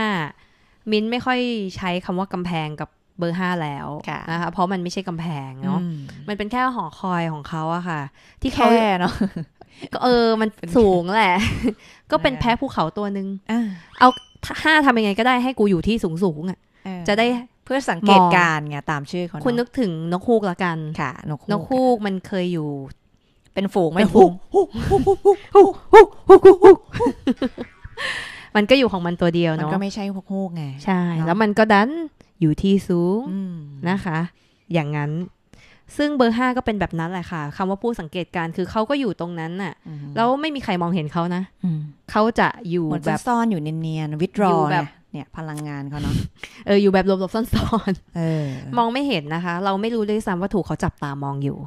มิ้นไม่ค่อยใช้คำว่ากำแพงกับเบอร์ห้าแล้วนะคะเพราะมันไม่ใช่กำแพงเนาะมันเป็นแค่หอคอยของเขาอะค่ะ ที่เขาเนาะก็เออมันสูงแหละ ก็เป็นแพ้ภูเขาตัวหนึ่งเอาห้าทำยังไงก็ได้ให้กูอยู่ที่สูงสูงอะจะได้เพื่อสังเกตการไงตามชื่อเขาคุณนึกถึงนกฮูกละกันค่ะนกฮูกมันเคยอยู่เป็นฝูงไม่ฝูงมันก็อยู่ของมันตัวเดียวเนาะ มันก็ไม่ใช่พวกโฮกไง ใช่ แล้วมันก็ดันอยู่ที่สูงนะคะ อย่างนั้น ซึ่งเบอร์ห้าก็เป็นแบบนั้นแหละค่ะคำว่าผู้สังเกตการคือเขาก็อยู่ตรงนั้นน่ะแล้วไม่มีใครมองเห็นเขานะ เขาจะอยู่แบบซ่อนอยู่เนียนๆวิดรอแบบเนี่ยพลังงานเขาเนาะเอออยู่แบบหลบๆซ่อนๆมองไม่เห็นนะคะ เราไม่รู้ด้วยซ้ำว่าถูกเขาจับตามองอยู่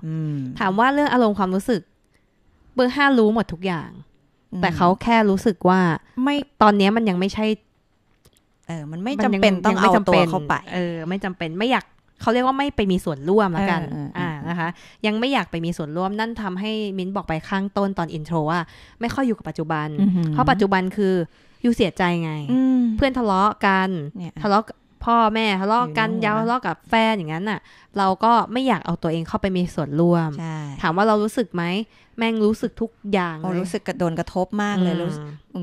ถามว่าเรื่องอารมณ์ความรู้สึกเบอร์ห้ารู้หมดทุกอย่าง แต่เขาแค่รู้สึกว่า ไม่ตอนนี้มันยังไม่ใช่ เออมันไม่จำเป็นต้องเอาตัวเข้าไป เออ ไม่จำเป็นไม่อยากเขาเรียกว่าไม่ไปมีส่วนร่วมแล้วกันอ่านะคะ ยังไม่อยากไปมีส่วนร่วมนั่นทำให้มิ้นบอกไปข้างต้นตอนอินโทร ว่า ไม่ค่อยอยู่กับปัจจุบันเพราะปัจจุบันคือยูเสียใจไงเพื่อนทะเลาะกันทะเลาะพ่อแม่ ทะเลาะกันยาวทะเลาะกับแฟนอย่างนั้นน่ะเราก็ไม่อยากเอาตัวเองเข้าไปมีส่วนร่วม ถามว่าเรารู้สึกไหม แม่งรู้สึกทุกอย่างเลยรู้สึกกระโดนกระทบมากเลย รู้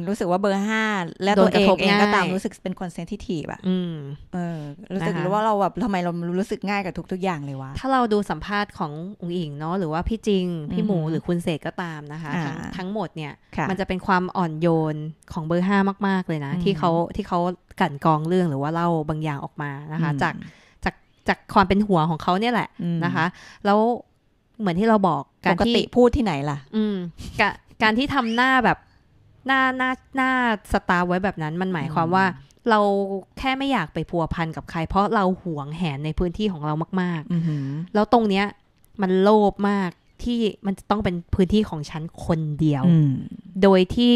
รู้สึกว่าเบอร์ห้าและตัวเองเองก็ตามรู้สึกเป็นคนเซนซิทีฟอ่ะเออ รู้สึกว่าเราแบบทำไมเรารู้สึกง่ายกับทุกทุกอย่างเลยวะ ถ้าเราดูสัมภาษณ์ของอุ๋งอิงเนาะหรือว่าพี่จริง พี่หมูหรือคุณเสกก็ตามนะคะ ทั้งหมดเนี่ย มันจะเป็นความอ่อนโยนของเบอร์ห้ามากๆเลยนะ ที่เขาที่เขากั่นกองเรื่องหรือว่าเล่าบางอย่างออกมานะคะ จากจากความเป็นหัวของเขาเนี่ยแหละนะคะ แล้วเหมือนที่เราบอกการที่พูดที่ไหนล่ะ อืม การที่ทำหน้าแบบหน้าหน้าหน้าสตาร์ไว้แบบนั้น มันหมายความว่า เราแค่ไม่อยากไปพัวพันกับใครเพราะเราหวงแหนในพื้นที่ของเรามากๆ แล้วตรงเนี้ย มันโลภมากที่มันจะต้องเป็นพื้นที่ของฉันคนเดียว โดยที่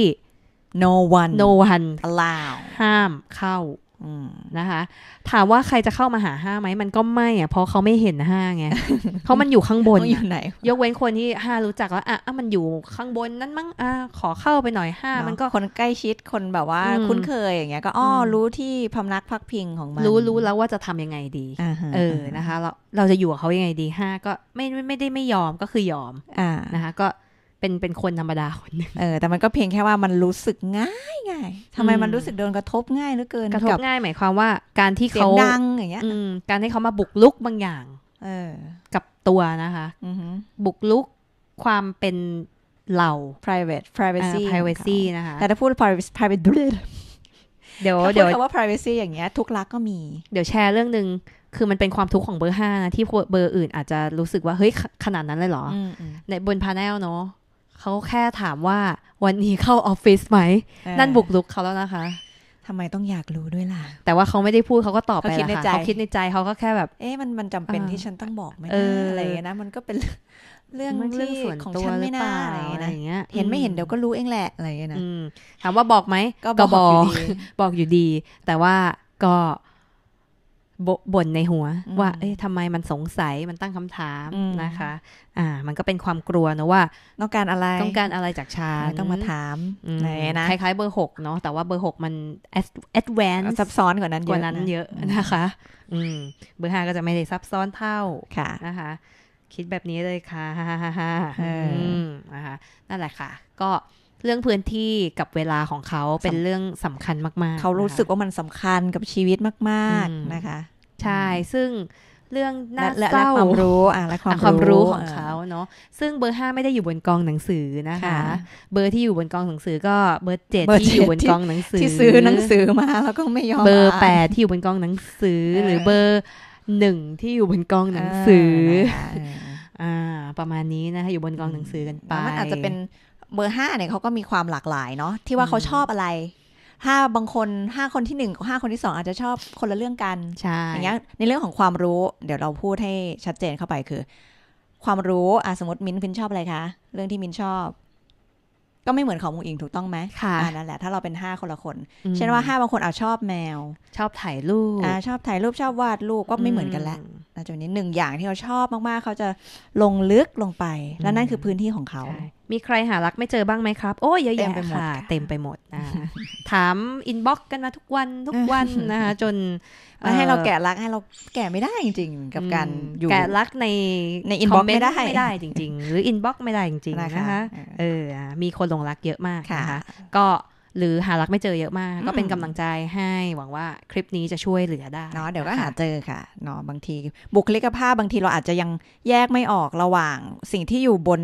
no one no one allow ห้ามเข้านะคะถามว่าใครจะเข้ามาหาห้าไหมมันก็ไม่อ่ะเพราะเขาไม่เห็นห้าไงเขามันอยู่ข้างบนอยู่ไหนยกเว้นคนที่ห้ารู้จักแล้วอ่ะอ่ะมันอยู่ข้างบนนั่นมั้งอ่ะขอเข้าไปหน่อยห้ามันก็คนใกล้ชิดคนแบบว่าคุ้นเคยอย่างเงี้ยก็อ้อรู้ที่พำนักพักพิงของมันรู้รู้แล้วว่าจะทำยังไงดีเออนะคะ เราเราจะอยู่กับเขายังไงดีห้าก็ไม่ไม่ได้ไม่ยอมก็คือยอมนะคะก็เป็นเป็นคนธรรมดาคนนึงเออ แต่มันก็เพียงแค่ว่ามันรู้สึกง่ายง่ายทำไมมันรู้สึกโดนกระทบง่ายเหลือเกิน กระทบง่าย หมายความว่า การที่เขาดังอย่างเงี้ยการที่เขามาบุกลุกบางอย่าง เออกับตัวนะคะบุกลุกความเป็นเรา private privacy privacy นะคะ แต่ถ้าพูด private private เดี๋ยวเดี๋ยวคำว่า privacy อย่างเงี้ย ทุกรักก็มี เดี๋ยวแชร์เรื่องหนึ่งคือมันเป็นความทุกข์ของเบอร์ห้านะที่เบอร์อื่น อาจจะรู้สึกว่าเฮ้ยขนาดนั้นเลยเหรอในบนพาเนลเนาะเขาแค่ถามว่าวันนี้เข้าออฟฟิศไหม นั่นบุกลุกเขาแล้วนะคะทำไมต้องอยากรู้ด้วยล่ะ แต่ว่าเขาไม่ได้พูดเขาก็ตอบไปแล้วค่ะเขาคิดในใจเขาก็แค่แบบ เอ๊ะมันมันจำเป็นที่ฉันต้องบอกไหมอะไรนะมันก็เป็น เรื่องเรื่องส่วนของฉันไม่น่าอะไรอย่างเงี้ย เห็นไม่เห็นเดี๋ยวก็รู้เองแหละอะไรอย่างเงี้ยนะถามว่าบอกไหมก็บอกบอกอยู่ดี แต่ว่าก็บ่นในหัว ว่าเอ๊ะทำไมมันสงสัยมันตั้งคำถามนะคะ อ่า มันก็เป็นความกลัวนะว่า ต้องการอะไรต้องการอะไรจากชาต้องมาถามไหนนะคล้ายๆเบอร์หกเนาะแต่ว่าเบอร์หกมันแอดแวนซับซ้อนกว่านั้นกว่านั้นเยอะนะคะ อืมเบอร์ห้าก็จะไม่ได้ซับซ้อนเท่าค่ะนะคะ คิดแบบนี้เลยค่ะฮ่าฮ่าฮ่านะคะนั่นแหละค่ะ ก็เรื่องพื้นที่กับเวลาของเขาเป็นเรื่องสำคัญมากๆ เขารู้สึกว่ามันสำคัญกับชีวิตมากๆ นะคะ ใช่ ซึ่งเรื่องน่าเศร้าความรู้อ่ะและความความรู้ของเขาเนาะ ซึ่งเบอร์ห้าไม่ได้อยู่บนกองหนังสือนะคะ เบอร์ที่อยู่บนกองหนังสือก็เบอร์เจ็ดที่อยู่บนกองหนังสือที่ซื้อหนังสือมาแล้วก็ไม่ยอมเบอร์แปดที่อยู่บนกองหนังสือหรือเบอร์หนึ่งที่อยู่บนกองหนังสืออ่าประมาณนี้นะคะอยู่บนกองหนังสือกันไปมันอาจจะเป็นเบอร์ห้าเนี่ยเขาก็มีความหลากหลายเนาะที่ว่าเขาชอบอะไรห้าบางคนห้าคนที่หนึ่งห้าคนที่สองอาจจะชอบคนละเรื่องกันอย่างเงี้ย ในเรื่องของความรู้ เดี๋ยวเราพูดให้ชัดเจนเข้าไปคือ ความรู้อ่ะสมมติมิ้นพินชอบอะไรคะเรื่องที่มิ้นชอบ ก็ไม่เหมือนของมุงอิงถูกต้องไหมค่ะนั่นแหละถ้าเราเป็นห้าคนละคน เช่นว่าห้าบางคนอาจชอบแมวชอบถ่ายรูปอ่าชอบถ่ายรูปชอบวาดรูปก็ไม่เหมือนกันแล้วนะจุดนี้หนึ่งอย่างที่เขาชอบมากๆเขาจะลงลึกลงไปและนั่นคือพื้นที่ของเขามีใครหารักไม่เจอบ้างไหมครับโอ้ยเยอะแยะค่ะเต็มไปหมด ถามอินบ็อกกันมาทุกวันทุกวันนะคะจนมาให้เราแกะรักให้เราแกะไม่ได้จริงๆ กับการอยู่แกะรักในในอินบ็อกไม่ได้ไม่ได้จริงๆ หรืออินบ็อกไม่ได้จริงๆนะคะเออ มีคนลงรักเยอะมากนะคะก็หรือหารักไม่เจอเยอะมาก ก็เป็นกำลังใจให้ หวังว่าคลิปนี้จะช่วยเหลือได้เนาะเดี๋ยวก็หาเจอค่ะเนาะบางทีบุคลิกภาพ บางทีเราอาจจะยังแยกไม่ออกระหว่าง สิ่งที่อยู่บน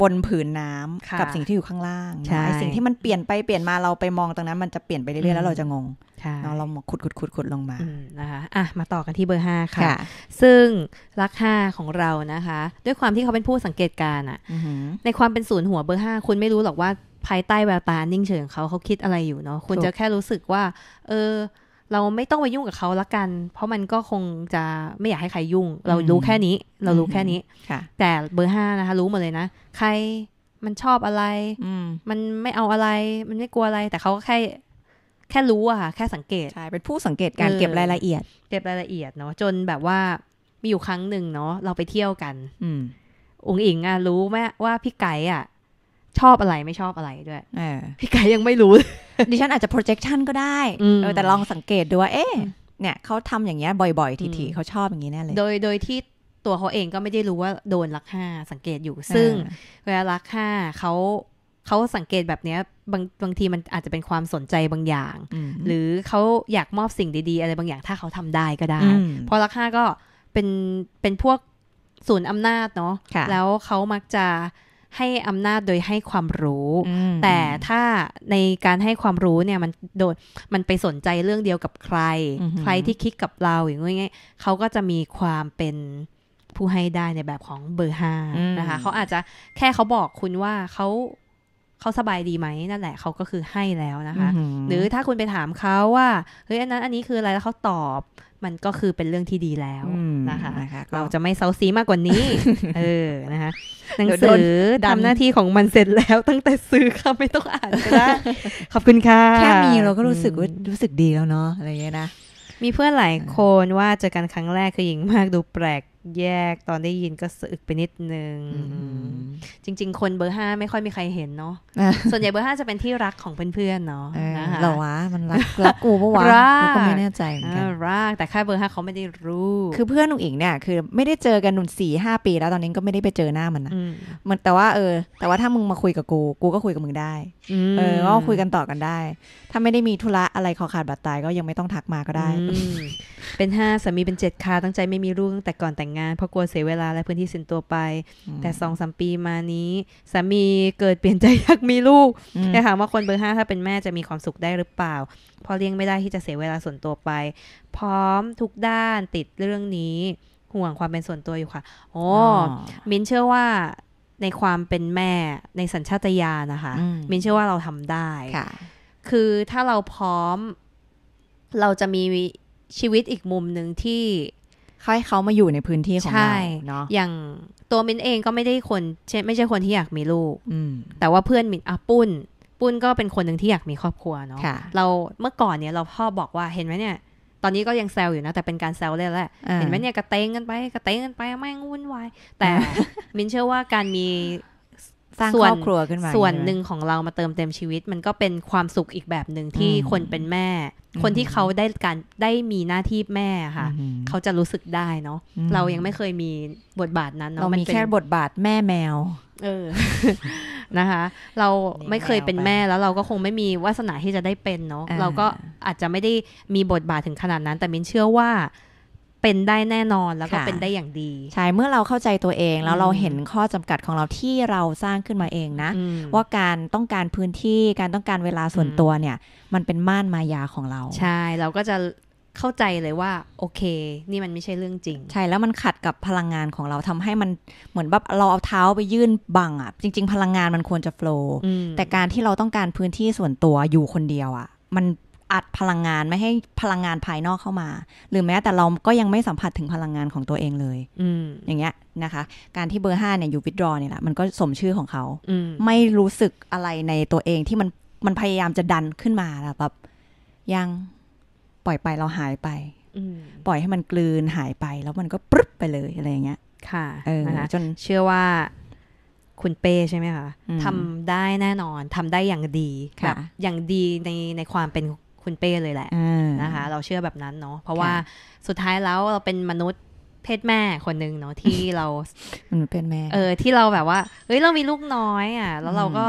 บนผืนน้ำกับสิ่งที่อยู่ข้างล่างสิ่งที่มันเปลี่ยนไปเปลี่ยนมาเราไปมองตรงนั้นมันจะเปลี่ยนไปเรื่อยๆแล้วเราจะงงเนาะเราขุดขุดขุดขุดลงมานะคะอ่ะมาต่อกันที่เบอร์ห้าค่ะ ซึ่งรักห้าของเรานะคะ ด้วยความที่เขาเป็นผู้สังเกตการอ์อะในความเป็นศูนย์หัวเบอร์ห้าคุณไม่รู้หรอกว่าภายใต้แววตา นิ่งเฉยของเขาเขาคิดอะไรอยู่เนาะคุณจะแค่รู้สึกว่า เออ เราไม่ต้องไปยุ่งกับเขาละกัน เพราะมันก็คงจะไม่อยากให้ใครยุ่ง เรารู้แค่นี้ เรารู้แค่นี้แต่เบอร์ห้านะคะ รู้หมดเลยนะใครมันชอบอะไรมันไม่เอาอะไร มันไม่กลัวอะไร แต่เขาก็แค่แค่รู้อะค่ะแค่สังเกตใช่เป็นผู้สังเกตการเก็บรายละเอียดเก็บรายละเอียดเนาะจนแบบว่ามีอยู่ครั้งหนึ่งเนาะเราไปเที่ยวกัน อืองอิงอะรู้แม่ว่าพี่ไก่อะชอบอะไรไม่ชอบอะไรด้วยพี่ไก่ยังไม่รู้ ดิฉันอาจจะ projection ก็ได้แต่ลองสังเกตดูว่าเอ๊ะเนี่ยเขาทำอย่างเงี้ยบ่อยๆทีๆเขาชอบอย่างนี้แน่เลยโดยโดยที่ตัวเขาเองก็ไม่ได้รู้ว่าโดนลักห้าสังเกตอยู่ซึ่ง เวลาลักห้าเขาเขาสังเกตแบบเนี้ยบางบางทีมันอาจจะเป็นความสนใจบางอย่างหรือเขาอยากมอบสิ่งดี ๆ อะไรบางอย่างถ้าเขาทำได้ก็ได้ เพราะลักห้าก็เป็นเป็นพวกศูนย์อำนาจเนาะะแล้วเขามักจะให้อำนาจโดยให้ความรู้ แต่ถ้าในการให้ความรู้เนี่ยมันโดนมันไปสนใจเรื่องเดียวกับใคร ใครที่คิดกับเราอย่างเงี้ยเขาก็จะมีความเป็นผู้ให้ได้ในแบบของเบอร์ห้านะคะเขาอาจจะแค่เขาบอกคุณว่าเขาเขาสบายดีไหมนั่นแหละเขาก็คือให้แล้วนะคะ หรือถ้าคุณไปถามเขาว่าเฮ้ยอันนั้นอันนี้คืออะไรแล้วเขาตอบมันก็คือเป็นเรื่องที่ดีแล้วนะคะ เราจะไม่เซาซีมากกว่านี้ เออนะคะหนังสือทำหน้าที่ของมันเสร็จแล้วตั้งแต่ซื้อค่ะไม่ต้องอ่านก็ได้ขอบคุณค่ะแค่มีเราก็รู้สึกว่ารู้สึกดีแล้วเนาะอะไรเงี้ยนะมีเพื่อนหลายคนว่าเจอกันครั้งแรกคือหญิงมากดูแปลกแยกตอนได้ยินก็สึกไปนิดนึงจริง ๆ คนเบอร์ห้าไม่ค่อยมีใครเห็นเนาะส่วนใหญ่เบอร์ห้าจะเป็นที่รักของเพื่อนๆเนาะนะราวะมันรักรักกูปะวะาก็ไม่แน่ใจเหมือนกันรักแต่ค่าเบอร์ห้าเขาไม่ได้รู้ คือเพื่อนนุ่งอิงเนี่ยคือไม่ได้เจอกันนุ่นสี่ห้าปีแล้วตอนนี้ก็ไม่ได้ไปเจอหน้ามันนะมันแต่ว่า เออแต่ว่าถ้ามึงมาคุยกับกู กูก็คุยกับมึงได้เออก็คุยกันต่อกันได้ถ้าไม่ได้มีธุระอะไรขอขาดบาดตายก็ยังไม่ต้องทักมาก็ได้เป็นห้าสามีเป็นเจ็ดคาตั้งใจไม่มีลูกตั้งแต่ก่อนแต่งงาน เพราะกลัวเสียเวลาและพื้นที่สินตัวไป แต่สองสามปีมานี้สามีเกิดเปลี่ยนใจอยากมีลูกแต่ถามว่าคนเบอร์ห้าถ้าเป็นแม่จะมีความสุขได้หรือเปล่าพอเลี้ยงไม่ได้ที่จะเสียเวลาส่วนตัวไป พร้อมทุกด้านติดเรื่องนี้ ห่วงความเป็นส่วนตัวอยู่ค่ะโอ้มินเชื่อว่าในความเป็นแม่ในสัญชาตญาณนะคะมินเชื่อว่าเราทำได้คือถ้าเราพร้อมเราจะมีชีวิตอีกมุมหนึ่งที่ค่อยเขามาอยู่ในพื้นที่ของเราเนาะอย่างตัวมินเองก็ไม่ได้คนไม่ใช่คนที่อยากมีลูกแต่ว่าเพื่อนมินอ่ะปุ้น ปุ้นก็เป็นคนหนึ่งที่อยากมีครอบครัวเนาะะเราเมื่อก่อนเนี่ยเราพ่อบอกว่าเห็นไหมเนี่ย ตอนนี้ก็ยังแซวอยู่นะ แต่เป็นการแซวเล่นแหละเห็นไหมเนี่ยกระเตงกันไป กระเตงกันไปแม่งวุ่นวายแต่มินเชื่อว่าการมีสร้างครอบครัวขึ้นมา ส่วนหนึ่งของเรามาเติมเต็มชีวิต มันก็เป็นความสุขอีกแบบหนึ่งที่คนเป็นแม่ คนที่เขาได้การได้มีหน้าที่แม่ค่ะเขาจะรู้สึกได้เนาะเรายังไม่เคยมีบทบาทนั้นเนาะเรามีแค่บทบาทแม่แมว เออนะคะ เราไม่เคยเป็นแม่แล้วเราก็คงไม่มีวาสนาที่จะได้เป็นเนาะเราก็อาจจะไม่ได้มีบทบาทถึงขนาดนั้น แต่มินเชื่อว่าเป็นได้แน่นอนแล้วก็เป็นได้อย่างดี ใช่เมื่อเราเข้าใจตัวเองแล้วเราเห็นข้อจำกัดของเราที่เราสร้างขึ้นมาเองนะ ว่าการต้องการพื้นที่การต้องการเวลาส่วนตัวเนี่ย มันเป็นม่านมายาของเรา ใช่เราก็จะเข้าใจเลยว่าโอเคนี่มันไม่ใช่เรื่องจริง ใช่แล้วมันขัดกับพลังงานของเรา ทำให้มันเหมือนแบบเราเอาเท้าไปยื่นบังอะ่ะจริง ๆพลังงานมันควรจะโฟล์แต่การที่เราต้องการพื้นที่ส่วนตัวอยู่คนเดียวอะ่ะ มันอัดพลังงานไม่ให้พลังงานภายนอกเข้ามา หรือแม้แต่เราก็ยังไม่สัมผัสถึงพลังงานของตัวเองเลยอย่างเงี้ยนะคะ การที่เบอร์ห้าเนี่ยอยู่วิดรอเนี่ยแหละมันก็สมชื่อของเขาไม่รู้สึกอะไรในตัวเองที่มันมันพยายามจะดันขึ้นมาแบบยังปล่อยไปเราหายไปปล่อยให้มันกลืนหายไป แล้วมันก็ปึ๊บไปเลยอะไรอย่างเงี้ยค่ะเออนะจนเชื่อว่าคุณเป้ใช่ไหมคะทำได้แน่นอนทำได้อย่างดีแบบอย่างดีในในความเป็นคุณเป้เลยแหละนะคะ เราเชื่อแบบนั้นเนาะเพราะว่าสุดท้ายแล้วเราเป็นมนุษย์เพศแม่คนหนึ่งเนาะที่เรามนุษย์เพศแม่ เออ ที่เราแบบว่าเฮ้ยเรามีลูกน้อย อ่ะ แล้วเราก็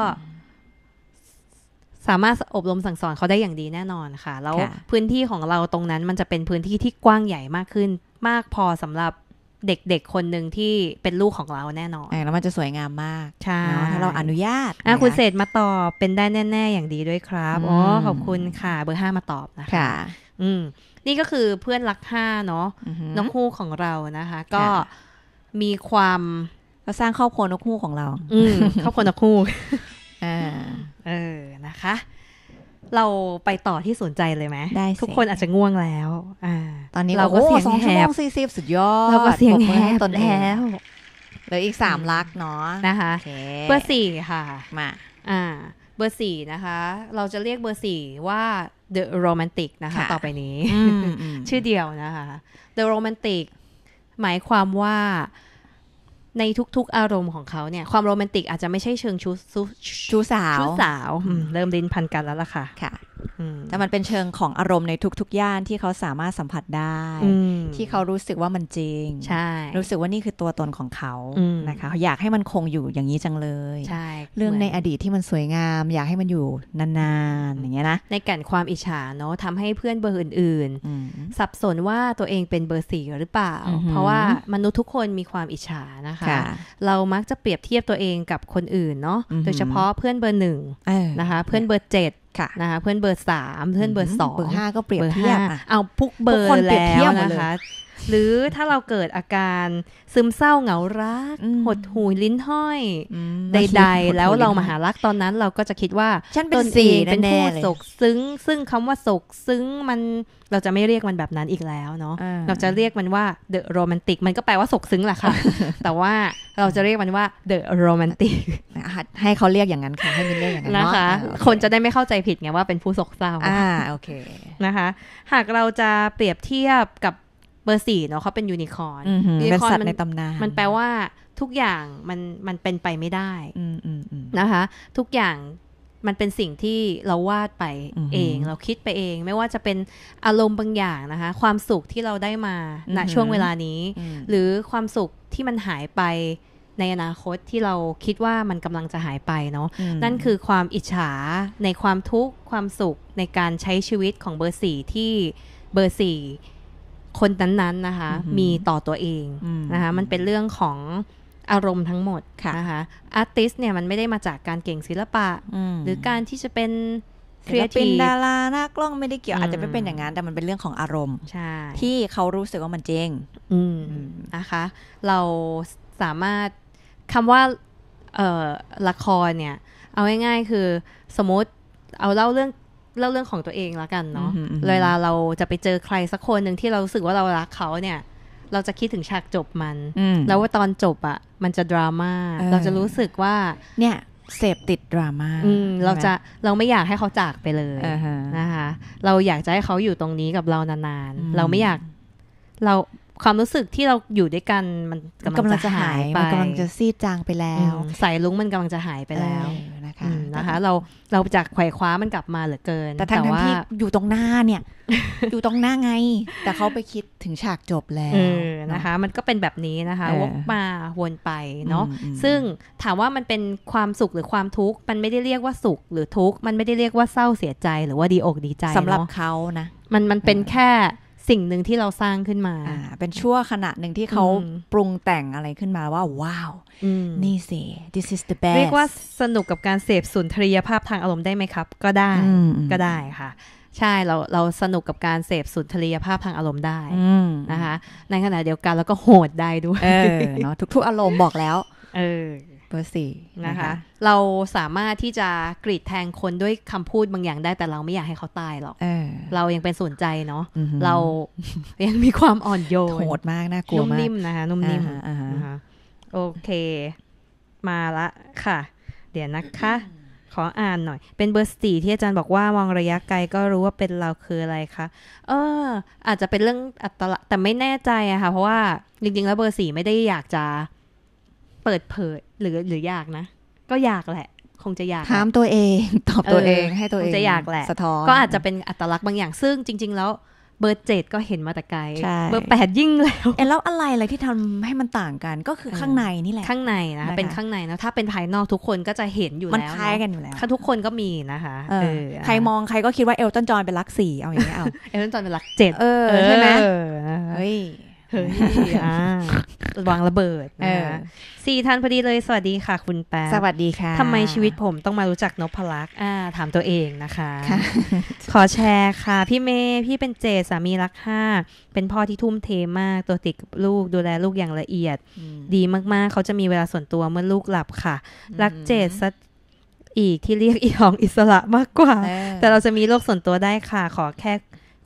สามารถอบรมสั่งสอนเขาได้อย่างดีแน่นอนค่ะแล้วพื้นที่ของเราตรงนั้นมันจะเป็นพื้นที่ ที่กว้างใหญ่มากขึ้นมากพอสำหรับเด็กๆคนหนึ่งที่เป็นลูกของเราแน่นอน แล้วมันจะสวยงามมาก ใช่ถ้าเราอนุญาตอ่ะคุณเศษมาตอบเป็นได้แน่ๆ อย่างดีด้วยครับอ๋อขอบคุณค่ะ เบอร์ห้ามาตอบนะคะอืมนี่ก็คือเพื่อนรักห้าเนาะน้องคู่ของเรานะคะ ก็มีความ ก็สร้างครอบครัวนกคู่ของเรา อืมครอบครัวนกคู่อ่าเออ นะคะเราไปต่อที่สนใจเลยไหม ได้ทุกคนอาจจะง่วงแล้วอ่าตอนนี้เราก็เสียงแหบสี่สิบสุดยอด เราก็เสียงแหบตนแล้วเหลืออีกสามลักเนาะนะคะ เบอร์สี่ค่ะ มาอ่า เบอร์สี่นะคะ เราจะเรียกเบอร์สี่ว่า the romantic นะคะ ต่อไปนี้ ชื่อเดียวนะคะ the romantic หมายความว่าในทุกๆ อารมณ์ของเขาเนี่ยความโรแมนติกอาจจะไม่ใช่เชิงชูชูสาวชูสาวเริ่มดินพันกันแล้วล่ะค่ะค่ะแต่มันเป็นเชิงของอารมณ์ในทุกๆ ย่านที่เขาสามารถสัมผัสได้ที่เขารู้สึกว่ามันจริงใช่รู้สึกว่านี่คือตัวตนของเขานะคะอยากให้มันคงอยู่อย่างนี้จังเลย ใช่ เรื่องในอดีตที่มันสวยงามอยากให้มันอยู่นานๆอย่างเงี้ยนะในแก่นความอิจฉาเนาะทำให้เพื่อนเบอร์อื่นๆสับสนว่าตัวเองเป็นเบอร์สี่หรือเปล่า เพราะว่ามนุษย์ทุกคนมีความอิจฉานะคะเรามักจะเปรียบเทียบตัวเองกับคนอื่น เนาะโดยเฉพาะเพื่อน เบอร์หนึ่งนะคะ เพื่อนเบอร์เจ็ดค่ะ นะคะ เพื่อนเบอร์สามเพื่อนเบอร์สองเบอร์ห้าก็ เปรียบเทียบเอาพุก เบอร์แล้วนะคะหรือถ้าเราเกิดอาการซึมเศร้าเหงารักหดหูลิ้นห้อยใด ๆ แล้วเรามาหารัก ตอนนั้นเราก็จะคิดว่าฉันเป็นสีเป็นผู้โศกซึ้งซึ่งคำว่าโศกซึ้งมันเราจะไม่เรียกมันแบบนั้นอีกแล้วเนาะเราจะเรียกมันว่าเดอะโรแมนติกมันก็แปลว่าโศกซึ้งแหละค่ะ แต่ว่าเราจะเรียกมันว่าเดอะโรแมนติกให้เขาเรียกอย่างนั้นค่ะให้มินเรียกอย่างนั้นนะคะคนจะได้ไม่เข้าใจผิดไงว่าเป็นผู้โศกเศร้าอ่าโอเคนะคะ หากเราจะเปรียบเทียบกับเบอร์สี่เนาะเขาเป็นยูนิคอร์นยูนิคอร์นในตำนานมันแปลว่าทุกอย่างมันมันเป็นไปไม่ได้นะคะทุกอย่างมันเป็นสิ่งที่เราวาดไปเอง เราคิดไปเอง ไม่ว่าจะเป็นอารมณ์บางอย่างนะคะความสุขที่เราได้มาณช่วงเวลานี้ หรือความสุขที่มันหายไป ในอนาคตที่เราคิดว่ามันกำลังจะหายไปเนาะนั่นคือความอิจฉาในความทุกข์ความสุขในการใช้ชีวิตของเบอร์สี่ที่เบอร์สี่คนนั้นๆนะคะ มีต่อตัวเองนะคะมันเป็นเรื่องของอารมณ์ทั้งหมดะนะคะอาร์ติสเนี่ยมันไม่ได้มาจากการเก่งศิลปะหรือการที่จะเป็นครีเอทีฟดาราหน้ากล้องไม่ได้เกี่ยวอาจจะไม่เป็นอย่างนั้นแต่มันเป็นเรื่องของอารมณ์ที่เขารู้สึกว่ามันเจ๊งนะคะเราสามารถคำว่าละครเนี่ยเอาง่ายๆคือสมมติเอาเล่าเรื่องเล่าเรื่องของตัวเองละกันเนาะ เวลาเราจะไปเจอใครสักคนหนึ่งที่เราสึกว่าเรารักเขาเนี่ย เราจะคิดถึงฉากจบมัน แล้วว่าตอนจบอะ่ะ มันจะดราม่า เราจะรู้สึกว่า เนี่ยเสพติดดราม่าเราจะ เราไม่อยากให้เขาจากไปเลยนะคะ เราอยากจะให้เขาอยู่ตรงนี้กับเรานานๆ เราไม่อยาก เราความรู้สึกที่เราอยู่ด้วยกัน มันกำลังจะหายไปกำลังจะซีดจางไปแล้วสายลุ้งมันกำลังจะหายไปแล้วนะคะเราเราจากไขว่คว้ามันกลับมาเหลือเกิน แต่ทั้งที่อยู่ตรงหน้าเนี่ยอยู่ตรงหน้าไง แต่เขาไปคิดถึงฉากจบแล้วนะคะ มันก็เป็นแบบนี้นะคะวกมาวนไปเนาะซึ่งถามว่ามันเป็นความสุขหรือความทุกข์มันไม่ได้เรียกว่าสุขหรือทุกข์มันไม่ได้เรียกว่าเศร้าเสียใจหรือว่าดีอกดีใจ สำหรับเขานะมันมันเป็นแค่สิ่งหนึ่งที่เราสร้างขึ้นมา เป็นชั่วขณะหนึ่งที่เขาปรุงแต่งอะไรขึ้นมาว่าว้าวนี่สิ this is the best เรียกว่าสนุกกับการเสพสุนทรียภาพทางอารมณ์ได้ไหมครับ ก็ได้ก็ได้ค่ะ ใช่เราเราสนุกกับการเสพสุนทรียภาพทางอารมณ์ได้ นะคะในขณะเดียวกัน เราก็โหดได้ด้วยเนาะทุกๆอารมณ์บอกแล้วเออบอร์สี่นะคะ เราสามารถที่จะกรีดแทงคนด้วยคำพูดบางอย่างได้แต่เราไม่อยากให้เขาตายหรอกเอรายังเป็นส่วนใจเนาะเรายังมีความอ่อนโยนโหดมากน่ากลัวมากนุ่มนิ่มนะคะ นุ่มนิ่มนะคะโอเค มาละค่ะ เดี๋ยวนะคะ ขออ่านหน่อย เป็นเบอร์สี่ที่อาจารย์บอกว่ามองระยะไกลก็รู้ว่าเป็นเราคืออะไรคะเออ อาจจะเป็นเรื่องอัตลักษณ์แต่ไม่แน่ใจอะค่ะเพราะว่าจริงๆแล้วเบอร์สี่ไม่ได้อยากจะเปิดเผยหรือหรืออยากนะ ก็อยากแหละ คงจะอยากถามตัวเอง ตอบตัวเองให้ตัวเองจะอยากแหละสะท้อนก็อาจจะเป็นอัตลักษณ์บางอย่าง ซึ่งจริงๆ แล้ว เบอร์เจ็ดก็เห็นมาแต่ไกลเบอร์แปดยิ่งแล้วเอแล้วอะไรอะไรที่ทำให้มันต่างกัน ก็คือข้างในนี่แหละข้างในนะคะเป็นข้างในนะ ถ้าเป็นภายนอกทุกคนก็จะเห็นอยู่แล้ว มันคล้ายกันอยู่แล้วทุกคนก็มีนะคะใครมองใครก็คิดว่าเอลตันจอนเป็นลักสี่เอาอย่างนี้เอาเอลตันจอนเป็นลักเจ็ดใช่ไหมเฮ้ยเฮ้ยวางระเบิดนะสี่ท่านพอดีเลยสวัสดีค่ะ คุณแป๊สวัสดีค่ะทำไมชีวิตผมต้องมารู้จักนพลักษ์อ่า ถามตัวเองนะคะ ขอแชร์ค่ะ พี่เมย์พี่เป็นเจสามีรักห้าเป็นพ่อที่ทุ่มเทมากตัวติดลูก ดูแลลูกอย่างละเอียด ดีมากๆ เขาจะมีเวลาส่วนตัวเมื่อลูกหลับค่ะ รักเจสอีกที่เรียกอีของอิสระมากกว่า แต่เราจะมีโลกส่วนตัวได้ค่ะ ขอแค่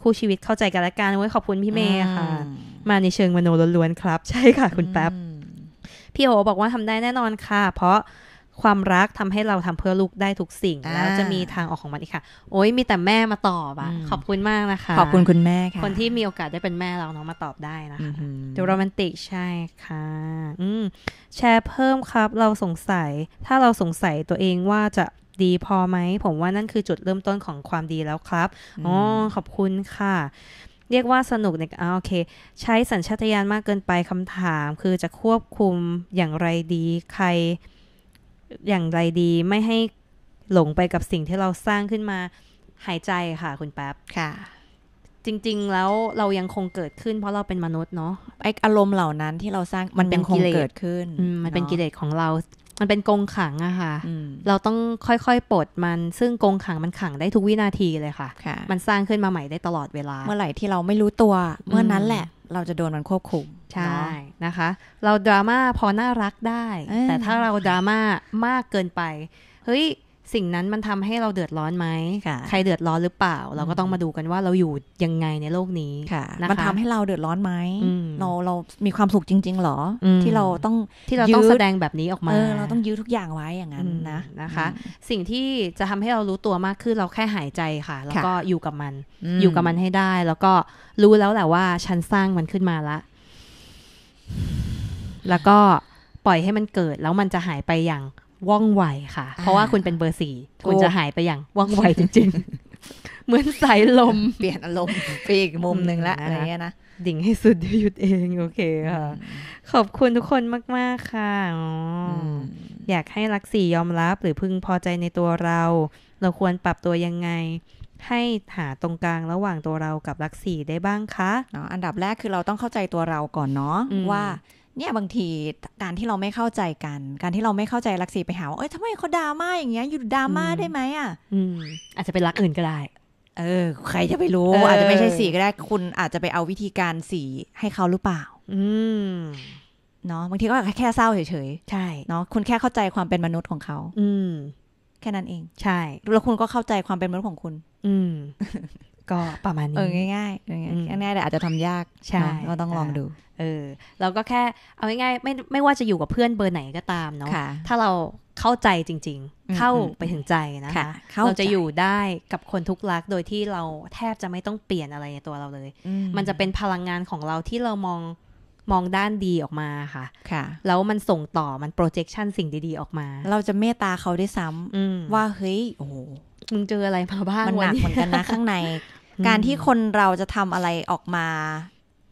คู่ชีวิตเข้าใจกันละกันไว้ขอบคุณพี่เมย์ค่ะมาในเชิงมโนล้วนๆครับ ใช่ค่ะคุณแป๊บ พี่โอบอกว่าทำได้แน่นอนค่ะ เพราะความรักทำให้เราทำเพื่อลูกได้ทุกสิ่ง แล้วจะมีทางออกของมันอีกค่ะ โอ้ยมีแต่แม่มาตอบอ่ะ ขอบคุณมากนะคะขอบคุณคุณแม่ค่ะคนที่มีโอกาสได้เป็นแม่เราเนาะมาตอบได้นะคะดูโรแมนติกใช่ค่ะ อืแชร์เพิ่มครับ เราสงสัย ถ้าเราสงสัยตัวเองว่าจะดีพอไหมผมว่านั่นคือจุดเริ่มต้นของความดีแล้วครับอ๋อขอบคุณค่ะเรียกว่าสนุกเนี่ยอ่าโอเค ใช้สัญชาตญาณมากเกินไปคำถามคือจะควบคุมอย่างไรดีใคร อย่างไรดีไม่ให้หลงไปกับสิ่งที่เราสร้างขึ้นมาหายใจค่ะคุณแป๊บค่ะ จริงๆแล้วเรายังคงเกิดขึ้นเพราะเราเป็นมนุษย์เนาะไออารมณ์เหล่านั้นที่เราสร้างมันเป็นคงเกิดขึ้นมันเป็นกิเลสของเรามันเป็นกงขังอะค่ะ เราต้องค่อยๆ ปลดมัน ซึ่งกงขังมันขังได้ทุกวินาทีเลยค่ะคะมันสร้างขึ้นมาใหม่ได้ตลอดเวลา เมื่อไหร่ที่เราไม่รู้ตัว เมื่อนั้นแหละ เราจะโดนมันควบคุม ใช่ นะคะ เราดราม่าพอน่ารักได้ แต่ถ้าเราดราม่ามากเกินไป เฮ้ยสิ่งนั้นมันทำให้เราเดือดร้อนไหม ใครเดือดร้อนหรือเปล่า เราก็ต้องมาดูกันว่า เราอยู่ยังไงในโลกนี้ะนะะะมันทำให้เราเดือดร้อนไหม เราเรามีความสุขจริง ๆ หรอ ที่เราต้องที่เราต้องแสดงแบบนี้ออกมาเออเราต้องยื้อทุกอย่างไว้อย่างนั้นนะนะคะ สิ่งที่จะทำให้เรารู้ตัวมากขึ้นเราแค่หายใจค่ะ แล้วก็อยู่กับมัน อยู่กับมันให้ได้ แล้วก็รู้แล้วแหละว่า ฉันสร้างมันขึ้นมาละแล้วก็ปล่อยให้มันเกิดแล้วมันจะหายไปอย่างว่องไวค่ะ เพราะว่าคุณเป็นเบอร์สี่คุณจะหายไปอย่าง ว่องไวจริงๆ เหมือนสายลมเปลี่ยนอารมณ์ไปอีกมุมหนึ่งละอะไรเงี้ยนะดิ่งให้สุดหยุดเองโอเคค่ะ ขอบคุณทุกคนมากๆค่ะออยากให้รักสี่ยอมรับหรือพึงพอใจในตัวเรา เราควรปรับตัวยังไง ให้หาตรงกลางระหว่างตัวเรากับรักสี่ได้บ้างคะเนาะอันดับแรกคือเราต้องเข้าใจตัวเราก่อนเนาะว่าเนี่ยบางทีการที่เราไม่เข้าใจกัน การที่เราไม่เข้าใจรักสีไปหาว่าเอ้ยทำไมเขาดราม่าอย่างเงี้ยอยู่ดราม่าได้ไหมอ่ะ อืม อาจจะเป็นรักอื่นก็ได้เออ ใครจะไปรู้ อาจจะไม่ใช่สีก็ได้คุณอาจจะไปเอาวิธีการสีให้เขาหรือเปล่า อืมเนาะบางทีก็แค่เศร้าเฉยๆใช่เนาะคุณแค่เข้าใจความเป็นมนุษย์ของเขาอืม แค่นั้นเอง ใช่แล้วคุณก็เข้าใจความเป็นมนุษย์ของคุณ อืมก็ประมาณนี้ เออง่ายๆง่ายๆแต่อาจจะทำยากใช่ก็ต้องลองดู เออเราก็แค่เอาง่ายๆไม่ไม่ว่าจะอยู่กับเพื่อนเบอร์ไหนก็ตามเนาะถ้าเราเข้าใจจริงๆเข้าไปถึงใจนะคะเราจะอยู่ได้กับคนทุกรักโดยที่เราแทบจะไม่ต้องเปลี่ยนอะไรในตัวเราเลย มันจะเป็นพลังงานของเราที่เรามองมองด้านดีออกมาค่ะค่ะแล้วมันส่งต่อมัน projection สิ่งดีๆออกมา เราจะเมตตาเขาได้ซ้ำว่าเฮ้ยโอ้มึงเจออะไรมาบ้างมันหนักเหมือนกันนะข้างในการที่คนเราจะทำอะไรออกมา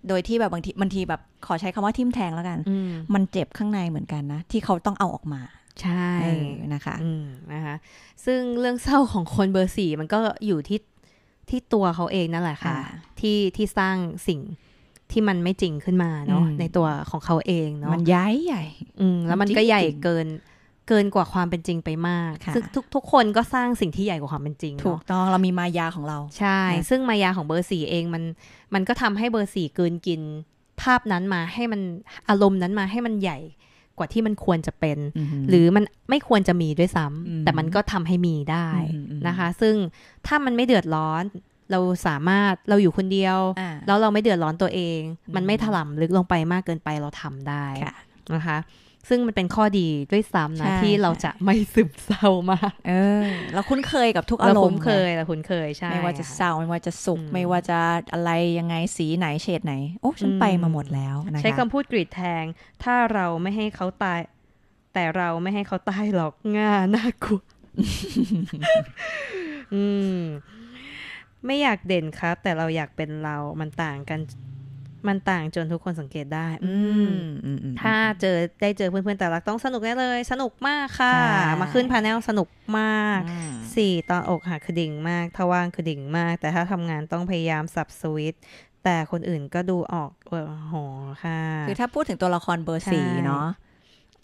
โดยที่แบบบางทีบางทีแบบขอใช้คำว่าทิมแทงแล้วกันมันเจ็บข้างในเหมือนกันนะที่เขาต้องเอาออกมา ใช่นะคะนะคะซึ่งเรื่องเศร้าของคนเบอร์สี่มันก็อยู่ที่ที่ตัวเขาเองนั่นแหละค่ะที่ที่สร้างสิ่งที่มันไม่จริงขึ้นมาเนาะในตัวของเขาเองเนาะมันย้ายใหญ่ อืแล้วมันก็ใหญ่เกินเกินกว่าความเป็นจริงไปมากซึ่งทุกทุกคนก็สร้างสิ่งที่ใหญ่กว่าความเป็นจริง ถูกต้อง เรามีมายาของเรา ใช่ ซึ่งมายาของเบอร์สี่เองมันมันก็ทำให้เบอร์สี่เกินกิน ภาพนั้นมาให้มันอารมณ์นั้นมา ให้มันใหญ่กว่าที่มันควรจะเป็น หรือมันไม่ควรจะมีด้วยซ้ำ แต่มันก็ทำให้มีได้นะคะ ซึ่งถ้ามันไม่เดือดร้อน เราสามารถเราอยู่คนเดียวแล้วเราไม่เดือดร้อนตัวเอง มันไม่ถล่มลึกลงไปมากเกินไปเราทำได้นะคะซึ่งมันเป็นข้อดีด้วยซ้ำนะที่เราจะไม่ซึมเศร้ามาก เออเราคุ้นเคยกับทุกอารมณ์เคุ้นเคยเราคุ้นเคยใช่ ไม่ว่าจะเศร้าไม่ว่าจะสุขไม่ว่าจะอะไรยังไงสีไหนเฉดไหน โอ้ ฉันไปมาหมดแล้วใช้คำพูดกรีดแทง ถ้าเราไม่ให้เขาตาย แต่เราไม่ให้เขาตายหรอกง่าน่ากลัวอืม ไม่อยากเด่นครับ แต่เราอยากเป็นเรา มันต่างกันมันต่างจนทุกคนสังเกตได้ถ้าเจอได้เจอเพื่อนๆ แต่ละต้องสนุกแน่เลย สนุกมากค่ะ มาขึ้นพาแนลสนุกมากสี่ตอนอกหักคือดิ่งมากทว่างคือดิ่งมาก แต่ถ้าทำงานต้องพยายามสับสวิตแต่คนอื่นก็ดูออกโอ้โหค่ะคือถ้าพูดถึงตัวละครเบอร์สี่เนาะ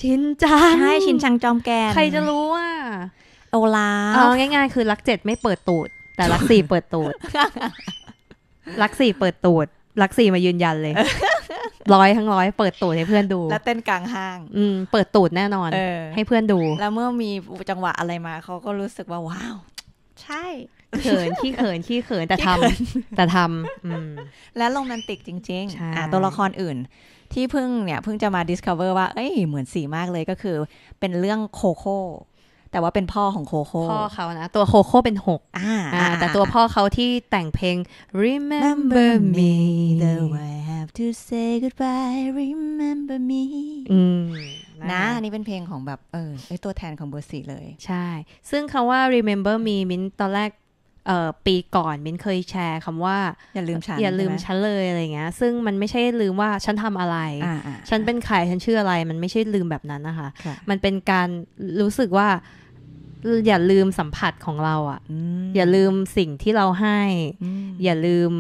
ชินจังใช่ชินชังจอมแกน ใครจะรู้ว่าโอลาเอาง่าย ๆ คือ รักเจ็ดไม่เปิดตูด แต่รักสี่เปิดตูดรักสี่เปิดตูดลักซี่มายืนยันเลย ร้อยทั้งร้อยเปิดตูดให้เพื่อนดู แล้วเต้นกลางห้างอืม เปิดตูดแน่นอนออให้เพื่อนดู แล้วเมื่อมีจังหวะอะไรมา เขาก็รู้สึกว่าว้าว ใช่ เขินขี้เขินขี้เขินแต่ทำ แต่ทำและโรแมนติกจริงๆอ่าตัวละครอื่น ที่เพิ่งเนี่ย เพิ่งจะมาดิสคัฟเวอร์ว่าเอ้ย เหมือนสีมากเลยก็คือเป็นเรื่องโคโคแต่ว่าเป็นพ่อของโคโค่พ่อเขานะตัวโคโค่เป็นหกอ่าแต่ตัวพ่อเขาที่แต่งเพลง remember me t h e way I have to say goodbye remember me อืมนะอันนี้เป็นเพลงของแบบเออไอตัวแทนของเบอร์สี่เลย ใช่ ซึ่งคำว่า remember me มิ้นตอนแรกเออปีก่อน มิ้นเคยแชร์คำว่า อย่าลืมฉันอย่าลืมฉันเลยอะไรเงี้ย ซึ่งมันไม่ใช่ลืมว่าฉันทำอะไร ฉันเป็นใครฉันชื่ออะไร มันไม่ใช่ลืมแบบนั้นนะคะมันเป็นการรู้สึกว่าอย่าลืมสัมผัสของเราอะ่ะอย่าลืมสิ่งที่เราให้ อย่าลืม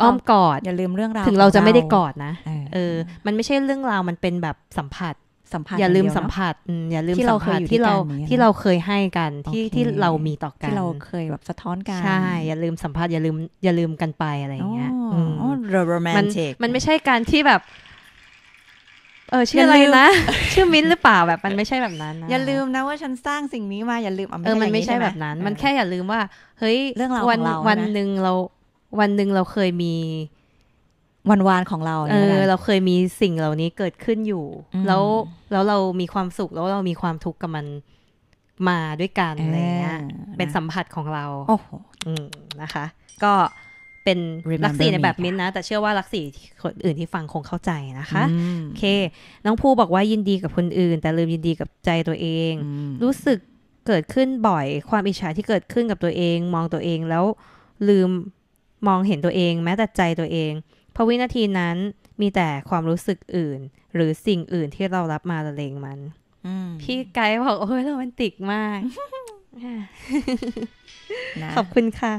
อ้อมกอดอย่าลืมเรื่องราวถึงเราจะไม่ได้กอดนะเออ มันไม่ใช่เรื่องราวมันเป็นแบบสัมผัส สัมผัสอย่าลืมสัมผัสอย่าลืมที่เราเคยที่เราที่เราเคยให้กันที่ที่เรามีต่อกันที่เราเคยแบบสะท้อนกันใช่อย่าลืมสัมผัส อย่าลืมอย่าลืมกันไปอะไรอย่างเงี้ยมิกมันไม่ใช่การที่แบบเออชื่ออะไรนะชื่อมิ้นหรือเปล่าแบบมันไม่ใช่แบบนั้นนะอย่าลืมนะว่าฉันสร้างสิ่งนี้มา อย่าลืมเออมันไม่ใช่แบบนั้น มันแค่อย่าลืมว่าเฮ้ยเรื่องราววันวันหนึ่งเราวันหนึ่งเราเคยมีวันวานของเราเออ เราเคยมีสิ่งเหล่านี้เกิดขึ้นอยู่แล้วแล้วเรามีความสุขแล้วเรามีความทุกข์กับมันมาด้วยกันอะไรเงี้ยเป็นสัมผัสของเราโอ้โหนะคะ ก็เป็นลักษีในแบบมิ้นนะ แต่เชื่อว่าลักษีคนอื่นที่ฟังคงเข้าใจนะคะโอเคน้องภูบอกว่ายินดีกับคนอื่น แต่ลืมยินดีกับใจตัวเอง รู้สึกเกิดขึ้นบ่อยความอิจฉาที่เกิดขึ้นกับตัวเอง มองตัวเองแล้วลืมมองเห็นตัวเอง แม้แต่ใจตัวเองเพราะวินาทีนั้นมีแต่ความรู้สึกอื่น หรือสิ่งอื่นที่เรารับมาละเลงมันพี่ไกด์บอกโอ้ยโรแมนติกมากขอบคุณค่ะ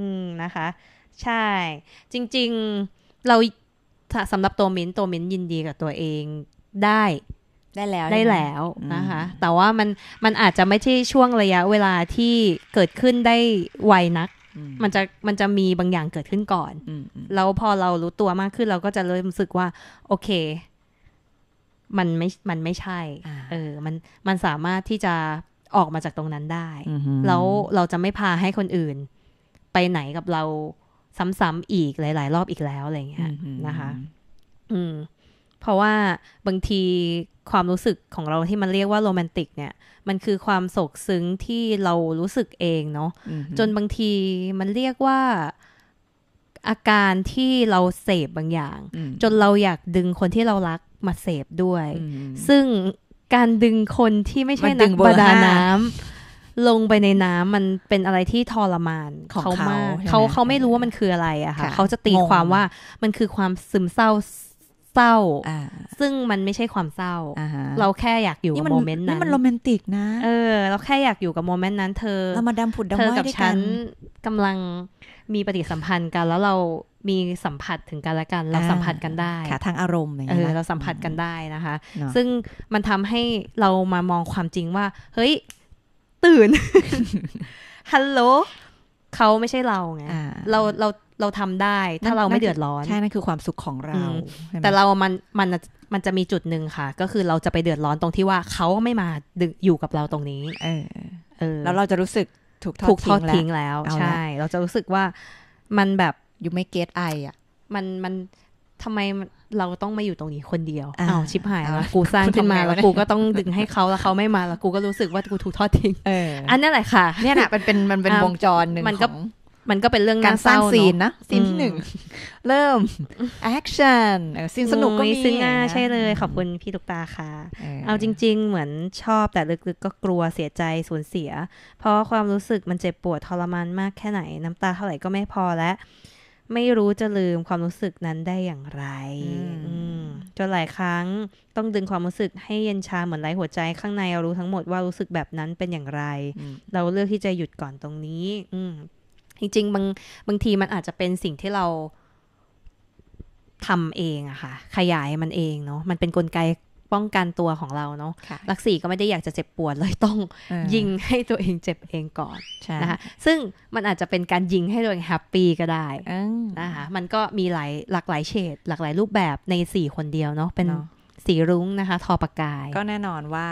อืมนะคะใช่จริงๆเราสำหรับตัวมิ้นตัวมิ้นยินดีกับตัวเองได้ ได้แล้ว ได้แล้วนะคะแต่ว่ามันมันอาจจะไม่ใช่ช่วงระยะ เวลาที่เกิดขึ้นได้ไวนัก มันจะมันจะมีบางอย่างเกิดขึ้นก่อนแล้วพอเรารู้ตัวมากขึ้น เราก็จะเริ่มรู้สึกว่า โอเค มันไม่มันไม่ใช่เออ มันมันสามารถที่จะออกมาจากตรงนั้นได้แล้วเราจะไม่พาให้คนอื่น ไปไหนกับเราซ้ำๆ อีกหลายๆรอบอีกแล้วอะไรเงี้ยนะคะอืมเพราะว่าบางทีความรู้สึกของเราที่มันเรียกว่าโรแมนติกเนี่ย มันคือความโศกซึ้งที่เรารู้สึกเองเนาะจนบางทีมันเรียกว่าอาการที่เราเสพบางอย่าง จนเราอยากดึงคนที่เรารักมาเสพด้วย ซึ่งการดึงคนที่ไม่ใช่นักบรดาน้ำลงไปในน้ำมันเป็นอะไรที่ทรมานขเขามากเขาเขาไม่รู้ว่ามันคืออะไรอะค่ะเขาจะตีความว่ามันคือความซึมเศร้าเศร้าซึ่งมันไม่ใช่ความเศร้าเราแค่อยากอยู่กับโมเมนต์นั้นนี่มันโรแมนติกนะเออเราแค่อยากอยู่กับโมเมนต์นั้นเธอเามาดาผุดดำไธอกับฉันกำลังมีปฏิสัมพันธ์กันแล้วเรามีสัมผัสถึงกันและกัน เราสัมผัสกันได้ค่ะทางอารมณ์อย่างเงี้ยเราสัมผัสกันได้นะคะ ซึ่งมันทำให้เรามามองความจริงว่า เฮ้ยตื่น ฮัลโหลเขาไม่ใช่เราไง เรา เรา เราทำได้ ถ้าเราไม่เดือดร้อน ใช่ นั่นคือความสุขของเรา แต่เรามัน มัน มันจะมีจุดหนึ่งค่ะ ก็คือเราจะไปเดือดร้อนตรงที่ว่าเขาไม่มา อยู่กับเราตรงนี้เออแล้วเราจะรู้สึกถูกทอดทิ้งแล้ว ใช่ เราจะรู้สึกว่ามันแบบ you ไม่เกตไออ่ะ มัน มันทำไมเราต้องมาอยู่ตรงนี้คนเดียว อ้าว ชิบหายแล้ว กูสร้างขึ้นมาแล้ว กูก็ต้องดึงให้เขาแล้วเขาไม่มาแล้ว กูก็รู้สึกว่ากูถูกทอดทิ้งอันนั้นแหละค่ะ เนี่ยนะมันเป็นมันเป็นวงจรหนึ่งมันก็ มันก็เป็นเรื่องการสร้างซีนนะซีนที่หนึ่ง เริ่มแอคชั่นซีนสนุกก็มีซึ่งง่าใช่เลย ขอบคุณพี่ตุกตาค่ะ เอาจริง ๆ เหมือนชอบแต่ลึก ๆ ก็กลัวเสียใจสูญเสีย เพราะความรู้สึกมันเจ็บปวดทรมานมากแค่ไหนน้ำตาเท่าไหร่ก็ไม่พอแล้วไม่รู้จะลืมความรู้สึกนั้นได้อย่างไรจนหลายครั้ง ต้องดึงความรู้สึกให้เย็นชาเหมือนไรลหัวใจข้างในรู้ทั้งหมดว่ารู้สึกแบบนั้นเป็นอย่างไร เราเลือกที่จะหยุดก่อนตรงนี้ อืจริง ๆ บางบางทีมันอาจจะเป็นสิ่งที่เราทำเองอะค่ะ ขยายมันเองเนาะ มันเป็นนกลไกป้องกันตัวของเราเนาะหลักสี่ก็ไม่ได้อยากจะเจ็บปวดเลยต้องยิงให้ตัวเองเจ็บเองก่อนนะคะ ซึ่งมันอาจจะเป็นการยิงให้ตัวเองแฮปปี้ก็ได้นะคะ มันก็มีหลายหลากหลายเฉดหลากหลายรูปแบบในสี่คนเดียวเนาะ เป็นสีรุ้งนะคะ ทอประกาย ก็แน่นอนว่า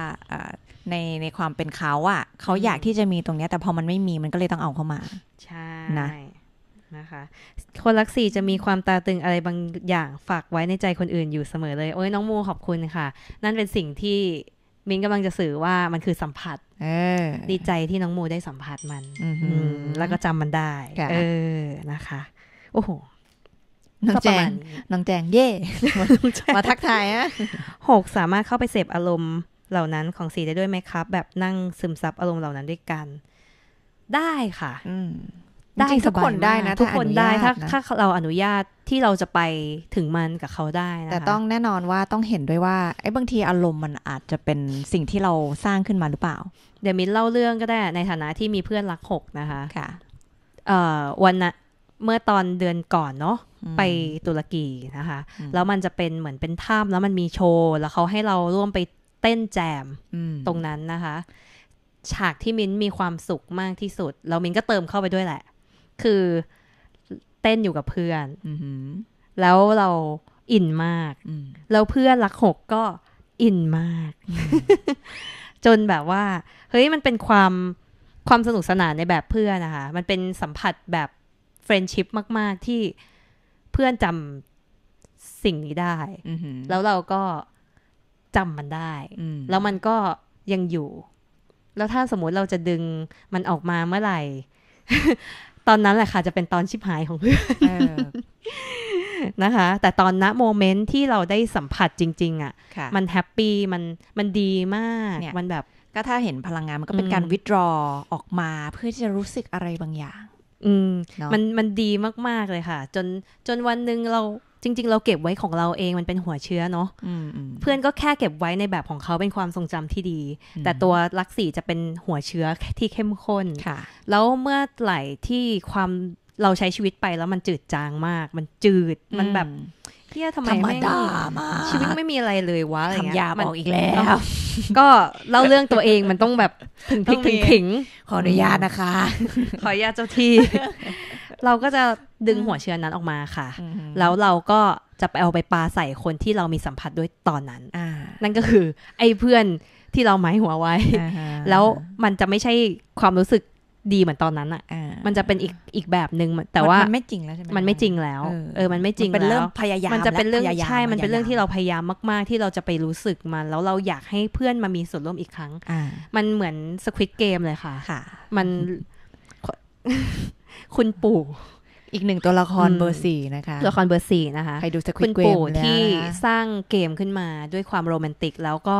ในในความเป็นเขาอะ่ะเขาอยากที่จะมีตรงนี้ แต่พอมันไม่มีมันก็เลยต้องเอาเข้ามา ใช่นะนะคะ คนรักสี่จะมีความตาตึงอะไรบางอย่างฝากไว้ในใจคนอื่นอยู่เสมอเลย โอ้ยน้องมูขอบคุณค่ะ นั่นเป็นสิ่งที่มินกำลังจะสื่อว่ามันคือสัมผัสดีใจที่น้องมูได้สัมผัสมันแล้วก็จำมันได้ เออ นะคะ โอ้โห น้องแจง น้องแจงเย่มาทักทายอะหกสามารถเข้าไปเสพอารมณ์เหล่านั้นของสีได้ด้วยไหมครับ แบบนั่งซึมซับอารมณ์เหล่านั้นด้วยกัน ได้ค่ะได้ทุกคนได้นะทุกคนได้ถ้าถ้าเราอนุญาตที่เราจะไปถึงมันกับเขาได้นะแต่ต้องแน่นอนว่าต้องเห็นด้วยว่าไอ้บางทีอารมณ์มันอาจจะเป็นสิ่งที่เราสร้างขึ้นมาหรือเปล่า เดี๋ยวมิ้นเล่าเรื่องก็ได้ในฐานะที่มีเพื่อนรักหกนะคะ ค่ะ เอ่อวันนะเมื่อตอนเดือนก่อนเนาะไปตุรกีนะคะ แล้วมันจะเป็นเหมือนเป็นถ้ำแล้วมันมีโชว์แล้วเขาให้เราร่วมไปเต้นแจมตรงนั้นนะคะ ฉากที่มิ้นมีความสุขมากที่สุดแล้วมิ้นก็เติมเข้าไปด้วยแหละคือเต้นอยู่กับเพื่อนแล้วเราอินมากแล้วเพื่อนรักหกก็อินมาก จนแบบว่า เฮ้ยมันเป็นความความสนุกสนานในแบบเพื่อนนะคะมันเป็นสัมผัสแบบเฟรนชิพมาก ๆ ที่เพื่อนจำสิ่งนี้ได้แล้วเราก็จำมันได้ แล้วมันก็ยังอยู่ แล้วถ้าสมมติเราจะดึงมันออกมาเมื่อไหร่ตอนนั้นแหละค่ะ จะเป็นตอนชิบหายของเพื่อนนะคะ แต่ตอนณโมเมนต์ที่เราได้สัมผัสจริงๆอ่ะมันแฮปปี้มันมันดีมาก มันแบบก็ถ้าเห็นพลังงานมันก็เป็นการวิดรอออกมาเพื่อที่จะรู้สึกอะไรบางอย่างอืม มันมันดีมากๆเลยค่ะ จนจนวันหนึ่งเราจริงๆ เราเก็บไว้ของเราเองมันเป็นหัวเชื้อเนาะเพื่อนก็แค่เก็บไว้ในแบบของเขาเป็นความทรงจำที่ดี แต่ตัวลักษีจะเป็นหัวเชื้อที่เข้มข้นแล้วเมื่อไหร่ที่ความเราใช้ชีวิตไปแล้วมันจืดจางมาก มันจืดมันแบบเที่ยทำไมไม่ดามาชีวิตไม่มีอะไรเลย วะอะไรเงี้ยทำยาบอกอีกแล้วก็เล่าเรื่องตัวเองมันต้องแบบถึงพิกถึงขิงขออนุญาตนะคะ ขออนุญาตเจ้าที่เราก็จะดึงหัวเชื้อนั้นออกมาค่ะ แล้วเราก็จะไปเอาไปปาใส่คนที่เรามีสัมผัสด้วยตอนนั้น นั่นก็คือไอ้เพื่อนที่เราไม้หัวไว้ แล้วมันจะไม่ใช่ความรู้สึกดีเหมือนตอนนั้นอ่ะมันจะเป็นอีกอีกแบบหนึ่งแต่ว่า มันไม่จริงแล้วใช่ไหมมันไม่จริงแล้ว เออ มันไม่จริงแล้วเป็นเรื่องพยายามมันจะเป็นเรื่องใช่ มันเป็นเรื่องที่เราพยายามมาก ๆ ที่เราจะไปรู้สึกมันแล้วเราอยากให้เพื่อนมามีส่วนร่วมอีกครั้ง มันเหมือนสควิตเกมเลยค่ะมันคุณปู่อีกหนึ่งตัวละครเบอร์สี่นะคะตัวละครเบอร์สี่นะคะ ใครดูสควิตเกมที่สร้างเกมขึ้นมาด้วยความโรแมนติกแล้วก็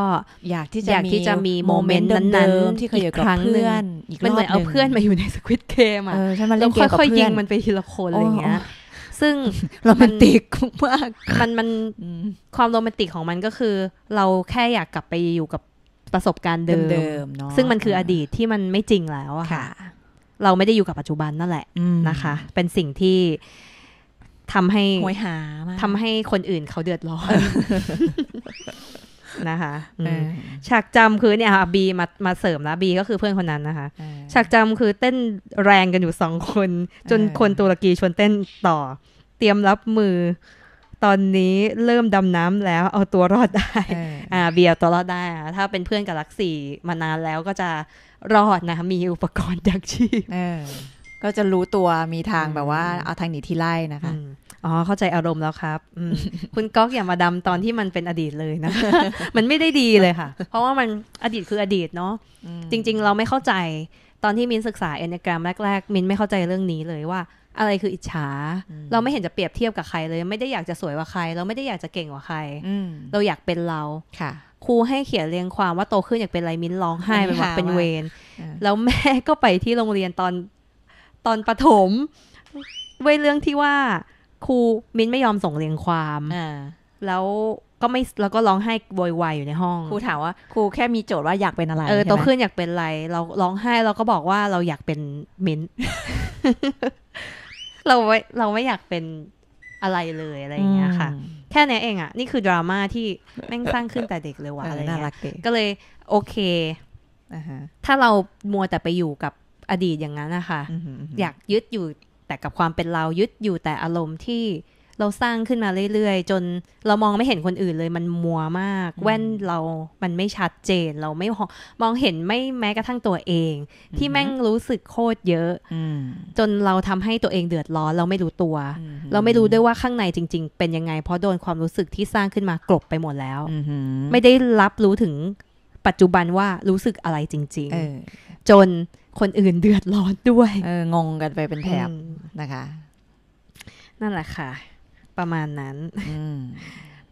อยากที่จะอยากที่จะมีโมเมนต์นั้นๆที่เคยอยู่กับเพื่อนมันเหมือนเอาเพื่อนมาอยู่ในสควิตเกมอ่ะแล้วค่อย ๆ ยิงมันไปทีละคนอะไรอย่างเงี้ยซึ่งโรแมนติกมากมันมันความโรแมนติกของมันก็คือ เราแค่อยากกลับไปอยู่กับประสบการณ์เดิมซึ่งมันคืออดีตที่มันไม่จริงแล้วอะค่ะเราไม่ได้อยู่กับปัจจุบันนั่นแหละนะคะ เป็นสิ่งที่ทำให้หวยหาทำให้คนอื่น เขาเดือดร้อนนะคะฉากจำคือเนี่ยค่ะบีมามาเสริมนะบีก็คือเพื่อนคนนั้นนะคะ ฉากจำคือเต้นแรงกันอยู่สองคน จนคนตุรกีชวนเต้นต่อ เตรียมรับมือตอนนี้เริ่มดำน้ำแล้ว เอาตัวรอดได้อ่าเบียร์ตัวรอดได้ถ้าเป็นเพื่อนกับลักสี่มานานแล้วก็จะรอดนะมีอุปกรณ์ยักชีพก็จะรู้ตัวมีทางแบบว่าเอาทางหนีที่ไล่นะคะ อ๋อเข้าใจอารมณ์แล้วครับ คุณก๊อกอย่ามาดำตอนที่มันเป็นอดีตเลยนะ มันไม่ได้ดีเลยค่ะ เพราะว่ามันอดีตคืออดีตเนาะจริงๆ เราไม่เข้าใจตอนที่มินศึกษาเอนเนกรมแรกๆ มินไม่เข้าใจเรื่องนี้เลยว่า อะไรคืออิจฉาเราไม่เห็นจะเปรียบเทียบกับใครเลย ไม่ได้อยากจะสวยกว่าใคร เราไม่ได้อยากจะเก่งกว่าใครเราอยากเป็นเราค่ะครูให้เขียนเรียงความว่าโตขึ้นอยากเป็นไรมิ้นร้องไห้ไปหมดเป็นเวรแล้วแม่ก็ไปที่โรงเรียนตอนตอนประถมเว้เรื่องที่ว่าครูมิ้นไม่ยอมส่งเรียงความแล้วก็ไม่แล้วก็ร้องไห้โวยวายอยู่ในห้องครูถามว่าครูแค่มีโจทย์ว่าอยากเป็นอะไร เออโตขึ้นอยากเป็นอะไรเราร้องไห้ เราก็บอกว่าเราอยากเป็นมิ้น เราไม่เราไม่อยากเป็นอะไรเลยอะไรอย่างเงี้ยค่ะแค่นี้เองอะนี่คือดราม่าที่แม่งสร้างขึ้นแต่เด็กเลยว่ะอะไรเงี้ยก็เลยโอเคถ้าเรามัวแต่ไปอยู่กับอดีตอย่างนั้นนะคะอยากยึดอยู่แต่กับความเป็นเรายึดอยู่แต่อารมณ์ที่เราสร้างขึ้นมาเรื่อยๆ จนเรามองไม่เห็นคนอื่นเลย มันมัวมาก แว่นเรา มันไม่ชัดเจน เราไม่มองเห็นไม่แม้กระทั่งตัวเอง ที่แม่งรู้สึกโคตรเยอะจนเราทำให้ตัวเองเดือดร้อน เราไม่รู้ตัว เราไม่รู้ด้วยว่าข้างในจริงๆ เป็นยังไง เพราะโดนความรู้สึกที่สร้างขึ้นมากลบไปหมดแล้วไม่ได้รับรู้ถึงปัจจุบันว่ารู้สึกอะไรจริงๆจนคนอื่นเดือดร้อนด้วยงงกันไปเป็นแถบนะคะ นั่นแหละค่ะประมาณนั้น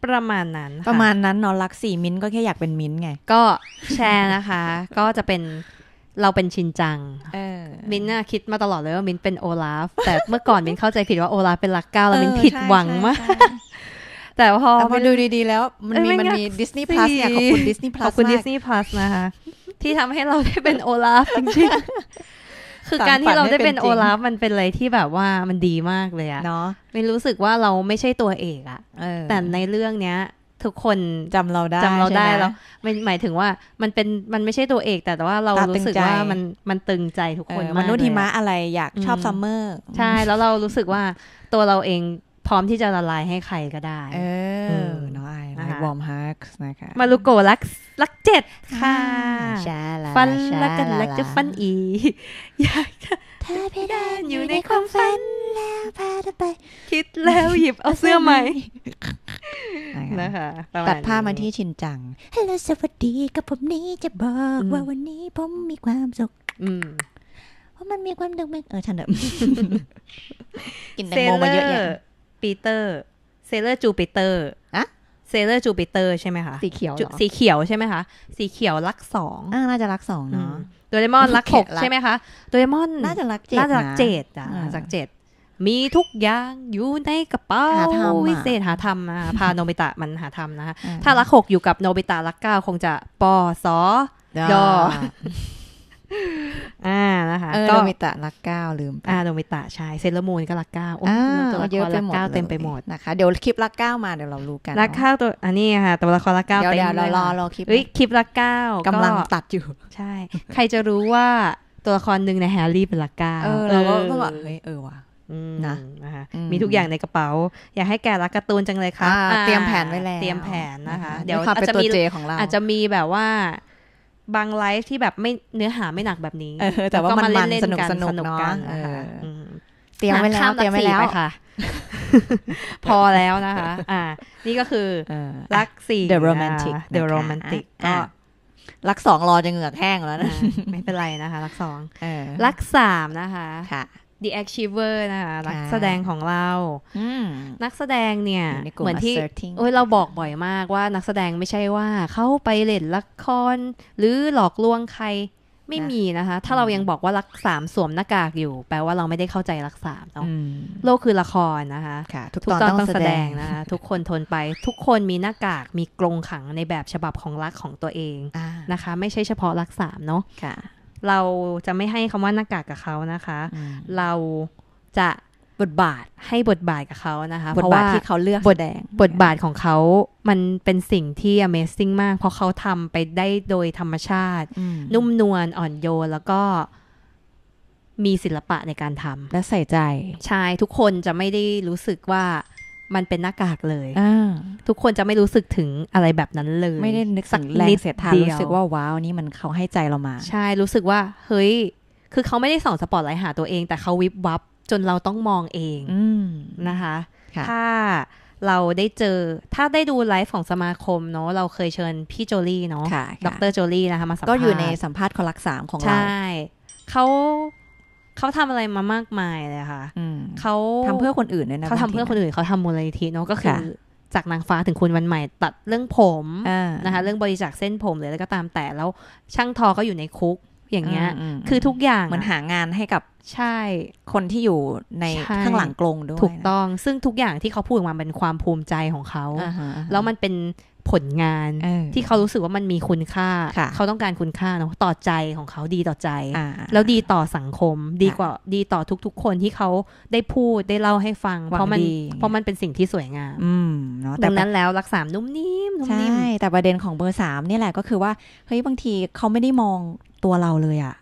ประมาณนั้นประมาณนั้นนอนรักสี่มิ้นก็แค่อยากเป็นมิ้นไง ก็แชร์นะคะ ก็จะเป็นเราเป็นชินจังมินน่าคิดมาตลอดเลยว่ามินเป็นโอลาฟ แต่เมื่อก่อนมินเข้าใจผิดว่าโอลาฟเป็นลักเก้าแล้วมินผิดหวังมากแต่พอมาดูดีๆแล้ว มันมีมันมีดิสนีย์พลัสเนี่ยขอบคุณดิสนีย์พลัสขอบคุณดิสนีย์พลัสนะคะที่ทำให้เราได้เป็นโอลาฟจริงๆคือการที่เราได้เป็นโอลาฟมันเป็นอะไรที่แบบว่ามันดีมากเลยอะเนาะไม่รู้สึกว่าเราไม่ใช่ตัวเอกอะแต่ในเรื่องเนี้ยทุกคนจำเราได้จำเราได้แล้วมันหมายถึงว่ามันเป็นมันไม่ใช่ตัวเอก แต่ว่าเรารู้สึกว่ามันมันตึงใจทุกคนมนุษย์หีมะอะไรอยากชอบซัมเมอร์ ใช่ แล้วเรารู้สึกว่าตัวเราเองพร้อมที่จะละลายให้ใครก็ได้ เออน้องไอไลวอร์มฮารสกนะคะ มารุโกรักลักเจ็ดค่ะฟันลักกันลักจะฟันอี อยากเธอเพียอยู่ในความฝัน แล้วพาเธอไป คิดแล้วหยิบเอาเสื้อใหม่ นะคะตัดผ้ามาที่ชินจังฮัลโหลสวัสดีกับผมนี้จะบอกว่าวันนี้ผมมีความสุขเพราะมันมีความดึงเออ ฉันเดิมกินแตงโมมาเยอะแยะปีเตอร์ เซเลอร์จูปิเตอร์อะเซเลอร์จูปิเตอร์ใช่ไหมคะสีเขียวสีเขียวใช่ไหมคะสีเขียวลักสองน่าจะลักสองเนาะโดเรมอนลักหกใช่ไหมคะโดเรมอนน่าจะลักเจ็ดน่าจะลักเจ็ดอ่ะลักเจ็ดมีทุกอย่าง อยู่ในกระเป๋าวิเศษหาธรรม พาโนบิตะมันหาธรรมนะคะถ้าลักหกอยู่กับโนบิตะลักเก้าคงจะปอสอดออ่านะคะโดมิตะรักเก้าลืมอ่าโดมิตะใช่เซเลมูนก็รักเก้าโอ้ตัวละครักเก้าเต็มไปหมดนะคะเดี๋ยวคลิปรักเก้ามาเดี๋ยวเรารู้กันรักเก้าตัวอันนี้ค่ะตัวละครรักเก้าเต็มเลยเดี๋ยวเรารอรอคลิปคลิปรักเก้ากำลังตัดอยู่ใช่ ใครจะรู้ว่าตัวละครหนึ่งในแฮร์รี่เป็นรักเก้าเออเราก็แบบเฮ้ยเออว่ะนะนะคะมีทุกอย่างในกระเป๋า อยากให้แกรักการ์ตูนจังเลยค่ะเตรียมแผนไว้แล้วเตรียมแผนนะคะเดี๋ยวอาจจะมีอาจจะมีแบบว่าบางไลฟ์ที่แบบไม่เนื้อหาไม่หนักแบบนี้ แต่ว่ามันมัน สนุกสนุกเนาะเตรียมไว้แล้วเตรียมไว้แล้วค่ะ พอแล้วนะคะ อ่า นี่ก็คือรักสี่ The Romantic The Romantic ก็รักสองรอจะเหงือกแห้งแล้วนะ ไม่เป็นไรนะคะรักสองรักสามนะคะ The Achiever นะคะนักแสดงของเรา นักแสดงเนี่ยเหมือนที่โอ้ยเราบอกบ่อยมากว่า นักแสดงไม่ใช่ว่าเขาไปเล่นละครหรือหลอกลวงใครไม่มีนะคะ ถ้าเรายังบอกว่ารักสามสวมหน้ากากอยู่ แปลว่าเราไม่ได้เข้าใจรักสามเนาะโลกคือละครนะคะคะทุกตอนต้องแสดงนะคะทุกคนทนไปทุกคนมีหน้ากากมีกรงขังในแบบฉบับของรักของตัวเองนะคะ ไม่ใช่เฉพาะรักสามเนาะเราจะไม่ให้คำว่าหน้ากากกับเขานะคะ เราจะบทบาทให้บทบาทกับเขานะคะเพราะว่าที่เขาเลือกบทแดงบทบาทของเขามันเป็นสิ่งที่ Amazing มากเพราะเขาทำไปได้โดยธรรมชาติ นุ่มนวลอ่อนโยนแล้วก็มีศิลปะในการทำและใส่ใจ ใช่ทุกคนจะไม่ได้รู้สึกว่ามันเป็นหน้ากากเลยทุกคนจะไม่รู้สึกถึงอะไรแบบนั้นเลย ไม่ได้นึกสักแรงเสียทานรู้สึกว่าว้าว นี่มันเขาให้ใจเรามา ใช่ รู้สึกว่า เฮ้ย คือเขาไม่ได้ส่องสปอตไลท์หาตัวเอง แต่เขาวิบวับจนเราต้องมองเองนะคะ ถ้า เราได้เจอ ถ้าได้ดูไลฟ์ของสมาคมเนาะ เราเคยเชิญพี่โจลี่เนาะ ดรโจลี่นะคะ มาสัมภาษณ์ ก็อยู่ในสัมภาษณ์คนรักสามของเรา ใช่เขาเขาทำอะไรมามากมายเลยค่ะเขาทำเพื่อคนอื่นเลยนะเขาทำเพื่อคนอื่นเขาทำมูลนิธิเนาะก็คือจากนางฟ้าถึงคุณวันใหม่ตัดเรื่องผมนะคะเรื่องบริจาคเส้นผมเลยแล้วก็ตามแต่แล้วช่างทอก็อยู่ในคุก อย่างเงี้ยคือทุกอย่างมันหางานให้กับใช่คนที่อยู่ในข้างหลังกรงด้วยถูกต้อง ซึ่งทุกอย่างที่เขาพูดออกมาเป็นความภูมิใจของเขาแล้วมันเป็นผลงานที่เขารู้สึกว่ามันมีคุณค่าเขาต้องการคุณค่าเนาะต่อใจของเขาดีต่อใจ แล้วดีต่อสังคมดีกว่าดีต่อทุก ๆ คนที่เขาได้พูดได้เล่าให้ฟังเพราะมันเพราะมันเป็นสิ่งที่สวยงามเนาะแต่นั้นแล้วรักษานุ่มนิ่มนุ่มนิ่มแต่ประเด็นของเบอร์สามนี่แหละก็คือว่าเฮ้ยบางทีเขาไม่ได้มองตัวเราเลยอะ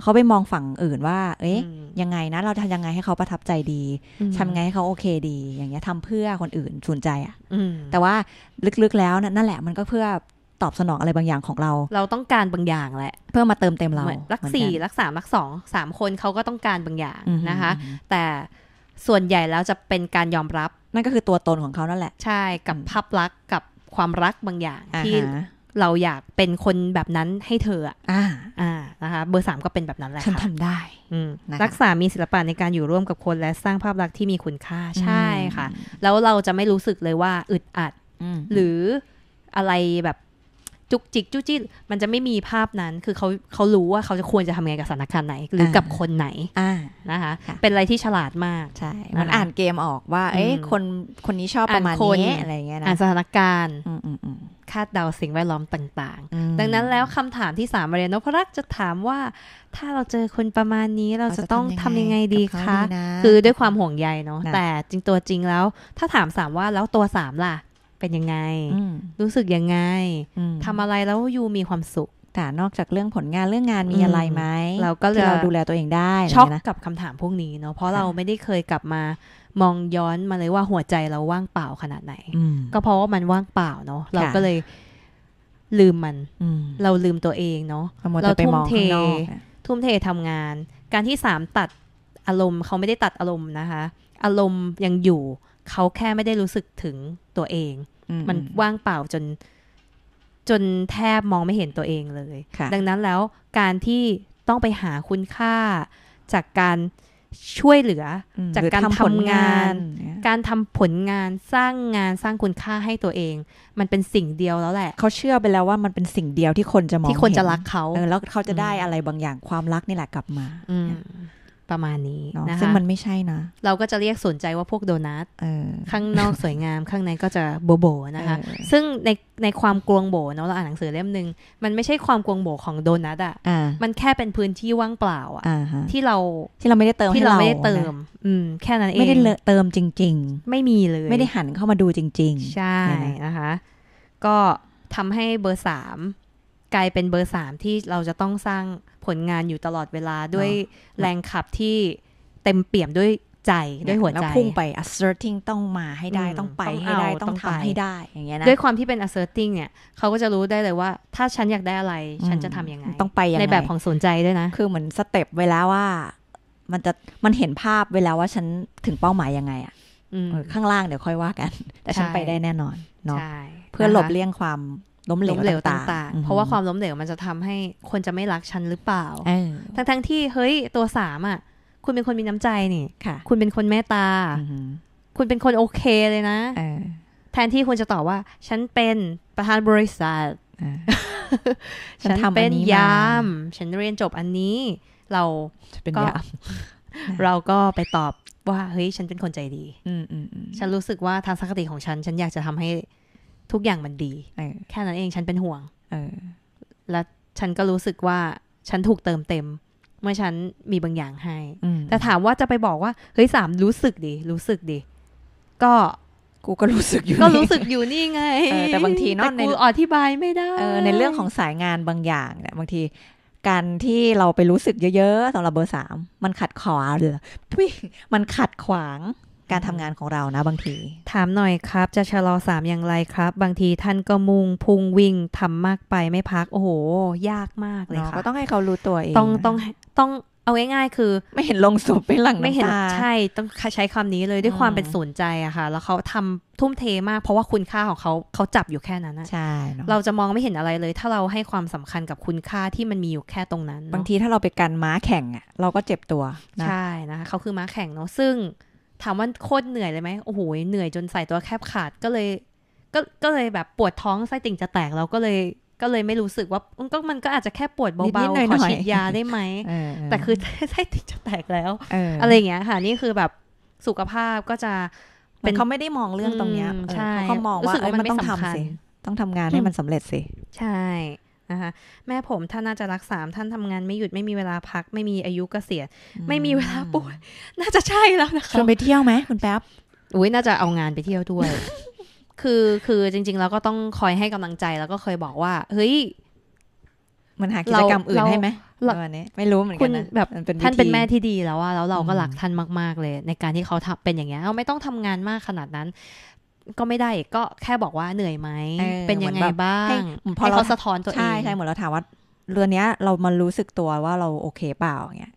เขาไปมองฝั่งอื่นว่า เอ๊ยยังไงนะ เราทำยังไงให้เขาประทับใจดีทำยังไงให้เขาโอเคดี อย่างเงี้ยทำเพื่อคนอื่นสนใจอ่ะแต่ว่าลึกๆแล้วนั่นแหละ มันก็เพื่อตอบสนองอะไรบางอย่างของเรา เราต้องการบางอย่างแหละ เพื่อมาเติมเต็มเรา รักสี่รักสามรักสองสามคนเขาก็ต้องการบางอย่างนะคะ แต่ส่วนใหญ่แล้วจะเป็นการยอมรับนั่นก็คือตัวตนของเขานั่นแหละ ใช่ กับภาพลักษณ์กับความรักบางอย่างที่เราอยากเป็นคนแบบนั้นให้เธอ อ่าอ่านะคะ เบอร์สามก็เป็นแบบนั้นแหละฉันทำได้รักษามีศิลปะในการอยู่ร่วมกับคน และสร้างภาพลักษณ์ที่มีคุณค่า ใช่ค่ะ แล้วเราจะไม่รู้สึกเลยว่าอึดอัดหรืออะไรแบบจุกจิกจุจิกมันจะไม่มีภาพนั้น คือเขาเขารู้ว่าเขาจะควรจะทำไงกับสถานการณ์ไหน หรือกับคนไหนนะคะ เป็นอะไรที่ฉลาดมากใช่ มันอ่านเกมออกว่า เอ้ยคนคนนี้ชอบประมาณนี้อะไรเงี้ยนะอ่านสถานการณ์คาดเดาสิ่งแวดล้อมต่าง ๆ ดังนั้นแล้วคำถามที่สามเรียนนพรักจะถามว่าถ้าเราเจอคนประมาณนี้เราจะต้องทำยังไงดีคะ คือด้วยความห่วงใยเนาะ แต่จริงตัวจริงแล้วถ้าถามสามว่าแล้วตัวสามล่ะ เป็นยังไง รู้สึกยังไงทำอะไรแล้วยูมีความสุขแต่นอกจากเรื่องผลงานเรื่องงานมีอะไรไหมเราก็เราดูแลตัวเองได้ช็อกกับคำถามพวกนี้เนาะเพราะเราไม่ได้เคยกลับมามองย้อนมาเลยว่าหัวใจเราว่างเปล่าขนาดไหนก็เพราะว่ามันว่างเปล่าเนาะเราก็เลยลืมมันเราลืมตัวเองเนาะเราทุ่มเท ทุ่มเททำงาน การที่สามตัดอารมณ์ เขาไม่ได้ตัดอารมณ์นะคะอารมณ์ยังอยู่ เขาแค่ไม่ได้รู้สึกถึงตัวเองมันว่างเปล่าจนจนแทบมองไม่เห็นตัวเองเลย ดังนั้นแล้วการที่ต้องไปหาคุณค่าจากการช่วยเหลือจากการทำงาน การทำผลงานสร้างงานสร้างคุณค่าให้ตัวเอง มันเป็นสิ่งเดียวแล้วแหละ เขาเชื่อไปแล้วว่ามันเป็นสิ่งเดียวที่คนจะมองที่คนจะรักเขาแล้วเขาจะได้อะไรบางอย่างความรักนี่แหละกลับมาประมาณนี้นะคะซึ่งมันไม่ใช่นะ เราก็จะเรียกสนใจว่าพวกโดนัทข้างนอกสวยงามข้างในก็จะโบโบนะคะซึ่งในในความกลวงโบเนาะเราอ่านหนังสือเล่มหนึ่งมันไม่ใช่ความกลวงโบของโดนัทอ่ะมันแค่เป็นพื้นที่ว่างเปล่าอ่ะที่เราที่เราไม่ได้เติมที่เราไม่ได้เติมอืมแค่นั้นเองไม่ได้เติมจริง ๆ ไม่มีเลย ไม่ได้หันเข้ามาดูจริงๆ ใช่นะคะก็ทำให้เบอร์สามกลายเป็นเบอร์สามที่เราจะต้องสร้างผลงานอยู่ตลอดเวลาด้วยแรงขับที่เต็มเปี่ยมด้วยใจด้วยหัวใจแล้วพุ่งไป asserting ต้องมาให้ได้ต้องไปให้ได้ต้องทำให้ได้ อย่างเงี้ยนะด้วยความที่เป็น asserting เนี่ยเขาก็จะรู้ได้เลยว่า ถ้าฉันอยากได้อะไร ฉันจะทำยังไงต้องไปยังไงในแบบของสนใจด้วยนะคือเหมือนสเต็ปไว้แล้วว่ามันจะมันเห็นภาพไว้แล้ว่าฉันถึงเป้าหมายยังไงอะข้างล่างเดี๋ยวค่อยว่ากัน แต่ฉันไปได้แน่นอนเนาะเพื่อหลบเลี่ยงความล้มเหลวต่างๆ เพราะว่าความล้มเหลวมันจะทำให้คนจะไม่รักฉันหรือเปล่า ทั้งทั้งที่เฮ้ยตัวสามอ่ะ คุณเป็นคนมีน้ำใจนี่ค่ะ คุณเป็นคนเมตตาคุณเป็นคนโอเคเลยนะแทนที่คุณจะตอบว่า ฉันเป็นประธานบริษัท ฉันเป็นยามฉันเรียนจบอันนี้ เราเป็นยามเราก็ไปตอบว่า เฮ้ย ฉันเป็นคนใจดี อืฉันรู้สึกว่าทางสังคติของฉัน ฉันอยากจะทำให้ทุกอย่างมันดีแค่นั้นเองฉันเป็นห่วงและฉันก็รู้สึกว่าฉันถูกเติมเต็ม เมื่อฉันมีบางอย่างให้แต่ถามว่าจะไปบอกว่า เฮ้ยสามรู้สึกดีรู้สึกดีก็กูก็รู้สึกอยู่ก็รู้สึกอยู่นี่ไง แต่บางทีเนาะในอธิบายไม่ได้ในเรื่องของสายงานบางอย่าง เนี่ยบางที การที่เราไปรู้สึกเยอะๆสำหรับเบอร์สามมันขัดขวางหรือมันขัดขวางการทำงานของเรานะบางที ถามหน่อยครับ จะชะลอสามอย่างไรครับ บางทีท่านก็มุงพุงวิ่งทำมากไปไม่พัก โอ้โห ยากมากเลยค่ะ ก็ต้องให้เขารู้ตัวเองต้องต้องต้องเอาง่ายๆคือ ไม่เห็นลงศพเป็นหลังไม่เห็น ใช่ต้องใช้คำนี้เลยด้วยความเป็นศูนย์ใจอะค่ะ แล้วเขาทำทุ่มเทมาก เพราะว่าคุณค่าของเขาเขาจับอยู่แค่นั้นใช่เราจะมองไม่เห็นอะไรเลย ถ้าเราให้ความสำคัญกับคุณค่าที่มันมีอยู่แค่ตรงนั้น บางทีถ้าเราไปกันม้าแข่งอะเราก็เจ็บตัวใช่นะคะเขาคือม้าแข่งเนาะซึ่งถามว่าโคตรเหนื่อยเลยไหมโอ้โหเหนื่อยจนใส่ตัวแคบขาดก็เลย ก็ก็เลยแบบปวดท้องไส้ติ่งจะแตกเราก็เลยก็เลยไม่รู้สึกว่ามันก็มันก็อาจจะแค่ปวดเบาๆขอฉีดยาได้ไหมแต่คือไส้ติ่งจะแตกแล้วอะไรอย่างเงี้ยค่ะนี่คือแบบสุขภาพก็จะเป็นเขาไม่ได้มองเรื่องตรงเนี้ยใช่เขามองว่ามันต้องทำสิต้องทำงานให้มันสำเร็จสิใช่ะคะแม่ผมท่านน่าจะรักสามท่านทำงานไม่หยุดไม่มีเวลาพักไม่มีอายุเกษียณไม่มีเวลาป่วย น่าจะใช่แล้วนะคะชวนไปเที่ยวไหมคุณแป๊บอุ้ยน่าจะเอางานไปเที่ยวด้วย คือคือจริงๆแล้วก็ต้องคอยให้กำลังใจ แล้วก็เคยบอกว่า เฮ้ยมันหากิจกรรมอื่นให้ไหมวันนี้ ไม่รู้เหมือนกันนะแบบท่านเป็นแม่ที่ดีแล้วว่าแล้วเราก็รักท่านมากๆ เลย ในการที่เขาทำเป็นอย่างเงี้ยเราไม่ต้องทำงานมากขนาดนั้นก็ไม่ได้ก็แค่บอกว่าเหนื่อยไหม เป็นยังไงบ้างใพอเราสะท้อนตัวเอง ใช่ใช่เหมือนเราถามว่าเรือนนี้เรามารู้สึกตัวว่าเราโอเคเปล่าเงี้ย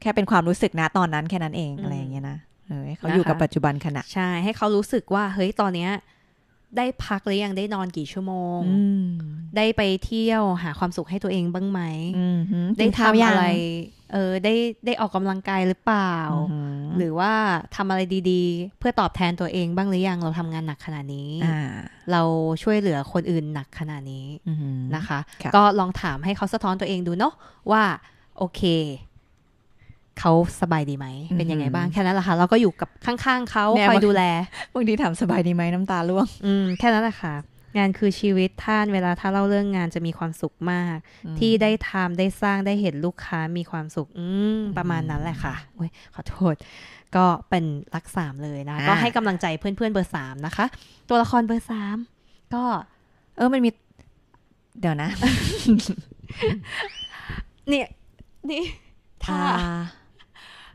แค่เป็นความรู้สึกนะตอนนั้นแค่นั้นเองอะไรอย่างเงี้ยนะเออเขาอยู่กับปัจจุบันขณะใช่ ให้เขารู้สึกว่าเฮ้ยตอนเนี้ย ได้พักหรือยังได้นอนกี่ชั่วโมงได้ไปเที่ยวหาความสุขให้ตัวเองบ้างไหมได้ทำอะไรเออได้ได้ออกกำลังกายหรือเปล่า หรือว่าทำอะไรดี ๆ เพื่อตอบแทนตัวเองบ้างหรือยังเราทำงานหนักขนาดนี้เราช่วยเหลือคนอื่นหนักขนาดนี้นะคะก็ลองถามให้เขาสะท้อนตัวเองดูเนาะว่า โอเค เขาสบายดีไหมเป็นยังไงบ้างแค่นั้นแหละค่ะเราก็อยู่กับข้างๆเขาคอยดูแลบางทีถามสบายดีไหมน้ำตาล่วง อืมแค่นั้นแหละค่ะงานคือชีวิตท่านเวลาถ้าเล่าเรื่องงานจะมีความสุขมาก ที่ได้ทำได้สร้างได้เห็นลูกค้ามีความสุขประมาณนั้นแหละค่ะอขอโทษ ก็เป็นรักสามเลยนะ ก็ให้กำลังใจเพื่อนๆเบอร์สามนะคะ ตัวละครเบอร์สาม ก็ เออมันมีเดี๋ยวนะ เนี่ย นี่ท่า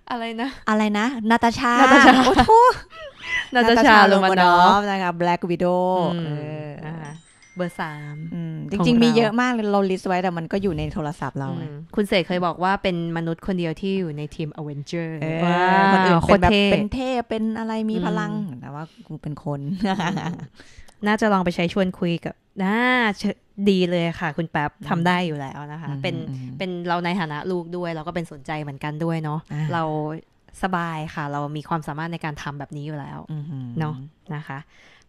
อะไรนะอะไรนะนาตาชานาตาชาโอ้โหนาตาชาลรมานอฟนะคะแบล็กวิดโอเบอร์สามจริงๆ มีเยอะมากเลยเราลิสต์ไว้ แต่มันก็อยู่ในโทรศัพท์เรา คุณเสกเคยบอกว่าเป็นมนุษย์คนเดียวที่อยู่ในทีมอเวนเจอร์คนอื่นเป็นเทเป็นอะไรมีพลังแต่ว่ากูเป็นคน น่าจะลองไปใช้ชวนคุยกับน่าดีเลยค่ะ คุณแป๊บทำได้อยู่แล้วนะคะ เป็นเป็นเราในฐานะลูกด้วยเราก็เป็นสนใจเหมือนกันด้วยเนาะเราสบายค่ะเรามีความสามารถในการทำแบบนี้อยู่แล้วเนาะนะคะ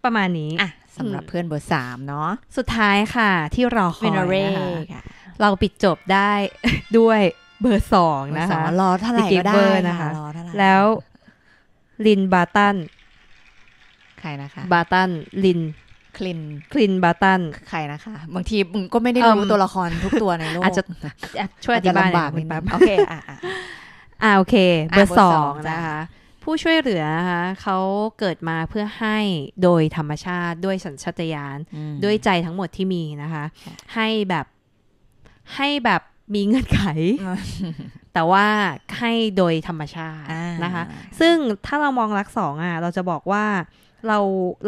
ประมาณนี้อะสำหรับเพื่อนเบอร์สามเนาะสุดท้ายค่ะ ที่รอคอยนะคะเราปิดจบได้ด้วยเบอร์สองนะคะรอเท่าไหร่ก็ได้นะคะ แล้วลินบาตันใครนะคะ บาตันลินคลินคลินบาตันใครนะคะ บางทีมึงก็ไม่ได้รู้ตัวละครทุกตัวในโลกอาจจะช่วยอธิบายน่อยโอเคอ่ะอ่าโอเค เบอร์สองนะคะ ผู้ช่วยเหลือนะคะเขาเกิดมาเพื่อให้โดยธรรมชาติด้วยสัญชาตญาณด้วยใจทั้งหมดที่มีนะคะ ให้แบบให้แบบมีเงื่อนไข แต่ว่า ให้โดยธรรมชาตินะคะ ซึ่งถ้าเรามองรักสองอ่ะเราจะบอกว่าเรา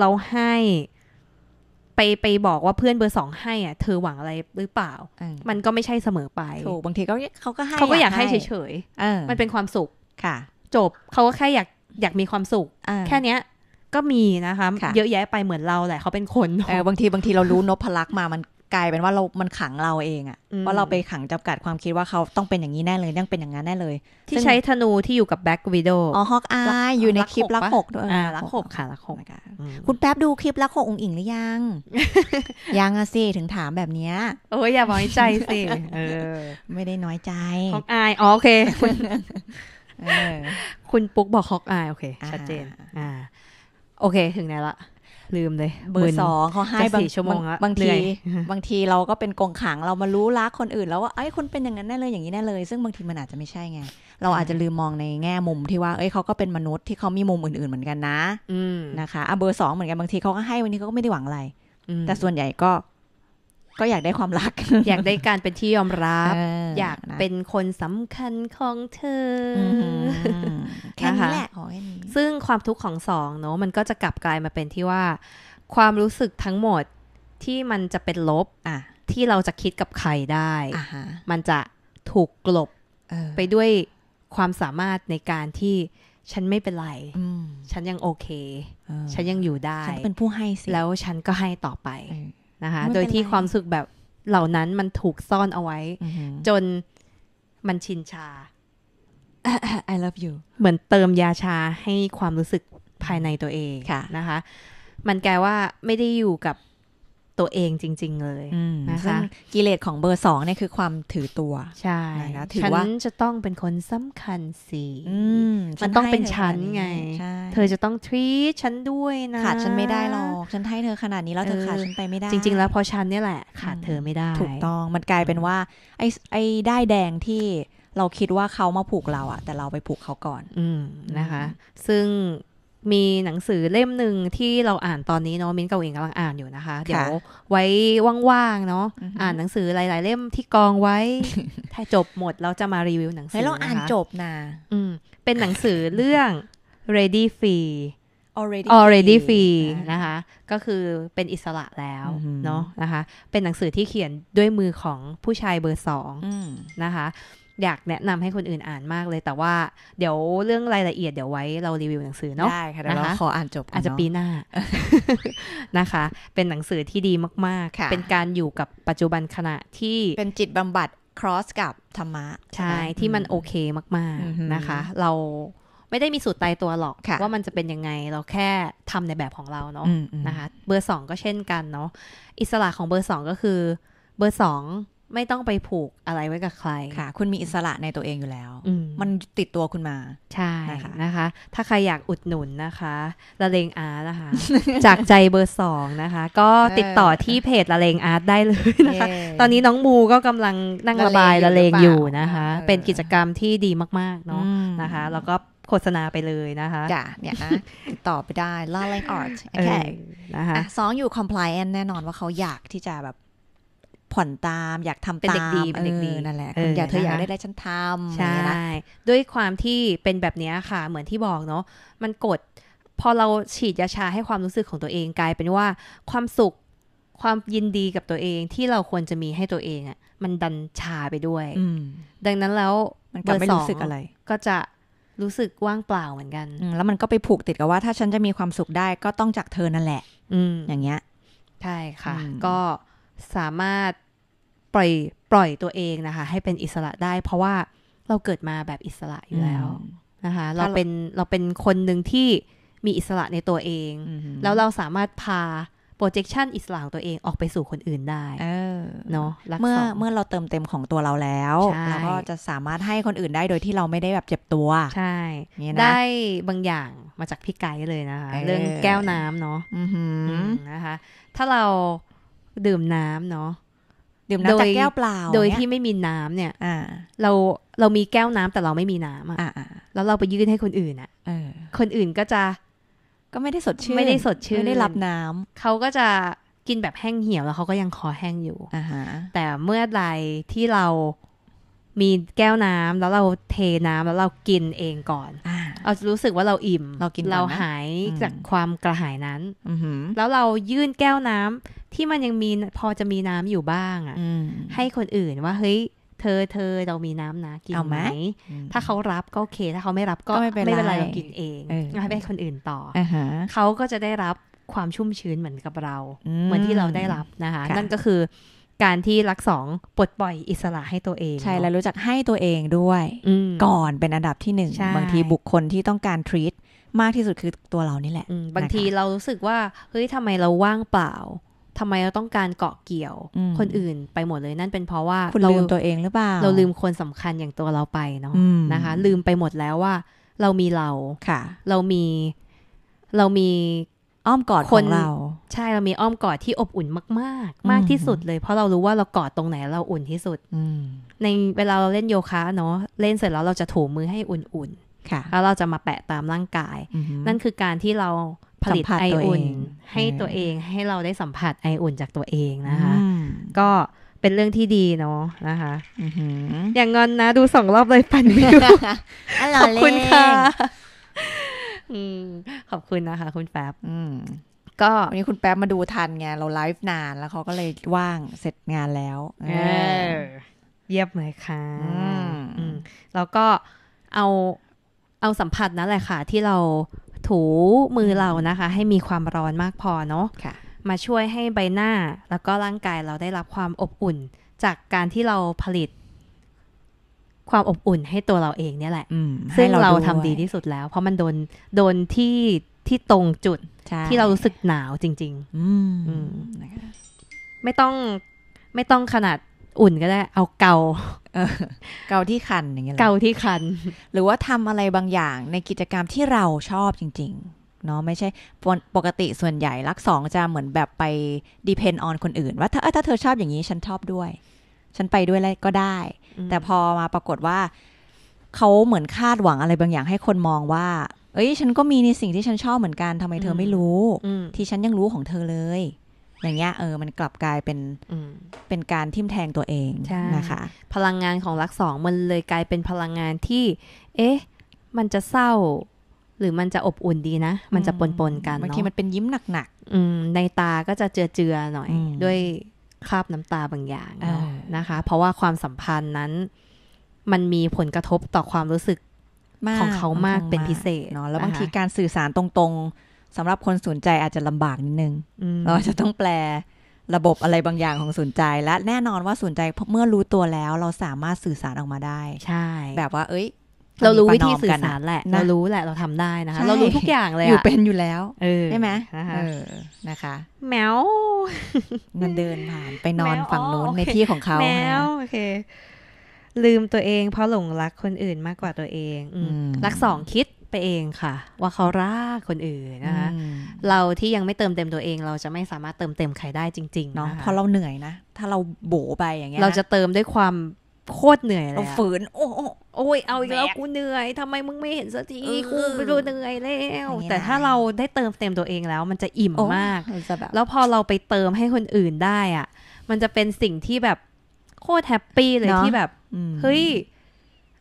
เราให้ไปไปบอกว่าเพื่อนเบอร์สองให้อ่ะเธอหวังอะไรหรือเปล่า มันก็ไม่ใช่เสมอไปถูกบางทีเขาเขาก็ให้เขาก็อยากให้เฉยๆ มันเป็นความสุข ค่ะ จบเขาก็แค่อยากอยากมีความสุข แค่เนี้ยก็มีนะคะ เยอะแยะไปเหมือนเราแหละเขาเป็นคนบางทีบางทีเรารู้นพลักมามันกลายเป็นว่าเรา มันขังเราเองอะว่าเราไปขังจำกัดความคิดว่าเขาต้องเป็นอย่างนี้แน่เลย ต้องเป็นอย่างนั้นแน่เลย ที่ใช้ธนูที่อยู่กับแบ็กวิดโออ๋อฮอกอายอยู่ในคลิปลักหกด้วยลักหกค่ะลักหกคุณแป๊บดูคลิปลักหกองอิงหรือยัง ยังอะสิ ถึงถามแบบเนี้ยโอ้ยอย่าน้อยใจสิ เออไม่ได้น้อยใจ ฮอกอายอ๋อโอเคคุณปุ๊กบอกฮอกอายโอเค ชัดเจน อ่า โอเค ถึงไหนละลืมเลย เบอร์สองเขาให้บางชั่วโมงบางที บางทีเราก็เป็นกงขังเรามารู้รักคนอื่น แล้วว่าไอ้คนเป็นอย่างนั้นแน่เลยอย่างนี้แน่เลย ซึ่งบางทีมันอาจจะไม่ใช่ไง เราอาจจะลืมมองในแง่มุมที่ว่าเอ้ยเขาก็เป็นมนุษย์ที่เขามีมุมอื่นๆเหมือนกันนะนะคะอ่ะเบอร์สองเหมือนกันบางทีเขาก็ให้วันนี้เขาก็ไม่ได้หวังอะไรแต่ส่วนใหญ่ก็ก็อยากได้ความรัก อยากได้การเป็นที่ยอมรับ อยากเป็นคนสำคัญของเธอแค่นี้แหละซึ่งความทุกข์ของสองเนาะมันก็จะกลับกลายมาเป็นที่ว่า ความรู้สึกทั้งหมดที่มันจะเป็นลบอะที่เราจะคิดกับใครได้ มันจะถูกกลบไปด้วยความสามารถในการที่ฉันไม่เป็นไรฉันยังโอเค ฉันยังอยู่ได้ฉันเป็นผู้ให้สิแล้วฉันก็ให้ต่อไปนะคะโดยที่ความสุขแบบเหล่านั้นมันถูกซ่อนเอาไว้ จนมันชินชา I love you เหมือนเติมยาชาให้ความรู้สึกภายในตัวเองะนะคะมันแกว่าไม่ได้อยู่กับตัวเองจริงๆ เลยนะคะกิเลสของเบอร์สองเนี่ยคือความถือตัวใช่นะถือว่าฉันจะต้องเป็นคนสำคัญสิมันต้องเป็นฉันไง เธอจะต้องทรีฉันด้วยนะขาดฉันไม่ได้หรอก ฉันให้เธอขนาดนี้แล้ว เธอขาดฉันไปไม่ได้จริงๆ แล้วพอฉันเนี่ยแหละ ขาดเธอไม่ได้ ถูกต้องมันกลายเป็นว่าไอ้ไอ้ได้แดงที่เราคิดว่าเขามาผูกเราอะแต่เราไปผูกเขาก่อนอืนะคะ ซึ่งมีหนังสือเล่มหนึ่งที่เราอ่านตอนนี้เนาะมิ้นกับเองกำลังอ่านอยู่นะคะ เดี๋ยวไว้ว่างๆเนาะอ่านหนังสือหลายๆ เล่มที่กองไว้ถ้าจบหมดเราจะมารีวิวหนังสือ้เราอ่านจบนะอืมเป็นหนังสือเรื่อง ready free already already free นะคะก็คือเป็นอิสระแล้วเนาะนะคะเป็นหนังสือที่เขียนด้วยมือของผู้ชายเบอร์สองนะคะอยากแนะนำให้คนอื่นอ่านมากเลยแต่ว่าเดี๋ยวเรื่องรายละเอียดเดี๋ยวไว้เรารีวิวหนังสือเนาะได้ค่ะวเราขออ่านจบอาจจะปีหน้านะคะ เป็นหนังสือที่ดีมากๆ เป็นการอยู่กับปัจจุบันขณะที่เป็นจิตบำบัด cross กับธรรมะ ใช่ ที่มันโอเคมากๆนะคะเราไม่ได้มีสูตรตายตัวหรอก ว่ามันจะเป็นยังไงเราแค่ทำในแบบของเราเนาะนะคะเบอร์สองก็เช่นกันเนาะอิสระของเบอร์สองก็คือเบอร์สองไม่ต้องไปผูกอะไรไว้กับใครค่ะคุณมีอิสระในตัวเองอยู่แล้วมมันติดตัวคุณมาใช่นะคะนะคะถ้าใครอยากอุดหนุนนะคะละเลงอาร์ตนะคะจากใจเบอร์สองนะคะก็ติดต่อที่เพจละเลงอาร์ตได้เลยนะคะ ตอนนี้น้องมูก็กำลังนั่งระบายละเลงอยู่นะคะ เป็นกิจกรรมที่ดีมากๆเนาะนะคะ แล้วก็โฆษณาไปเลยนะคะจ้ะเนี่ยนะต่อไปได้ละเลงอาร์ตโอเคนะคะสองอยู่ compliant แน่นอนว่าเขาอยากที่จะแบบผ่อนตาม อยากทำเป็นเด็กดีเป็นเด็กดีนั่นแหละคุณอยากเธออยากได้ได้ฉันทำใช่ด้วยความที่เป็นแบบนี้ค่ะ เหมือนที่บอกเนาะมันกดพอเราฉีดยาชาให้ความรู้สึกของตัวเองกลาย เป็นว่าความสุขความยินดีกับตัวเองที่เราควรจะมีให้ตัวเองอะ่ะมันดันชาไปด้วยดังนั้นแล้วมันก็ไม่รู้สึกอะไร ก็จะรู้สึกว่างเปล่าเหมือนกัน แล้วมันก็ไปผูกติดกับว่า ถ้าฉันจะมีความสุขได้ก็ต้องจากเธอนั่นแหละ อือย่างเงี้ยใช่ค่ะก็สามารถปล่อยปล่อยตัวเองนะคะ ให้เป็นอิสระได้ เพราะว่าเราเกิดมาแบบอิสระอยู่แล้วนะคะเราเป็นเราเป็นคนหนึ่งที่มีอิสระในตัวเอง แล้วเราสามารถพา projection อิสระของตัวเองออกไปสู่คนอื่นได้เนาะเมื่อเมื่อเราเติมเต็มของตัวเราแล้วเราก็จะสามารถให้คนอื่นได้โดยที่เราไม่ได้แบบเจ็บตัวใช่นะได้บางอย่างมาจากพี่ไกด์เลยนะคะเรื่องแก้วน้ำเนาะนะคะถ้าเราดื่มน้ำเนาะดื่มน้ำจากแก้วเปล่า โดยที่ไม่มีน้ำเนี่ยอเราเรามีแก้วน้ำแต่เราไม่มีน้ำอ่ะแล้วเราไปยื่นให้คนอื่นอ่ะคนอื่นก็จะ ก็ไม่ได้สดชื่นไม่ได้สดชื่นไม่ได้รับน้ำเขาก็จะกินแบบแห้งเหี่ยวแล้วเขาก็ยังคอแห้งอยู่อแต่เมื่อใดที่เรามีแก้วน้ำแล้วเราเทน้ำแล้วเรากินเองก่อนอเราจะรู้สึกว่าเราอิ่ม เรากินเราหายจากความกระหายนั้นอแล้วเรายื่นแก้วน้ำ ที่มันยังมีพอจะมีน้ำอยู่บ้างอะ่ะให้คนอื่นว่า เฮ้ย เธอเธอเรามีน้ำนะกินไหม ถ้าเขารับก็โอเคถ้าเขาไม่รับก็ไม่เป็นไรเรากินเองให้ไปคนอื่นต่อเขาก็จะได้รับความชุ่มชื้นเหมือนกับเรา เหมือนที่เราได้รับนะคะ นั่นก็คือการที่รักสองปลดปล่อยอิสระให้ตัวเอง ใช่แล้วรู้จักให้ตัวเองด้วยก่อนเป็นอันดับที่หนึ่งบางทีบุคคลที่ต้องการทรีตมากที่สุดคือตัวเรานี่แหละบางทีเรารู้สึกว่าเฮ้ยทำไมเราว่างเปล่าทำไมเราต้องการเกาะเกี่ยว คนอื่นไปหมดเลยนั่นเป็นเพราะว่าเราลืมตัวเองหรือเปล่าเราลืมคนสำคัญอย่างตัวเราไปเนาะนะคะ ลืมไปหมดแล้วว่าเรามีเราค่ะเรามีเรามีอ้อมกอดของเรา ใช่เรามีอ้อมกอดที่อบอุ่นมาก ๆ มากที่สุดเลย เพราะเรารู้ว่าเรากอดตรงไหนเราอุ่นที่สุดในเวลาเราเล่นโยคะเนาะเล่นเสร็จแล้วเราจะถูมือให้อุ่นๆแล้วเราจะมาแปะตามร่างกายนั่นคือการที่เราผลิตไออุ่นให้ตัวเองให้เราได้สัมผัสไออุ่นจากตัวเองนะคะก็เป็นเรื่องที่ดีเนาะนะคะอย่างงอนนะดูสองรอบเลยปันวิวขอบคุณค่ะขอบคุณนะคะคุณแฟบก็วันนี้คุณแป๊บมาดูทันไงเราไลฟ์นาน แล้วเขาก็เลยว่างเสร็จงานแล้วเยียบเลยค่ะแล้วก็เอาเอาสัมผัสนั่นแหละค่ะที่เราถูมือเรานะคะให้มีความร้อนมากพอเนาะะมาช่วยให้ใบหน้าแล้วก็ร่างกายเราได้รับความอบอุ่นจากการที่เราผลิตความอบอุ่นให้ตัวเราเองเนี่ยแหละ ซึ่งเราทำดีที่สุดแล้ว เพราะมันโดนโดนที่ที่ตรงจุด ที่เรารู้สึกหนาวจริง ๆ อืมไม่ต้องไม่ต้องขนาดอุ่นก็ได้เอาเกาเกาที่คันอย่างเงี้ยเกาที่คัน หรือว่าทำอะไรบางอย่างในกิจกรรมที่เราชอบจริงๆ เนาะไม่ใช่ ปกติส่วนใหญ่รักสองจะเหมือนแบบไป depend on คนอื่น ว่าถ้าถ้าเธอชอบอย่างนี้ฉันชอบด้วย ฉันไปด้วยก็ได้แต่พอมาปรากฏว่าเขาเหมือนคาดหวังอะไรบางอย่างให้คนมองว่า เอ้ย ฉันก็มีในสิ่งที่ฉันชอบเหมือนกันทำไมเธอไม่รู้ ที่ฉันยังรู้ของเธอเลย อย่างเงี้ยเออ มันกลับกลายเป็นเป็นการทิมแทงตัวเองนะคะ พลังงานของรักสองมันเลยกลายเป็นพลังงานที่ เอ๊ะ มันจะเศร้า หรือมันจะอบอุ่นดีนะมันจะปนปนกันบางทีมันเป็นยิ้มหนักๆในตาก็จะเจือเจือหน่อยด้วยคราบน้ำตาบางอย่างนะคะ เพราะว่าความสัมพันธ์นั้น มันมีผลกระทบต่อความรู้สึก ของเขามากเป็นพิเศษเนาะแล้วบางทีการสื่อสารตรงๆสำหรับคนสนใจอาจจะลำบากนิดนึงเราจะต้องแปลระบบอะไรบางอย่างของสนใจ และแน่นอนว่าสนใจเมื่อรู้ตัวแล้ว เราสามารถสื่อสารออกมาได้ ใช่ แบบว่า เอ้ยเรารู้วิธีสื่อสารแหละเรารู้แหละเราทำได้นะคะเรารู้ทุกอย่างเลยอยู่เป็นอยู่แล้วใช่ไหมนะคะ แมวมันเดินผ่านไปนอนฝั่งนู้นในที่ของเขาแมวโอเค ลืมตัวเองเพราะหลงรักคนอื่นมากกว่าตัวเองรักสองคิดไปเองค่ะ ว่าเขารักคนอื่นนะคะเราที่ยังไม่เติมเต็มตัวเอง เราจะไม่สามารถเติมเต็มใครได้จริงๆเนาะพอเราเหนื่อยนะถ้าเราโบไปอย่างเงี้ย เราจะเติมด้วยความโคตรเหนื่อยเลยเราฝืน โอ้โอ้ยเอาอีกแล้วกูเหนื่อยทำไมมึงไม่เห็นสักทีกูไปดูเหนื่อยแล้วแต่ถ้าเราได้เติมเต็มตัวเองแล้ว มันจะอิ่มมากแล้วพอเราไปเติมให้คนอื่นได้อ่ะมันจะเป็นสิ่งที่แบบโคตรแฮปปี้เลยที่แบบเฮ้ย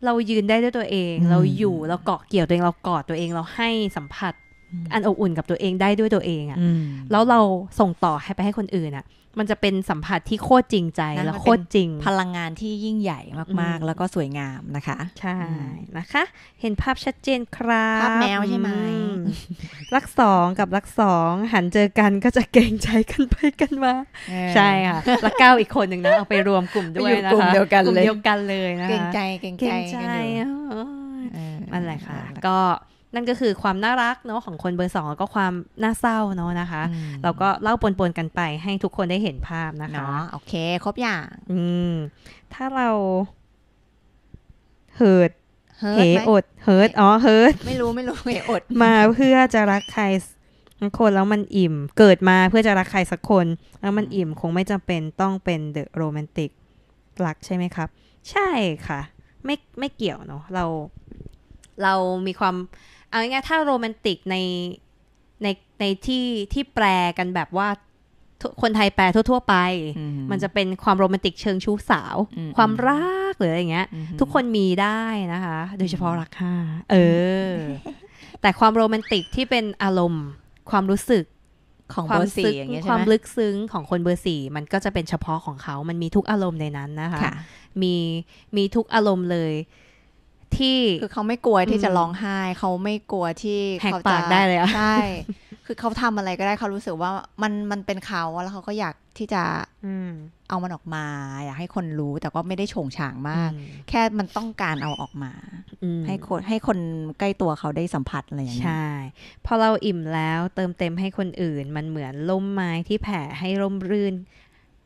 เรายืนได้ด้วยตัวเอง เราอยู่เราเกาะเกี่ยวตัวเองเรากอดตัวเองเราให้สัมผัส อันอบอุ่นกับตัวเองได้ด้วยตัวเองอะ่ะแล้วเราส่งต่อให้ไปให้คนอื่นอะ่ะมันจะเป็นสัมผัสที่โคตรจริงใจและโคตรจริงพลังงานที่ยิ่งใหญ่มากๆ แล้วก็สวยงามนะคะ ใช่นะคะ เห็นภาพชัดเจนครับภาพแมวใช่ไหมรักสองกับรักสองหันเจอกันก็จะเก่งใจกันไปกันมาใช่ค่ะรักเก้าอีกคนหนึ่งนะเอาไปรวมกลุ่มด้วยนะคะกลุ่มเดียวกันเลยเดียวกันเลยนะเก่งใจเก่งใจกันอ่นั่นแหละค่ะ ก็นั่นก็คือความน่ารักเนาะของคนเบอร์สองก็ความน่าเศร้าเนาะนะคะ เราก็เล่าปนปนกันไปให้ทุกคนได้เห็นภาพนะคะโอเค ครบอย่าง อืม ถ้าเราเหิดเหอดเฮิร์ดอ๋อเฮิร์ดไม่รู้ไม่รู้เหอดมาเพื่อจะรักใครสักคนแล้วมันอิ่ม เกิดมาเพื่อจะรักใครสักคนแล้วมันอิ่มคงไม่จำเป็นต้องเป็นเดอะโรแมนติกรักใช่ไหมครับ ใช่ค่ะ ไม่ไม่เกี่ยวเนาะเรา เรามีความเอาง่ายๆถ้าโรแมนติกในในในที่ที่แปลกันแบบว่าคนไทยแปลทั่ว ๆ ไปมันจะเป็นความโรแมนติกเชิงชู้สาว ความรักหรืออะไรเงี้ย ทุกคนมีได้นะคะ โดยเฉพาะรักห้าเออ แต่ความโรแมนติกที่เป็นอารมณ์ ความรู้สึกของย่าเงี้งความลึกซึ้งของคนเบอร์สี่มันก็จะเป็นเฉพาะของเขา มันมีทุกอารมณ์ในนั้นนะคะมีมีทุกอารมณ์เลยที่คือเขาไม่กลัวที่จะร้องไห้เขาไม่กลัวที่เขาจะได้เลยอะใช่คือเขาทำอะไรก็ได้เขารู้สึกว่ามันมันเป็นเขาแล้วเขาก็อยากที่จะอืเอามันออกมาอยากให้คนรู้แต่ก็ไม่ได้โฉงฉางมาก แค่มันต้องการเอาออกมาให้คนให้คนใกล้ตัวเขาได้สัมผัสอะไรอย่างเงี้ยใช่พอเราอิ่มแล้วเติมเต็มให้คนอื่น มันเหมือนล่มไม้ที่แผ่ให้ร่มรื่น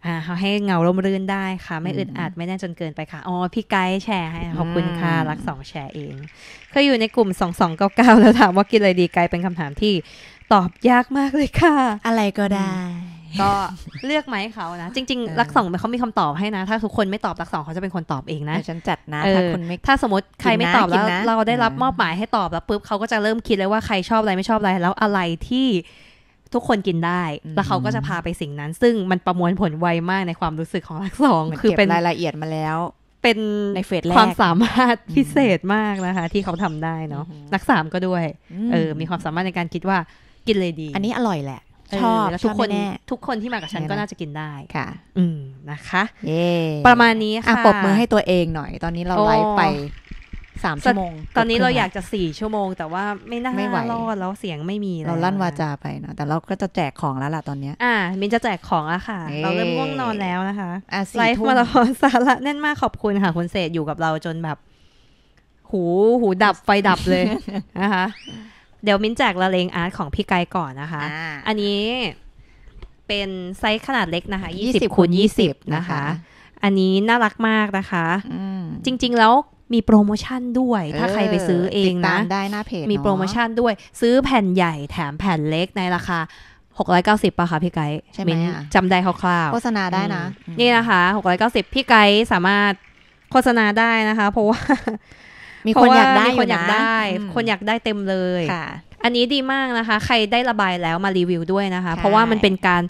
อ่าเาให้เงาร่มรื่นได้ค่ะ ไม่อึดอัดไม่แน่จนเกินไปค่ะอ๋อพี่ไกด์แชร์ให้ขอบคุณค่ะรักสองแชร์เองเคยอยู่ในกลุ่มสสองเก้าแล้วถามว่ากินอะไรดีไกด์เป็นคำถามที่ตอบยากมากเลยค่ะ อะไรก็ได้ ก็เลือกไหมเขานะจริงๆรักสองเขามีคำตอบให้นะ ถ้าทุกคนไม่ตอบรักสองเขาจะเป็นคนตอบเองนะฉันจัดนะถ้าคนไม่ถ้าสมมติใครไม่ตอบแล้ว เราได้รับมอบหมายให้ตอบแล้วปุ๊บเขาก็จะเริ่มคิดเลยว่าใครชอบอะไรไม่ชอบอะไรแล้วอะไรที่ทุกคนกินได้แล้วเขาก็จะพาไปสิ่งนั้น ซึ่งมันประมวลผลไว มากในความรู้สึกของรักสองคือเป็นรายละเอียดมาแล้ว เป็นในเฟสแรกความสามารถพิเศษมากนะคะ ที่เขาทำได้เนาะนักสามก็ด้วยเออมีความสามารถในการคิดว่ากินเลยดี อันนี้อร่อยแหละ ชอบทุกคน ทุกคนที่มากับฉันก็น่าจะกินได้ค่ะ อืมนะคะเย่ประมาณนี้ค่ะปรบมือให้ตัวเองหน่อย ตอนนี้เราไลฟ์ไปสามชั่วโมงตอนนี้เราอยากจะสี่ชั่วโมงแต่ว่าไม่น่าไม่ไหวรอดแล้ว เสียงไม่มีเราลั่นวาจาไปนะแต่เราก็จะแจกของแล้วล่ะตอนเนี้ยอ่ามินจะแจกของแล้วค่ะ เราเริ่มง่วงนอนแล้วนะคะไลฟ์มารลธอนสาระแน่นมากขอบคุณ ค่ะ คุณเศษอยู่กับเราจนแบบ หูหูดับไฟดับเลย นะคะเดี๋ยวมิ้นแจกละเลงอาร์ตของพี่ไกก่อนนะคะ อันนี้เป็นไซส์ขนาดเล็กนะคะ20คูณ20นะคะ อันนี้น่ารักมากนะคะจริง ๆ แล้วมีโปรโมชั่นด้วย ถ้าใครไปซื้อเองนะได้หน้าเพจมีโปรโมชั่นด้วย ซื้อแผ่นใหญ่แถมแผ่นเล็กในราคา690ป่ะคะพี่ไกด์ใช่ไหมจำได้คร่าวๆโฆษณาได้นะนี่นะคะ690พี่ไกด์สามารถโฆษณาได้นะคะ เพราะว่า มีคนอยากได้คนอยากได้ คนอยากได้เต็มเลยอันนี้ดีมากนะคะ ใครได้ระบายแล้วมารีวิวด้วยนะคะ เพราะว่ามันเป็นการ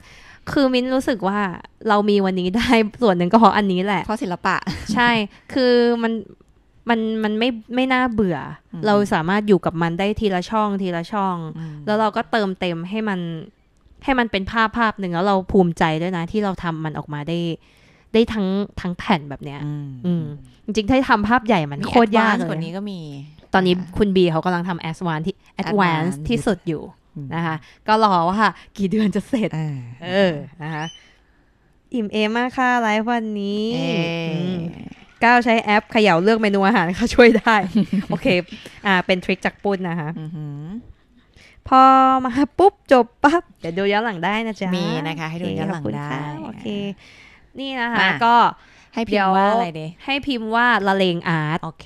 คือมิ้นรู้สึกว่าเรามีวันนี้ได้ส่วนหนึ่งก็เพราะอันนี้แหละเพราะศิลปะ ใช่คือมันมันมันไม่ไม่น่าเบื่อ เราสามารถอยู่กับมันได้ทีละช่องทีละช่อง แล้วเราก็เติมเต็มให้มันให้มันเป็นภาพภาพหนึ่งแล้วเราภูมิใจด้วยนะ ที่เราทำมันออกมาได้ ได้ทั้งทั้งแผ่นแบบเนี้ยอืมจริงๆ ถ้าทำภาพใหญ่มันโคตรยากเลยคนนี้ก็มี ตอนนี้คุณบีเขากำลังทำแอสวานที่แอดวานที่สุดอยู่นะคะก็รอว่ากี่เดือนจะเสร็จเออนะคะอิ่มเอมากค่ะไลฟ์วันนี้ก้าใช้แอปเขย่าเลือกเมนูอาหารเขาช่วยได้ โอเค อ่าเป็นทริคจากปุ้นนะคะพอมาปุ๊บจบปั๊บเดี๋ยวดูย้อนหลังได้นะจ๊ะ มีนะคะ ให้ดูย้อนหลังได้โอเคนี่นะคะ ก็ให้พิมพ์ว่าอะไรดีให้พิมพ์ว่าละเลงอาร์ตโอเค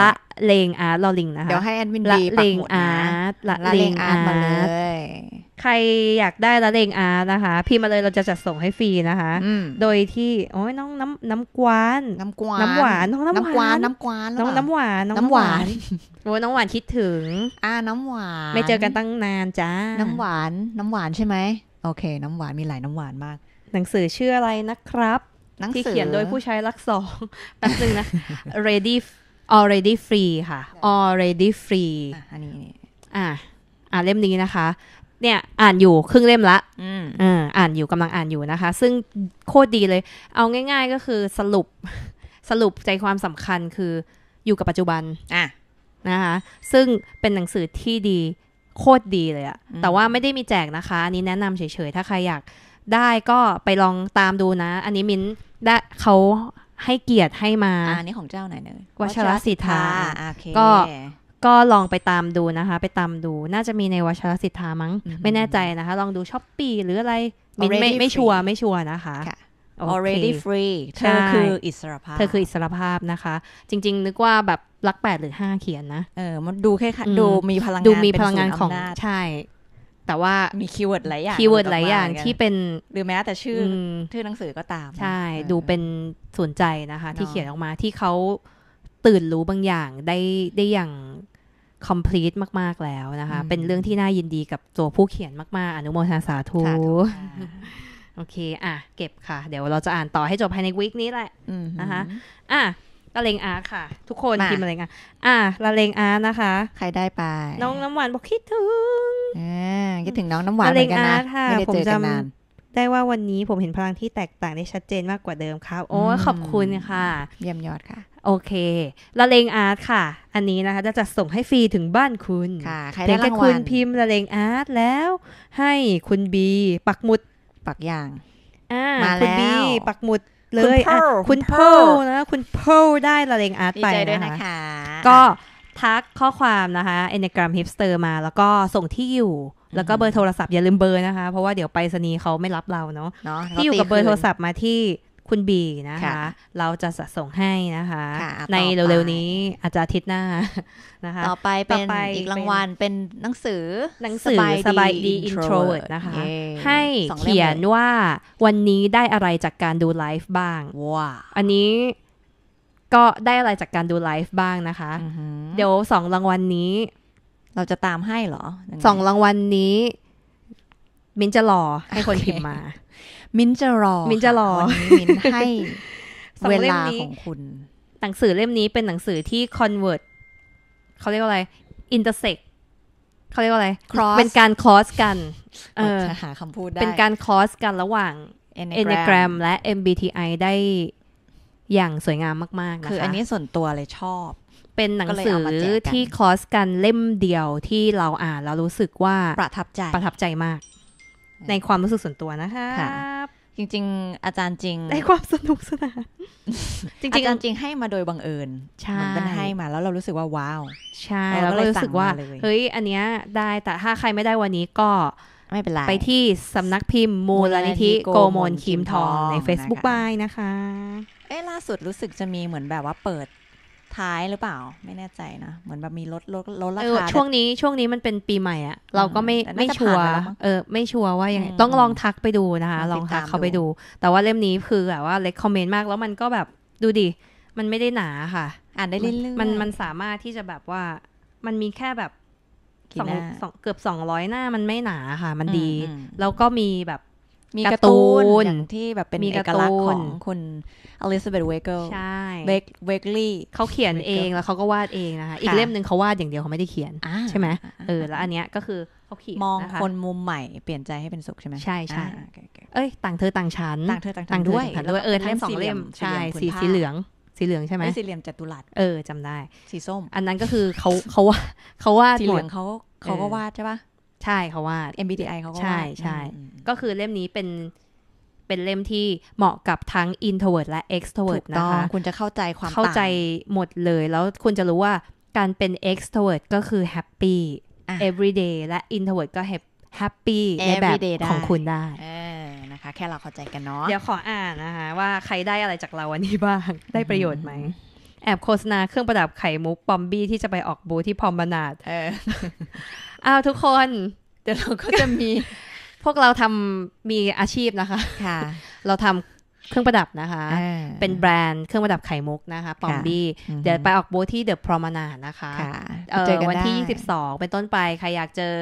ละเลงอาร์ตลเลิงนะคะเดี๋ยวให้แอดมินดีละเลงอาร์ตละเลงอาร์ตมาเลยใครอยากได้ละเลงอาร์นะคะพีมมาเลยเราจะจัดส่งให้ฟรีนะคะโดยที่ โอ้ยน้องน้ำน้ำกวานน้ำกวานน้ำหวานน้องน้ำหวานน้ำกวานน้องน้ำหวาน น้ำหวาน โอ้ยน้องหวานคิดถึง อ่าน้ำหวาน ไม่เจอกันตั้งนานจ้าน้ำหวานน้ำหวานใช่ไหม โอเค น้ำหวาน มีหลายน้ำหวานมาก หนังสือชื่ออะไรนะครับที่เขียนโดยผู้ใช้ลักสองแป๊บนึงนะ ready already free ค่ะ already free อันนี้อ่าอ่าเล่มนี้นะคะเนี่ยอ่านอยู่ครึ่งเล่มละอ่าอ่านอยู่กำลังอ่านอยู่นะคะ ซึ่งโคตรดีเลย เอาง่าย ๆ ก็คือสรุปสรุปใจความสำคัญคืออยู่กับปัจจุบันอ่ะนะคะซึ่งเป็นหนังสือที่ดี โคตรดีเลยอะแต่ว่าไม่ได้มีแจกนะคะอันนี้แนะนำเฉยๆ ถ้าใครอยาก ได้ก็ไปลองตามดูนะ อันนี้มิ้นได้เขาให้เกียรติให้มาอันนี้ของเจ้าไหนเนยวัชรศิทธาก็ก็ลองไปตามดูนะคะ ไปตามดูน่าจะมีในวัชรสิทธามั้ง ไม่แน่ใจนะคะ ลองดูช้อปปีหรืออะไรมินไม่ไม่ชัวร์ไม่ชัวร์นะคะ already free เธอคืออิสรภาพเธอคืออิสรภาพนะคะ จริงๆ นึกว่าแบบรักแปดหรือห้าเขียนนะเออมันดูแค่ดูมีพลังงานดูมีพลังงานของใช่ แต่ว่ามีคีย์เวิร์ดหลายอย่างคีย์เวิร์ดหลายอย่างที่เป็นหรือแม้แต่ชื่อชื่อหนังสือก็ตามใช่ดูเป็นสนใจนะคะ ที่เขียนออกมาที่เขาตื่นรู้บางอย่างได้ได้อย่าง complete มาก ๆ แล้วนะคะ เป็นเรื่องที่น่ายินดีกับตัวผู้เขียนมาก ๆ อนุโมทนาสาธุโอเคอ่ะเก็บค่ะ เดี๋ยวเราจะอ่านต่อให้จบภายในวีคนี้แหละนะคะอ่ะละเลงอาร์ค่ะ ทุกคนพิมพ์ละเลงอาร์อ่ะละเลงอาร์นะคะ ใครได้ไป น้องน้ำหวานบอกคิดถึงคิดถึงน้องน้ำหวานเหมือนกันนะ ไม่ได้เจอกันนาน ได้ว่าวันนี้ผมเห็นพลังที่แตกต่างได้ชัดเจนมากกว่าเดิมครับ โอ้ขอบคุณค่ะเยี่ยมยอดค่ะโอเคละเลงอาร์ตค่ะ อันนี้นะคะจะจัดส่งให้ฟรีถึงบ้านคุณค่ะใครได้รางวัลพคุณพิมพ์ละเลงอาร์ตแล้ว ให้คุณบีปักหมุดปักยางล้าคุณบีปักหมุดเลยคุณเพลนะคุณเพลได้ละเลงอาร์ตไปนะคะ ก็ทักข้อความนะคะเอเนกรามฮิปสเตอร์มาแล้วก็ส่งที่อยู่ แล้วก็เบอร์โทรศัพท์อย่าลืมเบอร์นะคะ เพราะว่าเดี๋ยวไปสนีเขาไม่รับเราเนาะที่อยู่กับเบอร์โทรศัพท์มาที่คุณบีนะคะเราจะสะส่งให้นะคะคะในเร็วๆนี้อาจจะอาทิตย์หน้านะคะต่อไปเป็นอีกรางวัลเป็นหนังสือหนังสือสบายดีโทรเวิร์ดนะคะให้เขียนว่า วันนี้ได้อะไรจากการดูไลฟ์บ้างว้าอันนี้ก็ได้อะไรจากการดูไลฟ์บ้างนะคะเดี๋ยวสองรางวัลนี้ เราจะตามให้เหรอสองรางวัลนนี้มินจะรอให้คนพิมพ์มามิ้นจะรอ มิ้นจะรอนนมิ้นให้เวลาของคุณ หนังสือเล่มนี้เป็นหนังสือที่ convert เขาเรียกว่าอะไร intersect เขาเรียกว่าอะไร cross เป็นการ cross กัน เออหาคำพูดได้ เป็นการ cross กันระหว่าง enneagram และ MBTI ได้อย่างสวยงามมากๆนะคะคือ อันนี้ส่วนตัวเลยชอบ เป็นหนังสือที่คอสกันเล่มเดียวที่เราอ่านแล้วรู้สึกว่าประทับใจ ประทับใจมากในความรู้สึกส่วนตัวนะคะจริง ๆ อาจารย์จริง ในความสนุกสนานจริงๆอาจารย์จริงให้มาโดยบังเอิญใช่มันให้มาแล้วเรารู้สึกว่าว้าว ใช่เราก็เรู้สึกว่า เฮ้ยอันเนี้ยได้ แต่ถ้าใครไม่ได้วันนี้ก็ไม่เป็นไร ไปที่สำนักพิมพ์มูลนิธิโกโมลคิมทองใน Facebook บายนะคะ เอ้ล่าสุดรู้สึกจะมีเหมือนแบบว่าเปิดท้ายหรือเปล่า ไม่แน่ใจนะเหมือนแบบมีลดลดลดราคาช่วงนี้ช่วงนี้มันเป็นปีใหม่อะเราก็ไม่ไม่ชัวร์เออ ไม่ชัวร์ว่ายังไงต้องลองทักไปดูนะคะลองทักเขาไปดู แต่ว่าเล่มนี้คือแบบว่าเลกคอมเมนต์มากแล้วมันก็แบบดูดิมันไม่ได้หนาค่ะ อ่านได้เรื่อยๆมันมันสามารถที่จะแบบว่ามันมีแค่แบบสองเกือบสองร้อยหน้ามันไม่หนาค่ะ มันดี แล้วก็มีแบบมีการ์ตูนอย่างที่แบบเป็นเอกลักษณ์ของคุณอลิซาเบธเวเกรลใช่เวกลี่เขาเขียนเองแล้วเขาก็วาดเองนะคะอีกเล่มหนึ่งเขาวาดอย่างเดียวเขาไม่ได้เขียนใช่ไหมเออแล้วอันเนี้ยก็คือเขาเขียนมองคนมุมใหม่เปลี่ยนใจให้เป็นสุขใช่ไหมใช่ใช่เอ้ย ต่างเธอต่างฉันต่างเธอต่างด้วยต่างด้วยเออทั้งสองเล่มใช่สีสีเหลืองสีเหลืองใช่ไหมสีเหลี่ยมจัตุรัสเออจำได้สีส้ม อันนั้นก็คือเขาเขาว่าเขาวาดสีเหลืองเขาเขาก็วาดใช่ปะใช่เขาว่า MBTI เขาก็วาใช่ใช่ก็คือเล่มนี้เป็น เป็นเล่มที่เหมาะกับทั้ง introvert และ extrovert นะคะ คุณจะเข้าใจความเข้าใจหมดเลย แล้วคุณจะรู้ว่าการเป็น extrovert ก็คือ happy everyday และ introvert ก็ happy ในแบบของคุณได้นะคะ แค่เราเข้าใจกันเนาะเดี๋ยวขออ่านนะคะว่าใครได้อะไรจากเราวันนี้บ้าง ได้ประโยชน์ไหมแอบโฆษณาเครื่องประดับไข่มุก ปอมบี้ที่จะไปออกบูธที่พอมบนาดอ้าวทุกคน เดี๋ยวเราก็จะมีพวกเราทำมีอาชีพนะคะค่ะ เราทำเครื่องประดับนะคะ เป็นแบรนด์เครื่องประดับไข่มุกนะคะ ปอมบี้ เดี๋ยวไปออกบูธที่เดอะพรอมานานะคะวันที่ 22 เป็นต้นไป ใครอยากเจอ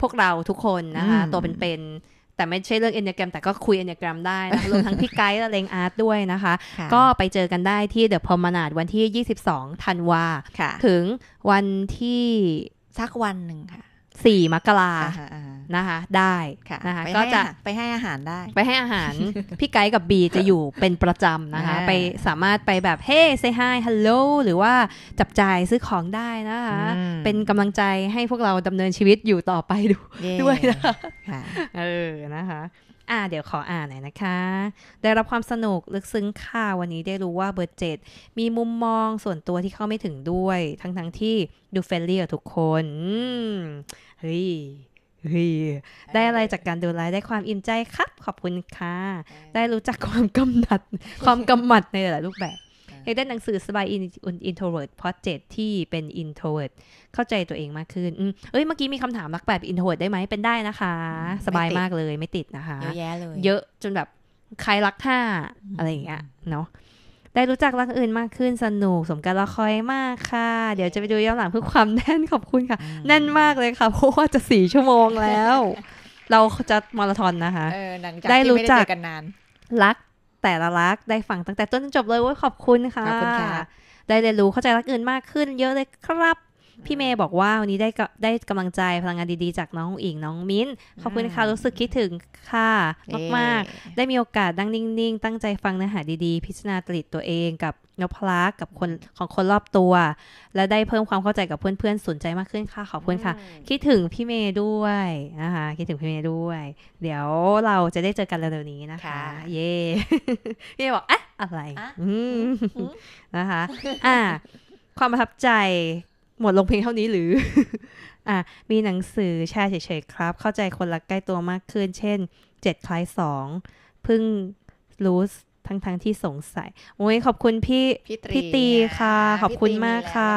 พวกเราทุกคนนะคะ ตัวเป็นๆแต่ไม่ใช่เรื่องเอนเนแกรม แต่ก็คุยเอนเนแกรมได้นะะรวมทั้งพี่ไกด์และเลงอาร์ตด้วยนะคะ ก็ไปเจอกันได้ที่เดอะพรอมานาดวันที่ 22ธันวา ถึงวันที่สักวันหนึ่งค่ะสี่มกรา นะคะ ได้ นะคะ ก็จะไปให้อาหารได้ ไปให้อาหาร พี่ไกด์กับบีจะอยู่เป็นประจำนะคะ ไปสามารถไปแบบเฮ้เซฮายฮัลโหลหรือว่าจับจ่ายซื้อของได้นะคะ เป็นกำลังใจให้พวกเราดำเนินชีวิตอยู่ต่อไปด้วยนะคะ เออ นะคะอ่า เดี๋ยวขออ่านหน่อยนะคะ ได้รับความสนุกลึกซึ้งค่ะวันนี้ได้รู้ว่าเบอร์เจ็ดมีมุมมองส่วนตัวที่เข้าไม่ถึงด้วย ทั้งทั้งที่ดูเฟรนลี่กับทุกคนเฮ้ยเฮ้ยได้อะไรจากการดูไลฟ์ได้ความอิ่มใจครับ ขอบคุณค่ะได้รู้จักความกำหนัด ความกำหมัดในหลายรูปแบบอยากได้หนังสือ สบายอินโทรเวิร์ดพอเจ็ดที่เป็นอินโทรเวิร์ดเข้าใจตัวเองมากขึ้นเอ้ยเมื่อกี้มีคำถามรักแบบอินโทรเวิร์ดได้ไหมเป็นได้นะคะ สบายมากเลยไม่ติดนะคะ เยอะแยะเลย เยอะจนแบบ ใครรักห้าอะไรอย่างเงี้ยเนาะได้รู้จักรักอื่นมากขึ้นสนุก สมกัรละคอยมากค่ะ เดี๋ยวจะไปดูย้อนหลังเพื่อความแน่นขอบคุณค่ะ แน่นมากเลยค่ะเพราะว่าจะสี่ชั่วโมงแล้ว เราจะมาราธอนนะคะได้รู้จักกันนานรักแต่ละรักได้ฟังตั้งแต่ต้นจนจบเลยว่าขอบคุณค่ะ ขอบคุณค่ะ ได้เรียนรู้เข้าใจรักอื่นมากขึ้น เยอะเลยครับพี่เมย์บอกว่าวันนี้ได้ได้กำลังใจพลังงานดีๆจากน้องอิงน้องมิ้นขอบคุณค่ะรู้สึกคิดถึงค่ะมากๆ ได้มีโอกาสดังนิ่งๆ ตั้งใจฟังเนื้อหาดีๆ พิจารณาตริตตัวเองกับนพลักกับคนของคนรอบตัว และได้เพิ่มความเข้าใจกับเพื่อนๆสนใจมากขึ้นค่ะ ขอบคุณค่ะ คิดถึงพี่เมย์ด้วยนะคะคิดถึงพี่เมย์ด้วย เดี๋ยวเราจะได้เจอกันเร็วๆนี้นะคะ เย่พี่เมย์บอกอะอะไรนะคะ อ่า ความประทับใจหมดลงเพลงเท่านี้หรือ อ่ะ มีหนังสือแชร์เฉยๆครับ เข้าใจคนรักใกล้ตัวมากขึ้น เช่น เจ็ดคล้ายสอง พึ่งรู้ทั้งๆทที่สงสัย โอ้ยขอบคุณพี่พี่ตีค่ะ ขอบคุณมากค่ะ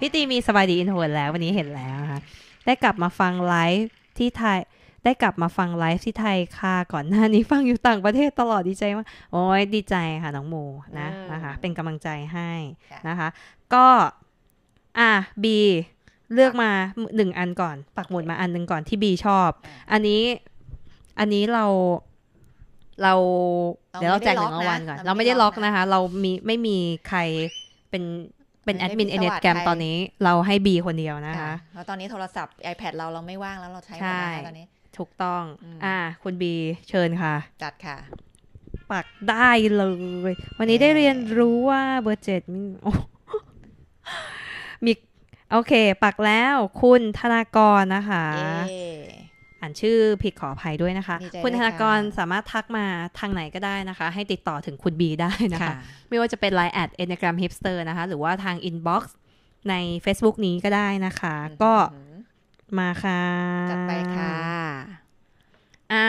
พี่ตีมีสบายดีอินโทรแล้ววันนี้เห็นแล้วค่ะ ได้กลับมาฟังไลฟ์ที่ไทย ได้กลับมาฟังไลฟ์ที่ไทยค่ะ ก่อนหน้านี้ฟังอยู่ต่างประเทศตลอดดีใจมาก โอ้ยดีใจค่ะน้องโมนะนะคะ เป็นกำลังใจให้นะคะ ก็อ่ะ B เลือกมาหนึ่งอันก่อน ปักหมุดมาอันหนึ่งก่อนที่ B ชอบ อันนี้อันนี้เราเราเดี๋ยวเราแจกหนึ่งรางวัลก่อนเราไม่ได้ล็อกนะคะ เรามีไม่มีใครเป็นเป็นแอดมินเอเนตแกรมตอนนี้เราให้บีคนเดียวนะคะแล้วตอนนี้โทรศัพท์ iPad เราเราไม่ว่างแล้วเราใช้หมด้ตอนนี้ถูกต้องอ่าคุณบีเชิญค่ะจัดค่ะ ปักได้เลย วันนี้ได้เรียนรู้ว่าเบอร์เจ็ดโอ้มีโอเค ปักแล้วคุณธนากรนะคะอ่านชื่อผิดขออภัยด้วยนะคะ คุณธนากรสามารถทักมาทางไหนก็ได้นะคะ ให้ติดต่อถึงคุณบีได้นะคะ ไม่ว่าจะเป็น Line แอด e ็น g r a m Hipster นะคะ หรือว่าทาง Inbox ใน Facebook นี้ก็ได้นะคะ ก็มาค่ะจัดไปค่ะ อ่า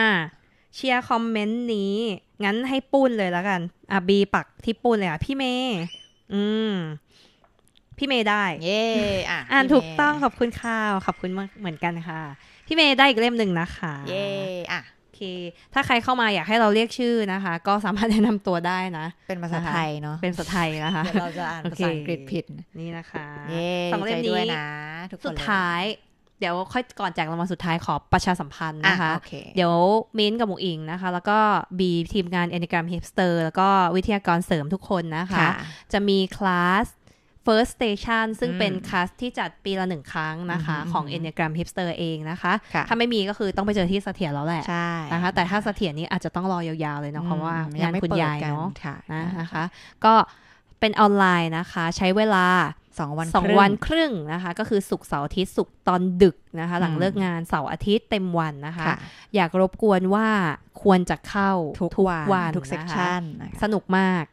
เชียร์คอมเมนต์นี้ งั้นให้ปุ้นเลยแล้วกัน อ่ะบี ปักที่ปุ้นเลยอ่ะ พี่เมย์อืมพี่เมย์ได้ เย่อ่ะอ่านถูกต้อง ขอบคุณค่ะขอบคุณมากเหมือนกันค่ะ พี่เมย์ได้อีกเล่มหนึ่งนะคะเย่อ่ะคถ้าใครเข้ามาอยากให้เราเรียกชื่อนะคะ ก็สามารถแนะนำตัวได้นะ เป็นภาษาไทยเนาะ เป็นภาษาไทยนะคะเราจะอ่านภาษาอังกฤษผิด นี่นะคะเสองเล่มนี้นะสุดท้าย เดี๋ยวค่อยก่อนแจกรางวัลสุดท้าย ขอประชาสัมพันธ์นะคะ เดี๋ยวมิ้นกับหมูอิงนะคะ แล้วก็บีทีมงานเอนิก g มเฮปสเตอร์แล้วก็วิทยากรเสริมทุกคนนะคะ จะมีคลาส First Station ซึ่งเป็นคลาสที่จัดปีละหนึ่งครั้งนะคะของ Enneagram Hipster เองนะคะ ถ้าไม่มีก็คือต้องไปเจอที่สเสถียรแล้วแหละนะคะแต่ถ้าสเสถียรนี้อาจจะต้องรอยาวๆเลยเนาะเพราะว่างานคุณยายเนาะนะคะก็เป็นออนไลน์นะคะใช้เวลาสองวันสองวันครึ่งนะคะก็คือสุกเสาร์อาทิตย์สุกตอนดึกนะคะ หลังเลิกงานเสาร์อาทิตย์เต็มวันนะคะ อยากรบกวนว่าควรจะเข้าทุกวันทุกเซสชันสนุกมาก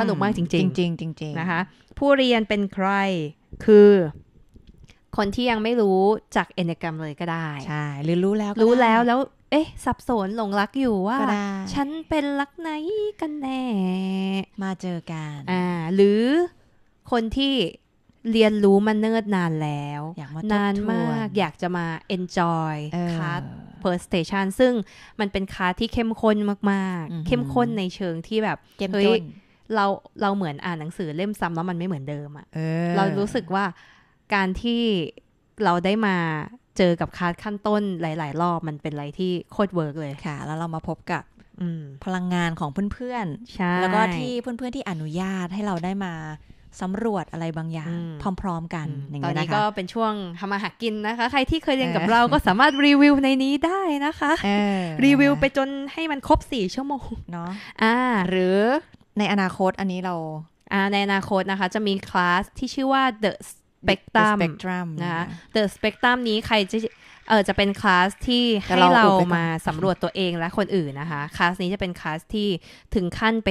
สนุกมากจริงจริงจริงนะคะผู้เรียนเป็นใครคือ คนที่ยังไม่รู้จากเอเนกรรมเลยก็ได้ ใช่ หรือรู้แล้วรู้แล้วแล้ว เอ๊ะสับสนหลงรักอยู่ว่า ฉันเป็นรักไหนกันแน่ มาเจอกัน อ่า หรือคนที่เรียนรู้มันเนิ่นนานแล้วนานมาก อยากจะมา enjoy คัส per station ซึ่งมันเป็นคัสที่เข้มข้นมากๆ เข้มข้นในเชิงที่แบบเฮ้ยเราเราเหมือนอ่านหนังสือเล่มซ้ำแล้วมันไม่เหมือนเดิมอะเออเรารู้สึกว่าการที่เราได้มาเจอกับคาสขั้นต้น หลาย ๆ รอบมันเป็นอะไรที่โคตรเวิร์กเลยค่ะ แล้วเรามาพบกับพลังงานของเพื่อนๆแล้วก็ที่เพื่อนๆที่อนุญาตให้เราได้มาสำรวจอะไรบางอย่างพร้อมๆ กันอย่างนี้นะคะตอนนี้ก็เป็นช่วงทำมาหากินนะคะ ใครที่เคยเรียนกับเราก็สามารถรีวิวในนี้ได้นะคะรีวิวไปจนให้มันครบสี่ชั่วโมง เนาะหรือในอนาคตอันนี้เราในอนาคตนะคะ จะมีคลาสที่ชื่อว่า The Spectrum, The Spectrum นะะ The Spectrum นี้ใครจะเออจะเป็นคลาสที่ให้เรามาสำรวจตัวเองและคนอื่นนะคะคลาสนี้จะเป็นคลาสที่ถึงขั้นไป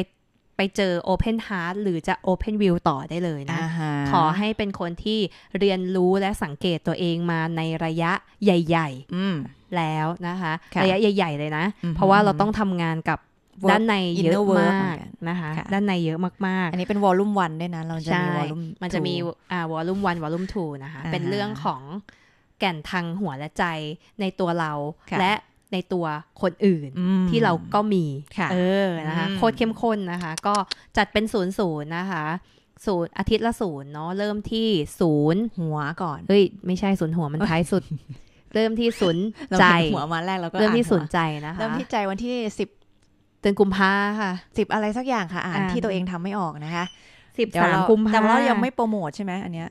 ไปเจอ Open Heart หรือจะ Open View ต่อได้เลยนะ uh-huh. ขอให้เป็นคนที่เรียนรู้และสังเกตตัวเองมาในระยะใหญ่ๆแล้วนะคะระยะใหญ่ๆเลยนะเพราะว่าเราต้องทำงานกับด้านในเยอะมากนะคะด้านในเยอะมากๆอันนี้เป็นวอลลุ่มวันด้วยนะเราจะมีวอลลุ่มมันจะมีอ่าวอลลุ่มวันวอลลุ่มทูนะคะ เป็นเรื่องของแก่นทางหัวและใจในตัวเราและในตัวคนอื่นที่เราก็มีเออนะคะโคตรเข้มข้นนะคะ ก็จัดเป็นศูนย์ศูนย์นะคะศูนย์อาทิตย์ละศูนย์เนาะเริ่มที่ศูนย์หัวก่อน เฮ้ยไม่ใช่ศูนย์หัวมันท้ายสุด เริ่มที่ศูนย์ใจหัวมาแรกเราก็เริ่มที่ศูนย์ใจนะคะ เริ่มที่ใจวันที่สิบเดือนกุมภาค่ะสิบอะไรสักอย่างค่ะ อ่านที่ตัวเองทำไม่ออกนะคะสิบเดี๋ยวสามกุมภาแต่เรายังไม่โปรโมทใช่ไหมอันเนี้ย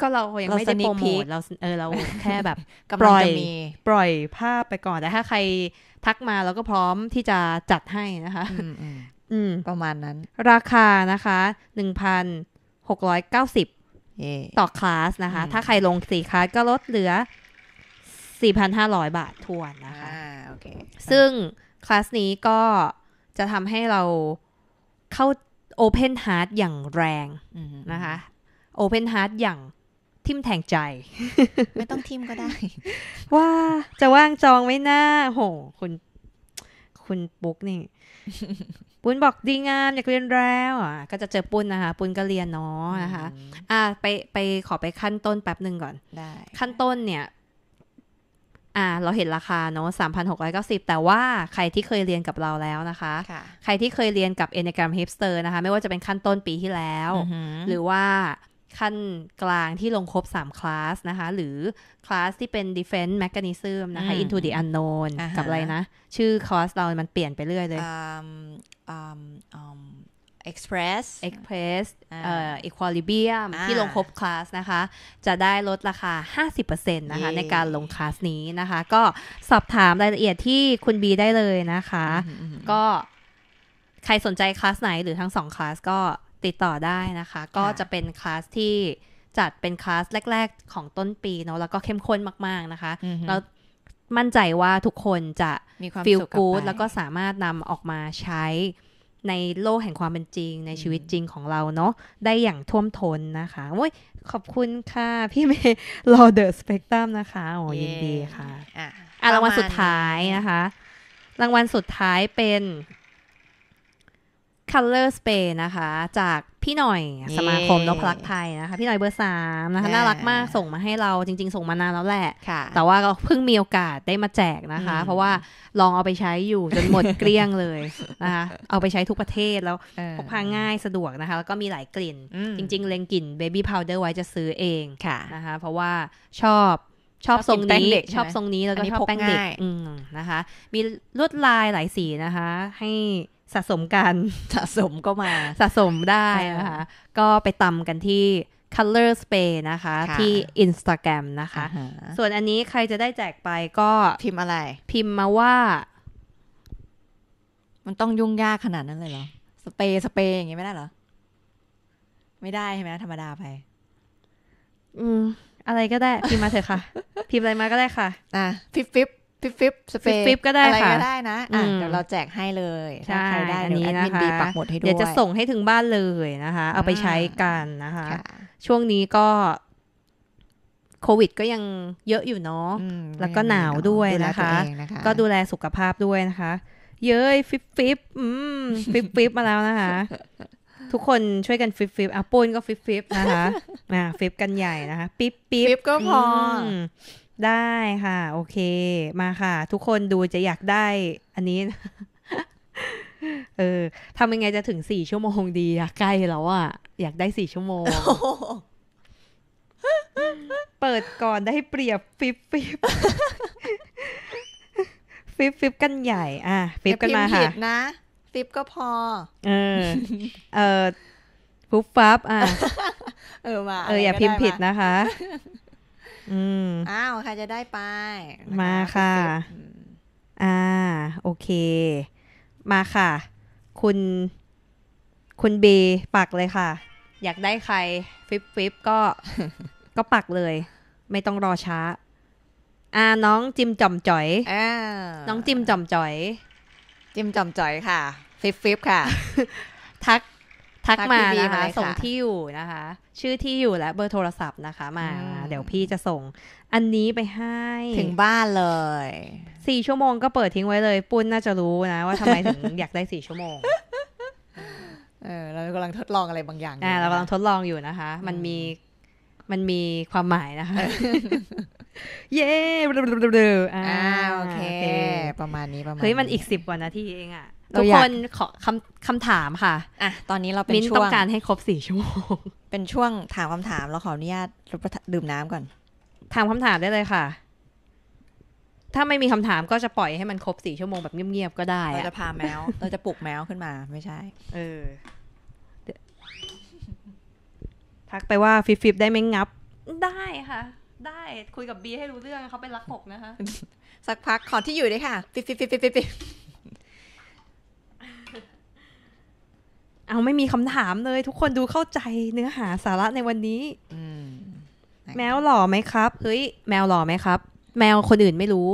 ก็เรายังไม่ได้โปรโมทเราเออเราแค่แบบปล่อย ปล่อยภาพไปก่อนแต่ถ้าใครทักมาเราก็พร้อมที่จะจัดให้นะคะ อืมประมาณนั้น ราคานะคะหหนนึ่งพักร้อยเก้าสิบต่อคลาสนะคะถ้าใครลงสี่คลาสก็ลดเหลือ4,500บาททวนนะคะะคซึ่งคลาสนี้ก็จะทำให้เราเข้า Open Heart อย่างแรงนะคะ Open Heart อย่างทิมแทงใจ ไม่ต้องทิมก็ได้ ว่าจะว่างจองไมหน้าโหคุณ คุณปุ๊กนี่ ปุ้นบอกดีงามอยากเรียนแล้วอ่ะ ก็จะเจอปุ้นนะคะ ปุ้นก็เรียนเนาะนะคะอ่า ไปไปขอไปขั้นต้นแป๊บหนึ่งก่อนได้ขั้นต้นเนี่ยอ่า เราเห็นราคา เนาะ3,690 แต่ว่าใครที่เคยเรียนกับเราแล้วนะคะคะใครที่เคยเรียนกับ e n น g r a m Hipster นะคะไม่ว่าจะเป็นขั้นต้นปีที่แล้ว หรือว่าขั้นกลางที่ลงครบ 3 คลาส นะคะ หรือ คลาสที่เป็น Defense Mechanism นะคะ Into the Unknown กับอะไรนะ ชื่อคอร์สเรามันเปลี่ยนไปเรื่อยเลย Express Express เอ่อ Equilibrium ที่ลงครบคลาสนะคะ จะได้ลดราคา 50%นะคะ ในการลงคลาสนี้นะคะ ก็สอบถามรายละเอียดที่คุณบีได้เลยนะคะ ก็ใครสนใจคลาสไหนหรือทั้งสองคลาสก็ติดต่อได้นะคะ ก็จะเป็นคลาสที่จัดเป็นคลาสแรกๆ ของต้นปีเนาะแล้วก็เข้มข้นมากๆนะคะแล้วมั่นใจว่าทุกคนจะมีความฟิลกู๊ดแล้วก็สามารถนำออกมาใช้ในโลกแห่งความเป็นจริงในชีวิตจริงของเราเนาะได้อย่างท่วมท้นนะคะ โอ้ย ขอบคุณค่ะ พี่เมย์รอเดอะสเปกตรัมนะคะ โอ้ยินดีค่ะ อ่ะรางวัลสุดท้ายนะคะรางวัลสุดท้ายเป็น Color Space นะคะ จากพี่หน่อยสมาคมนพลักไทยนะคะ พี่หน่อยเบอร์สามนะคะ น่ารักมากส่งมาให้เราจริงๆ ส่งมานานแล้วแหละแต่ว่าเ็เพิ่งมีโอกาสได้มาแจกนะคะ เพราะว่าลองเอาไปใช้อยู่จนหมดเกลี้ยงเลยนะคะเอาไปใช้ทุกประเทศแล้วพกพาง่ายสะดวกนะคะแล้วก็มีหลายกลิ่นจริง ๆเลงกลิ่นเบบี้พาวเดอร์ไว้จะซื้อเองะนะคะเพราะว่าชอบชอบทรงนี้ชอบทรงนี้แล้วก็ชอบแป้งเด็กนะคะ มีลวดลายหลายสีนะคะ ให้สะสมกัน สะสมก็มา สะสมได้นะคะก็ไปตำกันที่ Color Spray นะคะ ที่ Instagram นะคะ ส่วนอันนี้ใครจะได้แจกไปก็พิมพ์อะไร พิมพ์มาว่า มันต้องยุ่งยากขนาดนั้นเลยเหรอสเปรย์สเปรย์อย่างงี้ไม่ได้เหรอ ไม่ได้ใช่ไหมธรรมดาไป อืม อะไรก็ได้พิมพ์มาเถอะค่ะ พิมพ์อะไรมาก็ได้ค่ะอ่ะฟิบฟิปฟิปฟิปสเปรย์ฟิปก็ได้อะไรก็ได้นะอ่ะเดี๋ยวเราแจกให้เลยใช่ใครได้นี้นะคะดีปักหมดให้ด้วยเดี๋ยวจะส่งให้ถึงบ้านเลยนะคะ เอาไปใช้กันนะคะ ช่วงนี้ก็โควิดก็ยังเยอะอยู่เนาะแล้วก็หนาวด้วยนะคะ ก็ดูแลสุขภาพด้วยนะคะ เย้ยฟิปฟิปฟิปฟิปมาแล้วนะคะ ทุกคนช่วยกันฟิปฟิปอ่ะปูนก็ฟิปฟิปนะคะอ่ะฟิปกันใหญ่นะคะปิ๊บปิ๊บก็พอได้ค่ะ โอเค มาค่ะ ทุกคนดูจะอยากได้ อันนี้ เออทำยังไงจะถึงสี่ชั่วโมงดีอะใกล้แล้วอะอยากได้สี่ชั่วโมง เปิดก่อนได้เปรียบฟิบฟิบฟิบฟิบกันใหญ่อ่ะฟิบกันมาค่ะนะ ฟิบก็พอเออเออฟุบฟับอ่ะเออมาเอออย่า พิมพ์ผิดนะคะอ้าวใครจะได้ไป มาค่ะอ่าโอเค มาค่ะ คุณคุณเบปักเลยค่ะ อยากได้ใครฟิปฟิปก็ก็ปักเลย ไม่ต้องรอช้าอ่าน้องจิมจ่อมจ่อยอน้องจิมจ่อมจ่อยจิมจ่อมจ่อยค่ะฟิปฟิปค่ะ ทักทักมานะคะ ส่งที่อยู่นะคะ ชื่อที่อยู่และเบอร์โทรศัพท์นะคะ มา เดี๋ยวพี่จะส่งอันนี้ไปให้ ถึงบ้านเลยสี่ชั่วโมงก็เปิดทิ้งไว้เลย ปุ้นน่าจะรู้นะว่าทำไมถึงอยากได้สี่ชั่วโมง เออเรากำลังทดลองอะไรบางอย่างอ่าเรากำลังทดลองอยู่นะคะ มันมีมันมีความหมายนะคะ เย้อ่าโอเคประมาณนี้ประมาณเฮ้ยมันอีกสิบกว่านาทีเองอ่ะทุกคนขอคำคำถามค่ะ อ่ะตอนนี้เราเป็นช่วงต้องการให้ครบสี่ชั่วโมง เป็นช่วงถามคำถามเราขออนุญาตดื่มน้ำก่อน ถามคำถามได้เลยค่ะ ถ้าไม่มีคำถามก็จะปล่อยให้มัน ครบสี่ชั่วโมงแบบเงียบๆก็ได้ เราจะพาแมวเราจะปลุกแมวขึ้นมาไม่ใช่ เออทักไปว่าฟิฟิได้ไหมงับ ได้ค่ะ ได้คุยกับบีให้รู้เรื่องเขาเป็นรักหกนะคะ สักพักขอที่อยู่ด้วยค่ะ ฟิฟิฟิฟิฟิเอาไม่มีคำถามเลย ทุกคนดูเข้าใจเนื้อหาสาระในวันนี้แมวหล่อไหมครับเฮ้ยแมวหล่อไหมครับ แมวคนอื่นไม่รู้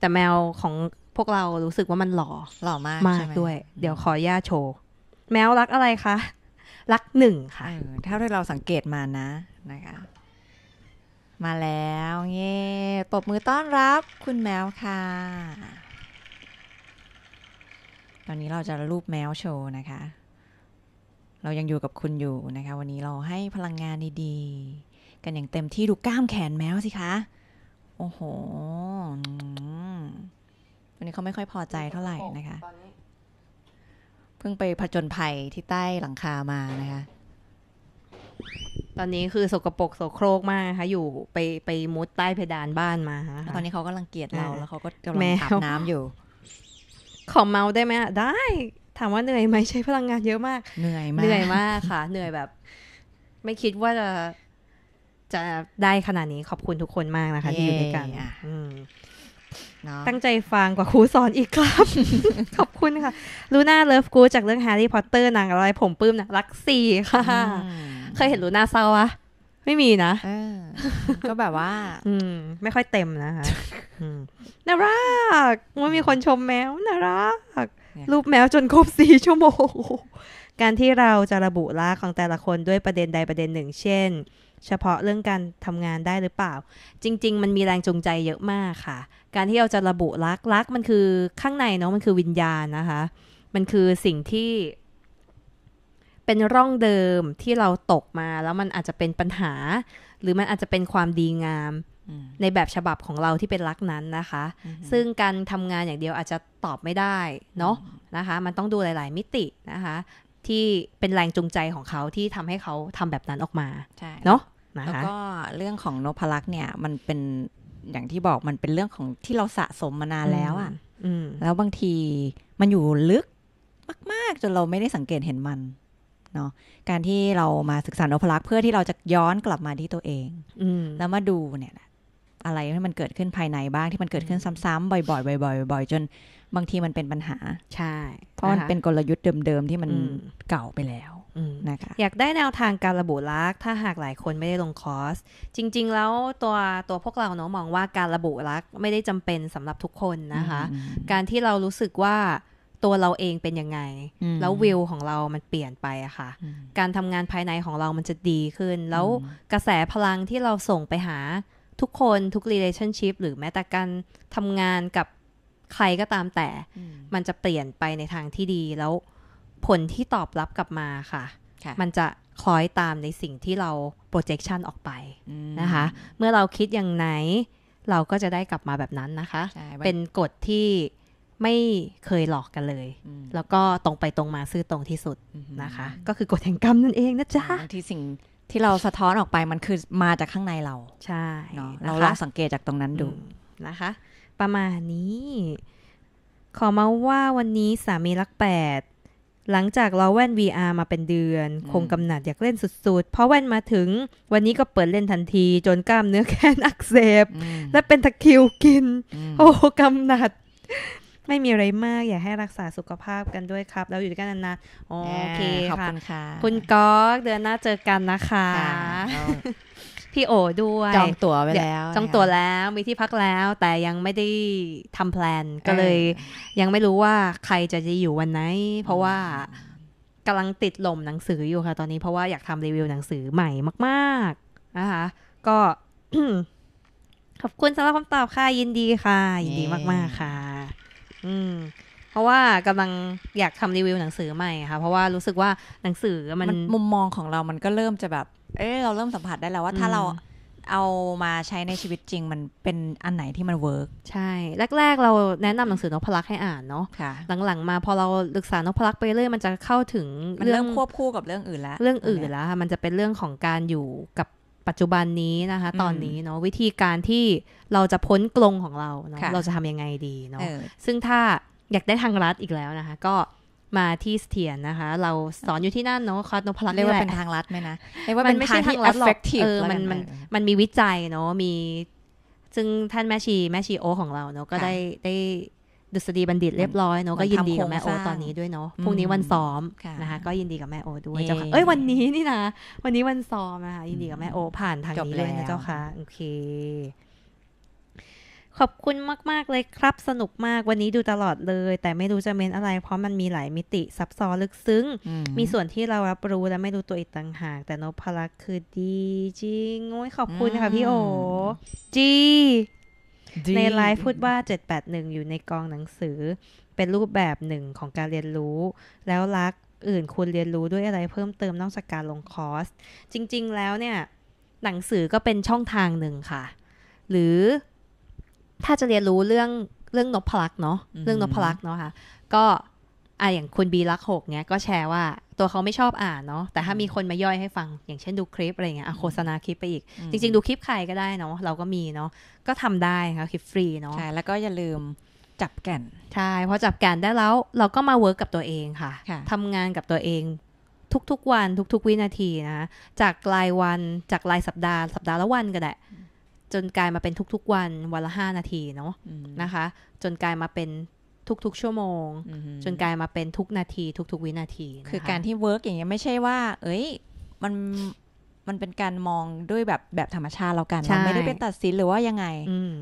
แต่แมวของพวกเรารู้สึกว่ามันหล่อหล่อมากมากด้วย เดี๋ยวขอย่าโชว์ แมวรักอะไรคะ รักหนึ่งค่ะเท่าที่เราสังเกตมานะ นะคะ มาแล้วเงี้ปบมือต้อนรับคุณแมวค่ะ ตอนนี้เราจะรูปแมวโชว์นะคะเรายังอยู่กับคุณอยู่นะคะ วันนี้เราให้พลังงานดีๆ กันอย่างเต็มที่ดูกล้ามแขนแมวสิคะโอ้โหวันนี้เขาไม่ค่อยพอใจเท่าไหร่นะคะเพิ่งไปผจญภัยที่ใต้หลังคามานะคะตอนนี้คือสกปรกโสโครกมากค่ะ อยู่ไปไปมุดใต้เพดานบ้านมาตอนนี้เขากำลังเกลียดเราแล้วเขาก็กำลังอาบน้ำอยู่ ขอเมาได้ไหมได้ถามว่าเหนื่อยไหมใช้พลังงานเยอะมากเหนื่อยมากเหนื่อยมากค่ะเหนื่อยแบบ ไม่คิดว่าจะจะได้ขนาดนี้ขอบคุณทุกคนมากนะคะ ที่อยู่ด้วยกันตั้งใจฟังกว่าครูสอนอีกครับ ขอบคุณค่ะลูน่าเลิฟกูจากเรื่องแฮร์รี่พอตเตอร์ นางอะไรผมปื้มนะรักสี่ค่ะ เคยเห็นลูน่าเศร้าวะ ไม่มีนะก็แบบว่า อืม ไม่ค่อยเต็มนะคะน่ารักว่ามีคนชมแมวน่ารักรูปแมวจนครบสี่ชั่วโมง การที่เราจะระบุลักของแต่ละคนด้วยประเด็นใดประเด็นหนึ่ง เช่น เฉพาะเรื่องการทำงานได้หรือเปล่า จริง ๆมันมีแรงจูงใจเยอะมากค่ะ การที่เราจะระบุลักลักมันคือข้างในเนาะมันคือวิญญาณนะคะ มันคือสิ่งที่ เป็นร่องเดิมที่เราตกมาแล้วมันอาจจะเป็นปัญหา หรือมันอาจจะเป็นความดีงามในแบบฉบับของเราที่เป็นรักนั้นนะคะ ซึ่งการทำงานอย่างเดียวอาจจะตอบไม่ได้เนาะนะคะ มันต้องดูหลาย ๆมิตินะคะ ที่เป็นแรงจูงใจของเขาที่ทำให้เขาทำแบบนั้นออกมาเนาะนะคะแล้วก็เรื่องของนพลักษ์เนี่ยมันเป็นอย่างที่บอกมันเป็นเรื่องของที่เราสะสมมานานแล้วอ่ะแล้วบางทีมันอยู่ลึกมากๆจนเราไม่ได้สังเกตเห็นมันเนาะการที่เรามาศึกษานพลักษ์เพื่อที่เราจะย้อนกลับมาที่ตัวเองแล้วมาดูเนี่ยอะไรที่มันเกิดขึ้นภายในบ้างที่มันเกิดขึ้นซ้ำๆบ่อยๆบ่อยๆบ่อยๆ จน บางทีมันเป็นปัญหาใช่ เพราะมันเป็นกลยุทธ์เดิมๆที่มันเก่าไปแล้วนะคะอยากได้แนวทางการระบุลักษถ้าหากหลายคนไม่ได้ลงคอร์สจริงๆ แล้วตัวตัวพวกเราเนาะมองว่าการระบุลักษไม่ได้จำเป็นสำหรับทุกคนนะคะ การที่เรารู้สึกว่า ตัวเราเองเป็นยังไงแล้ววิวของเรา มันเปลี่ยนไปอะค่ะ การทำงานภายในของเรามันจะดีขึ้น แล้วกระแสพลังที่เราส่งไปหาทุกคนทุก relationship หรือแม้แต่การทำงานกับใครก็ตามแต่ มันจะเปลี่ยนไปในทางที่ดีแล้วผลที่ตอบรับกลับมาค่ะคะมันจะคล้อยตามในสิ่งที่เรา projection ออกไปนะคะ เมื่อเราคิดอย่างไหน เราก็จะได้กลับมาแบบนั้นนะคะ เป็นกฎที่ไม่เคยหลอกกันเลย แล้วก็ตรงไปตรงมาซื่อตรงที่สุดนะคะ ก็คือกฎแห่งกรรมนั่นเองนะจ๊ะบางทีสิ่งที่เราสะท้อนออกไปมันคือมาจากข้างในเรา ใช่เนาะเราลองสังเกตจากตรงนั้นดูนะคะ ประมาณนี้ ขอมาว่าวันนี้สามีรักแปดหลังจากเราแว่น VR มาเป็นเดือน คงกำหนัดอยากเล่นสุดๆ เพราะแว่นมาถึงวันนี้ก็เปิดเล่นทันทีจนกล้ามเนื้อแขนอักเสบ และเป็นตะคิวกิน โอ้กำหนัดไม่มีอะไรมาก อยากให้รักษาสุขภาพกันด้วยครับเราอยู่ด้วยกันนานๆ โอเคขอบคุณค่ะ คุณก๊อก เดือนหน้าเจอกันนะคะพี่โอด้วยจองตั๋วไปแล้ว จองตั๋วแล้ว มีที่พักแล้ว แต่ยังไม่ได้ทำแพลนก็เลย ยังไม่รู้ว่าใครจะจะอยู่วันไหน เพราะว่ากำลังติดลมหนังสืออยู่ค่ะ ตอนนี้เพราะว่าอยากทำรีวิวหนังสือใหม่มากๆนะคะ ก็ ขอบคุณสำหรับคำตอบค่ะ ยินดีค่ะ ยินดีมาก ๆค่ะอืมเพราะว่ากำลังอยากทารีวิวหนังสือใหม่ค่ะ เพราะว่ารู้สึกว่าหนังสือมันมุมมองของเรามันก็เริ่มจะแบบ เออเราเริ่มสัมผัสได้แล้วว่าถ้าเราเอามาใช้ในชีวิตจริง มันเป็นอันไหนที่มันเวิร์กใช่แรกๆเราแนะนำหนังสือนพลักษ์ให้อ่านเนาะะหลัง ๆ มาพอเราศึกษานพลักษ์ไปเรื่อยมันจะเข้าถึงเรื่องควบคู่กับเรื่องอื่นแล้วเรื่องอื่นแล้วค่ะมันจะเป็นเรื่องของการอยู่กับปัจจุบันนี้นะคะ ตอนนี้เนาะวิธีการที่เราจะพ้นกลงของเราเนาะเราจะทำยังไงดีเนาะซึ่งถ้าอยากได้ทางรัฐอีกแล้วนะคะ ก็มาที่เสถียรนะคะ เราสอนอยู่ที่นั่นเนาะคอร์สนพลักษ์เรียกว่าเป็นทางรัฐไหมนะเรียกว่าเป็นทางที่ effective เออมันมันมันมีวิจัยเนาะมีซึ่งท่านแม่ชีแม่ชีโอของเราเนาะก็ได้ได้ดุษฎีบัณฑิตเรียบร้อยเนาะก็ยินดีกับแม่โอตอนนี้ด้วยเนาะพรุ่งนี้วันซ้อมนะคะ ก็ยินดีกับแม่โอด้วยเจ้าค่ะเอ้ยวันนี้นี่นะวันนี้วันซ้อมนะคะยินดีกับแม่โอผ่านทางนี้เลยนะเจ้าค่ะโอเค ขอบคุณมาก ๆเลยครับ สนุกมากวันนี้ดูตลอดเลย แต่ไม่รู้จะเมนอะไรเพราะมันมีหลายมิติซับซ้อนลึกซึ้งมีส่วนที่เรารับรู้และไม่รู้ตัวอีกต่างหาก แต่นพพลักคือดีจริง โอ้ยขอบคุณค่ะพี่โอ จีในไลฟ์พูดว่า 781 อยู่ในกองหนังสือเป็นรูปแบบหนึ่งของการเรียนรู้ แล้วรักอื่นควรเรียนรู้ด้วยอะไรเพิ่มเติมนอกจากการลงคอร์สจริงๆแล้วเนี่ย หนังสือก็เป็นช่องทางหนึ่งค่ะ หรือถ้าจะเรียนรู้เรื่องเรื่องนพพลักเนาะเรื่องนพพลักเนาะค่ะก็อ่ะอย่างคุณบีรักหกเนี้ยก็แชร์ว่าตัวเขาไม่ชอบอ่านเนาะแต่ถ้ามีคนมาย่อยให้ฟังอย่างเช่นดูคลิปอะไรเงี้ยโฆษณาคลิปไปอีกจริง ๆ ดูคลิปใครก็ได้เนาะเราก็มีเนาะก็ทำได้ค่ะคลิปฟรีเนาะใช่แล้วก็อย่าลืมจับแก่นใช่พอจับแก่นได้แล้วเราก็มาเวิร์กกับตัวเองค่ะะทำงานกับตัวเองทุกๆ วันทุก ๆ วินาทีนะ จากรายวันจากรายสัปดาห์ สัปดาห์ละวันก็ได้ จนกลายมาเป็นทุกๆวันวันละห้านาทีเนาะนะคะ จนกลายมาเป็นทุก ๆ ชั่วโมง จนกลายมาเป็นทุกนาทีทุก ๆ วินาที คือการที่เวิร์กอย่างเงี้ยไม่ใช่ว่า เอ้ยมันมันเป็นการมองด้วยแบบแบบธรรมชาติเรากันเราไม่ได้เป็นตัดสินหรือว่ายังไง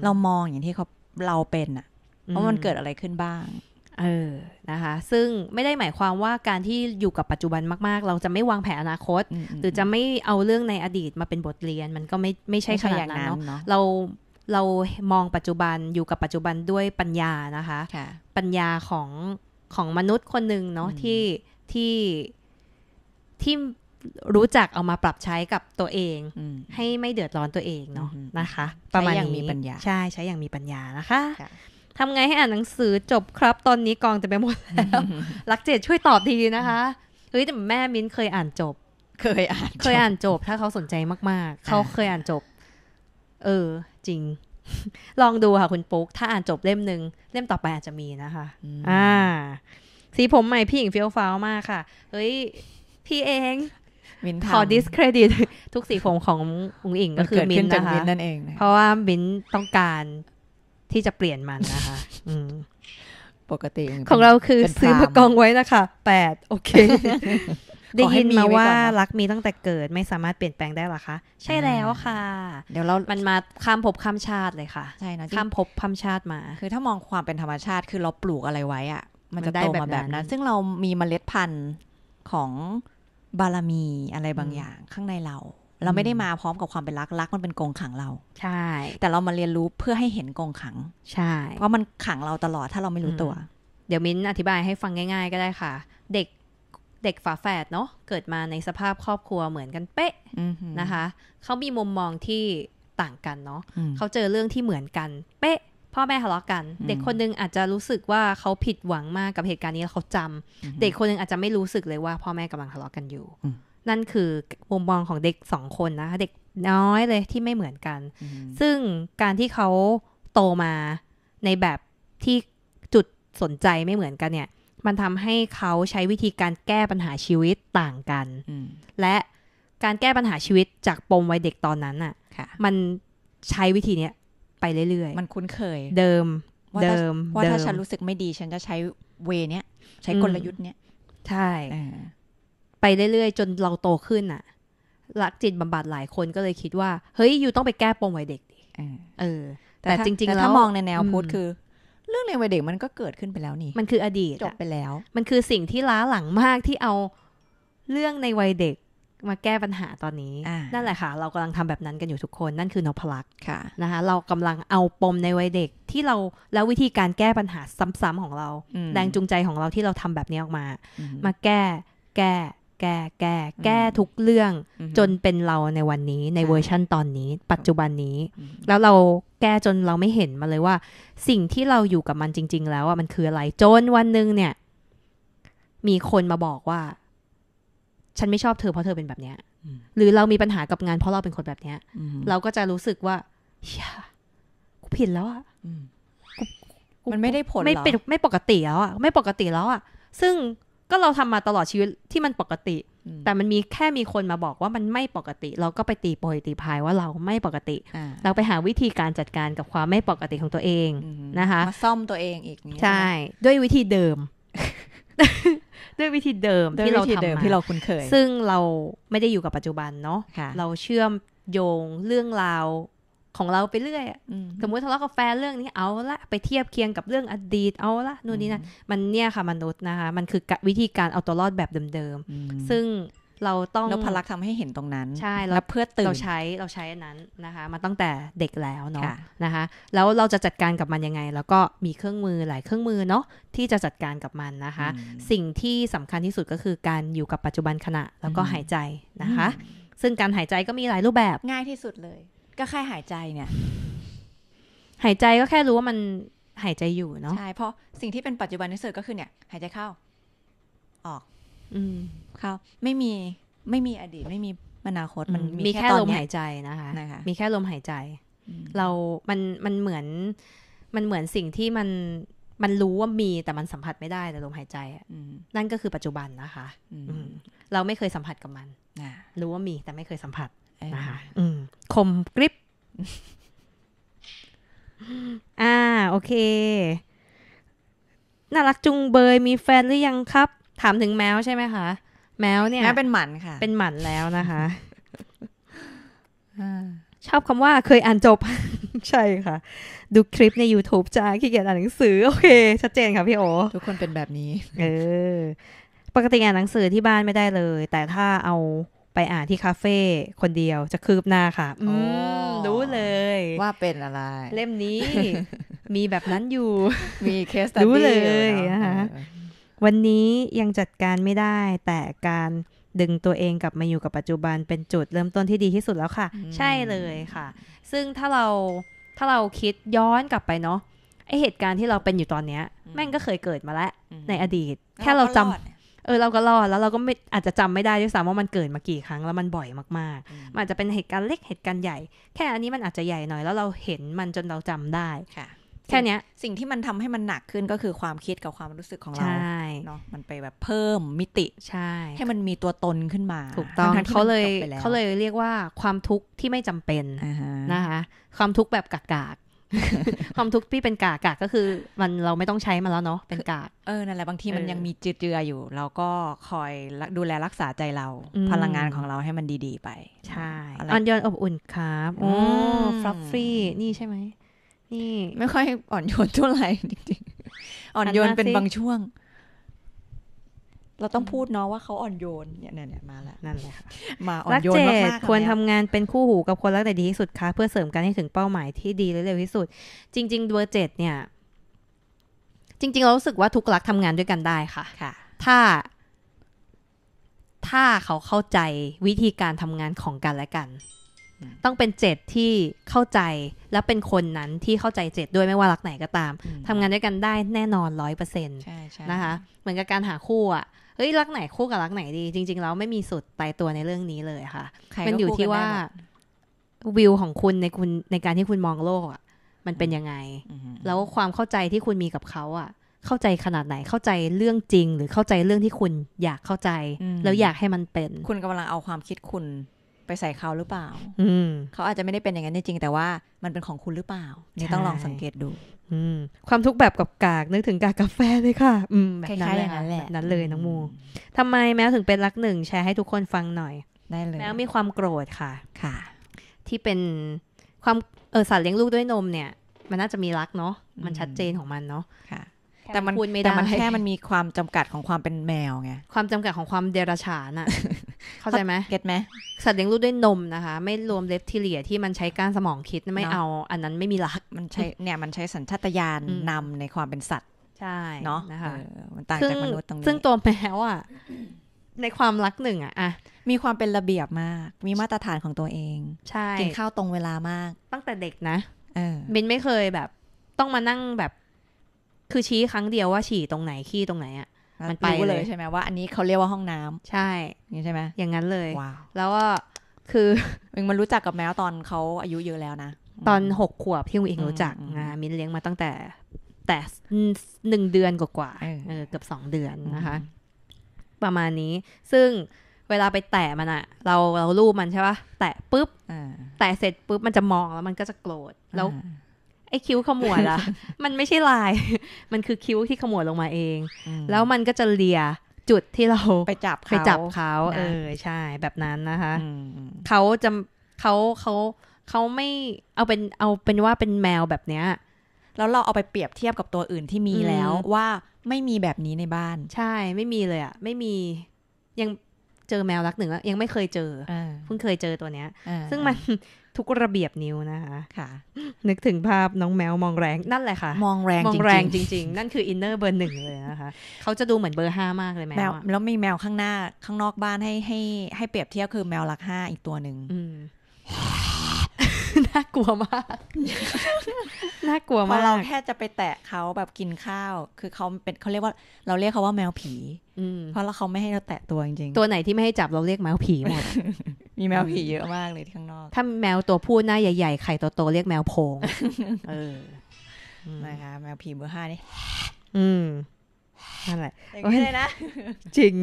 เรามองอย่างที่เขาเราเป็นอะว่ามันเกิดอะไรขึ้นบ้างเออนะคะ ซึ่งไม่ได้หมายความว่าการที่อยู่กับปัจจุบันมากๆ เราจะไม่วางแผนอนาคต หรือจะไม่เอาเรื่องในอดีตมาเป็นบทเรียนมันก็ไม่ไม่ใช่ขนาดนั้นเนาะเราเรามองปัจจุบันอยู่กับปัจจุบันด้วยปัญญานะคะคะปัญญาของ ของมนุษย์คนหนึ่งเนาะที่ที่ที่รู้จักเอามาปรับใช้กับตัวเองให้ไม่เดือดร้อนตัวเองเนาะนะคะประมาณนี้ใช่ใช้อย่างมีปัญญานะคะ ทำไงให้อ่านหนังสือจบครับ ตอนนี้กองจะไปหมดแล้วรักเจดช่วยตอบทีนะคะ เฮ้ยแต่แม่มิ้นเคยอ่านจบ เคยอ่าน เคยอ่านจบถ้าเขาสนใจมาก ๆ เขาเคยอ่านจบ เออจริง ลองดูค่ะคุณปุ๊ก ถ้าอ่านจบเล่มหนึ่งเล่มต่อไปอาจจะมีนะคะ อ่า สีผมใหม่พี่หญิงเฟี้ยวฟ้าวมากค่ะ เฮ้ย พี่เองมินขอดิสเครดิตทุกสีผมของอุ๋งอิงก็คือมินนะคะนนเเพราะว่ามินต้องการที่จะเปลี่ยนมันนะคะ ปกติของเราคือซื้อมากองไว้นะคะ แปด โอเคได้ยินมาว่ารักมีตั้งแต่เกิดไม่สามารถเปลี่ยนแปลงได้หรอคะใช่แล้วค่ะเดี๋ยวเรามันมาข้ามภพข้ามชาติเลยค่ะใช่นะข้ามภพข้ามชาติมา คือถ้ามองความเป็นธรรมชาติคือเราปลูกอะไรไว้อะมันจะโตมแบบนั้น ซึ่งเรามีเมล็ดพันธุ์ของบารมีอะไรบางอย่างข้างในเรา เราไม่ได้มาพร้อมกับความเป็นรักรักมันเป็นกองขังเรา ใช่ แต่เรามาเรียนรู้เพื่อให้เห็นกองขังใช่ เพราะมันขังเราตลอด ถ้าเราไม่รู้ตัว เดี๋ยวมิ้นอธิบายให้ฟังง่ายๆ ก็ได้ค่ะ เด็กเด็กฝาแฝดเนาะเกิดมาในสภาพครอบครัวเหมือนกันเป๊ะนะคะเขามีมุมมองที่ต่างกันเนาะเขาเจอเรื่องที่เหมือนกันเป๊ะ พ่อแม่ทะเลาะกัน เด็กคนนึงอาจจะรู้สึกว่าเขาผิดหวังมากกับเหตุการณ์นี้เขาจำ เด็กคนนึงอาจจะไม่รู้สึกเลยว่าพ่อแม่กำลังทะเลาะกันอยู่นั่นคือมุมมองของเด็กสองคนนะะเด็กน้อยเลยที่ไม่เหมือนกัน ซึ่งการที่เขาโตมาในแบบที่จุดสนใจไม่เหมือนกันเนี่ยมันทำให้เขาใช้วิธีการแก้ปัญหาชีวิตต่างกันและการแก้ปัญหาชีวิตจากปมวัยเด็กตอนนั้นอ่ะ มันใช้วิธีเนี้ยไปเรื่อยๆ มันคุ้นเคย เดิมเดิมว่าถ้าฉันรู้สึกไม่ดี ฉันจะใช้เวเนี้ยใช้กลยุทธ์เนี้ยใช่ไปเรื่อยๆจนเราโตขึ้นอ่ะรักจิตบำบัดหลายคนก็เลยคิดว่าเฮ้ยอยู่ต้องไปแก้ปมวัยเด็กดิเออ แต่จริง ๆ แล้วถ้ามองในแนวพุทธคือเรื่องเรียนวัยเด็กมันก็เกิดขึ้นไปแล้วนี่ มันคืออดีตจบไปแล้ว มันคือสิ่งที่ล้าหลังมากที่เอาเรื่องในวัยเด็กมาแก้ปัญหาตอนนี้ นั่นแหละค่ะเรากำลังทำแบบนั้นกันอยู่ทุกคนนั่นคือนพลักษ์นะคะเรากำลังเอาปมในวัยเด็กที่เราแล้ววิธีการแก้ปัญหาซ้ำ ๆ ของเราแรงจูงใจของเราที่เราทำแบบนี้ออกมา มาแก้แก้แก้แก้แก้ทุกเรื่อง จนเป็นเราในวันนี้ในเวอร์ชั่นตอนนี้ ปัจจุบันนี้ แล้วเราแก้จนเราไม่เห็นมาเลยว่า สิ่งที่เราอยู่กับมันจริงๆแล้วอ่ะมันคืออะไร จนวันหนึ่งเนี่ย มีคนมาบอกว่า ฉันไม่ชอบเธอเพราะเธอเป็นแบบเนี้ยหรือเรามีปัญหากับงานเพราะเราเป็นคนแบบเนี้ยเราก็จะรู้สึกว่าเฮียกูผิดแล้วอ่ะมันไม่ได้ผลไม่เป็นไม่ปกติแล้วอ่ะไม่ปกติแล้วอ่ะซึ่งก็เราทำมาตลอดชีวิตที่มันปกติ แต่มันมีแค่มีคนมาบอกว่ามันไม่ปกติ เราก็ไปตีโปยตีพายว่าเราไม่ปกติ เราไปหาวิธีการจัดการกับความไม่ปกติของตัวเองนะคะมาซ่อมตัวเองอีกใช่ด้วยวิธีเดิมด้วยวิธีเดิมที่เราทำมาที่เราคุ้นเคยซึ่งเราไม่ได้อยู่กับปัจจุบันเนาะเราเชื่อมโยงเรื่องราวของเราไปเรื่อยอะสมมติทะเลาะกับแฟนเรื่องนี้เอาละไปเทียบเคียงกับเรื่องอดีตเอาละนู่นนี่นั่นมันเนี่ยค่ะมนุษย์นะคะ มันคือวิธีการเอาตัวรอดแบบเดิมๆ ซึ่งเราต้องวพลักทํทำให้เห็นตรงนั้น ใช่แล้วเพื่อตื่น เราใช้ เราใช้อันนั้นนะคะ มาตั้งแต่เด็กแล้วเนาะ นะคะ แล้วเราจะจัดการกับมันยังไง แล้วก็มีเครื่องมือหลายเครื่องมือเนาะที่จะจัดการกับมันนะคะ สิ่งที่สำคัญที่สุดก็คือการอยู่กับปัจจุบันขณะแล้วก็หายใจนะคะ ซึ่งการหายใจก็มีหลายรูปแบบ ง่ายที่สุดเลยก็แค่หายใจเนี่ย หายใจก็แค่รู้ว่ามันหายใจอยู่เนาะใช่เพราะสิ่งที่เป็นปัจจุบันที่สุดก็คือเนี่ยหายใจเข้า ออก อืมเข้าไม่มีไม่มีอดีต ไม่มีอนาคต มันมีแค่ลมหายใจนะคะนะคะมีแค่ลมหายใจเรามันมันเหมือน มันเหมือนสิ่งที่มันมันรู้ว่ามีแต่มันสัมผัสไม่ได้ แต่ลมหายใจนั่นก็คือปัจจุบันนะคะเราไม่เคยสัมผัสกับมันรู้ว่ามีแต่ไม่เคยสัมผัสนะคะคมกริบอ่า โอเค น่ารักจุงเบยมีแฟนหรือยังครับ ถามถึงแมวใช่ไหมคะ แมวเนี่ยแมวเป็นหมันค่ะ เป็นหมันแล้วนะคะ ชอบคำว่าเคยอ่านจบ ใช่ค่ะ ดูคลิปใน YouTube จ้า ขี้เกียจอ่านหนังสือโอเค ชัดเจนค่ะพี่โอ ทุกคนเป็นแบบนี้ เออ ปกติอ่านหนังสือที่บ้านไม่ได้เลย แต่ถ้าเอาไปอ่านที่คาเฟ่คนเดียวจะคืบหน้าค่ะรู้เลย ว่าเป็นอะไร เล่มนี้ มีแบบนั้นอยู่ มีเคสตัดดี้รู้เลยนะคะ วันนี้ยังจัดการไม่ได้ แต่การดึงตัวเองกลับมาอยู่กับปัจจุบันเป็นจุดเริ่มต้นที่ดีที่สุดแล้วค่ะ ใช่เลยค่ะ ซึ่งถ้าเราถ้าเราคิดย้อนกลับไปเนาะไอเหตุการณ์ที่เราเป็นอยู่ตอนเนี้ย แม่งก็เคยเกิดมาแล้วในอดีต แค่เราจำเออเราก็รอดแล้วเราก็ไม่อาจจะจำไม่ได้ด้วยซ้ำว่ามันเกิดมากี่ครั้งแล้วมันบ่อยมากๆ มันอาจจะเป็นเหตุการณ์เล็กเหตุการณ์ใหญ่ แค่อันนี้มันอาจจะใหญ่หน่อย แล้วเราเห็นมันจนเราจำได้ค่ะ แค่นี้สิ่งที่มันทำให้มันหนักขึ้นก็คือความคิดกับความรู้สึกของเราเนาะมันไปแบบเพิ่มมิติใช่ ให้มันมีตัวตนขึ้นมาถูกต้องเขาเลยเขาเลยเรียกว่าความทุกข์ที่ไม่จำเป็นนะคะความทุกข์แบบกากๆความทุกข์พี่เป็นกากากก็คือ มันเราไม่ต้องใช้มันแล้วเนาะเป็นกากเออนั่นแหละบางทีมันยังมีจืดเจืออยู่ เราก็คอยดูแลรักษาใจเรา พลังงานของเราให้มันดีๆไป ใช่อ่อนโยนอบอุ่นครับโอ้ฟลัฟฟี่นี่ใช่ไหมนี่ไม่ค่อยอ่อนโยนเท่าไหร่จริงๆอ่อนโยนเป็นบางช่วงเราต้องพูดเนาะว่าเขาอ่อนโยนเนี่ยเนี่ยมาแล้วนั่นแหละมาอ่อนโยนมากๆควรทำงานเป็นคู่หู กับคนรักแต่ดีที่สุดค่ะเพื่อเสริมกันให้ถึงเป้าหมายที่ดีและเร็วที่สุด จริงๆเบอร์เจ็ดเนี่ย จริงๆเรารู้สึกว่าทุกรักทำงานด้วยกันได้ค่ะค่ะ ถ้า ถ้าเขาเข้าใจวิธีการทำงานของกันและกัน ต้องเป็นเจ็ดที่เข้าใจและเป็นคนนั้นที่เข้าใจเจ็ดด้วยไม่ว่ารักไหนก็ตาม ทำงานด้วยกันได้แน่นอนร้อยเปอร์เซ็นต์นะคะ เหมือนกับการหาคู่อ่ะเฮ้ยรักไหนคู่กับรักไหนดี จริงๆ แล้วไม่มีสุดตายตัวในเรื่องนี้เลยค่ะมันอยู่ที่ว่า วิวของคุณในคุณในการที่คุณมองโลกอ่ะมันเป็นยังไงแล้วความเข้าใจที่คุณมีกับเขาอ่ะเข้าใจขนาดไหนเข้าใจเรื่องจริง หรือเข้าใจเรื่องที่คุณอยากเข้าใจ แล้วอยากให้มันเป็นคุณกำลังเอาความคิดคุณไปใส่เขาหรือเปล่า อืเขาอาจจะไม่ได้เป็นอย่างนั้นจริงแต่ว่ามันเป็นของคุณหรือเปล่านี่ต้องลองสังเกตดูความทุกข์แบบกับกากนึกถึงกากกาแฟเลยค่ะ อืมแบบนั้นเลยค่ะแบบนั้นเลยน้องมู ทำไมแมวถึงเป็นรักหนึ่ง แชร์ให้ทุกคนฟังหน่อยได้เลยแมวมีความโกรธค่ะ ค่ะ ที่เป็นความเออสัตว์เลี้ยงลูกด้วยนมเนี่ย มันน่าจะมีรักเนาะมันชัดเจนของมันเนาะแต่มันมแต่มันแค่มันมีความจำกัดของความเป็นแมวไงความจำกัดของความเดรัจฉานอ่ะเข้าใจไหมเก็ตไหมสัตว์เลี้ยงลูกด้วยนมนะคะไม่รวมเลฟทีเลียที่มันใช้การสมองคิดไม่เอา อันนั้นไม่มีหลักมันใช้เนี่ยมันใช้สัญชาตญาณนำในความเป็นสัตว์ ใช่เนาะนะคะมันต่างจากมนุษย์ตรงนี้ซึ่งตัวแมวอ่ะในความรักหนึ่ง อ่ะมีความเป็นระเบียบมาก มีมาตรฐานของตัวเองใช่กินข้าวตรงเวลามาก ตั้งแต่เด็กนะเออบินไม่เคยแบบ ต้องมานั่งแบบคือชี้ครั้งเดียวว่าฉี่ตรงไหนขี้ตรงไหนอะมันไปเลย ใช่ไหมว่าอันนี้เขาเรียกว่าห้องน้ำ ใช่นี่ใช่ไหมอย่างนั้นเลย แล้วก็คือมิงมันรู้จักกับแมวตอนเขาอายุเยอะแล้วนะตอนหกขวบที่มิงรู้จักนะมินเลี้ยงมาตั้งแต่ แต่หนึ่งเดือนกว่าเกือบสองเดือนนะคะ ประมาณนี้ ซึ่งเวลาไปแตะมันอะเราเราลูบมันใช่ป่ะแตะปุ๊บแตะเสร็จปุ๊บมันจะมองแล้วมันก็จะโกรธแล้วไอ้คิ้วขมวดอะมันไม่ใช่ลาย มันคือคิ้วที่ขมวดลงมาเอง แล้วมันก็จะเลีย จุดที่เราไปจับเขาไปจับเขา เออใช่ แบบนั้นนะคะเขาจะเขาเขาเขาไม่เอาเป็นเอาเป็นว่าเป็นแมวแบบเนี้ย แล้วเราเอาไปเปรียบเทียบกับตัวอื่นที่มีแล้ว ว่าไม่มีแบบนี้ในบ้าน ใช่ ไม่มีเลยอะไม่มียังเจอแมวรักหนึ่งยังไม่เคยเจอเพิ่งเคยเจอตัวเนี้ยซึ่งมันทุกระเบียบนิ้วนะคะค่ะ นึกถึงภาพน้องแมวมองแรงนั่นแหละค่ะ มองแรงมองแรงจริงๆ นั่นคืออินเนอร์เบอร์หนึ่งเลยนะคะเขาจะดูเหมือนเบอร์ห้ามากเลยแมวแล้วมีแมวข้างหน้า ข้างนอกบ้านให้ให้ให้เปรียบเทียบคือแมวหลักห้าอีกตัวหนึ่งน่ากลัวมาก น่ากลัวมากเราแค่จะไปแตะเขาแบบกินข้าว คือเขาเป็นเขาเรียกว่า เราเรียกเขาว่า แมวผีเพราะเขาไม่ให้เราแตะตัวจริงๆ ตัวไหนที่ไม่ให้จับเราเรียกแมวผีหมด มีแมวผีเยอะมากเลยข้างนอก ถ้าแมวตัวผู้หน้าใหญ่ๆ ไข่โตๆเรียกแมวโพงเออ นะคะแมวผีเบอร์ห้านี่ อืมนั่นแหละอย่างนี้เลยนะ จริง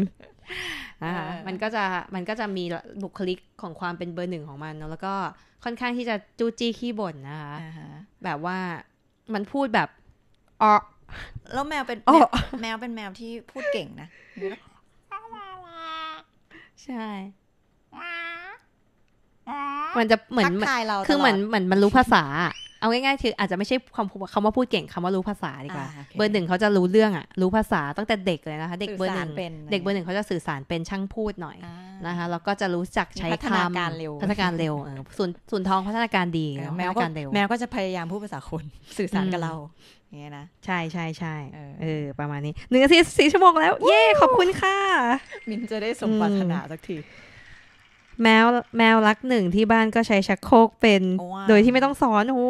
มันก็จะมันก็จะมีบุคลิกของความเป็นเบอร์หนึ่งของมันแล้วก็ค่อนข้างที่จะจู้จี้ขี้บ่นนะคะ แบบว่ามันพูดแบบ อ๋อ แล้วแมวเป็นแมวเป็นแมวที่พูดเก่งนะใช่มันจะเหมือน คือเหมือนเหมือนมันรู้ภาษาเอาง่ายๆ คืออาจจะไม่ใช่คำคำว่าพูดเก่งคำว่ารู้ภาษาดีกว่าเบอร์หนึ่งเขาจะรู้เรื่องอ่ะ รู้ภาษาตั้งแต่เด็กเลยนะคะ เด็กเบอร์หนึ่งเด็กเบอร์หนึ่งเขาจะสื่อสารเป็นช่างพูดหน่อยนะคะ แล้วก็จะรู้จักใช้คำพัฒนาการเร็วพัฒนาการเร็วนย์นทองพัฒนาการดีแมวก็แมวก็จะพยายามพูดภาษาคนสื่อสารกับเราเนี่ยนะใช่ใช่ใช่เออประมาณนี้หนึ่งสี่ชั่วโมงแล้ว เย้ขอบคุณค่ะ มินจะได้สมปรารถนาสักทีแมวแมวรักหนึ่งที่บ้านก็ใช้ชักโครกเป็นโดยที่ไม่ต้องสอนโอ้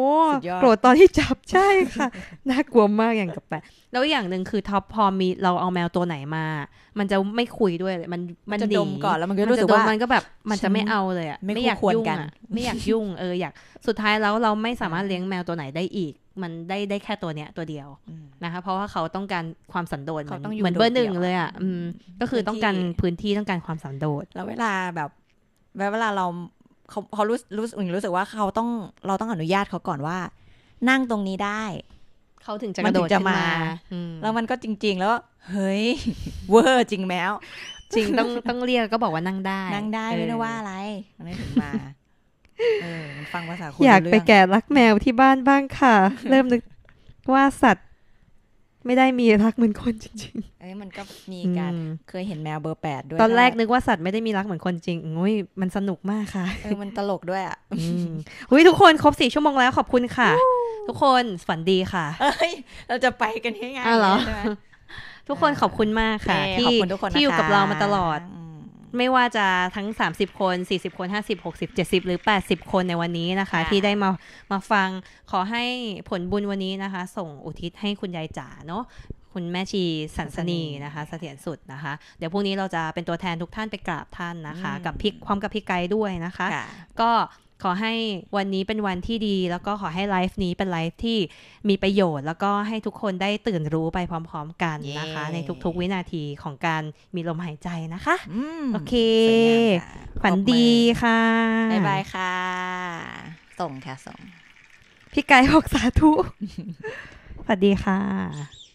โกรธตอนที่จับใช่ค่ะน่ากลัวมากอย่างกับแปแล้วอย่างหนึ่งคือท็อปพอมีเราเอาแมวตัวไหนมา มันจะไม่คุยด้วยเลย มันมันจะดมก่อนแล้วมันก็รู้สึกว่ามันก็แบบมันจะไม่เอาเลยอ่ะไม่อยากยุ่งอ่ะไม่อยากยุ่งเอออยากสุดท้ายแล้วเราไม่สามารถเลี้ยงแมวตัวไหนได้อีก มันได้ได้แค่ตัวเนี้ยตัวเดียวนะคะ เพราะว่าเขาต้องการความสันโดษเหมือนเบอร์หนึ่งเลยอ่ะก็คือต้องการพื้นที่ต้องการความสันโดษแล้วเวลาแบบเวลาเราเขาเขารู้รู้สึกรู้สึกว่าเขาต้องเราต้องอนุญาตเขาก่อนว่า นั่งตรงนี้ได้เขาถึงจะกระโดดจะมาแล้วมันก็จริง ๆ แล้ว เฮ้ยเวอร์จริงแล้วจริงต้องต้องเรียกก็บอกว่านั่งได้ นั่งได้ไม่ได้ว่าอะไรไม่ถึงมาฟังภาษาคณอยากไปแก่รักแมวที่บ้านบ้างค่ะ เริ่มนึกว่าสัตว์ไม่ได้มีรักเหมือนคนจริง ๆ เอ้ยมันก็มีการเคยเห็นแมวเบอร์แปดด้วย ตอนแรกนึกว่าสัตว์ไม่ได้มีรักเหมือนคนจริงโอ้ยมันสนุกมากค่ะ เออมันตลกด้วยอ่ะ อืมุยทุกคนครบสี่ชั่วโมงแล้วขอบคุณค่ะ ทุกคนฝันดีค่ะ เอ้ยเราจะไปกันง่ายๆอ้าวเหรอทุกคนขอบคุณมากค่ะที่ที่อยู่กับเรามาตลอดไม่ว่าจะทั้ง 30 คน 40 คน 50 60 70หรือ 80 คนในวันนี้นะคะ ที่ได้มามาฟังขอให้ผลบุญวันนี้นะคะ ส่งอุทิศให้คุณยายจ๋าเนาะคุณแม่ชีสันสนีนะคะ เสถียรสุดนะคะ เดี๋ยวพรุ่งนี้เราจะเป็นตัวแทนทุกท่านไปกราบท่านนะคะกับพิกความกับพิกไกด้วยนะคะ ก็ขอให้วันนี้เป็นวันที่ดี แล้วก็ขอให้ไลฟ์นี้เป็นไลฟ์ที่มีประโยชน์ แล้วก็ให้ทุกคนได้ตื่นรู้ไปพร้อมๆ กันนะคะ ในทุกๆ วินาทีของการมีลมหายใจนะคะโอเคฝันดีค่ะ บ๊ายบายค่ะ ส่งค่ะส่ง พี่ไก่บอกสาธุสวัสดีค่ะ